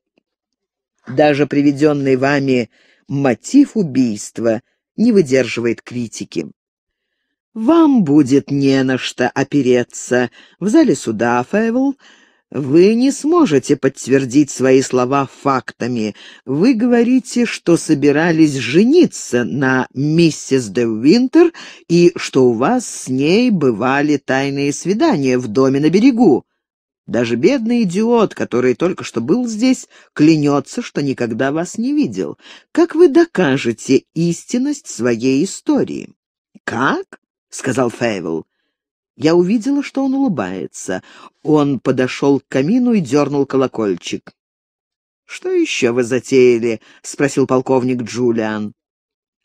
A: Даже приведенный вами мотив убийства не выдерживает критики. «Вам будет не на что опереться. В зале суда, Фэвелл, вы не сможете подтвердить свои слова фактами. Вы говорите, что собирались жениться на миссис де Винтер и что у вас с ней бывали тайные свидания в доме на берегу. Даже бедный идиот, который только что был здесь, клянется, что никогда вас не видел. Как вы докажете истинность своей истории? «Как?» — сказал Фейвел. Я увидела, что он улыбается. Он подошел к камину и дернул колокольчик. «Что еще вы затеяли?» — спросил полковник Джулиан.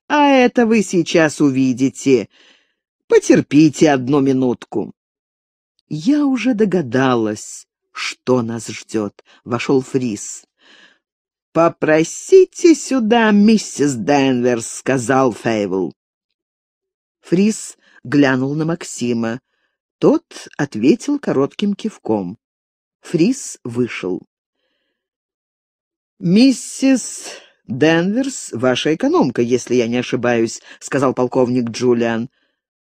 A: «А это вы сейчас увидите. Потерпите одну минутку». «Я уже догадалась, что нас ждет», — вошел Фрис. «Попросите сюда миссис Денверс», — сказал Фейвл. Фрис глянул на Максима. Тот ответил коротким кивком. Фрис вышел. «Миссис Денверс, ваша экономка, если я не ошибаюсь», — сказал полковник Джулиан.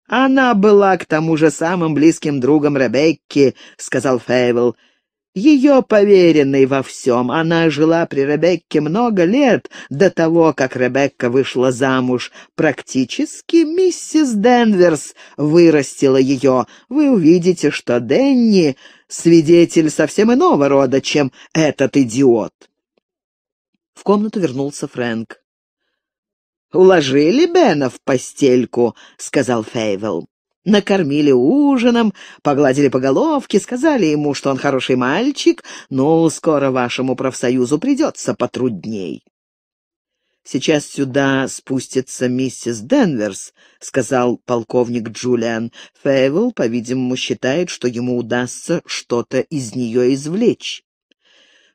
A: «Она была к тому же самым близким другом Ребекки», — сказал Фейвел. «Ее поверенный во всем. Она жила при Ребекке много лет до того, как Ребекка вышла замуж. Практически миссис Денверс вырастила ее. Вы увидите, что Денни — свидетель совсем иного рода, чем этот идиот». В комнату вернулся Фрэнк. «Уложили Бена в постельку», — сказал Фейвел. Накормили ужином, погладили по головке, сказали ему, что он хороший мальчик, но скоро вашему профсоюзу придется потрудней. «Сейчас сюда спустится миссис Денверс», — сказал полковник Джулиан. Фейвел, по-видимому, считает, что ему удастся что-то из нее извлечь.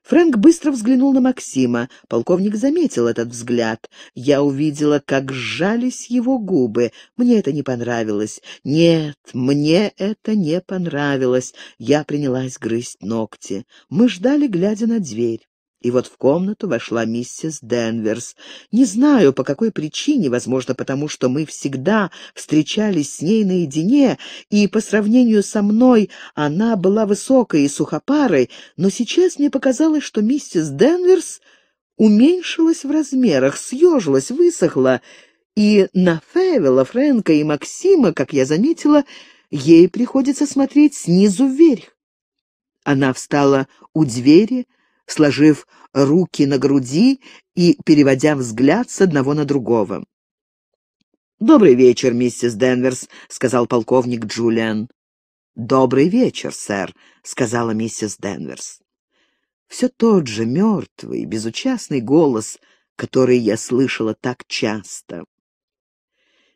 A: Фрэнк быстро взглянул на Максима. Полковник заметил этот взгляд. Я увидела, как сжались его губы. Мне это не понравилось. Нет, мне это не понравилось. Я принялась грызть ногти. Мы ждали, глядя на дверь. И вот в комнату вошла миссис Денверс. Не знаю, по какой причине, возможно, потому что мы всегда встречались с ней наедине, и по сравнению со мной она была высокой и сухопарой, но сейчас мне показалось, что миссис Денверс уменьшилась в размерах, съежилась, высохла, и на Февела, Фрэнка и Максима, как я заметила, ей приходится смотреть снизу вверх. Она встала у двери, сложив руки на груди и переводя взгляд с одного на другого. «Добрый вечер, миссис Денверс», — сказал полковник Джулиан. «Добрый вечер, сэр», — сказала миссис Денверс. Все тот же мертвый, безучастный голос, который я слышала так часто.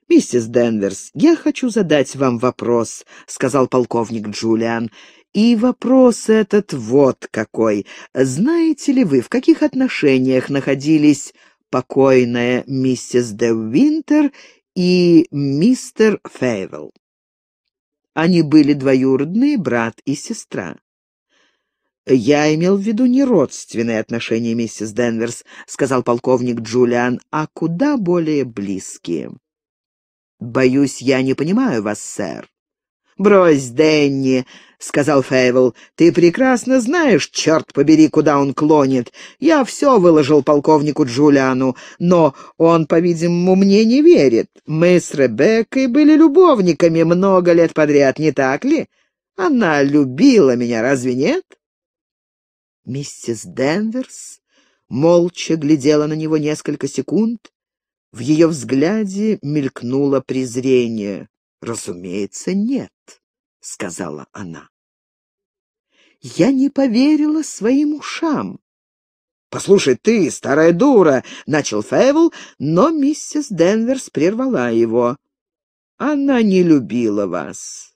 A: «Миссис Денверс, я хочу задать вам вопрос», — сказал полковник Джулиан, и вопрос этот вот какой. Знаете ли вы, в каких отношениях находились покойная миссис де Винтер и мистер Фейвелл? Они были двоюродные брат и сестра. «Я имел в виду не родственные отношения, миссис Денверс», — сказал полковник Джулиан, — «а куда более близкие». «Боюсь, я не понимаю вас, сэр». «Брось, Дэнни», — сказал Фейвел, — «ты прекрасно знаешь, черт побери, куда он клонит. Я все выложил полковнику Джулиану, но он, по-видимому, мне не верит. Мы с Ребеккой были любовниками много лет подряд, не так ли? Она любила меня, разве нет?» Миссис Денверс молча глядела на него несколько секунд. В ее взгляде мелькнуло презрение. «Разумеется, нет», — сказала она. Я не поверила своим ушам. «Послушай, ты, старая дура!» — начал Фэвел, но миссис Денверс прервала его. «Она не любила вас.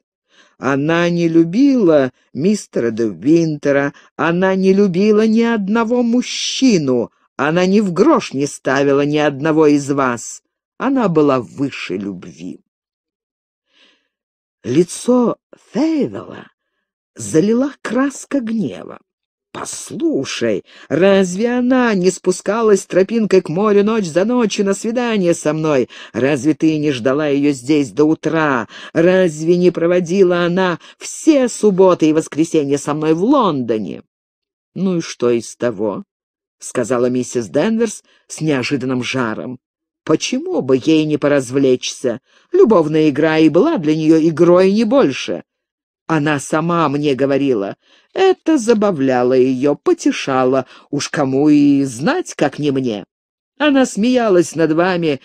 A: Она не любила мистера де Винтера. Она не любила ни одного мужчину. Она ни в грош не ставила ни одного из вас. Она была выше любви». Лицо Фейвела залила краска гнева. «Послушай, разве она не спускалась тропинкой к морю ночь за ночью на свидание со мной? Разве ты не ждала ее здесь до утра? Разве не проводила она все субботы и воскресенья со мной в Лондоне?» «Ну и что из того?» — сказала миссис Денверс с неожиданным жаром. Почему бы ей не поразвлечься? Любовная игра и была для нее игрой не больше. Она сама мне говорила. Это забавляло ее, потешало. Уж кому и знать, как не мне. Она смеялась над вами,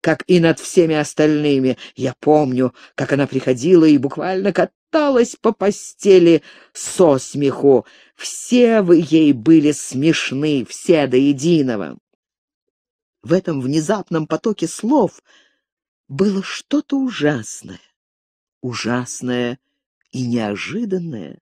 A: как и над всеми остальными. Я помню, как она приходила и буквально каталась по постели со смеху. Все вы ей были смешны, все до единого. В этом внезапном потоке слов было что-то ужасное. Ужасное и неожиданное.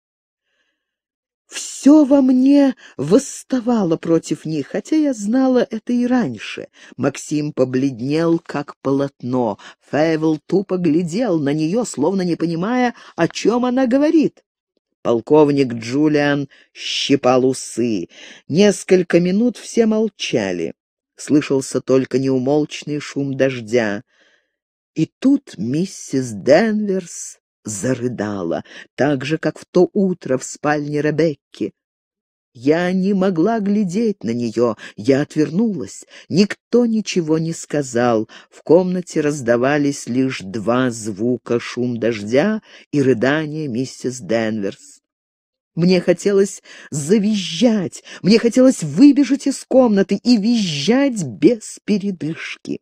A: Все во мне восставало против них, хотя я знала это и раньше. Максим побледнел, как полотно. Фейвел тупо глядел на нее, словно не понимая, о чем она говорит. Полковник Джулиан щипал усы. Несколько минут все молчали слышался только неумолчный шум дождя. И тут миссис Денверс зарыдала, так же, как в то утро в спальне Ребекки. Я не могла глядеть на нее, я отвернулась. Никто ничего не сказал. В комнате раздавались лишь два звука — шум дождя и рыдание миссис Денверс. Мне хотелось завизжать, мне хотелось выбежать из комнаты и визжать без передышки.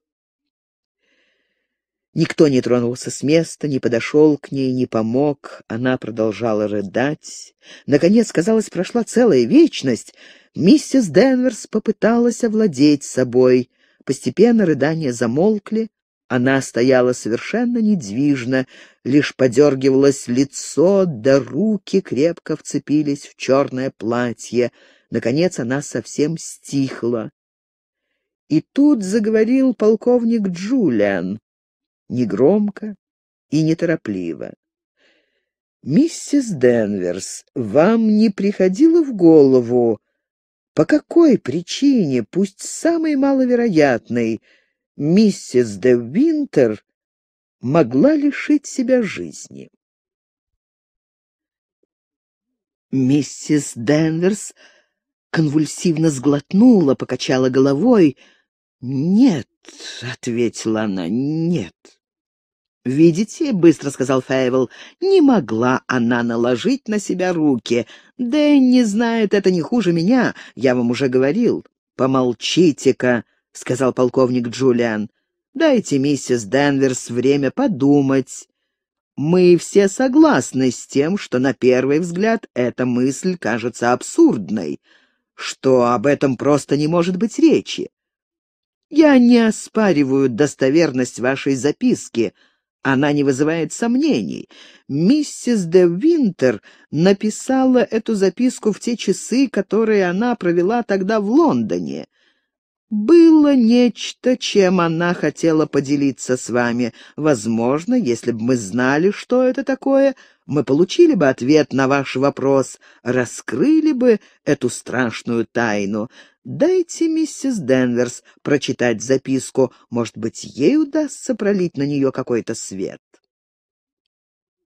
A: Никто не тронулся с места, не подошел к ней, не помог. Она продолжала рыдать. Наконец, казалось, прошла целая вечность. Миссис Денверс попыталась овладеть собой. Постепенно рыдания замолкли, она стояла совершенно недвижно, лишь подергивалось лицо, да руки крепко вцепились в черное платье. Наконец она совсем стихла. И тут заговорил полковник Джулиан, негромко и неторопливо. «Миссис Денверс, вам не приходило в голову, по какой причине, пусть самой маловероятной, — миссис де Винтер могла лишить себя жизни. Миссис Денверс конвульсивно сглотнула, покачала головой. «Нет», — ответила она, — «нет». «Видите», — быстро сказал Фейвел, — «не могла она наложить на себя руки. Да знает это не хуже меня, я вам уже говорил. Помолчите-ка», — сказал полковник Джулиан. «Дайте миссис Денверс время подумать. Мы все согласны с тем, что на первый взгляд эта мысль кажется абсурдной, что об этом просто не может быть речи. Я не оспариваю достоверность вашей записки», она не вызывает сомнений. Миссис де Винтер написала эту записку в те часы, которые она провела тогда в Лондоне. Было нечто, чем она хотела поделиться с вами. Возможно, если бы мы знали, что это такое, мы получили бы ответ на ваш вопрос, раскрыли бы эту страшную тайну. Дайте миссис Денверс прочитать записку. Может быть, ей удастся пролить на нее какой-то свет.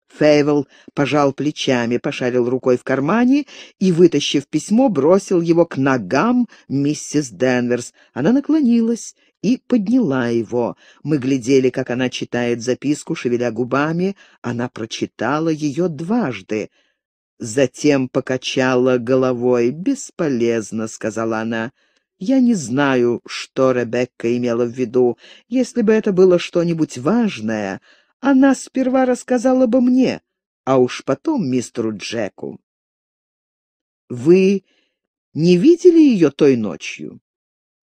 A: Фейвел пожал плечами, пошарил рукой в кармане и, вытащив письмо, бросил его к ногам миссис Денверс. Она наклонилась и подняла его. Мы глядели, как она читает записку, шевеля губами. Она прочитала ее дважды. Затем покачала головой. «Бесполезно», — сказала она. «Я не знаю, что Ребекка имела в виду. Если бы это было что-нибудь важное, она сперва рассказала бы мне, а уж потом мистеру Джеку. Вы не видели ее той ночью?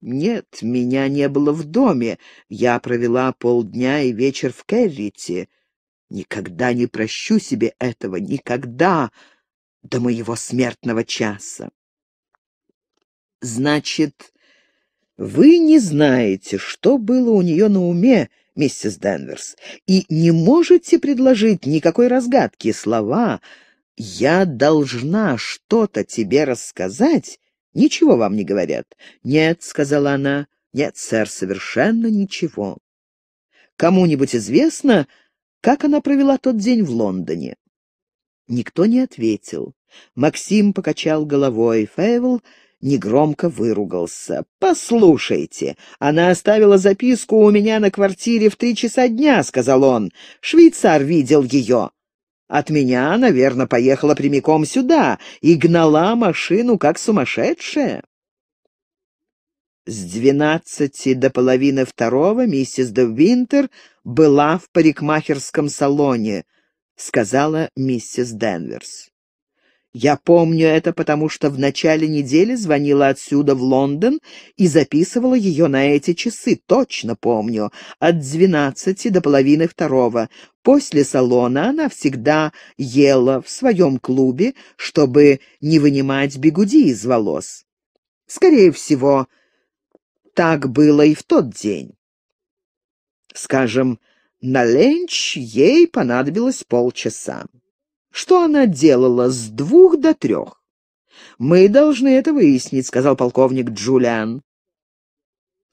A: Нет, меня не было в доме. Я провела полдня и вечер в Керрите. Никогда не прощу себе этого, никогда, до моего смертного часа. Значит, вы не знаете, что было у нее на уме, миссис Денверс, и не можете предложить никакой разгадки. Слова «я должна что-то тебе рассказать» ничего вам не говорят. «Нет», — сказала она, — «нет, сэр, совершенно ничего». Кому-нибудь известно, как она провела тот день в Лондоне? Никто не ответил. Максим покачал головой. Фейвел негромко выругался. «Послушайте, она оставила записку у меня на квартире в три часа дня», — сказал он. «Швейцар видел ее». От меня, наверное, поехала прямиком сюда и гнала машину, как сумасшедшая. С двенадцати до половины второго миссис де Винтер была в парикмахерском салоне, сказала миссис Денверс. Я помню это, потому что в начале недели звонила отсюда в Лондон и записывала ее на эти часы, точно помню, от двенадцати до половины второго. После салона она всегда ела в своем клубе, чтобы не вынимать бегуди из волос. Скорее всего, так было и в тот день. Скажем, на ленч ей понадобилось полчаса. Что она делала с двух до трех? «Мы должны это выяснить», — сказал полковник Джулиан.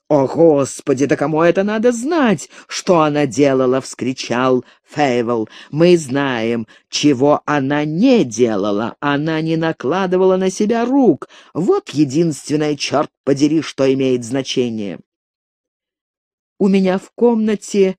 A: «О, Господи, да кому это надо знать, что она делала?» — вскричал Фейвел. «Мы знаем, чего она не делала. Она не накладывала на себя рук. Вот единственное, черт подери, что имеет значение». У меня в комнате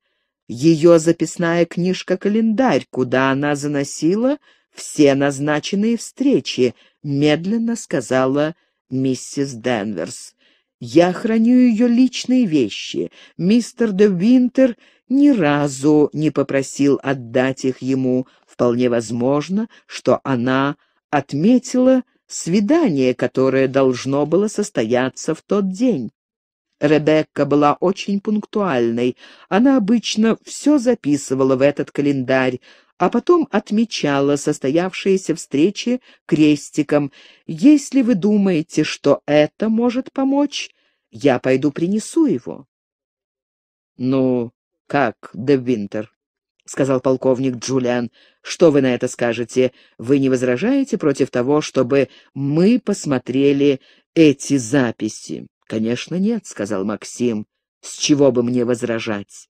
A: ее записная книжка-календарь, куда она заносила все назначенные встречи, медленно сказала миссис Денверс. Я храню ее личные вещи. Мистер де Винтер ни разу не попросил отдать их ему. Вполне возможно, что она отметила свидание, которое должно было состояться в тот день. Ребекка была очень пунктуальной. Она обычно все записывала в этот календарь, а потом отмечала состоявшиеся встречи крестиком. «Если вы думаете, что это может помочь, я пойду принесу его». «Ну, как, Де Винтер?» — сказал полковник Джулиан. «Что вы на это скажете? Вы не возражаете против того, чтобы мы посмотрели эти записи?» Конечно, нет, сказал Максим. С чего бы мне возражать?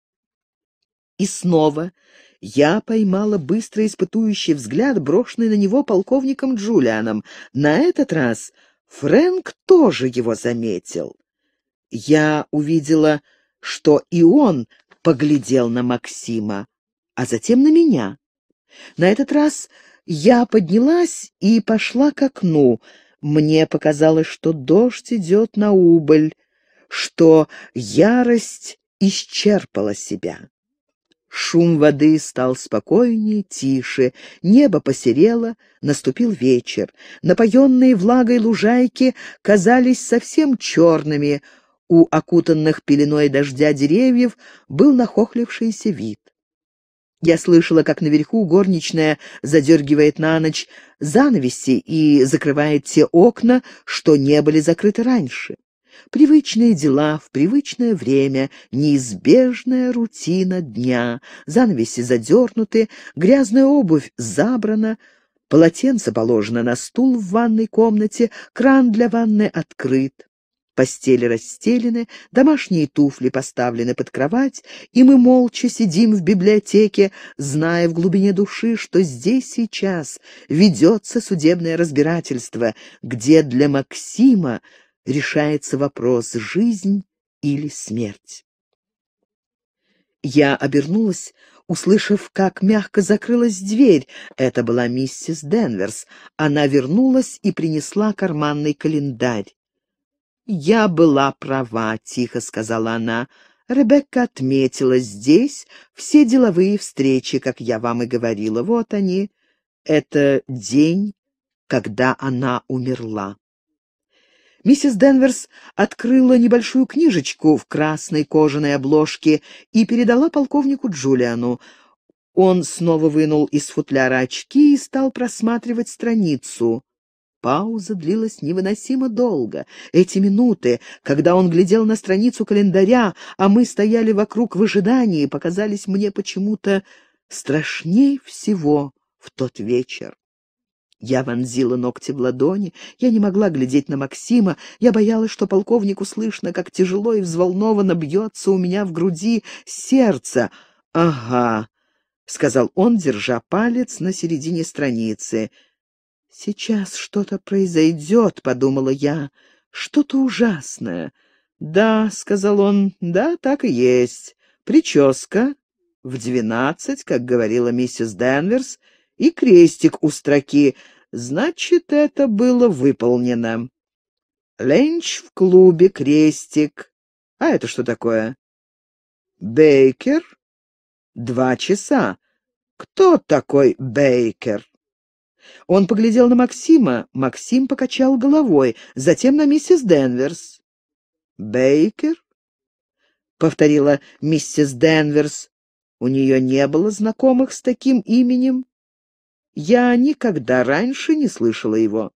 A: И снова я поймала быстро испытующий взгляд, брошенный на него полковником Джулианом. На этот раз Фрэнк тоже его заметил. Я увидела, что и он поглядел на Максима, а затем на меня. На этот раз я поднялась и пошла к окну. Мне показалось, что дождь идет на убыль, что ярость исчерпала себя. Шум воды стал спокойнее, тише, небо посерело, наступил вечер. Напоенные влагой лужайки казались совсем черными, у окутанных пеленой дождя деревьев был нахохлившийся вид. Я слышала, как наверху горничная задергивает на ночь занавеси и закрывает те окна, что не были закрыты раньше. Привычные дела в привычное время, неизбежная рутина дня. Занавеси задернуты, грязная обувь забрана, полотенце положено на стул в ванной комнате, кран для ванны открыт. Постели расстелены, домашние туфли поставлены под кровать, и мы молча сидим в библиотеке, зная в глубине души, что здесь сейчас ведется судебное разбирательство, где для Максима решается вопрос «жизнь или смерть?». Я обернулась, услышав, как мягко закрылась дверь. Это была миссис Денверс. Она вернулась и принесла карманный календарь. «Я была права», — тихо сказала она. Ребекка отметила здесь все деловые встречи, как я вам и говорила. Вот они. Это день, когда она умерла. Миссис Денверс открыла небольшую книжечку в красной кожаной обложке и передала полковнику Джулиану. Он снова вынул из футляра очки и стал просматривать страницу. Пауза длилась невыносимо долго. Эти минуты, когда он глядел на страницу календаря, а мы стояли вокруг в ожидании, показались мне почему-то страшней всего в тот вечер. Я вонзила ногти в ладони, я не могла глядеть на Максима, я боялась, что полковнику слышно, как тяжело и взволнованно бьется у меня в груди сердце. «Ага», — сказал он, держа палец на середине страницы, — «Сейчас что-то произойдет», — подумала я, — «что-то ужасное». «Да», — сказал он, — «да, так и есть. Прическа в двенадцать, как говорила миссис Денверс, и крестик у строки. Значит, это было выполнено. Ленч в клубе, крестик. А это что такое? Бейкер? Два часа. Кто такой Бейкер? Он поглядел на Максима, Максим покачал головой, затем на миссис Денверс. «Бейкер?» — повторила миссис Денверс. У нее не было знакомых с таким именем. Я никогда раньше не слышала его.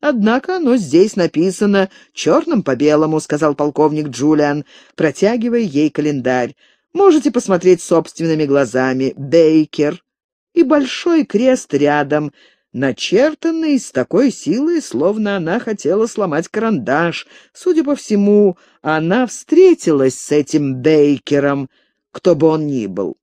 A: «Однако оно здесь написано черным по белому», — сказал полковник Джулиан, протягивая ей календарь. «Можете посмотреть собственными глазами. Бейкер и большой крест рядом, начертанный с такой силой, словно она хотела сломать карандаш. Судя по всему, она встретилась с этим Бейкером, кто бы он ни был.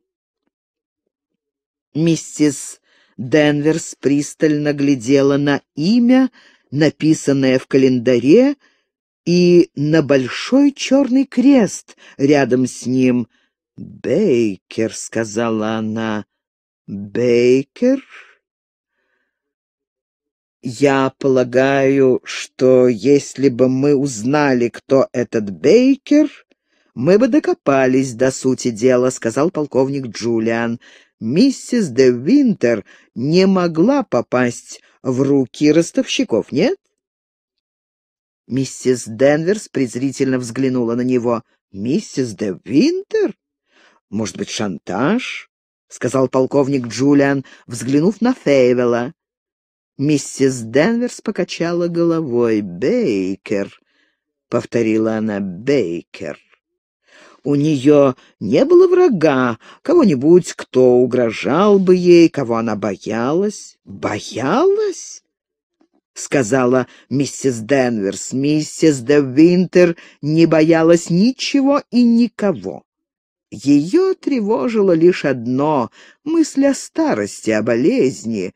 A: Миссис Денверс пристально глядела на имя, написанное в календаре, и на большой черный крест рядом с ним. «Бейкер», — сказала она, — Бейкер? Я полагаю, что если бы мы узнали, кто этот Бейкер, мы бы докопались до сути дела, сказал полковник Джулиан. Миссис де Винтер не могла попасть в руки ростовщиков, нет? Миссис Денверс презрительно взглянула на него. «Миссис де Винтер? Может быть, шантаж? — сказал полковник Джулиан, взглянув на Фейвела. Миссис Денверс покачала головой. «Бейкер», — повторила она, — «Бейкер». У нее не было врага, кого-нибудь, кто угрожал бы ей, кого она боялась. «Боялась?» — сказала миссис Денверс. Миссис де Винтер не боялась ничего и никого. Ее тревожило лишь одно — мысль о старости, о болезни,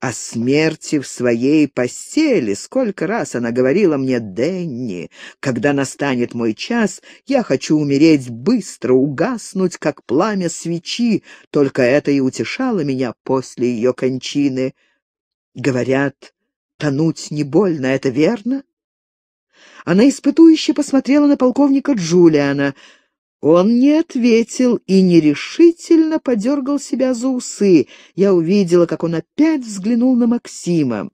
A: о смерти в своей постели. Сколько раз она говорила мне, «Денни, когда настанет мой час, я хочу умереть быстро, угаснуть, как пламя свечи». Только это и утешало меня после ее кончины. Говорят, тонуть не больно, это верно? Она испытующе посмотрела на полковника Джулиана — он не ответил и нерешительно подергал себя за усы. Я увидела, как он опять взглянул на Максима.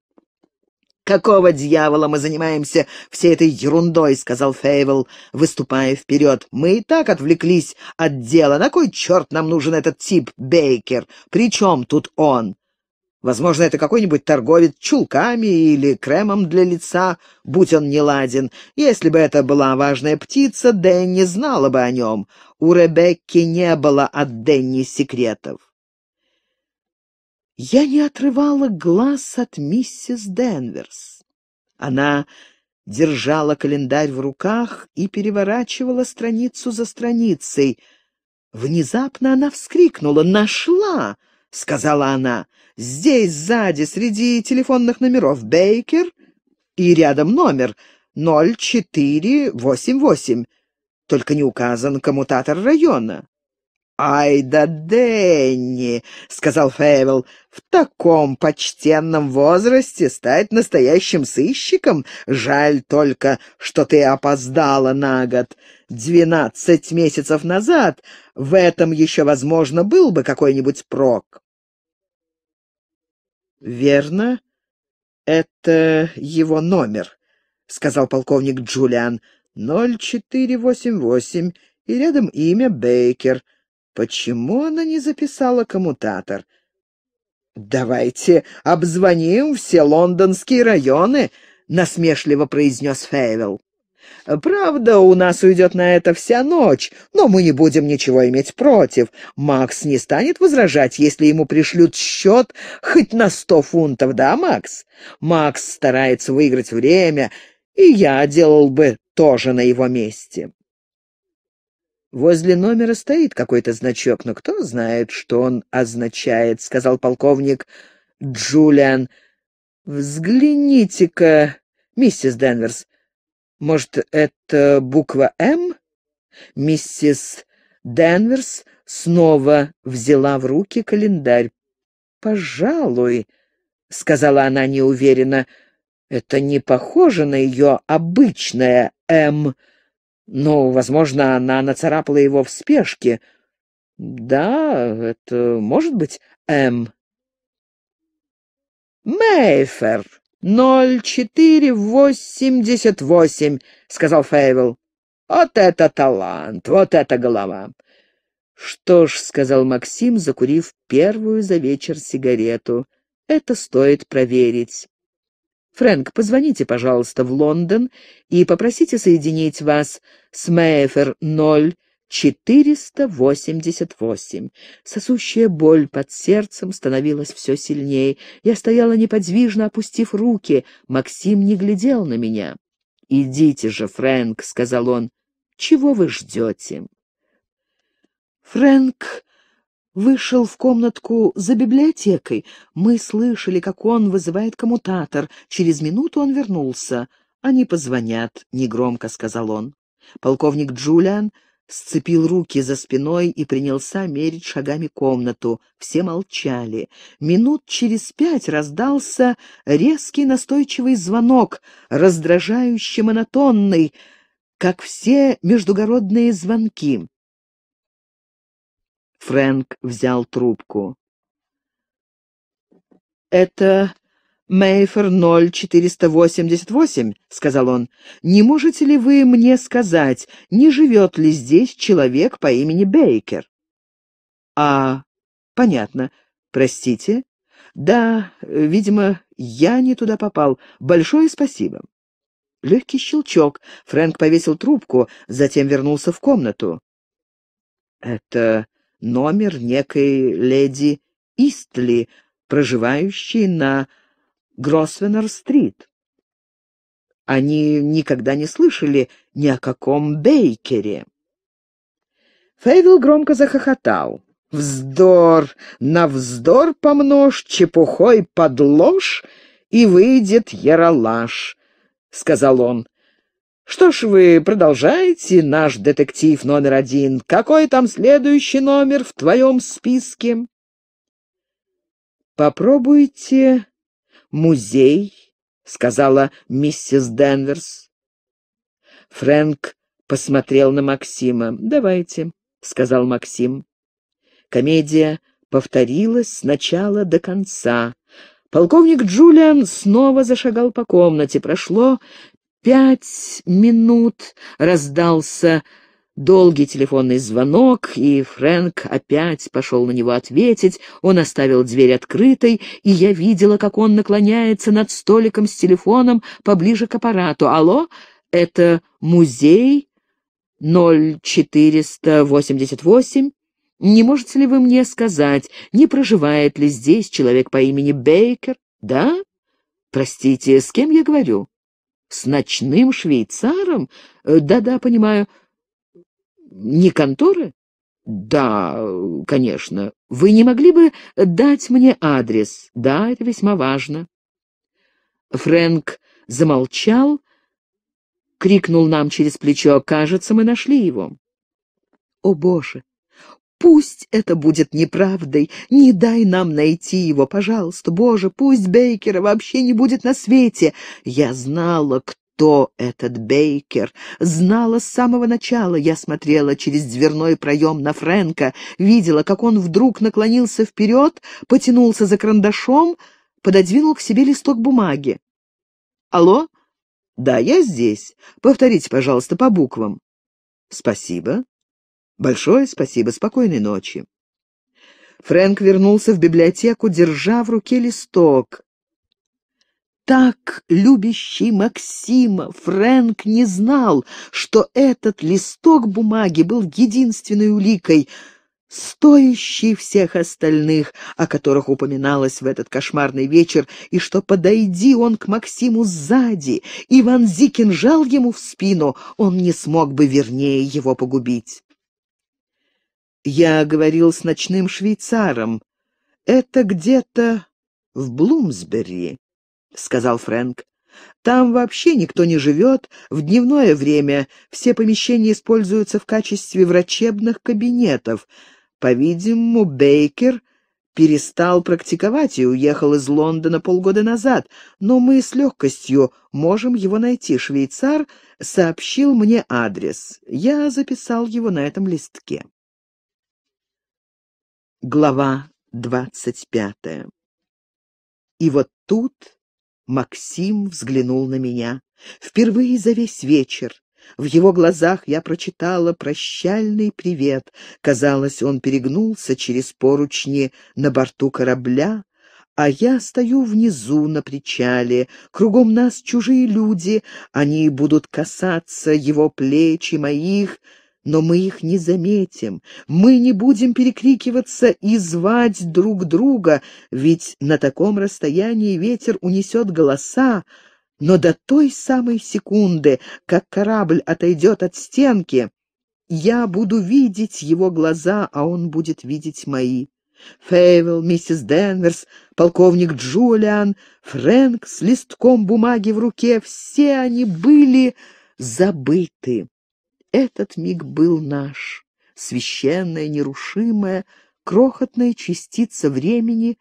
A: «Какого дьявола мы занимаемся всей этой ерундой?» — сказал Фейвел, выступая вперед. «Мы и так отвлеклись от дела. На кой черт нам нужен этот тип Бейкер? Причем тут он?» Возможно, это какой-нибудь торговец чулками или кремом для лица, будь он не ладен. Если бы это была важная птица, Дэнни знала бы о нем. У Ребекки не было от Дэнни секретов. Я не отрывала глаз от миссис Денверс. Она держала календарь в руках и переворачивала страницу за страницей. Внезапно она вскрикнула «Нашла!» — сказала она. «Здесь, сзади, среди телефонных номеров Бейкер и рядом номер 0488. Только не указан коммутатор района». «Ай да Дэнни!» — сказал Фейвел. «В таком почтенном возрасте стать настоящим сыщиком? Жаль только, что ты опоздала на год. Двенадцать месяцев назад, в этом еще, возможно, был бы какой-нибудь прок. «Верно, это его номер», — сказал полковник Джулиан. «0488, и рядом имя Бейкер. Почему она не записала коммутатор?» «Давайте обзвоним все лондонские районы», — насмешливо произнес Фейвелл. Правда, у нас уйдет на это вся ночь, но мы не будем ничего иметь против. Макс не станет возражать, если ему пришлют счет хоть на сто фунтов, да, Макс? Макс старается выиграть время, и я делал бы тоже на его месте. Возле номера стоит какой-то значок, но кто знает, что он означает, сказал полковник Джулиан. Взгляните-ка, миссис Денверс, может, это буква «М»?» Миссис Денверс снова взяла в руки календарь. «Пожалуй», — сказала она неуверенно, — «это не похоже на ее обычное «М». Ну, возможно, она нацарапала его в спешке. Да, это может быть «М». «Мейфер», «Ноль четыре восемьдесят восемь», — сказал Фейвел. «Вот это талант, вот это голова!» «Что ж», — сказал Максим, закурив первую за вечер сигарету, — «это стоит проверить». «Фрэнк, позвоните, пожалуйста, в Лондон и попросите соединить вас с Мейфер-0 488. Сосущая боль под сердцем становилась все сильнее. Я стояла неподвижно, опустив руки. Максим не глядел на меня. «Идите же, Фрэнк», — сказал он. «Чего вы ждете?» Фрэнк вышел в комнатку за библиотекой. Мы слышали, как он вызывает коммутатор. Через минуту он вернулся. «Они позвонят», — негромко сказал он. Полковник Джулиан сцепил руки за спиной и принялся мерить шагами комнату. Все молчали. Минут через пять раздался резкий настойчивый звонок, раздражающий, монотонный, как все междугородные звонки. Фрэнк взял трубку. «Это «Мейфер 0488», — сказал он, — «не можете ли вы мне сказать, не живет ли здесь человек по имени Бейкер?» «А, понятно. Простите. Да, видимо, я не туда попал. Большое спасибо». Легкий щелчок. Фрэнк повесил трубку, затем вернулся в комнату. «Это номер некой леди Истли, проживающей на Гросвеннер-стрит. Они никогда не слышали ни о каком Бейкере. Фейвилл громко захохотал. «Вздор! На вздор помножь, чепухой подложь, и выйдет яролаж», — сказал он. «Что ж вы продолжаете, наш детектив номер один? Какой там следующий номер в твоем списке?» «Попробуйте музей», — сказала миссис Денверс. Фрэнк посмотрел на Максима. «Давайте», — сказал Максим. Комедия повторилась с начала до конца. Полковник Джулиан снова зашагал по комнате. Прошло пять минут, раздался Долгий телефонный звонок, и Фрэнк опять пошел на него ответить. Он оставил дверь открытой, и я видела, как он наклоняется над столиком с телефоном поближе к аппарату. «Алло, это музей 0488?» «Не можете ли вы мне сказать, не проживает ли здесь человек по имени Бейкер?» «Да? Простите, с кем я говорю?» «С ночным швейцаром?» э, «Да-да, понимаю не конторы? Да, конечно. Вы не могли бы дать мне адрес? Да, это весьма важно. Фрэнк замолчал, крикнул нам через плечо. Кажется, мы нашли его. О, Боже! Пусть это будет неправдой. Не дай нам найти его, пожалуйста. Боже, пусть Бейкера вообще не будет на свете. Я знала, кто кто этот Бейкер. Знала с самого начала, я смотрела через дверной проем на Фрэнка, видела, как он вдруг наклонился вперед, потянулся за карандашом, пододвинул к себе листок бумаги. «Алло? Да, я здесь. Повторите, пожалуйста, по буквам». «Спасибо. Большое спасибо. Спокойной ночи». Фрэнк вернулся в библиотеку, держа в руке листок так любящий Максима, Фрэнк не знал, что этот листок бумаги был единственной уликой, стоящей всех остальных, о которых упоминалось в этот кошмарный вечер, и что, подойди он к Максиму сзади и вонзи жал ему в спину, он не смог бы вернее его погубить. Я говорил с ночным швейцаром. Это где-то в Блумсбери. — сказал Фрэнк. «Там вообще никто не живет. В дневное время все помещения используются в качестве врачебных кабинетов. По-видимому, Бейкер...» перестал практиковать и уехал из Лондона полгода назад, но мы с легкостью можем его найти. Швейцар сообщил мне адрес. Я записал его на этом листке. Глава двадцать пятая. И вот тут Максим взглянул на меня. Впервые за весь вечер. В его глазах я прочитала прощальный привет. Казалось, он перегнулся через поручни на борту корабля, а я стою внизу на причале. Кругом нас чужие люди, они будут касаться его плеч и моих. Но мы их не заметим, мы не будем перекрикиваться и звать друг друга, ведь на таком расстоянии ветер унесет голоса, но до той самой секунды, как корабль отойдет от стенки, я буду видеть его глаза, а он будет видеть мои. Фейвел, миссис Денверс, полковник Джулиан, Фрэнк с листком бумаги в руке — все они были забыты. Этот миг был наш, священная, нерушимая, крохотная частица времени,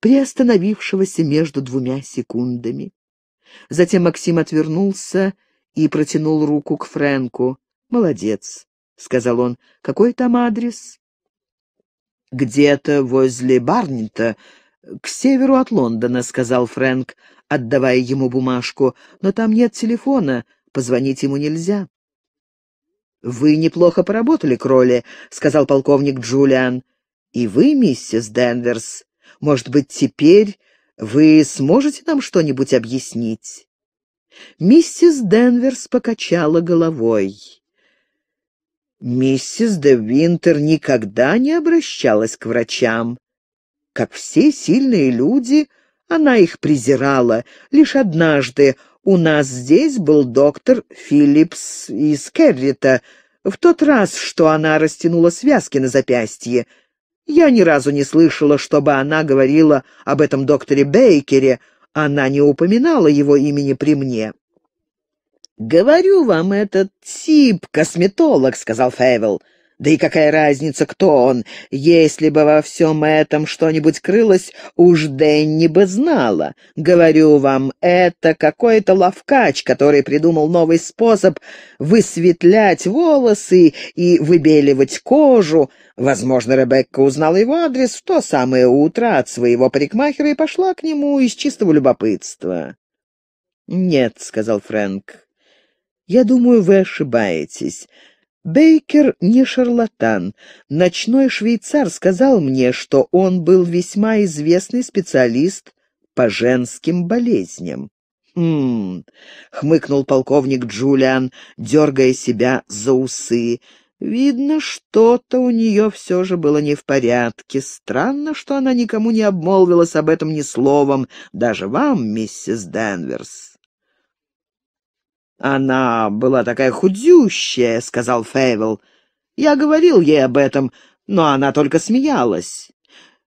A: приостановившегося между двумя секундами. Затем Максим отвернулся и протянул руку к Фрэнку. «Молодец», — сказал он. «Какой там адрес?» «Где-то возле Барнета, к северу от Лондона», — сказал Фрэнк, отдавая ему бумажку. «Но там нет телефона, позвонить ему нельзя». «Вы неплохо поработали, кроли», — сказал полковник Джулиан. «И вы, миссис Денверс, может быть, теперь вы сможете нам что-нибудь объяснить?» Миссис Денверс покачала головой. Миссис де Винтер никогда не обращалась к врачам. Как все сильные люди, она их презирала. Лишь однажды у нас здесь был доктор Филлипс из Керрита, в тот раз, что она растянула связки на запястье. Я ни разу не слышала, чтобы она говорила об этом докторе Бейкере, она не упоминала его имени при мне. «Говорю вам, этот тип, косметолог», — сказал Фейвелл. Да и какая разница, кто он? Если бы во всем этом что-нибудь крылось, уж Дэнни бы знала. Говорю вам, это какой-то ловкач, который придумал новый способ высветлять волосы и выбеливать кожу. Возможно, Ребекка узнала его адрес в то самое утро от своего парикмахера и пошла к нему из чистого любопытства. «Нет», — сказал Фрэнк, — «я думаю, вы ошибаетесь». Бейкер не шарлатан. Ночной швейцар сказал мне, что он был весьма известный специалист по женским болезням. «Хм...» — хмыкнул полковник Джулиан, дергая себя за усы. «Видно, что-то у нее все же было не в порядке. Странно, что она никому не обмолвилась об этом ни словом, даже вам, миссис Денверс». «Она была такая худющая», — сказал Фейвел. «Я говорил ей об этом, но она только смеялась.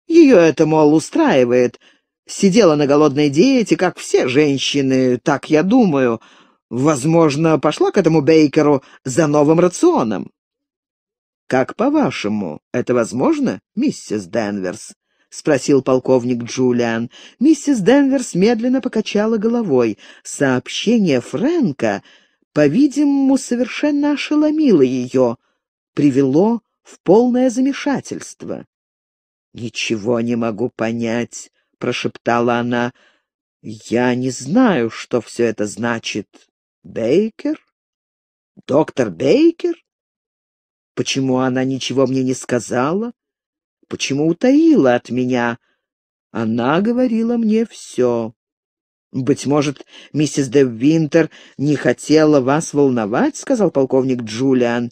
A: Ее это, мол, устраивает. Сидела на голодной диете, как все женщины, так я думаю. Возможно, пошла к этому Бейкеру за новым рационом». «Как по-вашему, это возможно, миссис Денверс?» — спросил полковник Джулиан. Миссис Денверс медленно покачала головой. Сообщение Фрэнка, по-видимому, совершенно ошеломило ее, привело в полное замешательство. «Ничего не могу понять», — прошептала она. «Я не знаю, что все это значит. Бейкер? Доктор Бейкер? Почему она ничего мне не сказала? Почему утаила от меня? Она говорила мне все. «Быть может, миссис де Винтер не хотела вас волновать», — сказал полковник Джулиан.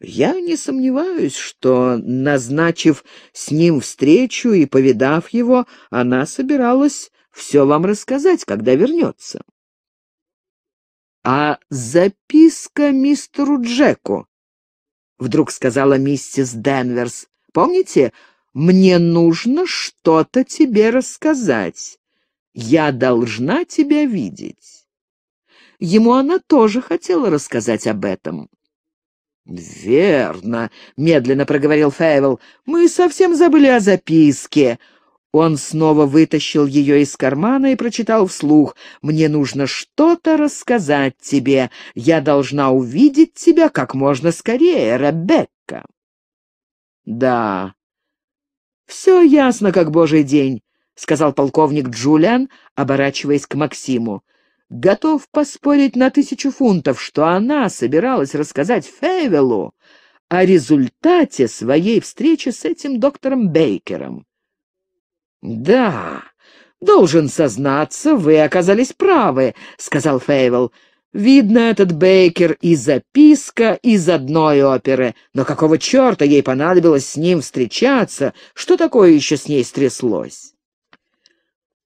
A: «Я не сомневаюсь, что, назначив с ним встречу и повидав его, она собиралась все вам рассказать, когда вернется». «А записка мистеру Джеку?» — вдруг сказала миссис Денверс. Помните, мне нужно что-то тебе рассказать. Я должна тебя видеть. Ему она тоже хотела рассказать об этом. «Верно», — медленно проговорил Фейвел, — «мы совсем забыли о записке». Он снова вытащил ее из кармана и прочитал вслух. «Мне нужно что-то рассказать тебе. Я должна увидеть тебя как можно скорее, Ребек». «Да». «Все ясно, как божий день», — сказал полковник Джулиан, оборачиваясь к Максиму. «Готов поспорить на тысячу фунтов, что она собиралась рассказать Фейвелу о результате своей встречи с этим доктором Бейкером». «Да», «Должен сознаться, вы оказались правы», — сказал Фейвел. Видно, этот Бейкер и записка из одной оперы. Но какого черта ей понадобилось с ним встречаться? Что такое еще с ней стряслось?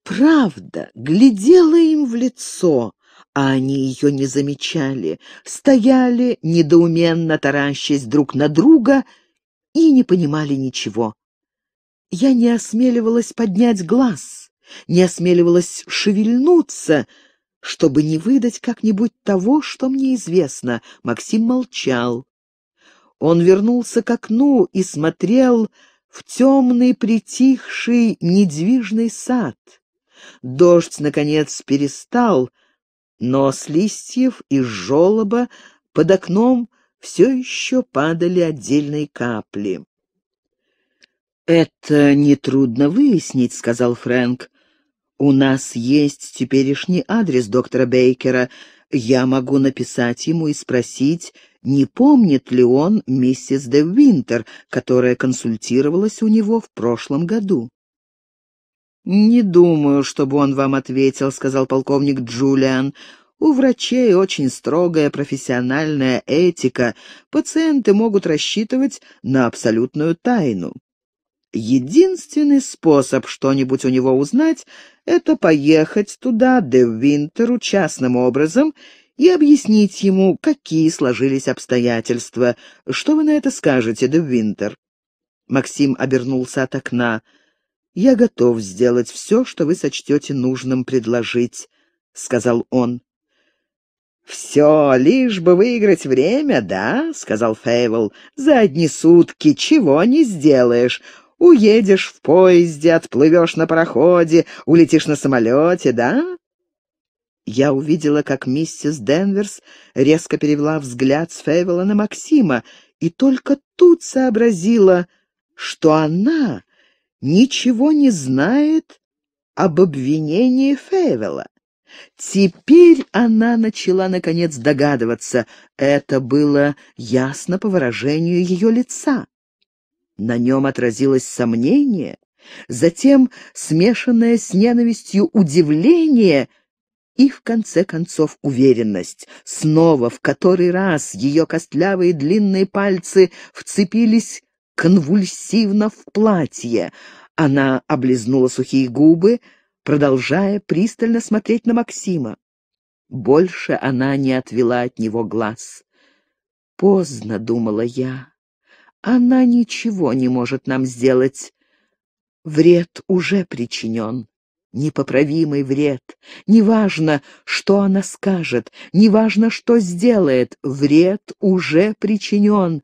A: Правда глядела им в лицо, а они ее не замечали. Стояли, недоуменно таращась друг на друга, и не понимали ничего. Я не осмеливалась поднять глаз, не осмеливалась шевельнуться — чтобы не выдать как-нибудь того, что мне известно. Максим молчал. Он вернулся к окну и смотрел в темный, притихший, недвижный сад. Дождь, наконец, перестал, но с листьев и желоба под окном все еще падали отдельные капли. «Это нетрудно выяснить», — сказал Фрэнк. «У нас есть теперешний адрес доктора Бейкера. Я могу написать ему и спросить, не помнит ли он миссис де Винтер, которая консультировалась у него в прошлом году». «Не думаю, чтобы он вам ответил», — сказал полковник Джулиан. «У врачей очень строгая профессиональная этика. Пациенты могут рассчитывать на абсолютную тайну». Единственный способ что-нибудь у него узнать — это поехать туда, де Винтеру, частным образом и объяснить ему, какие сложились обстоятельства. Что вы на это скажете, де Винтер? Максим обернулся от окна. «Я готов сделать все, что вы сочтете нужным предложить», — сказал он. «Все, лишь бы выиграть время, да?» — сказал Фейвел. «За одни сутки чего не сделаешь. Уедешь в поезде, отплывешь на пароходе, улетишь на самолете, да?» Я увидела, как миссис Денверс резко перевела взгляд с Фейвела на Максима, и только тут сообразила, что она ничего не знает об обвинении Фейвела. Теперь она начала, наконец, догадываться. Это было ясно по выражению ее лица. На нем отразилось сомнение, затем смешанное с ненавистью удивление и, в конце концов, уверенность. Снова, в который раз, ее костлявые длинные пальцы вцепились конвульсивно в платье. Она облизнула сухие губы, продолжая пристально смотреть на Максима. Больше она не отвела от него глаз. «Поздно», — думала я, она ничего не может нам сделать. Вред уже причинен. Непоправимый вред. Неважно, что она скажет, неважно, что сделает, вред уже причинен.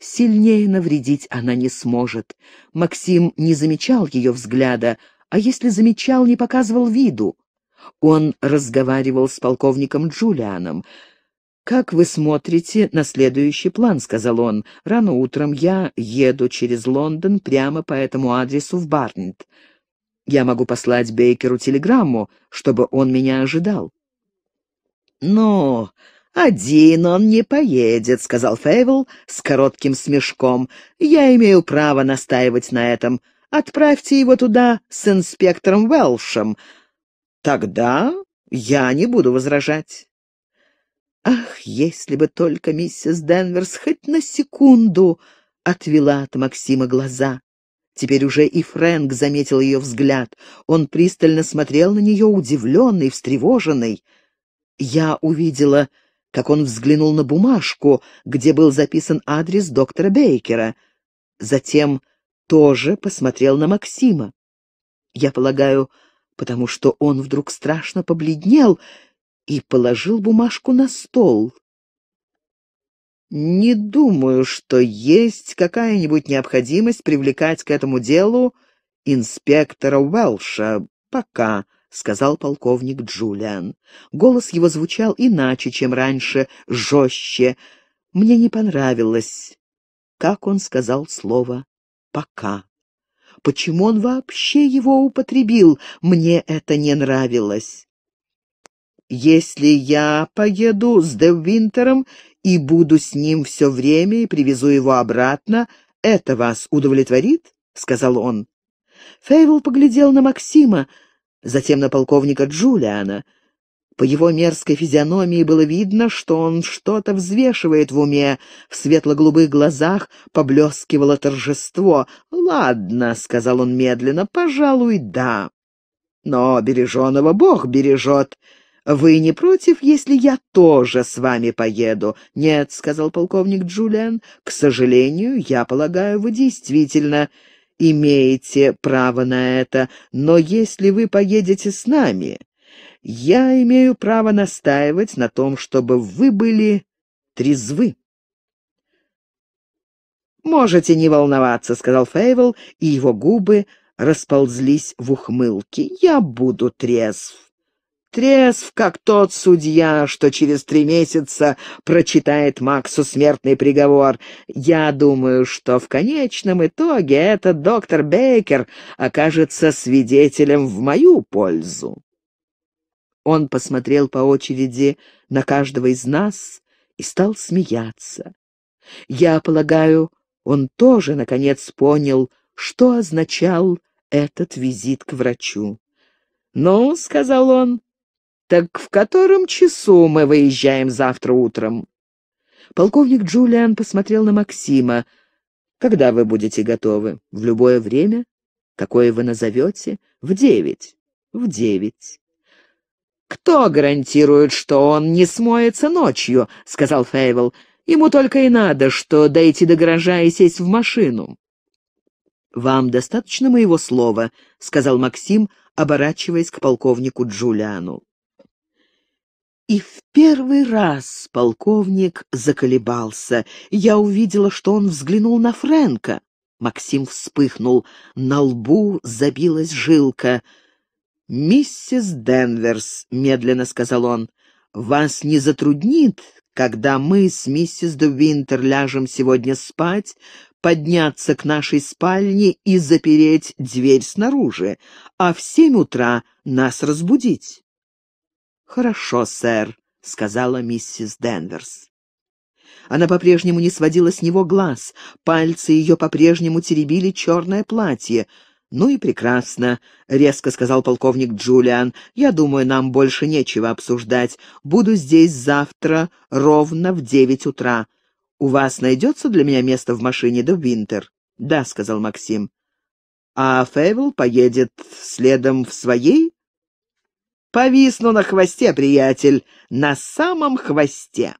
A: Сильнее навредить она не сможет. Максим не замечал ее взгляда, а если замечал, не показывал виду. Он разговаривал с полковником Джулианом. «Как вы смотрите на следующий план?» — сказал он. «Рано утром я еду через Лондон прямо по этому адресу в Барнет. Я могу послать Бейкеру телеграмму, чтобы он меня ожидал». Но один он не поедет», — сказал Фейвел с коротким смешком. «Я имею право настаивать на этом. Отправьте его туда с инспектором Уэлшем. Тогда я не буду возражать». Ах, если бы только миссис Денверс хоть на секунду отвела от Максима глаза. Теперь уже и Фрэнк заметил ее взгляд. Он пристально смотрел на нее, удивленный, встревоженный. Я увидела, как он взглянул на бумажку, где был записан адрес доктора Бейкера. Затем тоже посмотрел на Максима. Я полагаю, потому что он вдруг страшно побледнел и положил бумажку на стол. «Не думаю, что есть какая-нибудь необходимость привлекать к этому делу инспектора Уэлша. Пока», — сказал полковник Джулиан. Голос его звучал иначе, чем раньше, жестче. Мне не понравилось, как он сказал слово «пока». Почему он вообще его употребил? Мне это не нравилось если я поеду с Дев и буду с ним все время и привезу его обратно, это вас удовлетворит?» — сказал он. Фейвел поглядел на Максима, затем на полковника Джулиана. По его мерзкой физиономии было видно, что он что-то взвешивает в уме. В светло-голубых глазах поблескивало торжество. «Ладно», — сказал он медленно, — «пожалуй, да». «Но береженого Бог бережет», «Вы не против, если я тоже с вами поеду?» «Нет», — сказал полковник Джулиан, — «к сожалению, я полагаю, вы действительно имеете право на это, но если вы поедете с нами, я имею право настаивать на том, чтобы вы были трезвы». «Можете не волноваться», — сказал Фейвел, и его губы расползлись в ухмылке. «Я буду трезв» трезв, как тот судья, что через три месяца прочитает Максу смертный приговор. Я думаю, что в конечном итоге этот доктор Бейкер окажется свидетелем в мою пользу. Он посмотрел по очереди на каждого из нас и стал смеяться. Я полагаю, он тоже, наконец, понял, что означал этот визит к врачу. «Ну», — сказал он, «Так в котором часу мы выезжаем завтра утром?» Полковник Джулиан посмотрел на Максима. «Когда вы будете готовы? В любое время? Какое вы назовете? В девять. В девять». «Кто гарантирует, что он не смоется ночью?» — сказал Фейвел. «Ему только и надо, что дойти до гаража и сесть в машину». «Вам достаточно моего слова», — сказал Максим, оборачиваясь к полковнику Джулиану. И в первый раз полковник заколебался. Я увидела, что он взглянул на Френка. Максим вспыхнул. На лбу забилась жилка. «Миссис Денверс», — медленно сказал он, — «вас не затруднит, когда мы с миссис Дувинтер ляжем сегодня спать, подняться к нашей спальне и запереть дверь снаружи, а в семь утра нас разбудить?» «Хорошо, сэр», — сказала миссис Денверс. Она по-прежнему не сводила с него глаз, пальцы ее по-прежнему теребили черное платье. «Ну и прекрасно», — резко сказал полковник Джулиан. «Я думаю, нам больше нечего обсуждать. Буду здесь завтра ровно в девять утра. У вас найдется для меня место в машине до Винтер?» «Да», — сказал Максим. «А Фейвел поедет следом в своей?» Повисну на хвосте, приятель, на самом хвосте.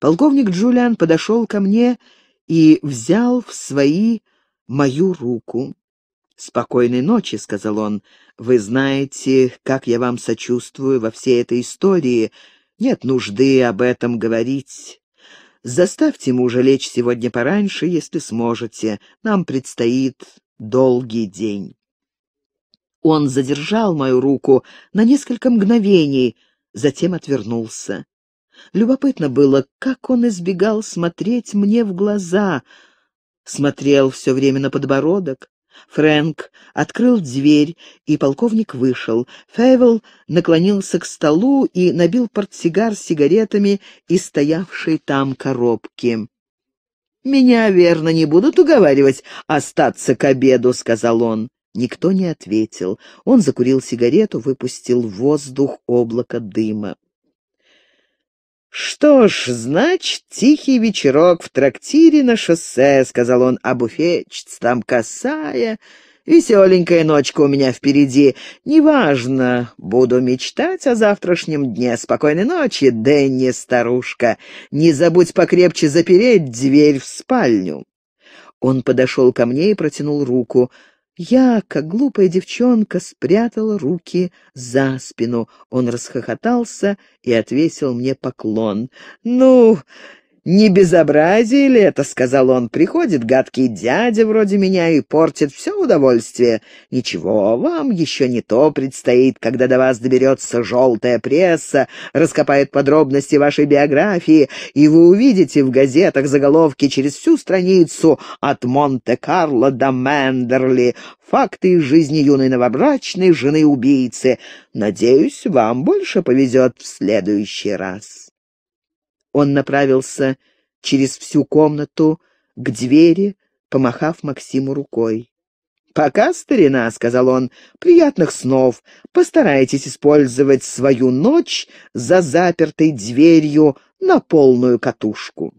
A: Полковник Джулиан подошел ко мне и взял в свои мою руку. «Спокойной ночи», — сказал он. «Вы знаете, как я вам сочувствую во всей этой истории. Нет нужды об этом говорить. Заставьте мужа лечь сегодня пораньше, если сможете. Нам предстоит долгий день». Он задержал мою руку на несколько мгновений, затем отвернулся. Любопытно было, как он избегал смотреть мне в глаза. Смотрел все время на подбородок. Фрэнк открыл дверь, и полковник вышел. Фейвел наклонился к столу и набил портсигар сигаретами из стоявшей там коробки. «Меня, верно, не будут уговаривать остаться к обеду», — сказал он. Никто не ответил. Он закурил сигарету, выпустил в воздух облако дыма. «Что ж, значит, тихий вечерок в трактире на шоссе», — сказал он, — «а буфетчица там косая. Веселенькая ночка у меня впереди. Неважно, буду мечтать о завтрашнем дне. Спокойной ночи, Дэнни, старушка. Не забудь покрепче запереть дверь в спальню». Он подошел ко мне и протянул руку. Я, как глупая девчонка, спрятала руки за спину. Он расхохотался и отвесил мне поклон. «Ну, «Не безобразие ли это?» — сказал он. «Приходит гадкий дядя вроде меня и портит все удовольствие. Ничего, вам еще не то предстоит, когда до вас доберется желтая пресса, раскопает подробности вашей биографии, и вы увидите в газетах заголовки через всю страницу от Монте-Карло до Мендерли, факты из жизни юной новобрачной жены убийцы. Надеюсь, вам больше повезет в следующий раз». Он направился через всю комнату к двери, помахав Максиму рукой. «Пока, старина», — сказал он, — «приятных снов. Постарайтесь использовать свою ночь за запертой дверью на полную катушку».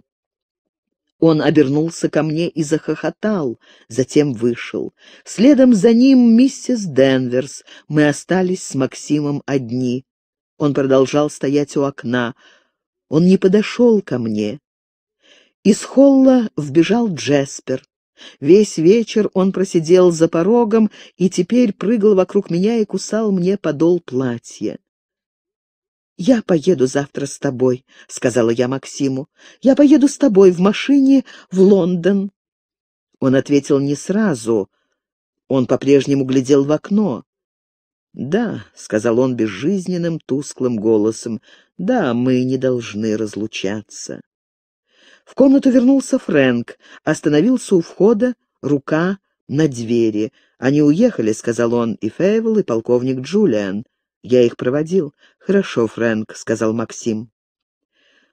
A: Он обернулся ко мне и захохотал, затем вышел. Следом за ним миссис Денверс. Мы остались с Максимом одни. Он продолжал стоять у окна. Он не подошел ко мне. Из холла вбежал Джеспер. Весь вечер он просидел за порогом и теперь прыгал вокруг меня и кусал мне подол платья. «Я поеду завтра с тобой», — сказала я Максиму. «Я поеду с тобой в машине в Лондон». Он ответил не сразу. Он по-прежнему глядел в окно. «Да», — сказал он безжизненным, тусклым голосом, да, мы не должны разлучаться. В комнату вернулся Фрэнк, остановился у входа, рука на двери. «Они уехали», — сказал он, — «и Фейвел, и полковник Джулиан. Я их проводил». «Хорошо, Фрэнк», — сказал Максим.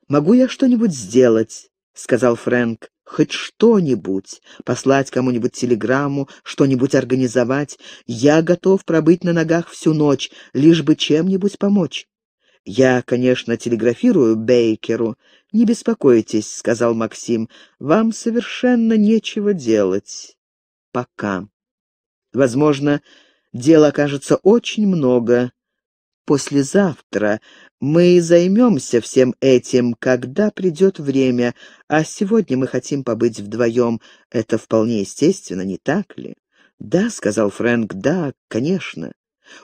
A: «Могу я что-нибудь сделать?» — сказал Фрэнк. «Хоть что-нибудь. Послать кому-нибудь телеграмму, что-нибудь организовать. Я готов пробыть на ногах всю ночь, лишь бы чем-нибудь помочь». «Я, конечно, телеграфирую Бейкеру». «Не беспокойтесь», — сказал Максим, — «вам совершенно нечего делать. Пока. Возможно, дел окажется очень много. Послезавтра мы займемся всем этим, когда придет время, а сегодня мы хотим побыть вдвоем. Это вполне естественно, не так ли?» «Да», — сказал Фрэнк, — «да, конечно».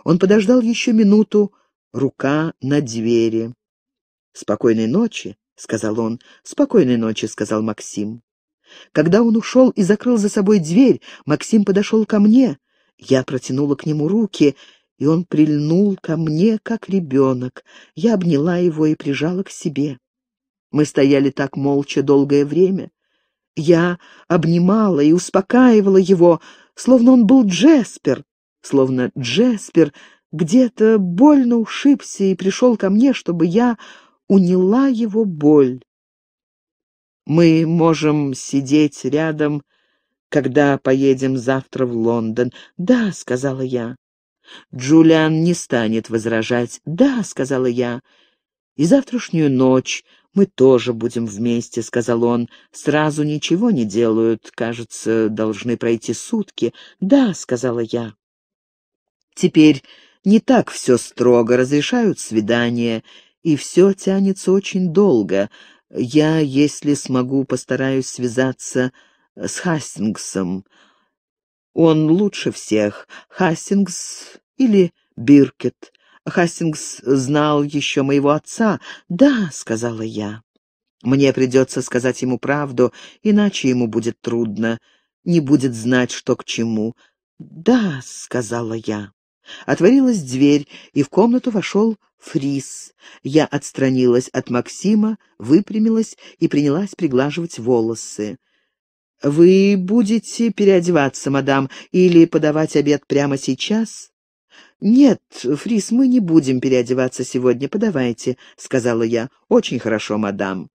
A: Он подождал еще минуту, рука на двери. «Спокойной ночи», — сказал он. «Спокойной ночи», — сказал Максим. Когда он ушел и закрыл за собой дверь, Максим подошел ко мне. Я протянула к нему руки, и он прильнул ко мне, как ребенок. Я обняла его и прижала к себе. Мы стояли так молча долгое время. Я обнимала и успокаивала его, словно он был Джеспер, словно Джеспер где-то больно ушибся и пришел ко мне, чтобы я уняла его боль. Мы можем сидеть рядом, когда поедем завтра в Лондон. Да, сказала я. Джулиан не станет возражать. Да, сказала я. И завтрашнюю ночь мы тоже будем вместе, сказал он. Сразу ничего не делают, кажется, должны пройти сутки. Да, сказала я. Теперь не так все строго, разрешают свидания, и все тянется очень долго. Я, если смогу, постараюсь связаться э, с Хастингсом. Он лучше всех. Хастингс или Биркет. Хастингс знал еще моего отца. «Да», — сказала я. «Мне придется сказать ему правду, иначе ему будет трудно. Не будет знать, что к чему». «Да», — сказала я. Отворилась дверь, и в комнату вошел фриз. Я отстранилась от Максима, выпрямилась и принялась приглаживать волосы. «Вы будете переодеваться, мадам, или подавать обед прямо сейчас?» «Нет, Фрис, мы не будем переодеваться сегодня, подавайте», — сказала я. «Очень хорошо, мадам».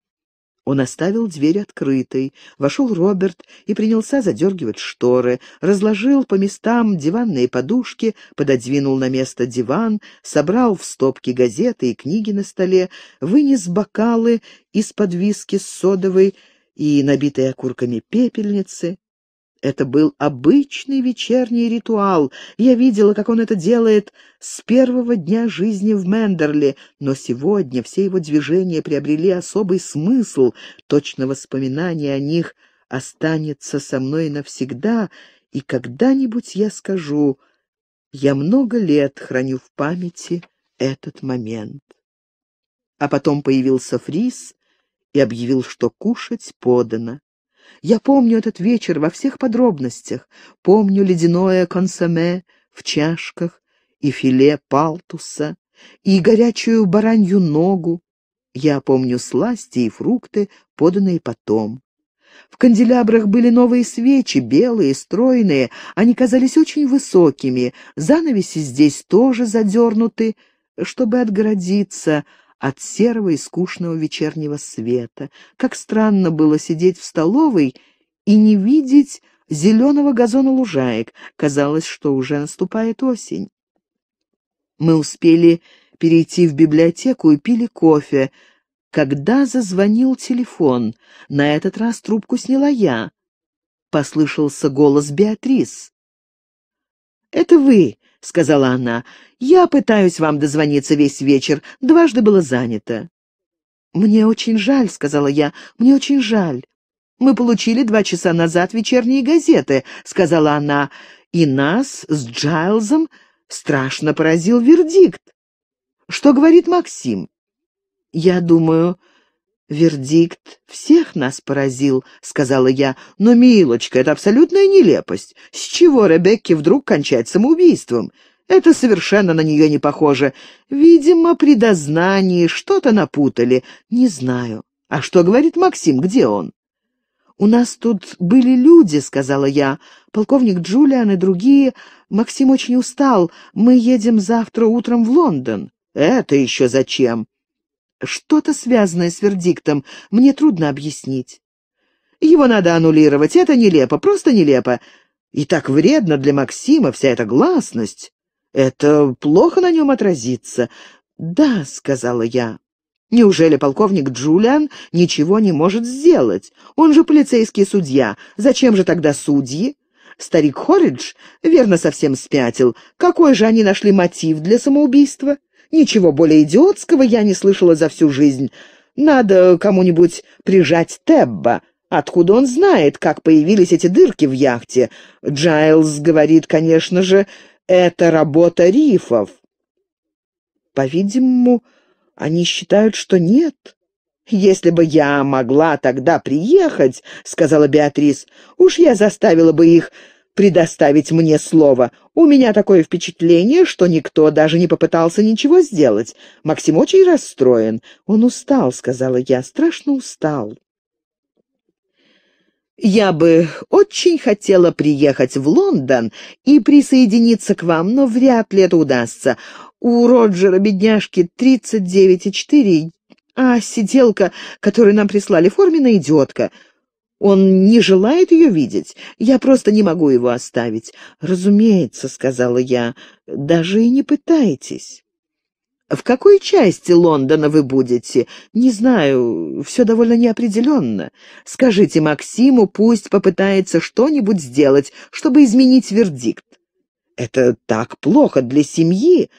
A: Он оставил дверь открытой. Вошел Роберт и принялся задергивать шторы, разложил по местам диванные подушки, пододвинул на место диван, собрал в стопки газеты и книги на столе, вынес бокалы из-под виски с содовой и набитые окурками пепельницы. Это был обычный вечерний ритуал. Я видела, как он это делает с первого дня жизни в Мендерли, но сегодня все его движения приобрели особый смысл. Точно воспоминание о них останется со мной навсегда, и когда-нибудь я скажу, я много лет храню в памяти этот момент. А потом появился Фрис и объявил, что кушать подано. Я помню этот вечер во всех подробностях. Помню ледяное консоме в чашках и филе палтуса, и горячую баранью ногу. Я помню сласти и фрукты, поданные потом. В канделябрах были новые свечи, белые, стройные. Они казались очень высокими. Занавеси здесь тоже задернуты, чтобы отгородиться от серого и скучного вечернего света. Как странно было сидеть в столовой и не видеть зеленого газона лужаек. Казалось, что уже наступает осень. Мы успели перейти в библиотеку и пили кофе, когда зазвонил телефон. На этот раз трубку сняла я. Послышался голос Беатрис. «Это вы. — сказала она. «Я пытаюсь вам дозвониться весь вечер. Дважды было занято». «Мне очень жаль», — сказала я. «Мне очень жаль». «Мы получили два часа назад вечерние газеты», — сказала она. «И нас с Джайлзом страшно поразил вердикт». «Что говорит Максим?» «Я думаю, «Вердикт всех нас поразил», — сказала я. «Но, милочка, это абсолютная нелепость. С чего Ребекке вдруг кончать самоубийством? Это совершенно на нее не похоже. Видимо, при дознании что-то напутали. Не знаю. А что говорит Максим? Где он?» «У нас тут были люди», — сказала я. «Полковник Джулиан и другие. Максим очень устал. Мы едем завтра утром в Лондон». «Это еще зачем?» Что-то связанное с вердиктом. Мне трудно объяснить. Его надо аннулировать. Это нелепо, просто нелепо. И так вредно для Максима вся эта гласность. Это плохо на нем отразится. «Да», — сказала я. «Неужели полковник Джулиан ничего не может сделать? Он же полицейский судья. Зачем же тогда судьи?» Старик Хоридж верно совсем спятил. Какой же они нашли мотив для самоубийства? Ничего более идиотского я не слышала за всю жизнь. Надо кому-нибудь прижать Тебба. Откуда он знает, как появились эти дырки в яхте? Джайлз говорит, конечно же, это работа рифов. По-видимому, они считают, что нет. «Если бы я могла тогда приехать», — сказала Беатрис, — «уж я заставила бы их предоставить мне слово. У меня такое впечатление, что никто даже не попытался ничего сделать. Максим очень расстроен. Он устал, сказала я, страшно устал. Я бы очень хотела приехать в Лондон и присоединиться к вам, но вряд ли это удастся. У Роджера, бедняжки, 39,4, а сиделка, которую нам прислали, форменная идиотка. Он не желает ее видеть? Я просто не могу его оставить». «Разумеется», — сказала я, — «даже и не пытайтесь». «В какой части Лондона вы будете?» «Не знаю, все довольно неопределенно. Скажите Максиму, пусть попытается что-нибудь сделать, чтобы изменить вердикт». «Это так плохо для семьи!»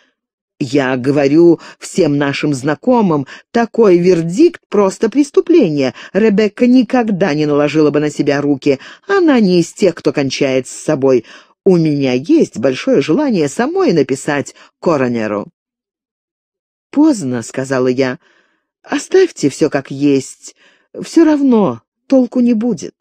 A: Я говорю всем нашим знакомым, такой вердикт — просто преступление. Ребекка никогда не наложила бы на себя руки. Она не из тех, кто кончает с собой. У меня есть большое желание самой написать коронеру». «Поздно», — сказала я. «Оставьте все как есть. Все равно толку не будет».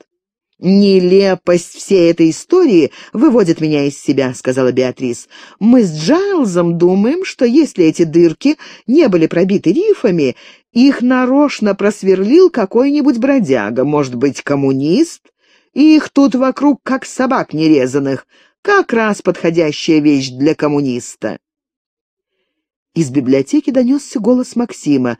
A: «Нелепость всей этой истории выводит меня из себя», — сказала Беатрис. «Мы с Джайлзом думаем, что если эти дырки не были пробиты рифами, их нарочно просверлил какой-нибудь бродяга, может быть, коммунист? И их тут вокруг как собак нерезанных. Как раз подходящая вещь для коммуниста». Из библиотеки донесся голос Максима.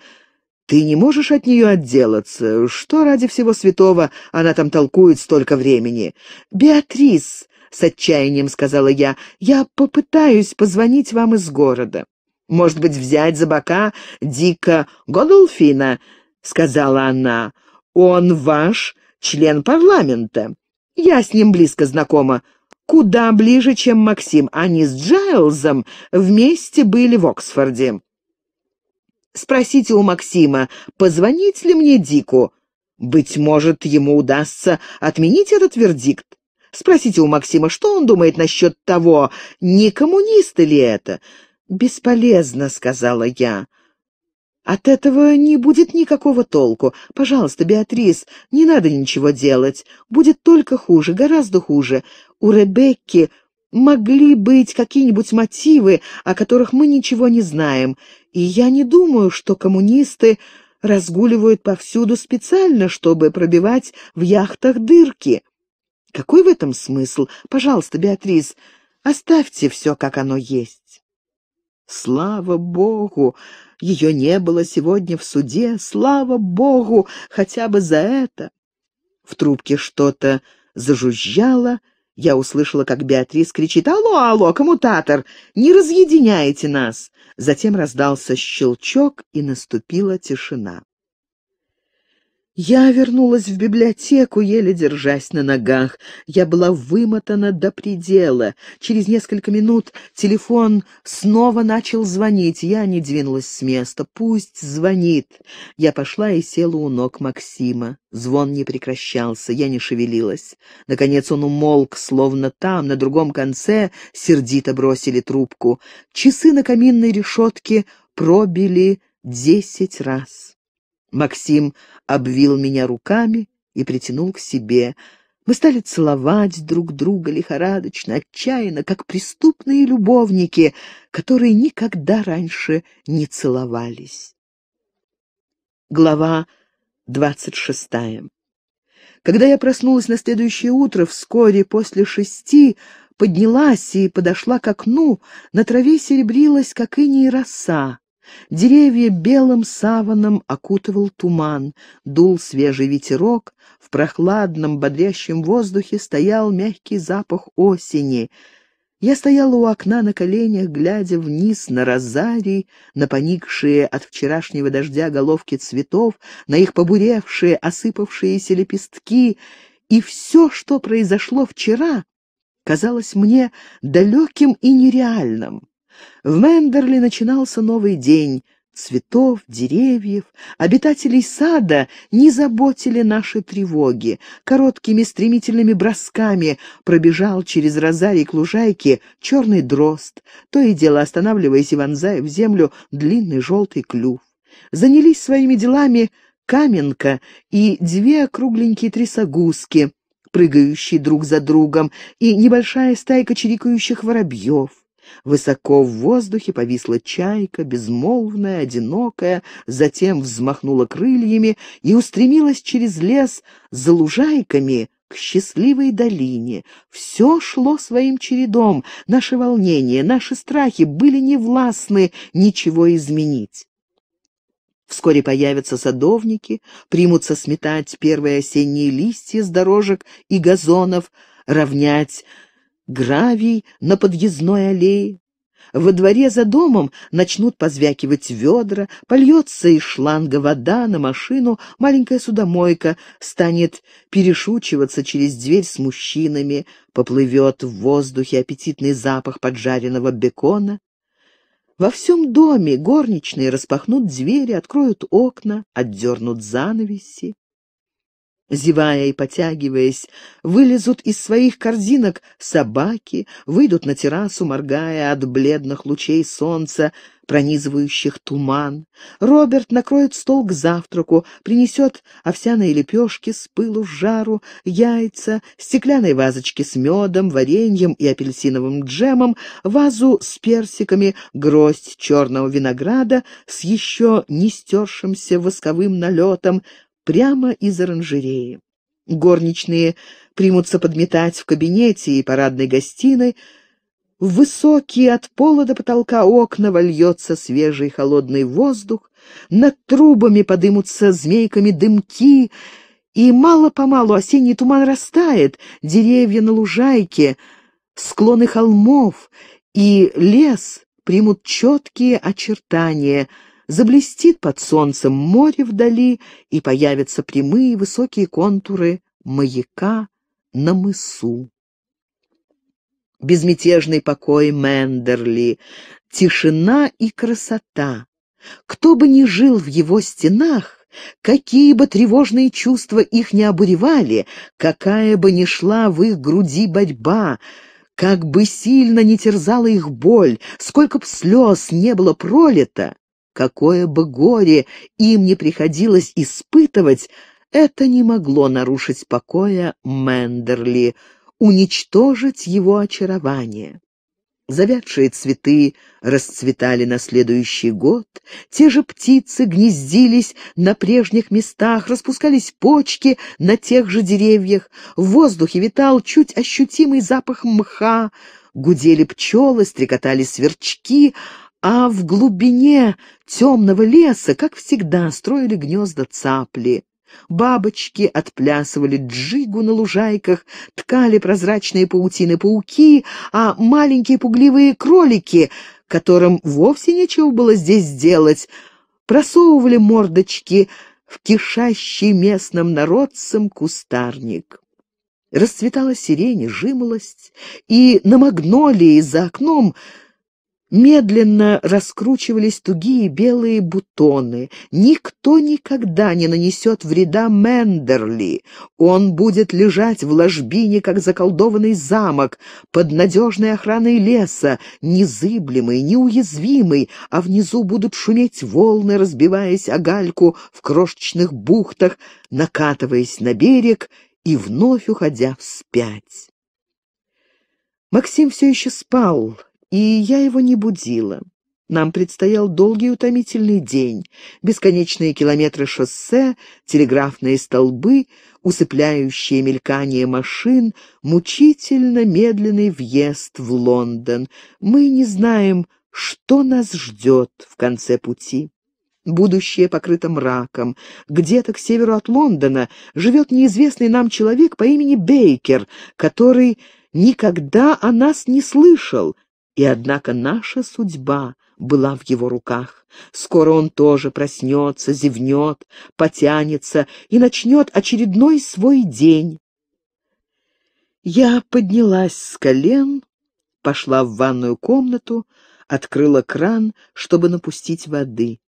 A: Ты не можешь от нее отделаться. Что ради всего святого она там толкует столько времени? Беатрис, с отчаянием сказала я, я попытаюсь позвонить вам из города. Может быть, взять за бока Дика Годолфина, сказала она. Он ваш член парламента. Я с ним близко знакома. Куда ближе, чем Максим. Они с Джайлзом вместе были в Оксфорде. Спросите у Максима, позвонить ли мне Дику. Быть может, ему удастся отменить этот вердикт. Спросите у Максима, что он думает насчет того, не коммунисты ли это. «Бесполезно», — сказала я. «От этого не будет никакого толку. Пожалуйста, Беатрис, не надо ничего делать. Будет только хуже, гораздо хуже. У Ребекки могли быть какие-нибудь мотивы, о которых мы ничего не знаем, и я не думаю, что коммунисты разгуливают повсюду специально, чтобы пробивать в яхтах дырки. Какой в этом смысл? Пожалуйста, Беатрис, оставьте все, как оно есть. Слава Богу! Ее не было сегодня в суде, слава Богу, хотя бы за это. В трубке что-то зажужжало, — я услышала, как Беатрис кричит «Алло, алло, коммутатор! Не разъединяйте нас!» Затем раздался щелчок, и наступила тишина. Я вернулась в библиотеку, еле держась на ногах. Я была вымотана до предела. Через несколько минут телефон снова начал звонить. Я не двинулась с места. Пусть звонит. Я пошла и села у ног Максима. Звон не прекращался, я не шевелилась. Наконец он умолк, словно там, на другом конце, сердито бросили трубку. Часы на каминной решетке пробили десять раз. Максим обвил меня руками и притянул к себе. Мы стали целовать друг друга лихорадочно, отчаянно, как преступные любовники, которые никогда раньше не целовались. Глава двадцать шестая Когда я проснулась на следующее утро, вскоре после шести, поднялась и подошла к окну, на траве серебрилась, как иней роса. Деревья белым саваном окутывал туман, дул свежий ветерок, в прохладном бодрящем воздухе стоял мягкий запах осени. Я стояла у окна на коленях, глядя вниз на розарий, на поникшие от вчерашнего дождя головки цветов, на их побуревшие, осыпавшиеся лепестки, и все, что произошло вчера, казалось мне далеким и нереальным. В Мендерли начинался новый день. Цветов, деревьев, обитателей сада не заботили наши тревоги. Короткими стремительными бросками пробежал через к лужайке черный дрозд, то и дело останавливаясь и вонзая в землю длинный желтый клюв. Занялись своими делами каменка и две кругленькие трясогузки, прыгающие друг за другом, и небольшая стайка чирикающих воробьев. Высоко в воздухе повисла чайка, безмолвная, одинокая, затем взмахнула крыльями и устремилась через лес за лужайками к счастливой долине. Все шло своим чередом, наши волнения, наши страхи были невластны ничего изменить. Вскоре появятся садовники, примутся сметать первые осенние листья с дорожек и газонов, равнять гравий на подъездной аллее. Во дворе за домом начнут позвякивать ведра, польется из шланга вода на машину, маленькая судомойка станет перешучиваться через дверь с мужчинами, поплывет в воздухе аппетитный запах поджаренного бекона. Во всем доме горничные распахнут двери, откроют окна, отдернут занавеси зевая и потягиваясь, вылезут из своих корзинок собаки, выйдут на террасу, моргая от бледных лучей солнца, пронизывающих туман. Роберт накроет стол к завтраку, принесет овсяные лепешки с пылу, с жару, яйца, стеклянные вазочки с медом, вареньем и апельсиновым джемом, вазу с персиками, гроздь черного винограда с еще не стершимся восковым налетом, прямо из оранжереи. Горничные примутся подметать в кабинете и парадной гостиной. В высокие от пола до потолка окна вольется свежий холодный воздух, над трубами подымутся змейками дымки, и мало-помалу осенний туман растает, деревья на лужайке, склоны холмов и лес примут четкие очертания — заблестит под солнцем море вдали, и появятся прямые высокие контуры маяка на мысу. Безмятежный покой Мендерли, тишина и красота. Кто бы ни жил в его стенах, Какие бы тревожные чувства их не обуревали, какая бы ни шла в их груди борьба, как бы сильно не терзала их боль, сколько б слез не было пролито, Какое бы горе им не приходилось испытывать, это не могло нарушить покоя Мендерли, уничтожить его очарование. Завядшие цветы расцветали на следующий год, те же птицы гнездились на прежних местах, распускались почки на тех же деревьях, в воздухе витал чуть ощутимый запах мха, гудели пчелы, стрекотали сверчки — а в глубине темного леса, как всегда, строили гнезда цапли. Бабочки отплясывали джигу на лужайках, ткали прозрачные паутины пауки, а маленькие пугливые кролики, которым вовсе нечего было здесь делать, просовывали мордочки в кишащий местным народцем кустарник. Расцветала сирень, жимолость, и на магнолии за окном — Медленно раскручивались тугие белые бутоны. Никто никогда не нанесет вреда Мендерли. Он будет лежать в ложбине, как заколдованный замок, под надежной охраной леса, незыблемый, неуязвимый, а внизу будут шуметь волны, разбиваясь о гальку в крошечных бухтах, накатываясь на берег и вновь уходя вспять. Максим все еще спал, и я его не будила. Нам предстоял долгий утомительный день, бесконечные километры шоссе, телеграфные столбы, усыпляющие мелькание машин, мучительно медленный въезд в Лондон. Мы не знаем, что нас ждет в конце пути. Будущее покрыто мраком. Где-то к северу от Лондона живет неизвестный нам человек по имени Бейкер, который никогда о нас не слышал, и однако наша судьба была в его руках. Скоро он тоже проснется, зевнет, потянется и начнет очередной свой день. Я поднялась с колен, пошла в ванную комнату, открыла кран, чтобы напустить воды.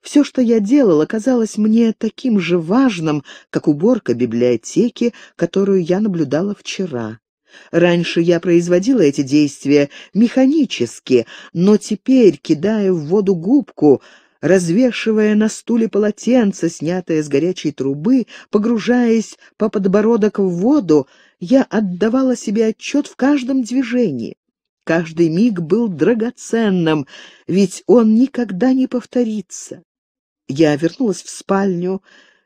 A: Все, что я делала, казалось мне таким же важным, как уборка библиотеки, которую я наблюдала вчера. Раньше я производила эти действия механически, но теперь, кидая в воду губку, развешивая на стуле полотенце, снятое с горячей трубы, погружаясь по подбородок в воду, я отдавала себе отчет в каждом движении. Каждый миг был драгоценным, ведь он никогда не повторится. Я вернулась в спальню,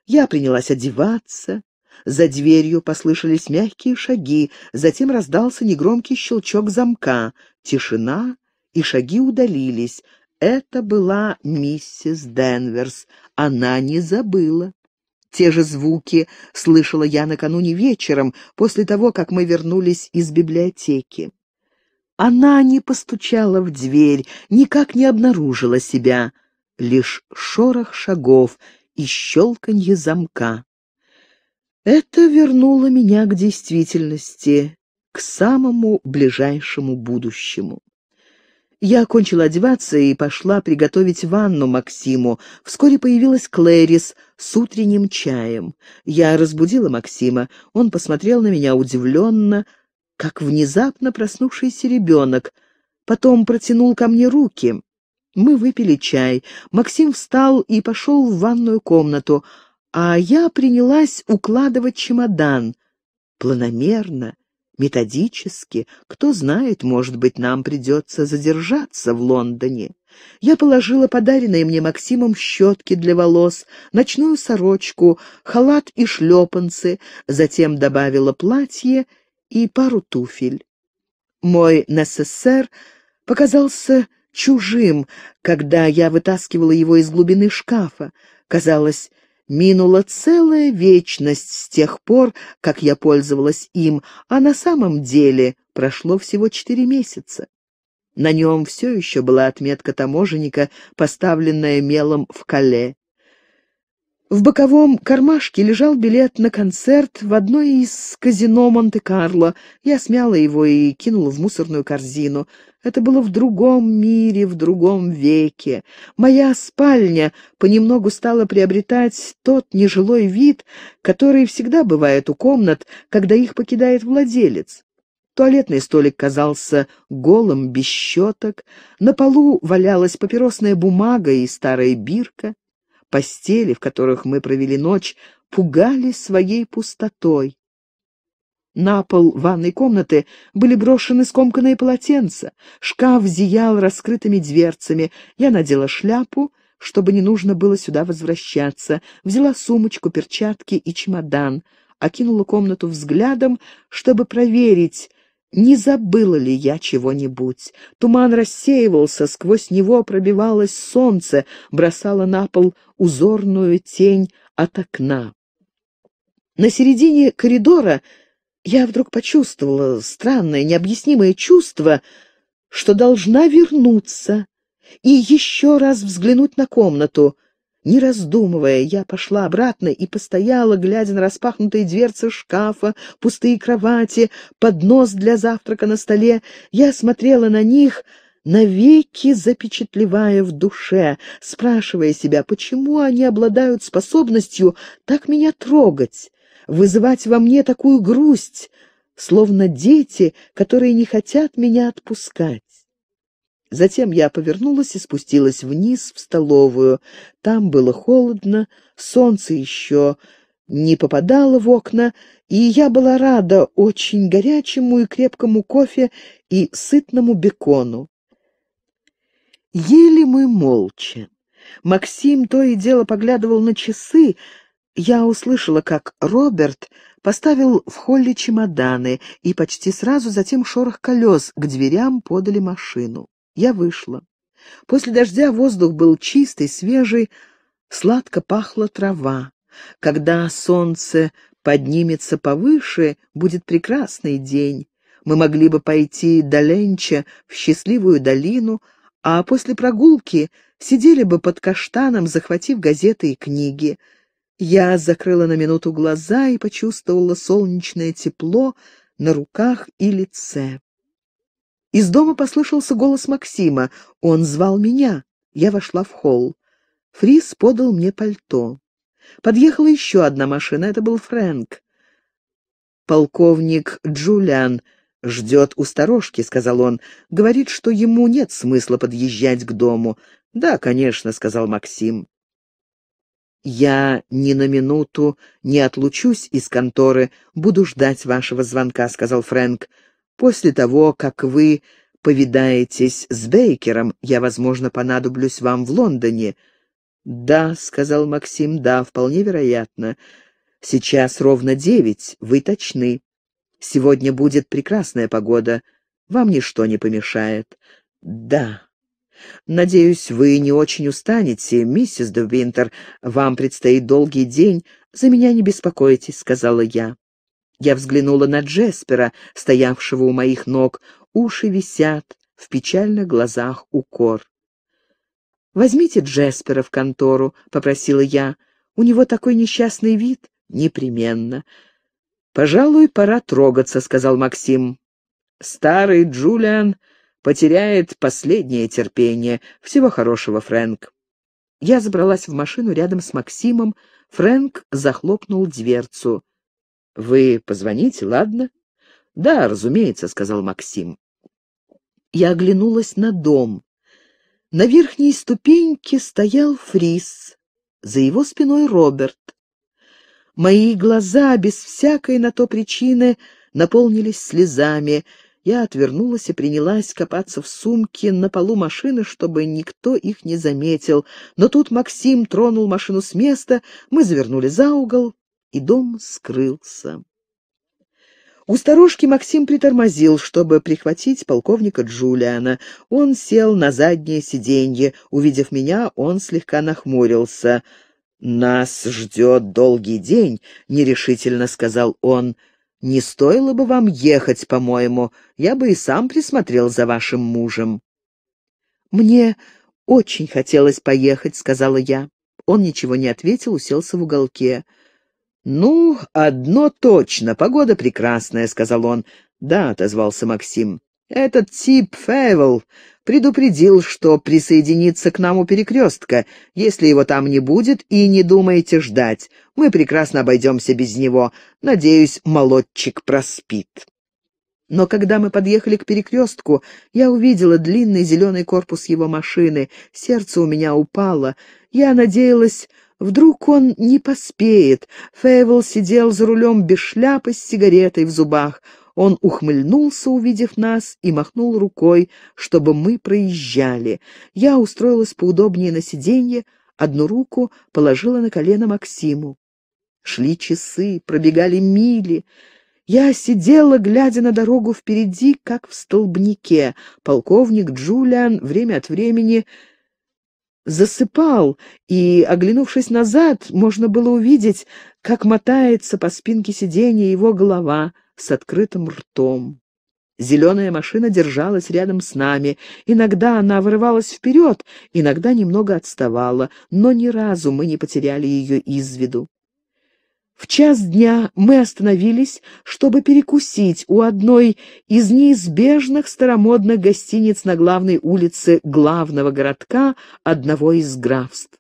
A: я принялась одеваться, за дверью послышались мягкие шаги, затем раздался негромкий щелчок замка. Тишина, и шаги удалились. Это была миссис Денверс. Она не забыла. Те же звуки слышала я накануне вечером, после того, как мы вернулись из библиотеки. Она не постучала в дверь, никак не обнаружила себя. Лишь шорох шагов и щелканье замка. Это вернуло меня к действительности, к самому ближайшему будущему. Я окончила одеваться и пошла приготовить ванну Максиму. Вскоре появилась Клэрис с утренним чаем. Я разбудила Максима. Он посмотрел на меня удивленно, как внезапно проснувшийся ребенок. Потом протянул ко мне руки. Мы выпили чай. Максим встал и пошел в ванную комнату а я принялась укладывать чемодан. Планомерно, методически. Кто знает, может быть, нам придется задержаться в Лондоне. Я положила подаренные мне Максимом щетки для волос, ночную сорочку, халат и шлепанцы, затем добавила платье и пару туфель. Мой НССР показался чужим, когда я вытаскивала его из глубины шкафа. Казалось, Минула целая вечность с тех пор, как я пользовалась им, а на самом деле прошло всего четыре месяца. На нем все еще была отметка таможенника, поставленная мелом в кале. В боковом кармашке лежал билет на концерт в одной из казино Монте-Карло. Я смяла его и кинула в мусорную корзину. Это было в другом мире, в другом веке. Моя спальня понемногу стала приобретать тот нежилой вид, который всегда бывает у комнат, когда их покидает владелец. Туалетный столик казался голым, без щеток. На полу валялась папиросная бумага и старая бирка. Постели, в которых мы провели ночь, пугали своей пустотой. На пол ванной комнаты были брошены скомканные полотенца. Шкаф зиял раскрытыми дверцами. Я надела шляпу, чтобы не нужно было сюда возвращаться. Взяла сумочку, перчатки и чемодан. Окинула комнату взглядом, чтобы проверить, не забыла ли я чего-нибудь? Туман рассеивался, сквозь него пробивалось солнце, бросало на пол узорную тень от окна. На середине коридора я вдруг почувствовала странное, необъяснимое чувство, что должна вернуться и еще раз взглянуть на комнату. Не раздумывая, я пошла обратно и постояла, глядя на распахнутые дверцы шкафа, пустые кровати, поднос для завтрака на столе. Я смотрела на них, навеки запечатлевая в душе, спрашивая себя, почему они обладают способностью так меня трогать, вызывать во мне такую грусть, словно дети, которые не хотят меня отпускать. Затем я повернулась и спустилась вниз в столовую. Там было холодно, солнце еще не попадало в окна, и я была рада очень горячему и крепкому кофе и сытному бекону. Ели мы молча. Максим то и дело поглядывал на часы, я услышала, как Роберт поставил в холле чемоданы, и почти сразу затем шорох колес к дверям подали машину. Я вышла. После дождя воздух был чистый, свежий, сладко пахла трава. Когда солнце поднимется повыше, будет прекрасный день. Мы могли бы пойти до Ленча в счастливую долину, а после прогулки сидели бы под каштаном, захватив газеты и книги — я закрыла на минуту глаза и почувствовала солнечное тепло на руках и лице. Из дома послышался голос Максима. Он звал меня. Я вошла в холл. Фрис подал мне пальто. Подъехала еще одна машина. Это был Фрэнк. «Полковник Джулиан ждет у сторожки», — сказал он. «Говорит, что ему нет смысла подъезжать к дому». «Да, конечно», — сказал Максим. «Я ни на минуту не отлучусь из конторы, буду ждать вашего звонка», — сказал Фрэнк. «После того, как вы повидаетесь с Бейкером, я, возможно, понадоблюсь вам в Лондоне». «Да», — сказал Максим, — «да, вполне вероятно. Сейчас ровно девять, вы точны. Сегодня будет прекрасная погода, вам ничто не помешает». «Да», «Надеюсь, вы не очень устанете, миссис де Вам предстоит долгий день. За меня не беспокойтесь», — сказала я. Я взглянула на Джеспера, стоявшего у моих ног. Уши висят, в печальных глазах укор. «Возьмите Джеспера в контору», — попросила я. «У него такой несчастный вид». «Непременно». «Пожалуй, пора трогаться», — сказал Максим. Старый Джулиан потеряет последнее терпение. Всего хорошего, Фрэнк». Я забралась в машину рядом с Максимом. Фрэнк захлопнул дверцу. «Вы позвоните, ладно?» «Да, разумеется», — сказал Максим. Я оглянулась на дом. На верхней ступеньке стоял Фрис, за его спиной Роберт. Мои глаза без всякой на то причины наполнились слезами. Я отвернулась и принялась копаться в сумке на полу машины, чтобы никто их не заметил. Но тут Максим тронул машину с места, мы завернули за угол, и дом скрылся. У старушки Максим притормозил, чтобы прихватить полковника Джулиана. Он сел на заднее сиденье. Увидев меня, он слегка нахмурился. «Нас ждет долгий день», — нерешительно сказал он. Не стоило бы вам ехать, по-моему. Я бы и сам присмотрел за вашим мужем». «Мне очень хотелось поехать», — сказала я. Он ничего не ответил, уселся в уголке. «Ну, одно точно, погода прекрасная», — сказал он. «Да», — отозвался Максим. Этот тип Фейвел предупредил, что присоединится к нам у перекрестка. Если его там не будет, и не думайте ждать. Мы прекрасно обойдемся без него. Надеюсь, молодчик проспит. Но когда мы подъехали к перекрестку, я увидела длинный зеленый корпус его машины. Сердце у меня упало. Я надеялась... Вдруг он не поспеет. Фейвел сидел за рулем без шляпы с сигаретой в зубах. Он ухмыльнулся, увидев нас, и махнул рукой, чтобы мы проезжали. Я устроилась поудобнее на сиденье, одну руку положила на колено Максиму. Шли часы, пробегали мили. Я сидела, глядя на дорогу впереди, как в столбнике. Полковник Джулиан время от времени засыпал, и, оглянувшись назад, можно было увидеть, как мотается по спинке сиденья его голова — с открытым ртом. Зеленая машина держалась рядом с нами. Иногда она вырывалась вперед, иногда немного отставала, но ни разу мы не потеряли ее из виду. В час дня мы остановились, чтобы перекусить у одной из неизбежных старомодных гостиниц на главной улице главного городка одного из графств.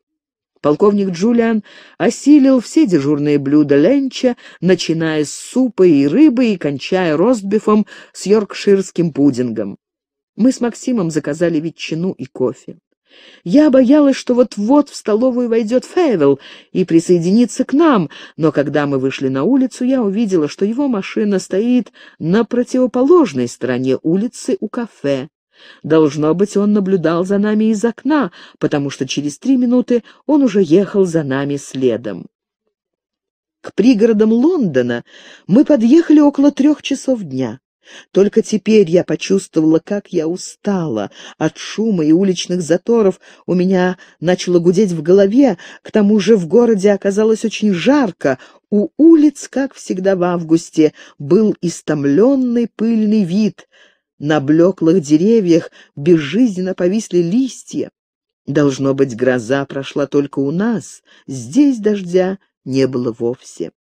A: Полковник Джулиан осилил все дежурные блюда ленча, начиная с супа и рыбы и кончая ростбифом с йоркширским пудингом. Мы с Максимом заказали ветчину и кофе. Я боялась, что вот-вот в столовую войдет Фейвел и присоединится к нам, но когда мы вышли на улицу, я увидела, что его машина стоит на противоположной стороне улицы у кафе. Должно быть, он наблюдал за нами из окна, потому что через три минуты он уже ехал за нами следом. К пригородам Лондона мы подъехали около трех часов дня. Только теперь я почувствовала, как я устала. От шума и уличных заторов у меня начало гудеть в голове, к тому же в городе оказалось очень жарко. У улиц, как всегда в августе, был истомленный пыльный вид — на блеклых деревьях безжизненно повисли листья. Должно быть, гроза прошла только у нас, здесь дождя не было вовсе.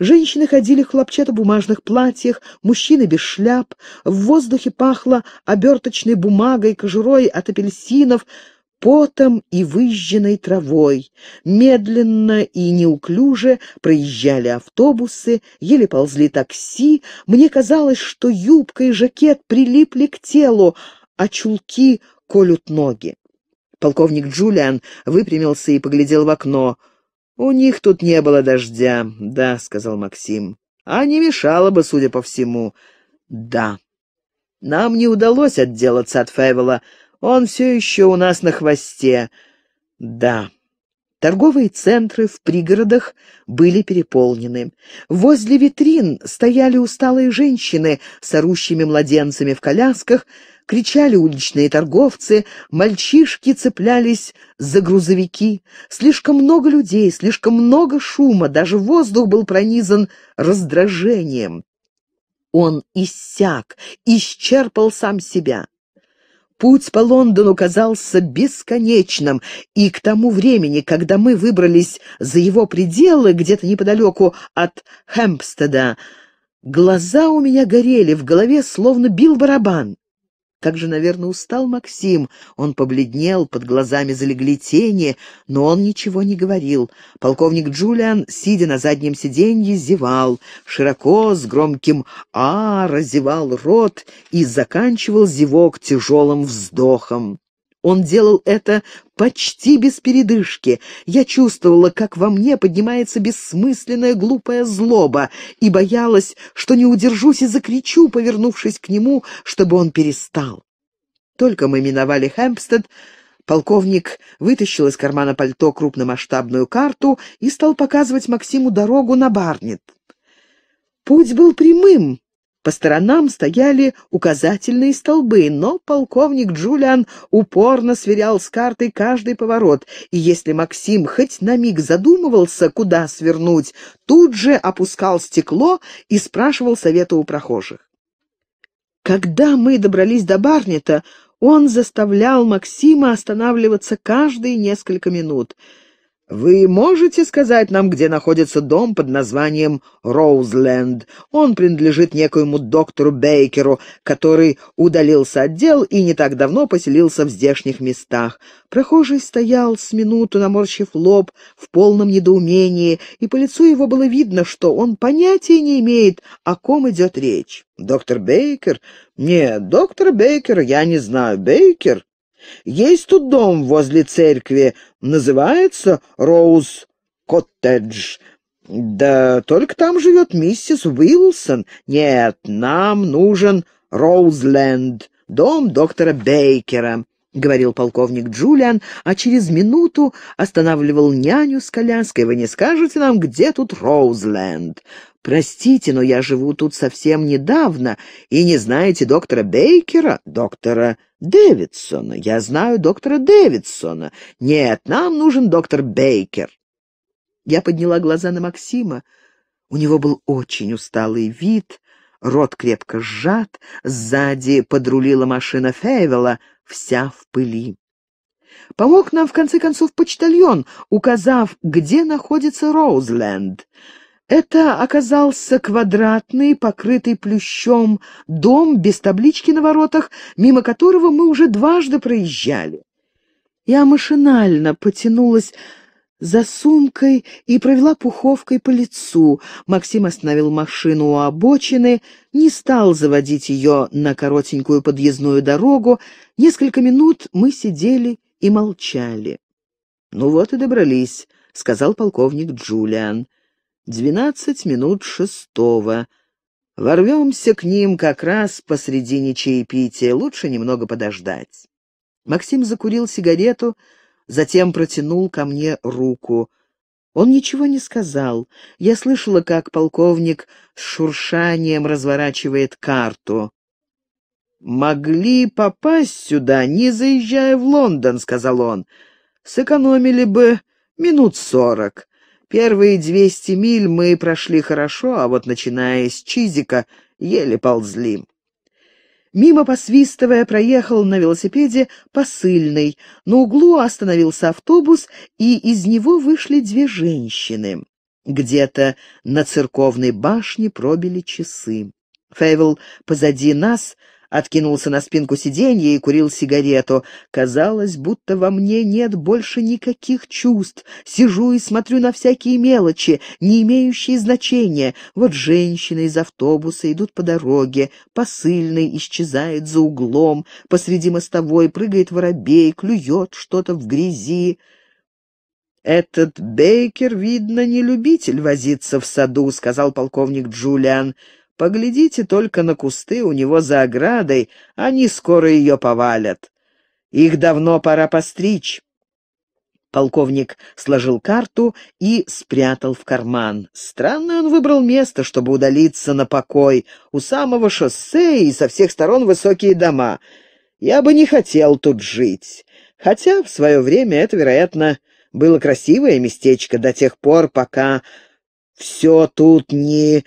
A: Женщины ходили в хлопчатобумажных платьях, мужчины без шляп, в воздухе пахло оберточной бумагой, кожурой от апельсинов — потом и выжженной травой. Медленно и неуклюже проезжали автобусы, еле ползли такси. Мне казалось, что юбка и жакет прилипли к телу, а чулки колют ноги. Полковник Джулиан выпрямился и поглядел в окно. «У них тут не было дождя, да», — сказал Максим. «А не мешало бы, судя по всему». «Да». «Нам не удалось отделаться от Февела», он все еще у нас на хвосте. Да. Торговые центры в пригородах были переполнены. Возле витрин стояли усталые женщины с орущими младенцами в колясках, кричали уличные торговцы, мальчишки цеплялись за грузовики. Слишком много людей, слишком много шума, даже воздух был пронизан раздражением. Он иссяк, исчерпал сам себя. Путь по Лондону казался бесконечным, и к тому времени, когда мы выбрались за его пределы, где-то неподалеку от Хэмпстеда, глаза у меня горели, в голове словно бил барабан. Как же, наверное, устал Максим. Он побледнел, под глазами залегли тени, но он ничего не говорил. Полковник Джулиан, сидя на заднем сиденье, зевал. Широко, с громким «а» разевал рот и заканчивал зевок тяжелым вздохом. Он делал это почти без передышки. Я чувствовала, как во мне поднимается бессмысленная глупая злоба, и боялась, что не удержусь и закричу, повернувшись к нему, чтобы он перестал. Только мы миновали Хэмпстед, полковник вытащил из кармана пальто крупномасштабную карту и стал показывать Максиму дорогу на Барнет. Путь был прямым, по сторонам стояли указательные столбы, но полковник Джулиан упорно сверял с картой каждый поворот, и если Максим хоть на миг задумывался, куда свернуть, тут же опускал стекло и спрашивал совета у прохожих. Когда мы добрались до Барнета, он заставлял Максима останавливаться каждые несколько минут — вы можете сказать нам, где находится дом под названием Роузленд? Он принадлежит некоему доктору Бейкеру, который удалился от дел и не так давно поселился в здешних местах. Прохожий стоял с минуту, наморщив лоб, в полном недоумении, и по лицу его было видно, что он понятия не имеет, о ком идет речь. «Доктор Бейкер? Нет, доктор Бейкер, я не знаю. Бейкер? Есть тут дом возле церкви, называется Роуз Коттедж. Да только там живет миссис Уилсон. Нет, нам нужен Роузленд, дом доктора Бейкера. — говорил полковник Джулиан, а через минуту останавливал няню с коляской. «Вы не скажете нам, где тут Роузленд?» Простите, но я живу тут совсем недавно, и не знаете доктора Бейкера, доктора Дэвидсона. Я знаю доктора Дэвидсона. Нет, нам нужен доктор Бейкер. Я подняла глаза на Максима. У него был очень усталый вид, рот крепко сжат, сзади подрулила машина Фейвела, вся в пыли. Помог нам, в конце концов, почтальон, указав, где находится Роузленд. Это оказался квадратный, покрытый плющом дом без таблички на воротах, мимо которого мы уже дважды проезжали. Я машинально потянулась за сумкой и провела пуховкой по лицу. Максим остановил машину у обочины, не стал заводить ее на коротенькую подъездную дорогу. Несколько минут мы сидели и молчали. «Ну вот и добрались», — сказал полковник Джулиан. Двенадцать минут шестого. Ворвемся к ним как раз посредине чаепития. Лучше немного подождать. Максим закурил сигарету, затем протянул ко мне руку. Он ничего не сказал. Я слышала, как полковник с шуршанием разворачивает карту. «Могли попасть сюда, не заезжая в Лондон», — сказал он. «Сэкономили бы минут сорок. Первые двести миль мы прошли хорошо, а вот, начиная с Чизика, еле ползли. Мимо посвистывая проехал на велосипеде посыльный. На углу остановился автобус, и из него вышли две женщины. Где-то на церковной башне пробили часы. Фейвел позади нас — откинулся на спинку сиденья и курил сигарету. Казалось, будто во мне нет больше никаких чувств. Сижу и смотрю на всякие мелочи, не имеющие значения. Вот женщины из автобуса идут по дороге, посыльный исчезает за углом, посреди мостовой прыгает воробей, клюет что-то в грязи. «Этот Бейкер, видно, не любитель возиться в саду», — сказал полковник Джулиан. Поглядите только на кусты у него за оградой, они скоро ее повалят. Их давно пора постричь. Полковник сложил карту и спрятал в карман. Странно он выбрал место, чтобы удалиться на покой. У самого шоссе и со всех сторон высокие дома. Я бы не хотел тут жить. Хотя в свое время это, вероятно, было красивое местечко до тех пор, пока все тут не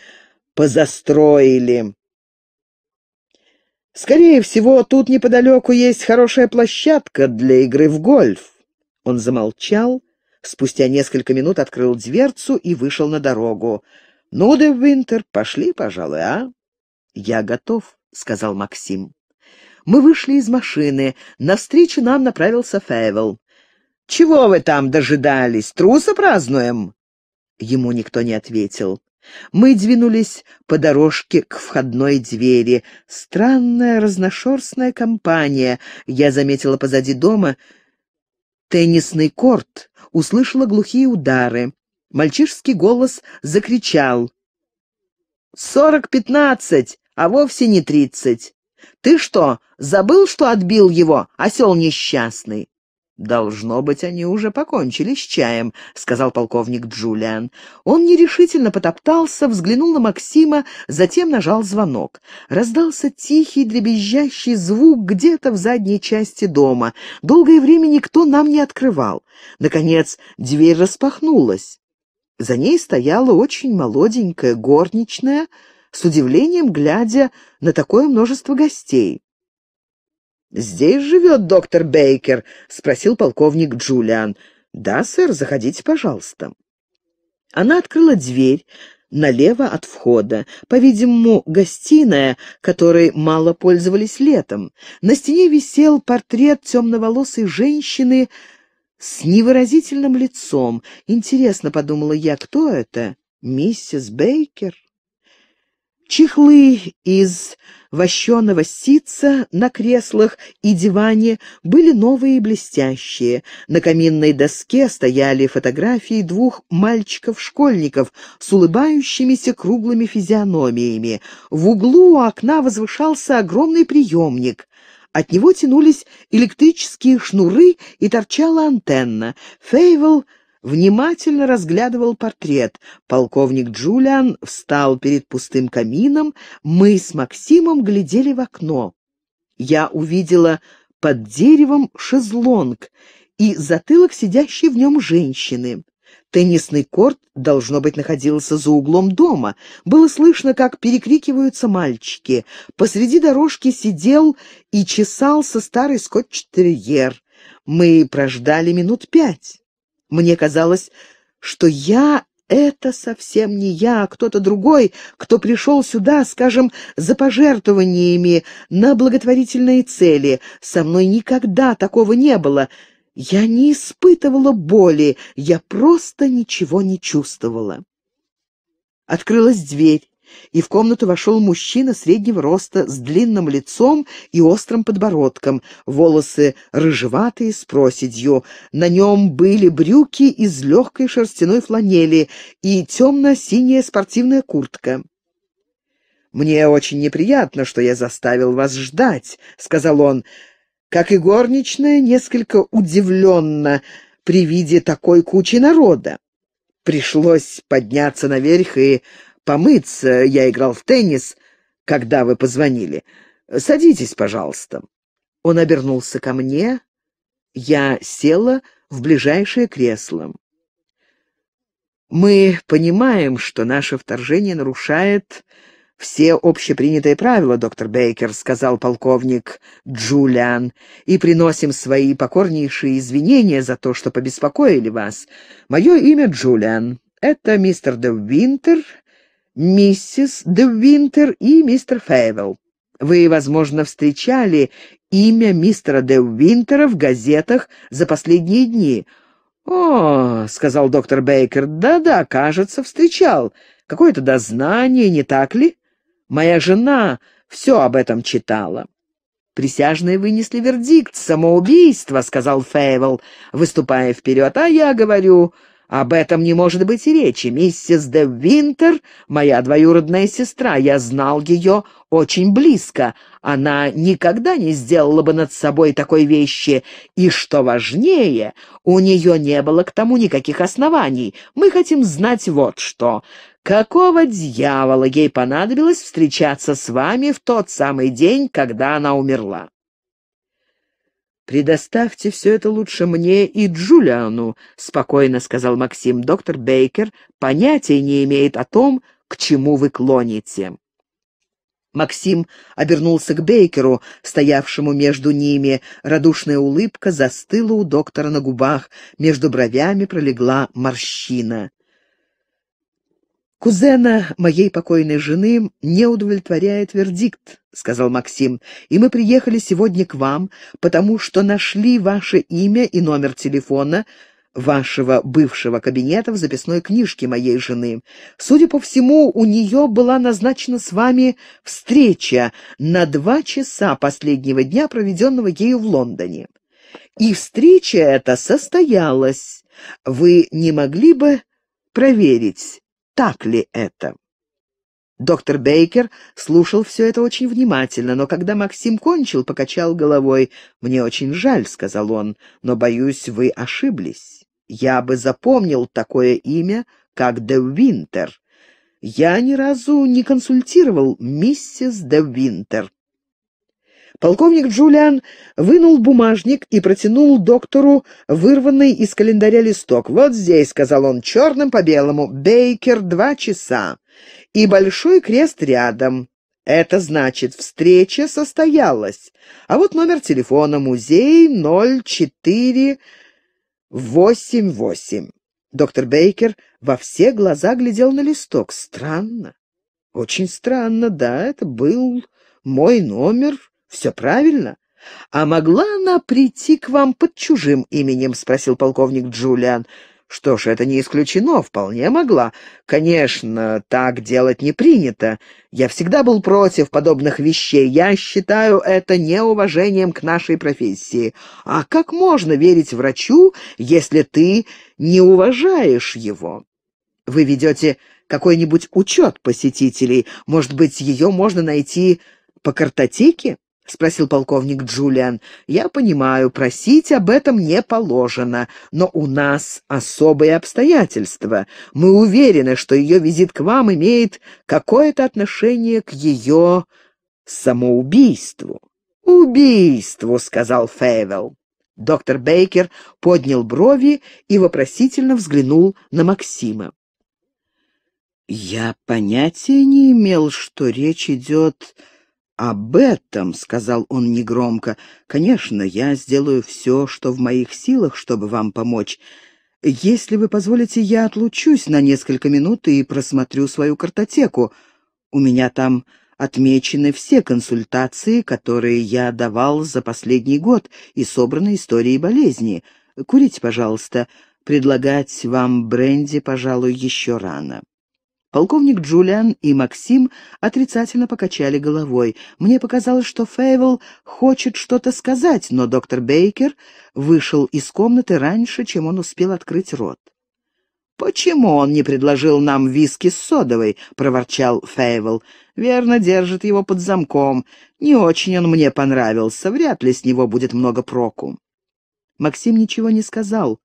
A: позастроили. Скорее всего, тут неподалеку есть хорошая площадка для игры в гольф. Он замолчал, спустя несколько минут открыл дверцу и вышел на дорогу. «Ну, де Винтер, пошли, пожалуй, а?» «Я готов», — сказал Максим. Мы вышли из машины. Навстречу нам направился Фейвел. «Чего вы там дожидались? Труса празднуем?» Ему никто не ответил. Мы двинулись по дорожке к входной двери. Странная разношерстная компания. Я заметила позади дома теннисный корт, услышала глухие удары. Мальчишский голос закричал. «Сорок-пятнадцать, а вовсе не тридцать! Ты что, забыл, что отбил его, осел несчастный?» «Должно быть, они уже покончили с чаем», — сказал полковник Джулиан. Он нерешительно потоптался, взглянул на Максима, затем нажал звонок. Раздался тихий дребезжащий звук где-то в задней части дома. Долгое время никто нам не открывал. Наконец, дверь распахнулась. За ней стояла очень молоденькая горничная, с удивлением глядя на такое множество гостей. «Здесь живет доктор Бейкер?» — спросил полковник Джулиан. «Да, сэр, заходите, пожалуйста». Она открыла дверь налево от входа, по-видимому, гостиная, которой мало пользовались летом. На стене висел портрет темноволосой женщины с невыразительным лицом. Интересно, подумала я, кто это? Миссис Бейкер? Чехлы из вощеного ситца на креслах и диване были новые и блестящие. На каминной доске стояли фотографии двух мальчиков-школьников с улыбающимися круглыми физиономиями. В углу у окна возвышался огромный приемник — от него тянулись электрические шнуры и торчала антенна. Фейвел внимательно разглядывал портрет. Полковник Джулиан встал перед пустым камином, мы с Максимом глядели в окно. Я увидела под деревом шезлонг и затылок сидящей в нем женщины. Теннисный корт, должно быть, находился за углом дома. Было слышно, как перекрикиваются мальчики. Посреди дорожки сидел и чесался старый скотч-терьер. Мы прождали минут пять. Мне казалось, что я — это совсем не я, а кто-то другой, кто пришел сюда, скажем, за пожертвованиями на благотворительные цели. Со мной никогда такого не было. Я не испытывала боли, я просто ничего не чувствовала. Открылась дверь и в комнату вошел мужчина среднего роста с длинным лицом и острым подбородком, волосы рыжеватые с проседью. На нем были брюки из легкой шерстяной фланели и темно-синяя спортивная куртка. «Мне очень неприятно, что я заставил вас ждать», — сказал он. Как и горничная, несколько удивленно при виде такой кучи народа. Пришлось подняться наверх и помыться, я играл в теннис, когда вы позвонили. Садитесь, пожалуйста». Он обернулся ко мне. Я села в ближайшее кресло. «Мы понимаем, что наше вторжение нарушает все общепринятые правила, доктор Бейкер», — сказал полковник Джулиан, «и приносим свои покорнейшие извинения за то, что побеспокоили вас. Мое имя Джулиан. Это мистер Де Винтер миссис де Винтер и мистер Фейвелл. Вы, возможно, встречали имя мистера де Винтера в газетах за последние дни. «О, — сказал доктор Бейкер, да — кажется, встречал. Какое-то дознание, не так ли? Моя жена все об этом читала». «Присяжные вынесли вердикт. Самоубийство», — сказал Фейвел, выступая вперед. «А я говорю, об этом не может быть и речи. Миссис де Винтер — моя двоюродная сестра. Я знал ее очень близко. Она никогда не сделала бы над собой такой вещи. И, что важнее, у нее не было к тому никаких оснований. Мы хотим знать вот что. Какого дьявола ей понадобилось встречаться с вами в тот самый день, когда она умерла? «Предоставьте все это лучше мне и Джулиану», — спокойно сказал Максим. «Доктор Бейкер понятия не имеет о том, к чему вы клоните». Максим обернулся к Бейкеру, стоявшему между ними. Радушная улыбка застыла у доктора на губах, между бровями пролегла морщина. «Кузена моей покойной жены не удовлетворяет вердикт», — сказал Максим, «и мы приехали сегодня к вам, потому что нашли ваше имя и номер телефона вашего бывшего кабинета в записной книжке моей жены. Судя по всему, у нее была назначена с вами встреча на два часа последнего дня, проведенного ею в Лондоне. И встреча эта состоялась. Вы не могли бы проверить, так ли это? Доктор Бейкер слушал все это очень внимательно, но когда Максим кончил, покачал головой. «Мне очень жаль», — сказал он, — «но, боюсь, вы ошиблись. Я бы запомнил такое имя, как Де Винтер. Я ни разу не консультировал миссис Де Винтер. Полковник Джулиан вынул бумажник и протянул доктору вырванный из календаря листок. «Вот здесь», — сказал он черным по белому, — «Бейкер два часа» и большой крест рядом. Это значит, встреча состоялась. А вот номер телефона музей 0488. Доктор Бейкер во все глаза глядел на листок. Странно. Очень странно, да, это был мой номер все правильно? А могла она прийти к вам под чужим именем, спросил полковник Джулиан. Что ж, это не исключено, вполне могла. Конечно, так делать не принято. Я всегда был против подобных вещей. Я считаю это неуважением к нашей профессии. А как можно верить врачу, если ты не уважаешь его? Вы ведете какой-нибудь учет посетителей. Может быть, ее можно найти по картотеке? — спросил полковник Джулиан. «Я понимаю, просить об этом не положено, но у нас особые обстоятельства. Мы уверены, что ее визит к вам имеет какое-то отношение к ее самоубийству». «Убийству», — сказал Фейвел. Доктор Бейкер поднял брови и вопросительно взглянул на Максима. «Я понятия не имел, что речь идет...» «Об этом», — сказал он негромко, — «конечно, я сделаю все, что в моих силах, чтобы вам помочь. Если вы позволите, я отлучусь на несколько минут и просмотрю свою картотеку. У меня там отмечены все консультации, которые я давал за последний год и собраны истории болезни. Курите, пожалуйста. Предлагать вам бренди, пожалуй, еще рано». Полковник Джулиан и Максим отрицательно покачали головой. Мне показалось, что Фейвел хочет что-то сказать, но доктор Бейкер вышел из комнаты раньше, чем он успел открыть рот. «Почему он не предложил нам виски с содовой?» — проворчал Фейвел. «Верно, держит его под замком. Не очень он мне понравился. Вряд ли с него будет много проку». Максим ничего не сказал.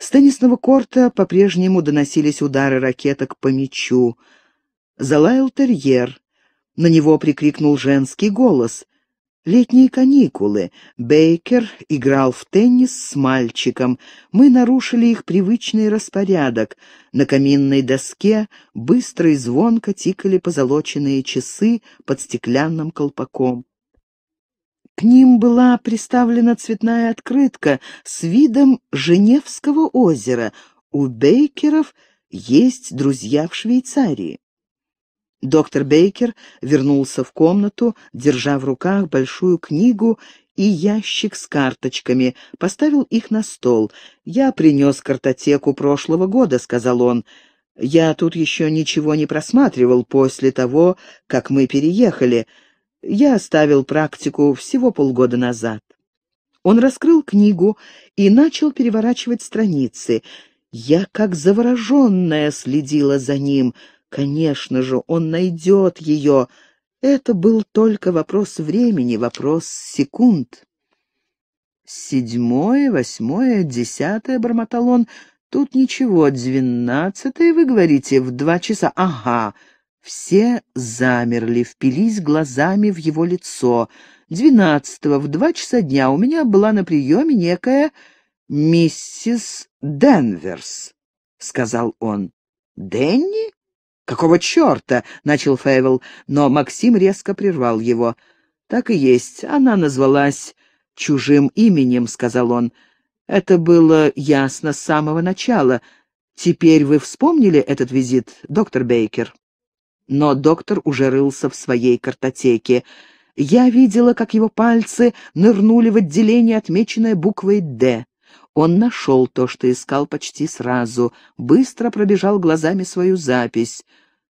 A: С теннисного корта по-прежнему доносились удары ракеток по мячу. Залаял терьер. На него прикрикнул женский голос. «Летние каникулы. Бейкер играл в теннис с мальчиком. Мы нарушили их привычный распорядок. На каминной доске быстро и звонко тикали позолоченные часы под стеклянным колпаком. К ним была приставлена цветная открытка с видом Женевского озера. У Бейкеров есть друзья в Швейцарии. Доктор Бейкер вернулся в комнату, держа в руках большую книгу и ящик с карточками, поставил их на стол. «Я принес картотеку прошлого года», — сказал он. «Я тут еще ничего не просматривал после того, как мы переехали. Я оставил практику всего полгода назад. Он раскрыл книгу и начал переворачивать страницы. Я, как завороженная, следила за ним. Конечно же, он найдет ее. Это был только вопрос времени, вопрос секунд. «Седьмое, восьмое, десятое», — бормотал он, — «тут ничего, двенадцатое, вы говорите, в два часа. Ага, все замерли, впились глазами в его лицо. Двенадцатого в два часа дня у меня была на приеме некая миссис Денверс, — сказал он. — Денни? Какого черта? — начал Фейвел, но Максим резко прервал его. — Так и есть, она назвалась чужим именем, — сказал он. — Это было ясно с самого начала. Теперь вы вспомнили этот визит, доктор Бейкер? — но доктор уже рылся в своей картотеке. Я видела, как его пальцы нырнули в отделение, отмеченное буквой «Д». Он нашел то, что искал почти сразу, быстро пробежал глазами свою запись.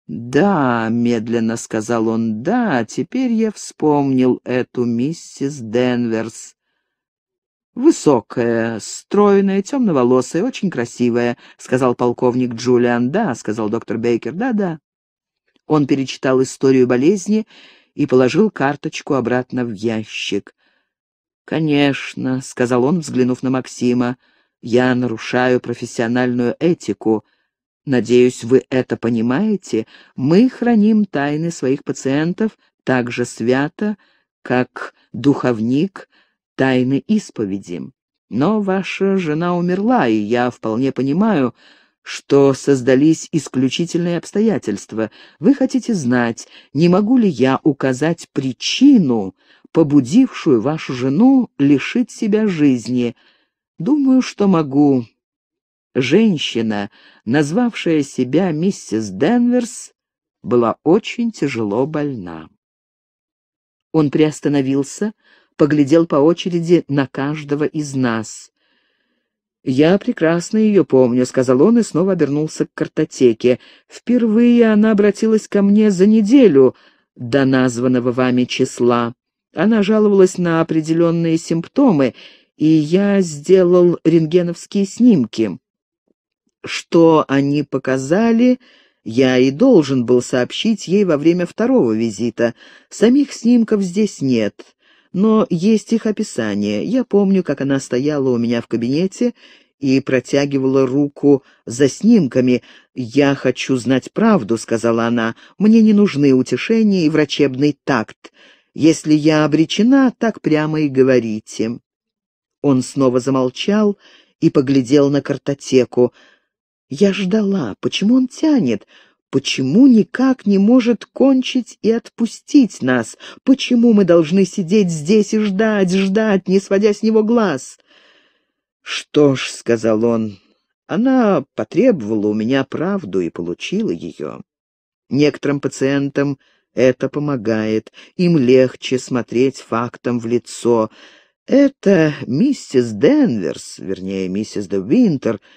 A: «Да», — медленно сказал он, — «да, теперь я вспомнил эту миссис Денверс». «Высокая, стройная, темноволосая, очень красивая», — сказал полковник Джулиан. «Да», — сказал доктор Бейкер, «да-да». Он перечитал историю болезни и положил карточку обратно в ящик. «Конечно», — сказал он, взглянув на Максима, — «я нарушаю профессиональную этику. Надеюсь, вы это понимаете. Мы храним тайны своих пациентов так же свято, как духовник тайны исповеди. Но ваша жена умерла, и я вполне понимаю, что создались исключительные обстоятельства. Вы хотите знать, не могу ли я указать причину, побудившую вашу жену лишить себя жизни? Думаю, что могу. Женщина, назвавшая себя миссис Денверс, была очень тяжело больна. Он приостановился, поглядел по очереди на каждого из нас. «Я прекрасно ее помню», — сказал он и снова обернулся к картотеке. «Впервые она обратилась ко мне за неделю до названного вами числа. Она жаловалась на определенные симптомы, и я сделал рентгеновские снимки. Что они показали, я и должен был сообщить ей во время второго визита. Самих снимков здесь нет» но есть их описание. Я помню, как она стояла у меня в кабинете и протягивала руку за снимками. «Я хочу знать правду», — сказала она. «Мне не нужны утешения и врачебный такт. Если я обречена, так прямо и говорите». Он снова замолчал и поглядел на картотеку. Я ждала, почему он тянет, Почему никак не может кончить и отпустить нас? Почему мы должны сидеть здесь и ждать, ждать, не сводя с него глаз? «Что ж», — сказал он, — «она потребовала у меня правду и получила ее. Некоторым пациентам это помогает, им легче смотреть фактом в лицо. Это миссис Денверс, вернее, миссис Де Винтер, —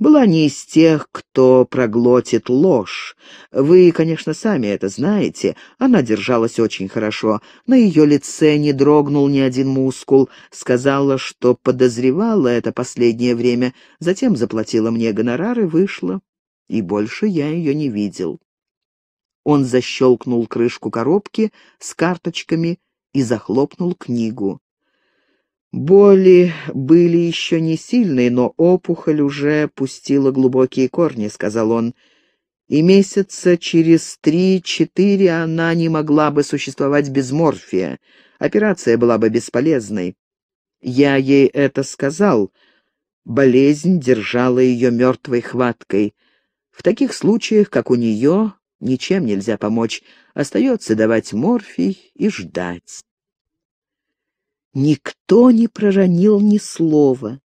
A: была не из тех, кто проглотит ложь. Вы, конечно, сами это знаете. Она держалась очень хорошо. На ее лице не дрогнул ни один мускул. Сказала, что подозревала это последнее время. Затем заплатила мне гонорар и вышла. И больше я ее не видел. Он защелкнул крышку коробки с карточками и захлопнул книгу. «Боли были еще не сильные, но опухоль уже пустила глубокие корни», — сказал он. «И месяца через три-четыре она не могла бы существовать без морфия. Операция была бы бесполезной. Я ей это сказал. Болезнь держала ее мертвой хваткой. В таких случаях, как у нее, ничем нельзя помочь. Остается давать морфий и ждать». Никто не проронил ни слова.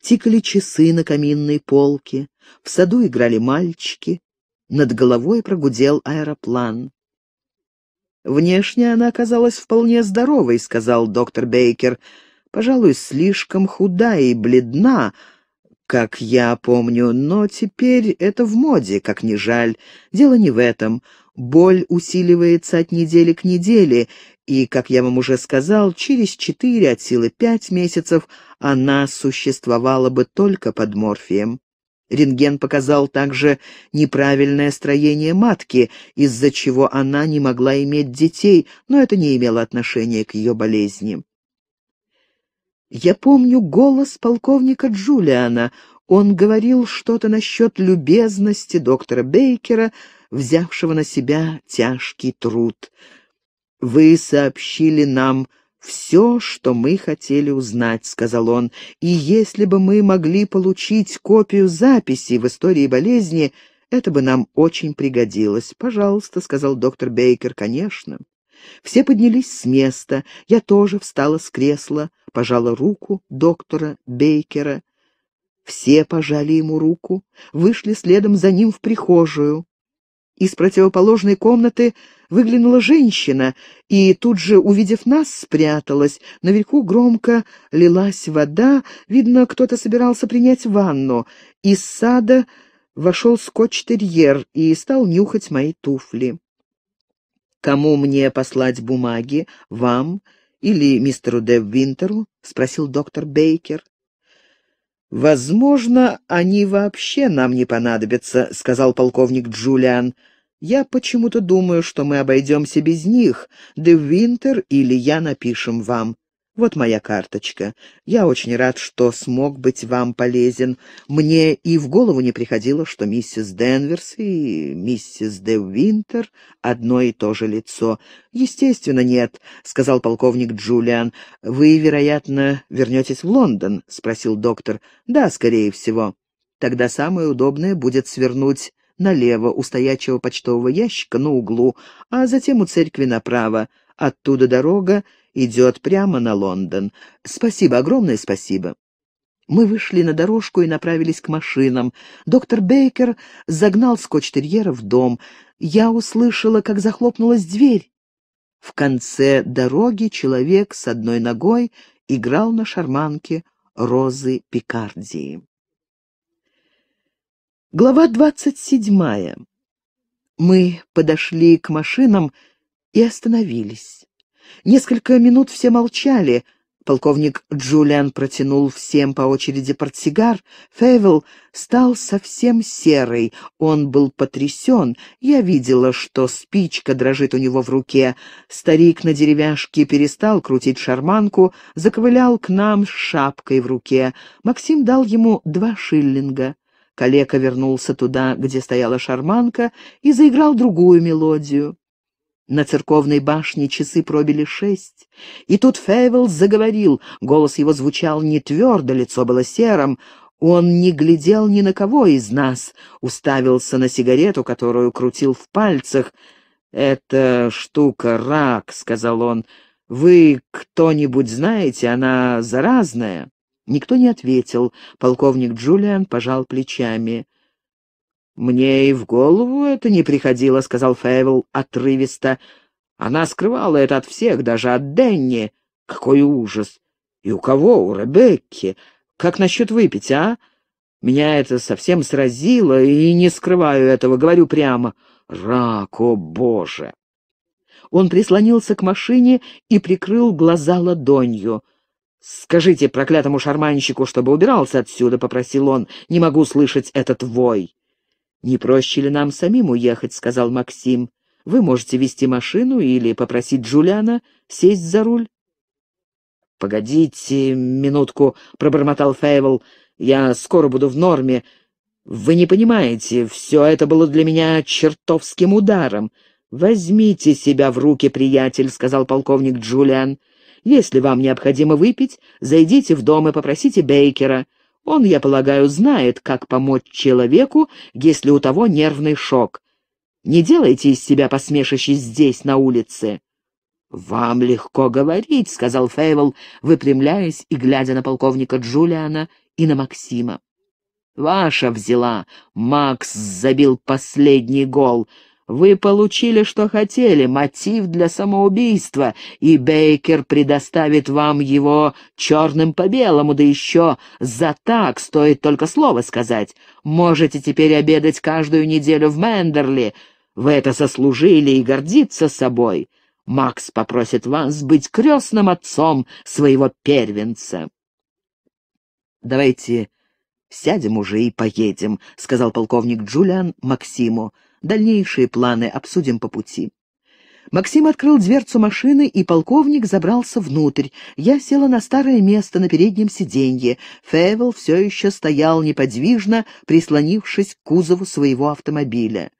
A: Тикали часы на каминной полке, в саду играли мальчики, над головой прогудел аэроплан. «Внешне она оказалась вполне здоровой», — сказал доктор Бейкер. «Пожалуй, слишком худа и бледна, как я помню, но теперь это в моде, как ни жаль. Дело не в этом. Боль усиливается от недели к неделе, и, как я вам уже сказал, через четыре от силы пять месяцев она существовала бы только под морфием. Рентген показал также неправильное строение матки, из-за чего она не могла иметь детей, но это не имело отношения к ее болезни. Я помню голос полковника Джулиана. Он говорил что-то насчет любезности доктора Бейкера, взявшего на себя тяжкий труд. «Вы сообщили нам все, что мы хотели узнать», — сказал он, «и если бы мы могли получить копию записи в истории болезни, это бы нам очень пригодилось. Пожалуйста», — сказал доктор Бейкер, — «конечно». Все поднялись с места, я тоже встала с кресла, пожала руку доктора Бейкера. Все пожали ему руку, вышли следом за ним в прихожую. Из противоположной комнаты Выглянула женщина и тут же, увидев нас, спряталась. Наверху громко лилась вода, видно, кто-то собирался принять ванну. Из сада вошел скотч-терьер и стал нюхать мои туфли. «Кому мне послать бумаги? Вам или мистеру Дэв Винтеру?» — спросил доктор Бейкер. «Возможно, они вообще нам не понадобятся», — сказал полковник Джулиан. Я почему-то думаю, что мы обойдемся без них. Де Винтер или я напишем вам. Вот моя карточка. Я очень рад, что смог быть вам полезен. Мне и в голову не приходило, что миссис Денверс и миссис де Винтер одно и то же лицо. Естественно, нет, — сказал полковник Джулиан. Вы, вероятно, вернетесь в Лондон, — спросил доктор. Да, скорее всего. Тогда самое удобное будет свернуть налево у стоячего почтового ящика на углу, а затем у церкви направо. Оттуда дорога идет прямо на Лондон. Спасибо, огромное спасибо. Мы вышли на дорожку и направились к машинам. Доктор Бейкер загнал скотч-терьера в дом. Я услышала, как захлопнулась дверь. В конце дороги человек с одной ногой играл на шарманке розы Пикардии. Глава двадцать седьмая Мы подошли к машинам и остановились. Несколько минут все молчали. Полковник Джулиан протянул всем по очереди портсигар. Фейвел стал совсем серый. Он был потрясен. Я видела, что спичка дрожит у него в руке. Старик на деревяшке перестал крутить шарманку, заковылял к нам с шапкой в руке. Максим дал ему два шиллинга. Калека вернулся туда, где стояла шарманка, и заиграл другую мелодию. На церковной башне часы пробили шесть, и тут Фейвел заговорил, голос его звучал не твердо, лицо было серым. Он не глядел ни на кого из нас, уставился на сигарету, которую крутил в пальцах. «Это штука рак», — сказал он. «Вы кто-нибудь знаете, она заразная?» Никто не ответил. Полковник Джулиан пожал плечами. «Мне и в голову это не приходило», — сказал Фейвел отрывисто. «Она скрывала это от всех, даже от Денни. Какой ужас! И у кого? У Ребекки. Как насчет выпить, а? Меня это совсем сразило, и не скрываю этого, говорю прямо. Рак, о боже!» Он прислонился к машине и прикрыл глаза ладонью. «Скажите проклятому шарманщику, чтобы убирался отсюда», — попросил он. «Не могу слышать этот вой». «Не проще ли нам самим уехать?» — сказал Максим. «Вы можете вести машину или попросить Джулиана сесть за руль». «Погодите минутку», — пробормотал Фейвел. «Я скоро буду в норме. Вы не понимаете, все это было для меня чертовским ударом. Возьмите себя в руки, приятель», — сказал полковник Джулиан. «Джулиан». Если вам необходимо выпить, зайдите в дом и попросите Бейкера. Он, я полагаю, знает, как помочь человеку, если у того нервный шок. Не делайте из себя посмешище здесь, на улице». «Вам легко говорить», — сказал Фейвол, выпрямляясь и глядя на полковника Джулиана и на Максима. «Ваша взяла. Макс забил последний гол. Вы получили, что хотели, мотив для самоубийства, и Бейкер предоставит вам его черным по белому, да еще за так, стоит только слово сказать. Можете теперь обедать каждую неделю в Мендерли. Вы это сослужили и гордиться собой. Макс попросит вас быть крестным отцом своего первенца. «Давайте сядем уже и поедем», — сказал полковник Джулиан Максиму. Дальнейшие планы обсудим по пути». Максим открыл дверцу машины, и полковник забрался внутрь. Я села на старое место на переднем сиденье. Фейвел все еще стоял неподвижно, прислонившись к кузову своего автомобиля.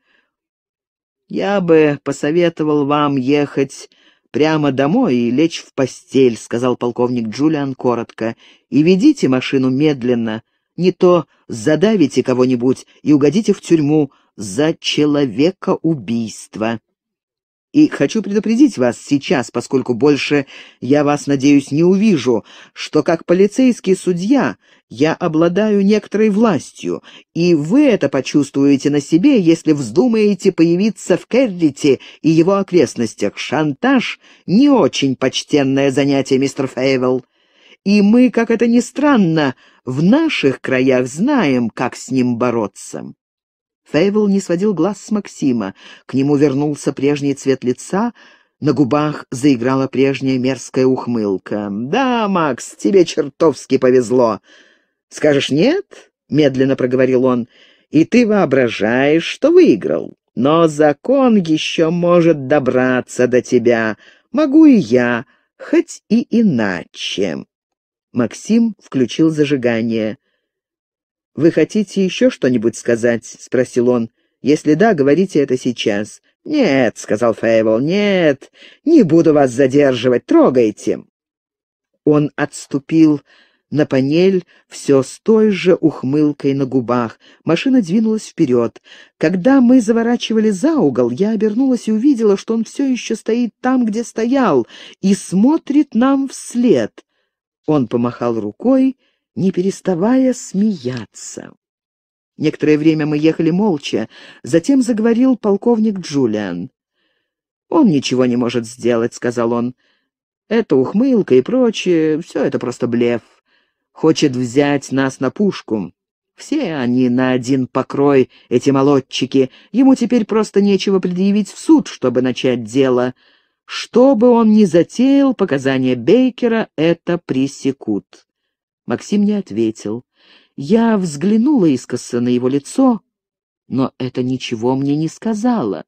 A: «Я бы посоветовал вам ехать прямо домой и лечь в постель», — сказал полковник Джулиан коротко. «И ведите машину медленно. Не то задавите кого-нибудь и угодите в тюрьму, за человека убийство. И хочу предупредить вас сейчас, поскольку больше я вас, надеюсь, не увижу, что как полицейский судья я обладаю некоторой властью, и вы это почувствуете на себе, если вздумаете появиться в Керлите и его окрестностях. Шантаж — не очень почтенное занятие, мистер Фейвелл. И мы, как это ни странно, в наших краях знаем, как с ним бороться. Фейвел не сводил глаз с Максима. К нему вернулся прежний цвет лица, на губах заиграла прежняя мерзкая ухмылка. «Да, Макс, тебе чертовски повезло!» «Скажешь нет?» — медленно проговорил он. «И ты воображаешь, что выиграл. Но закон еще может добраться до тебя. Могу и я, хоть и иначе». Максим включил зажигание. «Вы хотите еще что-нибудь сказать?» — спросил он. «Если да, говорите это сейчас». «Нет», — сказал Фейвол, — «нет, не буду вас задерживать, трогайте». Он отступил на панель все с той же ухмылкой на губах. Машина двинулась вперед. Когда мы заворачивали за угол, я обернулась и увидела, что он все еще стоит там, где стоял, и смотрит нам вслед. Он помахал рукой не переставая смеяться. Некоторое время мы ехали молча. Затем заговорил полковник Джулиан. «Он ничего не может сделать», — сказал он. «Это ухмылка и прочее. Все это просто блеф. Хочет взять нас на пушку. Все они на один покрой, эти молодчики. Ему теперь просто нечего предъявить в суд, чтобы начать дело. Что бы он ни затеял, показания Бейкера это пресекут». Максим не ответил. Я взглянула искоса на его лицо, но это ничего мне не сказала.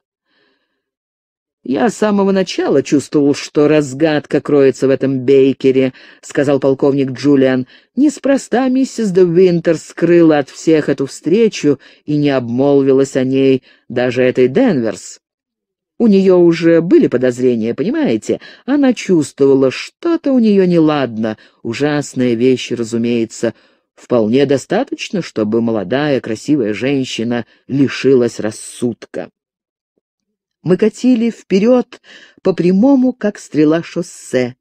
A: «Я с самого начала чувствовал, что разгадка кроется в этом Бейкере», — сказал полковник Джулиан. «Неспроста миссис де Винтер скрыла от всех эту встречу и не обмолвилась о ней даже этой Денверс. У нее уже были подозрения, понимаете? Она чувствовала, что-то у нее неладно. Ужасная вещь, разумеется. Вполне достаточно, чтобы молодая, красивая женщина лишилась рассудка. Мы катили вперед по прямому, как стрела шоссе.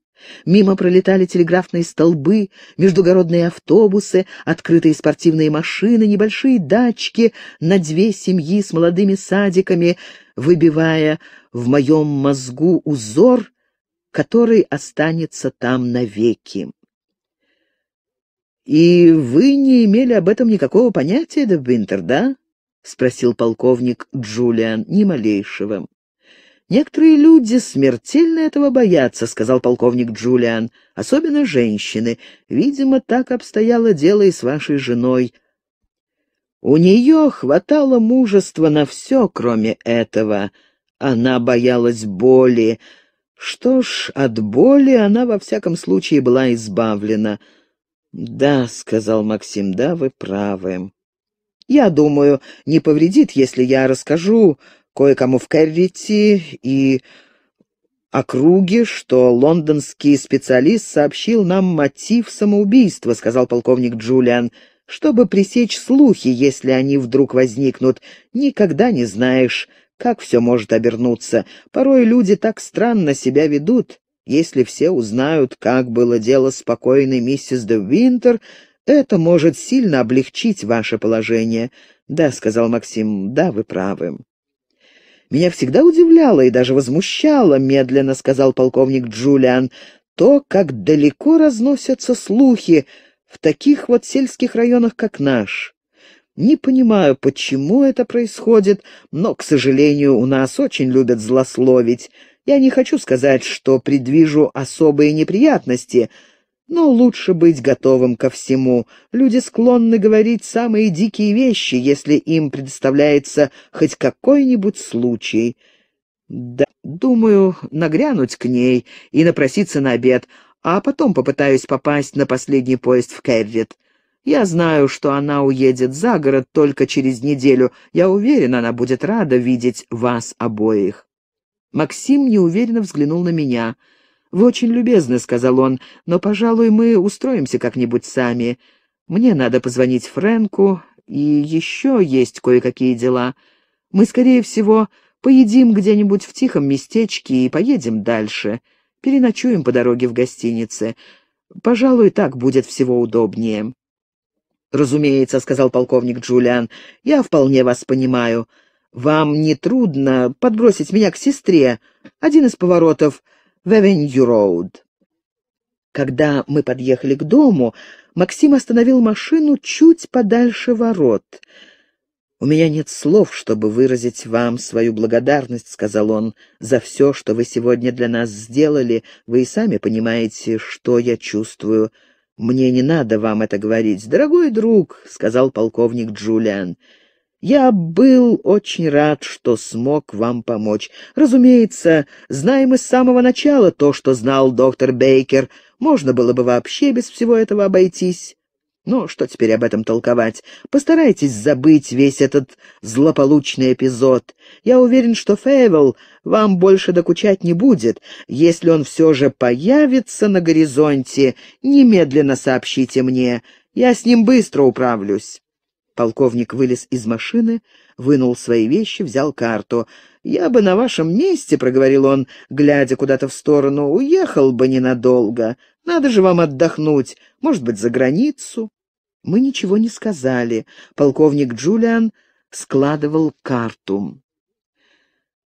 A: Мимо пролетали телеграфные столбы, междугородные автобусы, открытые спортивные машины, небольшие дачки на две семьи с молодыми садиками, выбивая в моем мозгу узор, который останется там навеки. «И вы не имели об этом никакого понятия, Деввинтер, да?» — спросил полковник Джулиан, ни малейшего. «Некоторые люди смертельно этого боятся», — сказал полковник Джулиан, — «особенно женщины. Видимо, так обстояло дело и с вашей женой». У нее хватало мужества на все, кроме этого. Она боялась боли. Что ж, от боли она во всяком случае была избавлена. «Да», — сказал Максим, — «да, вы правы». «Я думаю, не повредит, если я расскажу кое-кому в Керрити и округе, что лондонский специалист сообщил нам мотив самоубийства», — сказал полковник Джулиан, — «чтобы пресечь слухи, если они вдруг возникнут. Никогда не знаешь, как все может обернуться. Порой люди так странно себя ведут. Если все узнают, как было дело спокойной миссис де Винтер, это может сильно облегчить ваше положение». «Да», — сказал Максим, — «да, вы правы». «Меня всегда удивляло и даже возмущало», — медленно сказал полковник Джулиан, «то, как далеко разносятся слухи в таких вот сельских районах, как наш. Не понимаю, почему это происходит, но, к сожалению, у нас очень любят злословить. Я не хочу сказать, что предвижу особые неприятности, — но лучше быть готовым ко всему. Люди склонны говорить самые дикие вещи, если им предоставляется хоть какой-нибудь случай. Да, думаю, нагрянуть к ней и напроситься на обед, а потом попытаюсь попасть на последний поезд в Кэррит. Я знаю, что она уедет за город только через неделю. Я уверен, она будет рада видеть вас обоих». Максим неуверенно взглянул на меня — «Вы очень любезны», — сказал он, — «но, пожалуй, мы устроимся как-нибудь сами. Мне надо позвонить Фрэнку, и еще есть кое-какие дела. Мы, скорее всего, поедим где-нибудь в тихом местечке и поедем дальше. Переночуем по дороге в гостинице. Пожалуй, так будет всего удобнее». «Разумеется», — сказал полковник Джулиан, — «я вполне вас понимаю. Вам не трудно подбросить меня к сестре. Один из поворотов в Эвенью-Роуд. Когда мы подъехали к дому, Максим остановил машину чуть подальше ворот. «У меня нет слов, чтобы выразить вам свою благодарность», — сказал он, — «за все, что вы сегодня для нас сделали. Вы и сами понимаете, что я чувствую. Мне не надо вам это говорить. Дорогой друг», — сказал полковник Джулиан, — я был очень рад, что смог вам помочь. Разумеется, знаем из самого начала то, что знал доктор Бейкер. Можно было бы вообще без всего этого обойтись. Но что теперь об этом толковать? Постарайтесь забыть весь этот злополучный эпизод. Я уверен, что Фейвел вам больше докучать не будет. Если он все же появится на горизонте, немедленно сообщите мне. Я с ним быстро управлюсь. Полковник вылез из машины, вынул свои вещи, взял карту. «Я бы на вашем месте», — проговорил он, глядя куда-то в сторону, — «уехал бы ненадолго. Надо же вам отдохнуть, может быть, за границу». Мы ничего не сказали. Полковник Джулиан складывал карту.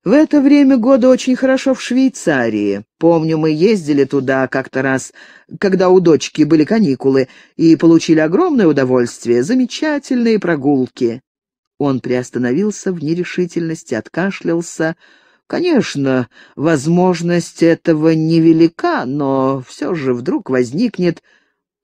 A: В это время года очень хорошо в Швейцарии. Помню, мы ездили туда как-то раз, когда у дочки были каникулы, и получили огромное удовольствие, замечательные прогулки. Он приостановился в нерешительности, откашлялся. Конечно, возможность этого невелика, но все же вдруг возникнет...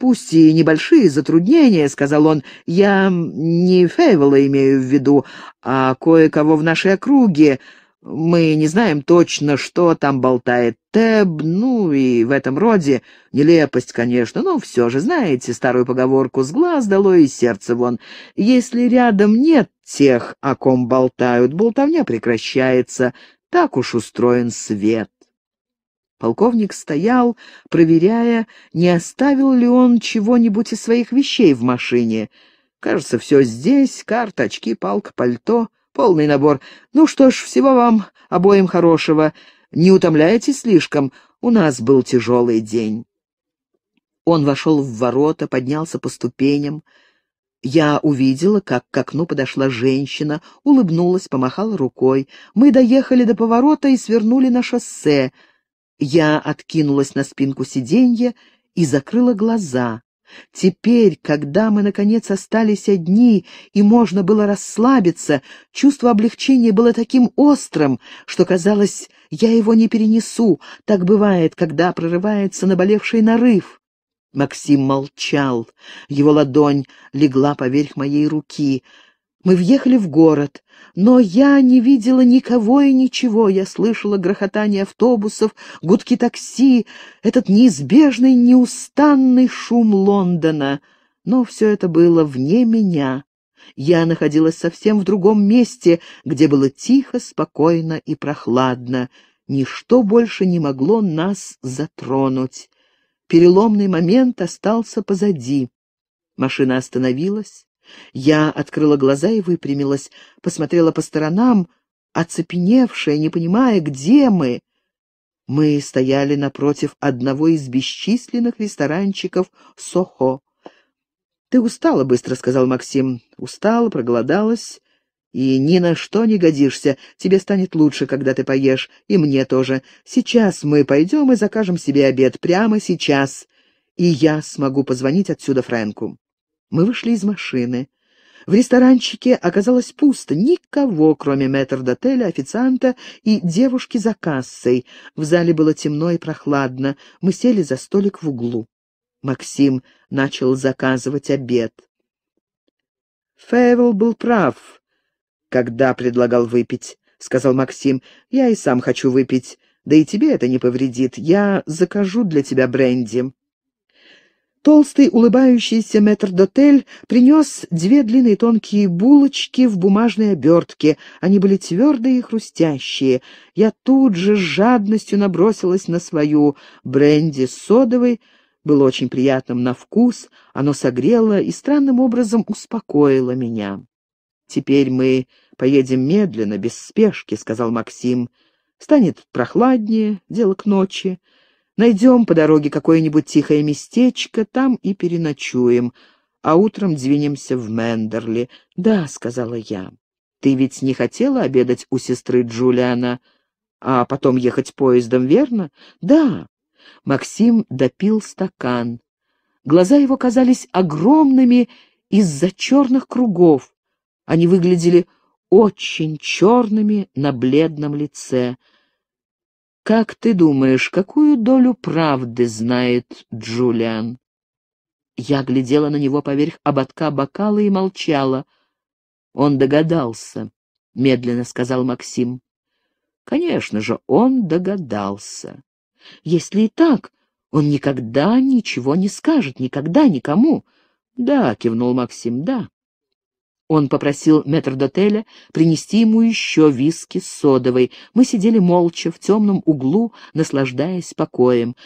A: «Пусть и небольшие затруднения», — сказал он, — «я не Фейвола имею в виду, а кое-кого в нашей округе, мы не знаем точно, что там болтает Теб, ну и в этом роде. Нелепость, конечно, но все же знаете старую поговорку «с глаз долой и сердце вон». Если рядом нет тех, о ком болтают, болтовня прекращается. Так уж устроен свет. Полковник стоял, проверяя, не оставил ли он чего-нибудь из своих вещей в машине. Кажется, все здесь — карта, очки, палка, пальто. Полный набор. Ну что ж, всего вам обоим хорошего. Не утомляйтесь слишком. У нас был тяжелый день. Он вошел в ворота, поднялся по ступеням. Я увидела, как к окну подошла женщина, улыбнулась, помахала рукой. Мы доехали до поворота и свернули на шоссе. Я откинулась на спинку сиденья и закрыла глаза. Теперь, когда мы, наконец, остались одни и можно было расслабиться, чувство облегчения было таким острым, что казалось, я его не перенесу. Так бывает, когда прорывается наболевший нарыв. Максим молчал. Его ладонь легла поверх моей руки — мы въехали в город, но я не видела никого и ничего. Я слышала грохотание автобусов, гудки такси, этот неизбежный, неустанный шум Лондона. Но все это было вне меня. Я находилась совсем в другом месте, где было тихо, спокойно и прохладно. Ничто больше не могло нас затронуть. Переломный момент остался позади. Машина остановилась. Я открыла глаза и выпрямилась, посмотрела по сторонам, оцепеневшая, не понимая, где мы. Мы стояли напротив одного из бесчисленных ресторанчиков «Сохо». «Ты устала быстро», — сказал Максим. «Устала, проголодалась, и ни на что не годишься. Тебе станет лучше, когда ты поешь, и мне тоже. Сейчас мы пойдем и закажем себе обед, прямо сейчас, и я смогу позвонить отсюда Фрэнку». Мы вышли из машины. В ресторанчике оказалось пусто, никого, кроме метрдотеля, официанта и девушки за кассой. В зале было темно и прохладно. Мы сели за столик в углу. Максим начал заказывать обед. «Фейвел был прав, когда предлагал выпить», — сказал Максим. «Я и сам хочу выпить. Да и тебе это не повредит. Я закажу для тебя бренди». Толстый улыбающийся метрдотель принес две длинные тонкие булочки в бумажной обертке. Они были твердые и хрустящие. Я тут же с жадностью набросилась на свою. бренди содовой было очень приятным на вкус, оно согрело и странным образом успокоило меня. «Теперь мы поедем медленно, без спешки», — сказал Максим. «Станет прохладнее, дело к ночи». Найдем по дороге какое-нибудь тихое местечко, там и переночуем, а утром двинемся в Мендерли. «Да», — сказала я. «Ты ведь не хотела обедать у сестры Джулиана, а потом ехать поездом, верно?» «Да». Максим допил стакан. Глаза его казались огромными из-за черных кругов. Они выглядели очень черными на бледном лице. Как ты думаешь, какую долю правды знает Джулиан? Я глядела на него поверх ободка бокала и молчала. Он догадался, медленно сказал Максим. Конечно же, он догадался. Если и так, он никогда ничего не скажет, никогда никому. Да, кивнул Максим, да. Он попросил метрдотеля принести ему еще виски с содовой. Мы сидели молча в темном углу, наслаждаясь покоем.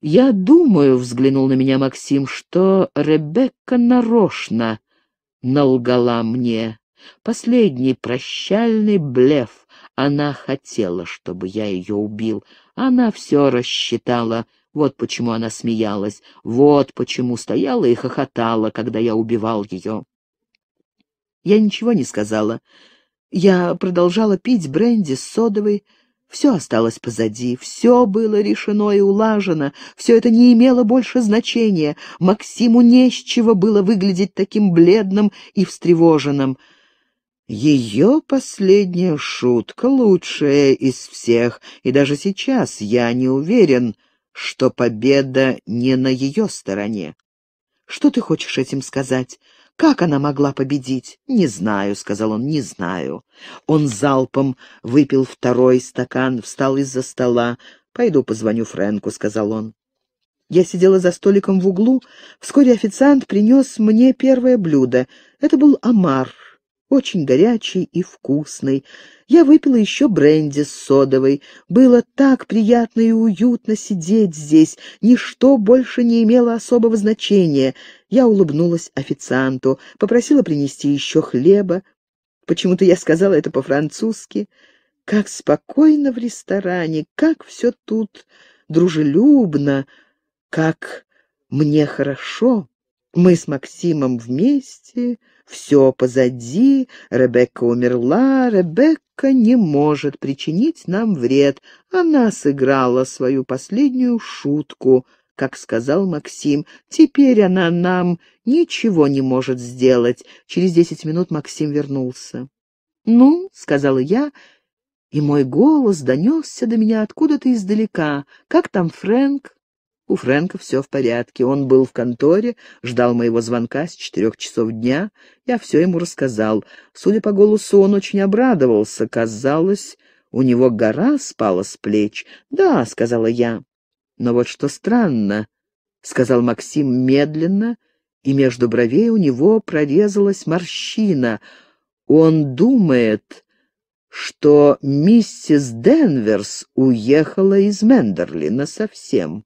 A: «Я думаю», — взглянул на меня Максим, — «что Ребекка нарочно налгала мне. Последний прощальный блеф. Она хотела, чтобы я ее убил. Она все рассчитала». Вот почему она смеялась, вот почему стояла и хохотала, когда я убивал ее. Я ничего не сказала. Я продолжала пить бренди с содовой. Все осталось позади, все было решено и улажено, все это не имело больше значения. Максиму не с чего было выглядеть таким бледным и встревоженным. Ее последняя шутка лучшая из всех, и даже сейчас я не уверен, что победа не на ее стороне. «Что ты хочешь этим сказать?» Как она могла победить? Не знаю, — сказал он, — не знаю. Он залпом выпил второй стакан, встал из-за стола. «Пойду позвоню Фрэнку», — сказал он. Я сидела за столиком в углу. Вскоре официант принес мне первое блюдо. Это был омар очень горячей и вкусной. Я выпила еще бренди с содовой. Было так приятно и уютно сидеть здесь. Ничто больше не имело особого значения. Я улыбнулась официанту, попросила принести еще хлеба. Почему-то я сказала это по-французски. Как спокойно в ресторане, как все тут дружелюбно, как мне хорошо. Мы с Максимом вместе, все позади, Ребекка умерла, Ребекка не может причинить нам вред. Она сыграла свою последнюю шутку, как сказал Максим. Теперь она нам ничего не может сделать. Через десять минут Максим вернулся. «Ну», — сказала я, и мой голос донесся до меня откуда-то издалека. «Как там Фрэнк?» У Фрэнка все в порядке. Он был в конторе, ждал моего звонка с четырех часов дня. Я все ему рассказал. Судя по голосу, он очень обрадовался. Казалось, у него гора спала с плеч. «Да», — сказала я. «Но вот что странно», — сказал Максим медленно, и между бровей у него прорезалась морщина. «Он думает...» что миссис Денверс уехала из Мендерлина совсем.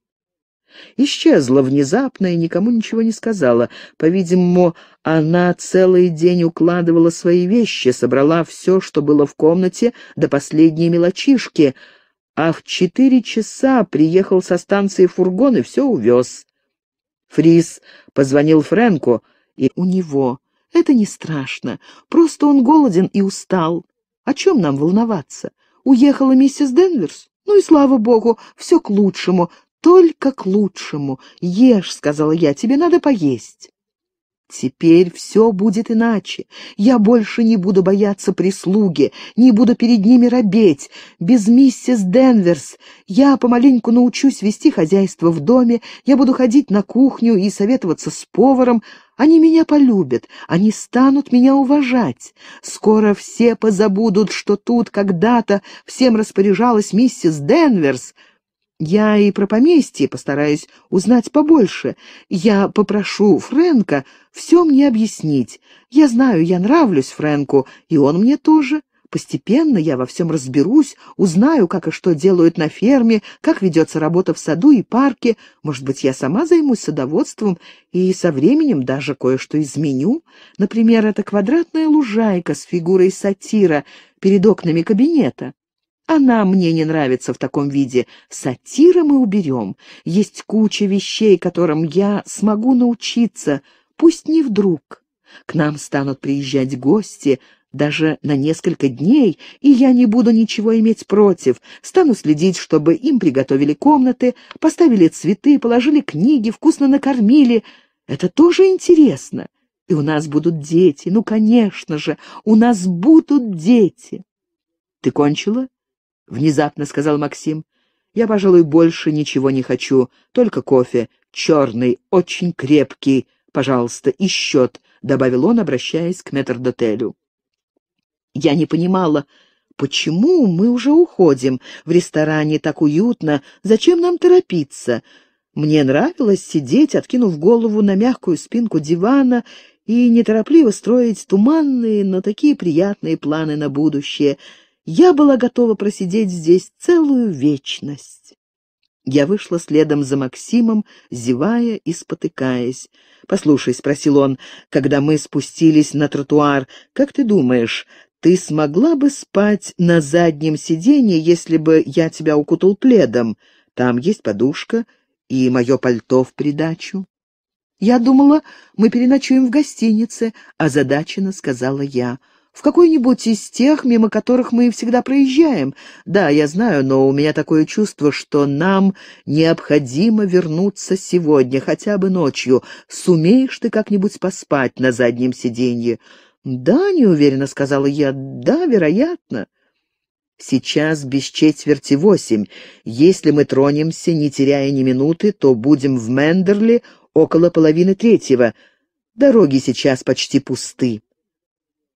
A: Исчезла внезапно и никому ничего не сказала. По-видимому, она целый день укладывала свои вещи, собрала все, что было в комнате, до последней мелочишки, а в четыре часа приехал со станции фургон и все увез. Фрис позвонил Фрэнку, и у него. Это не страшно, просто он голоден и устал. О чем нам волноваться? Уехала миссис Денверс? Ну и слава богу, все к лучшему только к лучшему. Ешь, — сказала я, — тебе надо поесть. Теперь все будет иначе. Я больше не буду бояться прислуги, не буду перед ними робеть. Без миссис Денверс я помаленьку научусь вести хозяйство в доме, я буду ходить на кухню и советоваться с поваром. Они меня полюбят, они станут меня уважать. Скоро все позабудут, что тут когда-то всем распоряжалась миссис Денверс. Я и про поместье постараюсь узнать побольше. Я попрошу Френка все мне объяснить. Я знаю, я нравлюсь Френку, и он мне тоже. Постепенно я во всем разберусь, узнаю, как и что делают на ферме, как ведется работа в саду и парке. Может быть, я сама займусь садоводством и со временем даже кое-что изменю. Например, это квадратная лужайка с фигурой сатира перед окнами кабинета. Она мне не нравится в таком виде. Сатира мы уберем. Есть куча вещей, которым я смогу научиться, пусть не вдруг. К нам станут приезжать гости, даже на несколько дней, и я не буду ничего иметь против. Стану следить, чтобы им приготовили комнаты, поставили цветы, положили книги, вкусно накормили. Это тоже интересно. И у нас будут дети. Ну, конечно же, у нас будут дети. Ты кончила? — внезапно сказал Максим. «Я, пожалуй, больше ничего не хочу, только кофе, черный, очень крепкий, пожалуйста, и счет», — добавил он, обращаясь к метрдотелю. Я не понимала, почему мы уже уходим, в ресторане так уютно, зачем нам торопиться? Мне нравилось сидеть, откинув голову на мягкую спинку дивана и неторопливо строить туманные, но такие приятные планы на будущее — я была готова просидеть здесь целую вечность. Я вышла следом за Максимом, зевая и спотыкаясь. «Послушай», — спросил он, когда мы спустились на тротуар, — «как ты думаешь, ты смогла бы спать на заднем сиденье, если бы я тебя укутал пледом? Там есть подушка и мое пальто в придачу». «Я думала, мы переночуем в гостинице», — озадаченно сказала я в какой-нибудь из тех, мимо которых мы всегда проезжаем. Да, я знаю, но у меня такое чувство, что нам необходимо вернуться сегодня, хотя бы ночью. Сумеешь ты как-нибудь поспать на заднем сиденье?» «Да, неуверенно», — сказала я, — «да, вероятно». «Сейчас без четверти восемь. Если мы тронемся, не теряя ни минуты, то будем в Мендерли около половины третьего. Дороги сейчас почти пусты».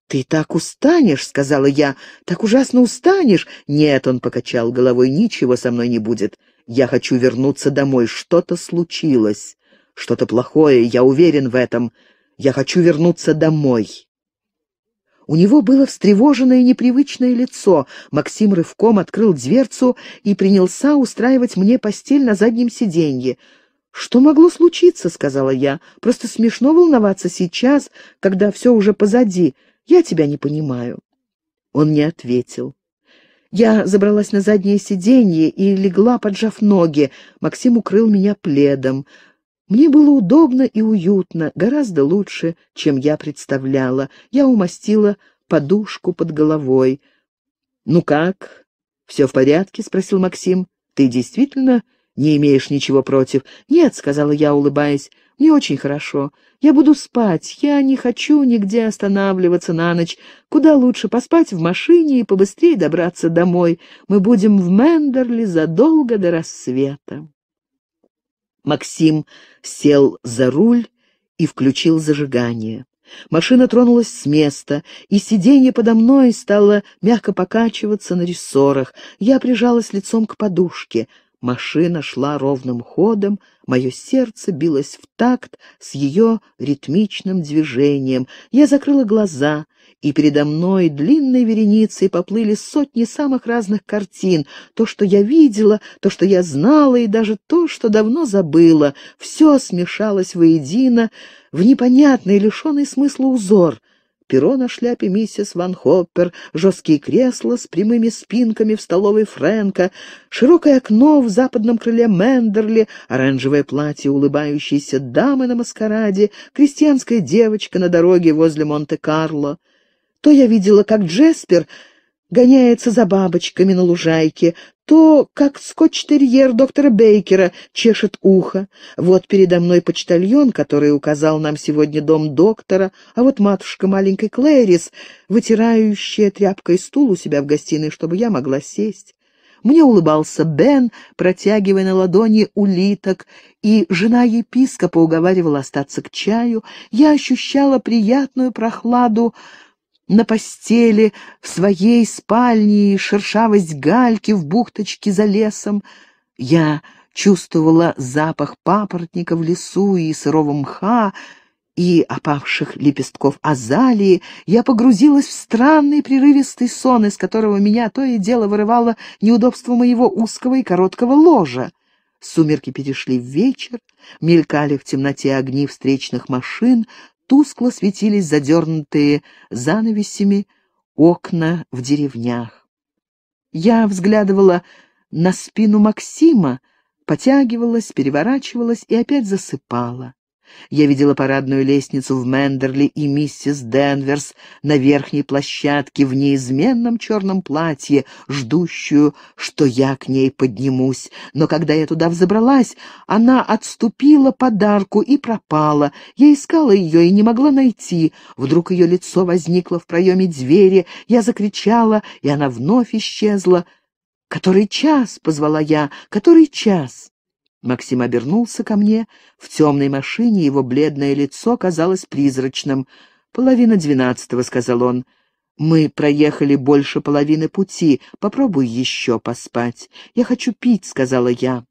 A: «Ты так устанешь», — сказала я, — «так ужасно устанешь». «Нет», — он покачал головой, — «ничего со мной не будет. Я хочу вернуться домой. Что-то случилось. Что-то плохое, я уверен в этом. Я хочу вернуться домой». У него было встревоженное и непривычное лицо. Максим рывком открыл дверцу и принялся устраивать мне постель на заднем сиденье. «Что могло случиться?» — сказала я. «Просто смешно волноваться сейчас, когда все уже позади. Я тебя не понимаю». Он не ответил. Я забралась на заднее сиденье и легла, поджав ноги. Максим укрыл меня пледом. Мне было удобно и уютно, гораздо лучше, чем я представляла. Я умастила подушку под головой. «Ну как? Все в порядке?» — спросил Максим. «Ты действительно не имеешь ничего против?» «Нет», — сказала я, улыбаясь, мне очень хорошо. Я буду спать. Я не хочу нигде останавливаться на ночь. Куда лучше поспать в машине и побыстрее добраться домой. Мы будем в Мендерли задолго до рассвета». Максим сел за руль и включил зажигание. Машина тронулась с места, и сиденье подо мной стало мягко покачиваться на рессорах. Я прижалась лицом к подушке. Машина шла ровным ходом, мое сердце билось в такт с ее ритмичным движением. Я закрыла глаза, и передо мной длинной вереницей поплыли сотни самых разных картин. То, что я видела, то, что я знала, и даже то, что давно забыла. Все смешалось воедино в непонятный, лишенный смысла узор перо на шляпе миссис Ван Хоппер, жесткие кресла с прямыми спинками в столовой Фрэнка, широкое окно в западном крыле Мендерли, оранжевое платье улыбающейся дамы на маскараде, крестьянская девочка на дороге возле Монте-Карло. То я видела, как Джеспер гоняется за бабочками на лужайке, то, как скотч-терьер доктора Бейкера чешет ухо. Вот передо мной почтальон, который указал нам сегодня дом доктора, а вот матушка маленькой Клэрис, вытирающая тряпкой стул у себя в гостиной, чтобы я могла сесть. Мне улыбался Бен, протягивая на ладони улиток, и жена епископа уговаривала остаться к чаю. Я ощущала приятную прохладу на постели, в своей спальне и шершавость гальки в бухточке за лесом. Я чувствовала запах папоротника в лесу и сырого мха, и опавших лепестков азалии, я погрузилась в странный прерывистый сон, из которого меня то и дело вырывало неудобство моего узкого и короткого ложа. Сумерки перешли в вечер, мелькали в темноте огни встречных машин, тускло светились задернутые занавесями окна в деревнях. Я взглядывала на спину Максима, потягивалась, переворачивалась и опять засыпала. Я видела парадную лестницу в Мендерли и миссис Денверс на верхней площадке в неизменном черном платье, ждущую, что я к ней поднимусь. Но когда я туда взобралась, она отступила подарку и пропала. Я искала ее и не могла найти. Вдруг ее лицо возникло в проеме двери, я закричала, и она вновь исчезла. «Который час?» — позвала я. «Который час?» Максим обернулся ко мне. В темной машине его бледное лицо казалось призрачным. «Половина двенадцатого», — сказал он. «Мы проехали больше половины пути. Попробуй еще поспать. Я хочу пить», — сказала я.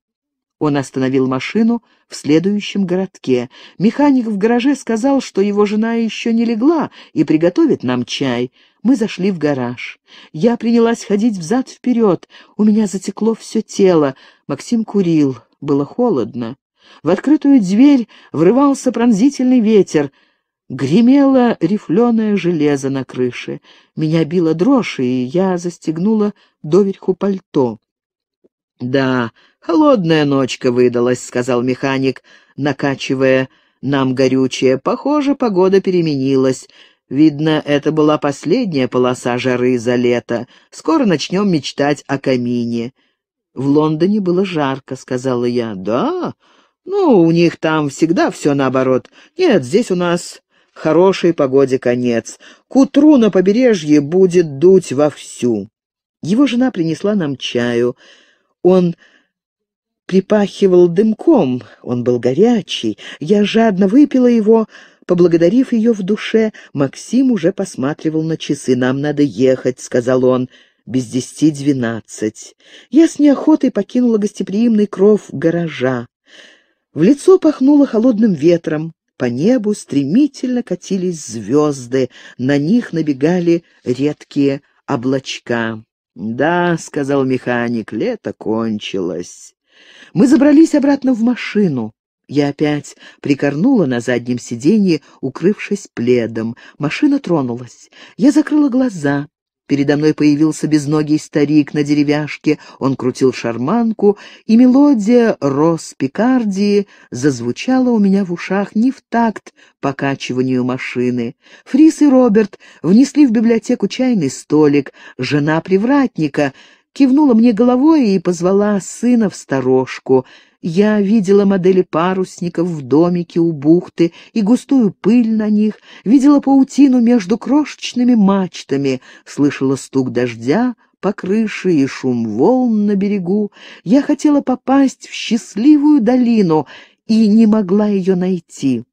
A: Он остановил машину в следующем городке. Механик в гараже сказал, что его жена еще не легла и приготовит нам чай. Мы зашли в гараж. Я принялась ходить взад-вперед. У меня затекло все тело. Максим курил было холодно. В открытую дверь врывался пронзительный ветер, гремело рифленое железо на крыше. Меня била дрожь, и я застегнула доверху пальто. «Да, холодная ночка выдалась», — сказал механик, накачивая нам горючее. «Похоже, погода переменилась. Видно, это была последняя полоса жары за лето. Скоро начнем мечтать о камине». «В Лондоне было жарко», — сказала я. «Да? Ну, у них там всегда все наоборот. Нет, здесь у нас хорошей погоде конец. К утру на побережье будет дуть вовсю». Его жена принесла нам чаю. Он припахивал дымком, он был горячий. Я жадно выпила его, поблагодарив ее в душе. Максим уже посматривал на часы. «Нам надо ехать», — сказал он без десяти двенадцать. Я с неохотой покинула гостеприимный кров гаража. В лицо пахнуло холодным ветром. По небу стремительно катились звезды, на них набегали редкие облачка. «Да», — сказал механик, — «лето кончилось». Мы забрались обратно в машину. Я опять прикорнула на заднем сиденье, укрывшись пледом. Машина тронулась. Я закрыла глаза, Передо мной появился безногий старик на деревяшке, он крутил шарманку, и мелодия «Рос Пикардии» зазвучала у меня в ушах не в такт покачиванию машины. Фрис и Роберт внесли в библиотеку чайный столик, жена привратника — кивнула мне головой и позвала сына в сторожку — я видела модели парусников в домике у бухты и густую пыль на них, видела паутину между крошечными мачтами, слышала стук дождя по крыше и шум волн на берегу. Я хотела попасть в счастливую долину и не могла ее найти.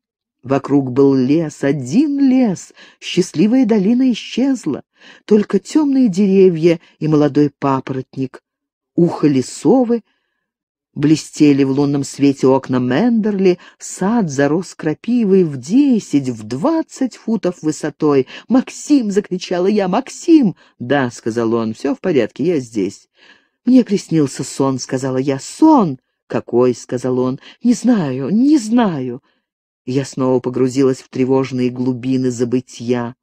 A: Вокруг был лес, один лес, счастливая долина исчезла, только темные деревья и молодой папоротник. ухо лесовы. Блестели в лунном свете окна Мендерли, сад зарос крапивой в десять, в двадцать футов высотой. «Максим!» — закричала я. «Максим!» «Да», — сказал он, — «все в порядке, я здесь». «Мне приснился сон», — сказала я. «Сон!» «Какой?» — сказал он. «Не знаю, не знаю». Я снова погрузилась в тревожные глубины забытья.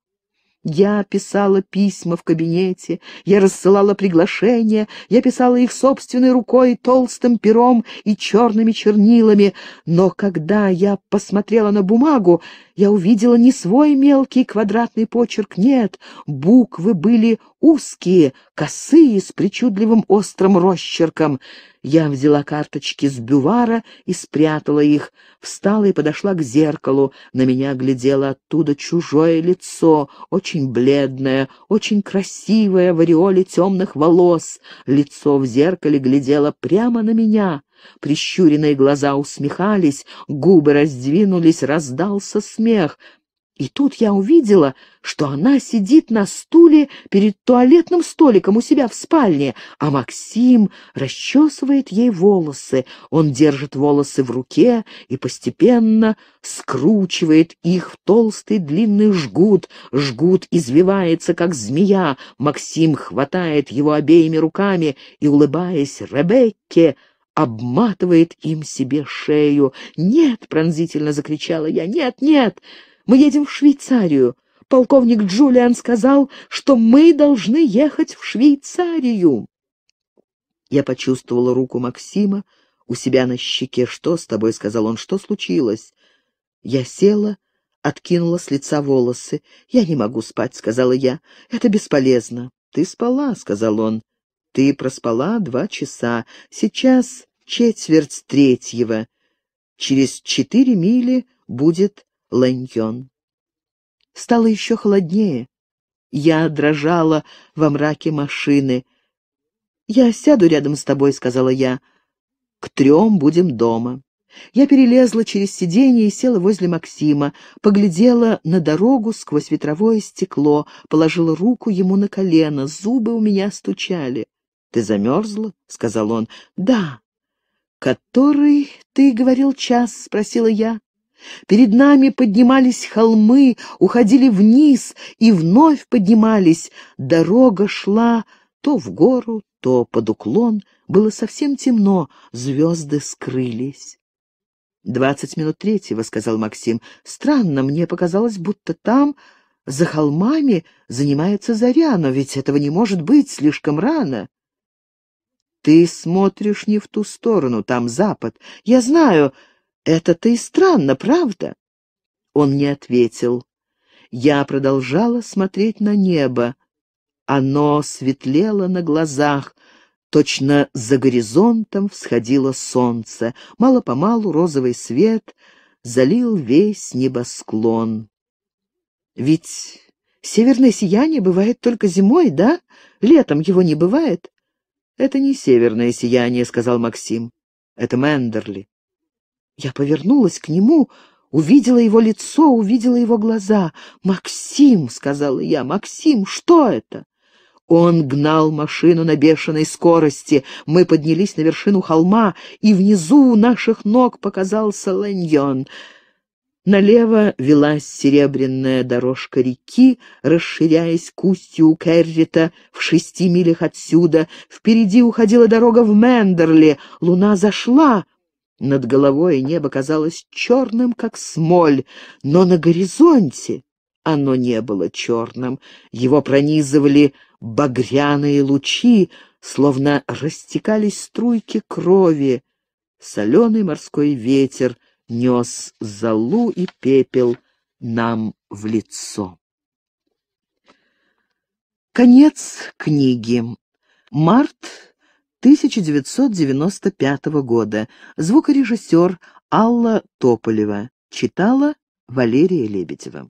A: Я писала письма в кабинете, я рассылала приглашения, я писала их собственной рукой, толстым пером и черными чернилами. Но когда я посмотрела на бумагу, я увидела не свой мелкий квадратный почерк, нет, буквы были узкие, косые, с причудливым острым росчерком. Я взяла карточки с бювара и спрятала их, встала и подошла к зеркалу. На меня глядело оттуда чужое лицо, очень бледное, очень красивое, в ореоле темных волос. Лицо в зеркале глядело прямо на меня. Прищуренные глаза усмехались, губы раздвинулись, раздался смех — и тут я увидела, что она сидит на стуле перед туалетным столиком у себя в спальне, а Максим расчесывает ей волосы. Он держит волосы в руке и постепенно скручивает их в толстый длинный жгут. Жгут извивается, как змея. Максим хватает его обеими руками и, улыбаясь Ребекке, обматывает им себе шею. «Нет!» — пронзительно закричала я. «Нет, нет!» Мы едем в Швейцарию. Полковник Джулиан сказал, что мы должны ехать в Швейцарию. Я почувствовала руку Максима у себя на щеке. «Что с тобой?» — сказал он. «Что случилось?» Я села, откинула с лица волосы. «Я не могу спать», — сказала я. «Это бесполезно». «Ты спала», — сказал он. «Ты проспала два часа. Сейчас четверть третьего. Через четыре мили будет Ланьон. Стало еще холоднее. Я дрожала во мраке машины. «Я сяду рядом с тобой», — сказала я. «К трем будем дома». Я перелезла через сиденье и села возле Максима, поглядела на дорогу сквозь ветровое стекло, положила руку ему на колено, зубы у меня стучали. «Ты замерзла?» — сказал он. «Да». «Который, ты говорил, час?» — спросила я. Перед нами поднимались холмы, уходили вниз и вновь поднимались. Дорога шла то в гору, то под уклон. Было совсем темно, звезды скрылись. «Двадцать минут третьего», — сказал Максим. «Странно, мне показалось, будто там, за холмами, занимается заря, но ведь этого не может быть слишком рано». «Ты смотришь не в ту сторону, там запад. Я знаю...» Это-то и странно, правда?» Он не ответил. Я продолжала смотреть на небо. Оно светлело на глазах. Точно за горизонтом всходило солнце. Мало-помалу розовый свет залил весь небосклон. «Ведь северное сияние бывает только зимой, да? Летом его не бывает?» «Это не северное сияние», — сказал Максим. «Это Мендерли». Я повернулась к нему, увидела его лицо, увидела его глаза. «Максим!» — сказала я. «Максим, что это?» Он гнал машину на бешеной скорости. Мы поднялись на вершину холма, и внизу у наших ног показался ланьон. Налево велась серебряная дорожка реки, расширяясь к устью Керрита в шести милях отсюда. Впереди уходила дорога в Мендерли. Луна зашла, над головой небо казалось черным, как смоль, но на горизонте оно не было черным. Его пронизывали багряные лучи, словно растекались струйки крови. Соленый морской ветер нес золу и пепел нам в лицо. Конец книги. Март 1995 года. Звукорежиссер Алла Тополева. Читала Валерия Лебедева.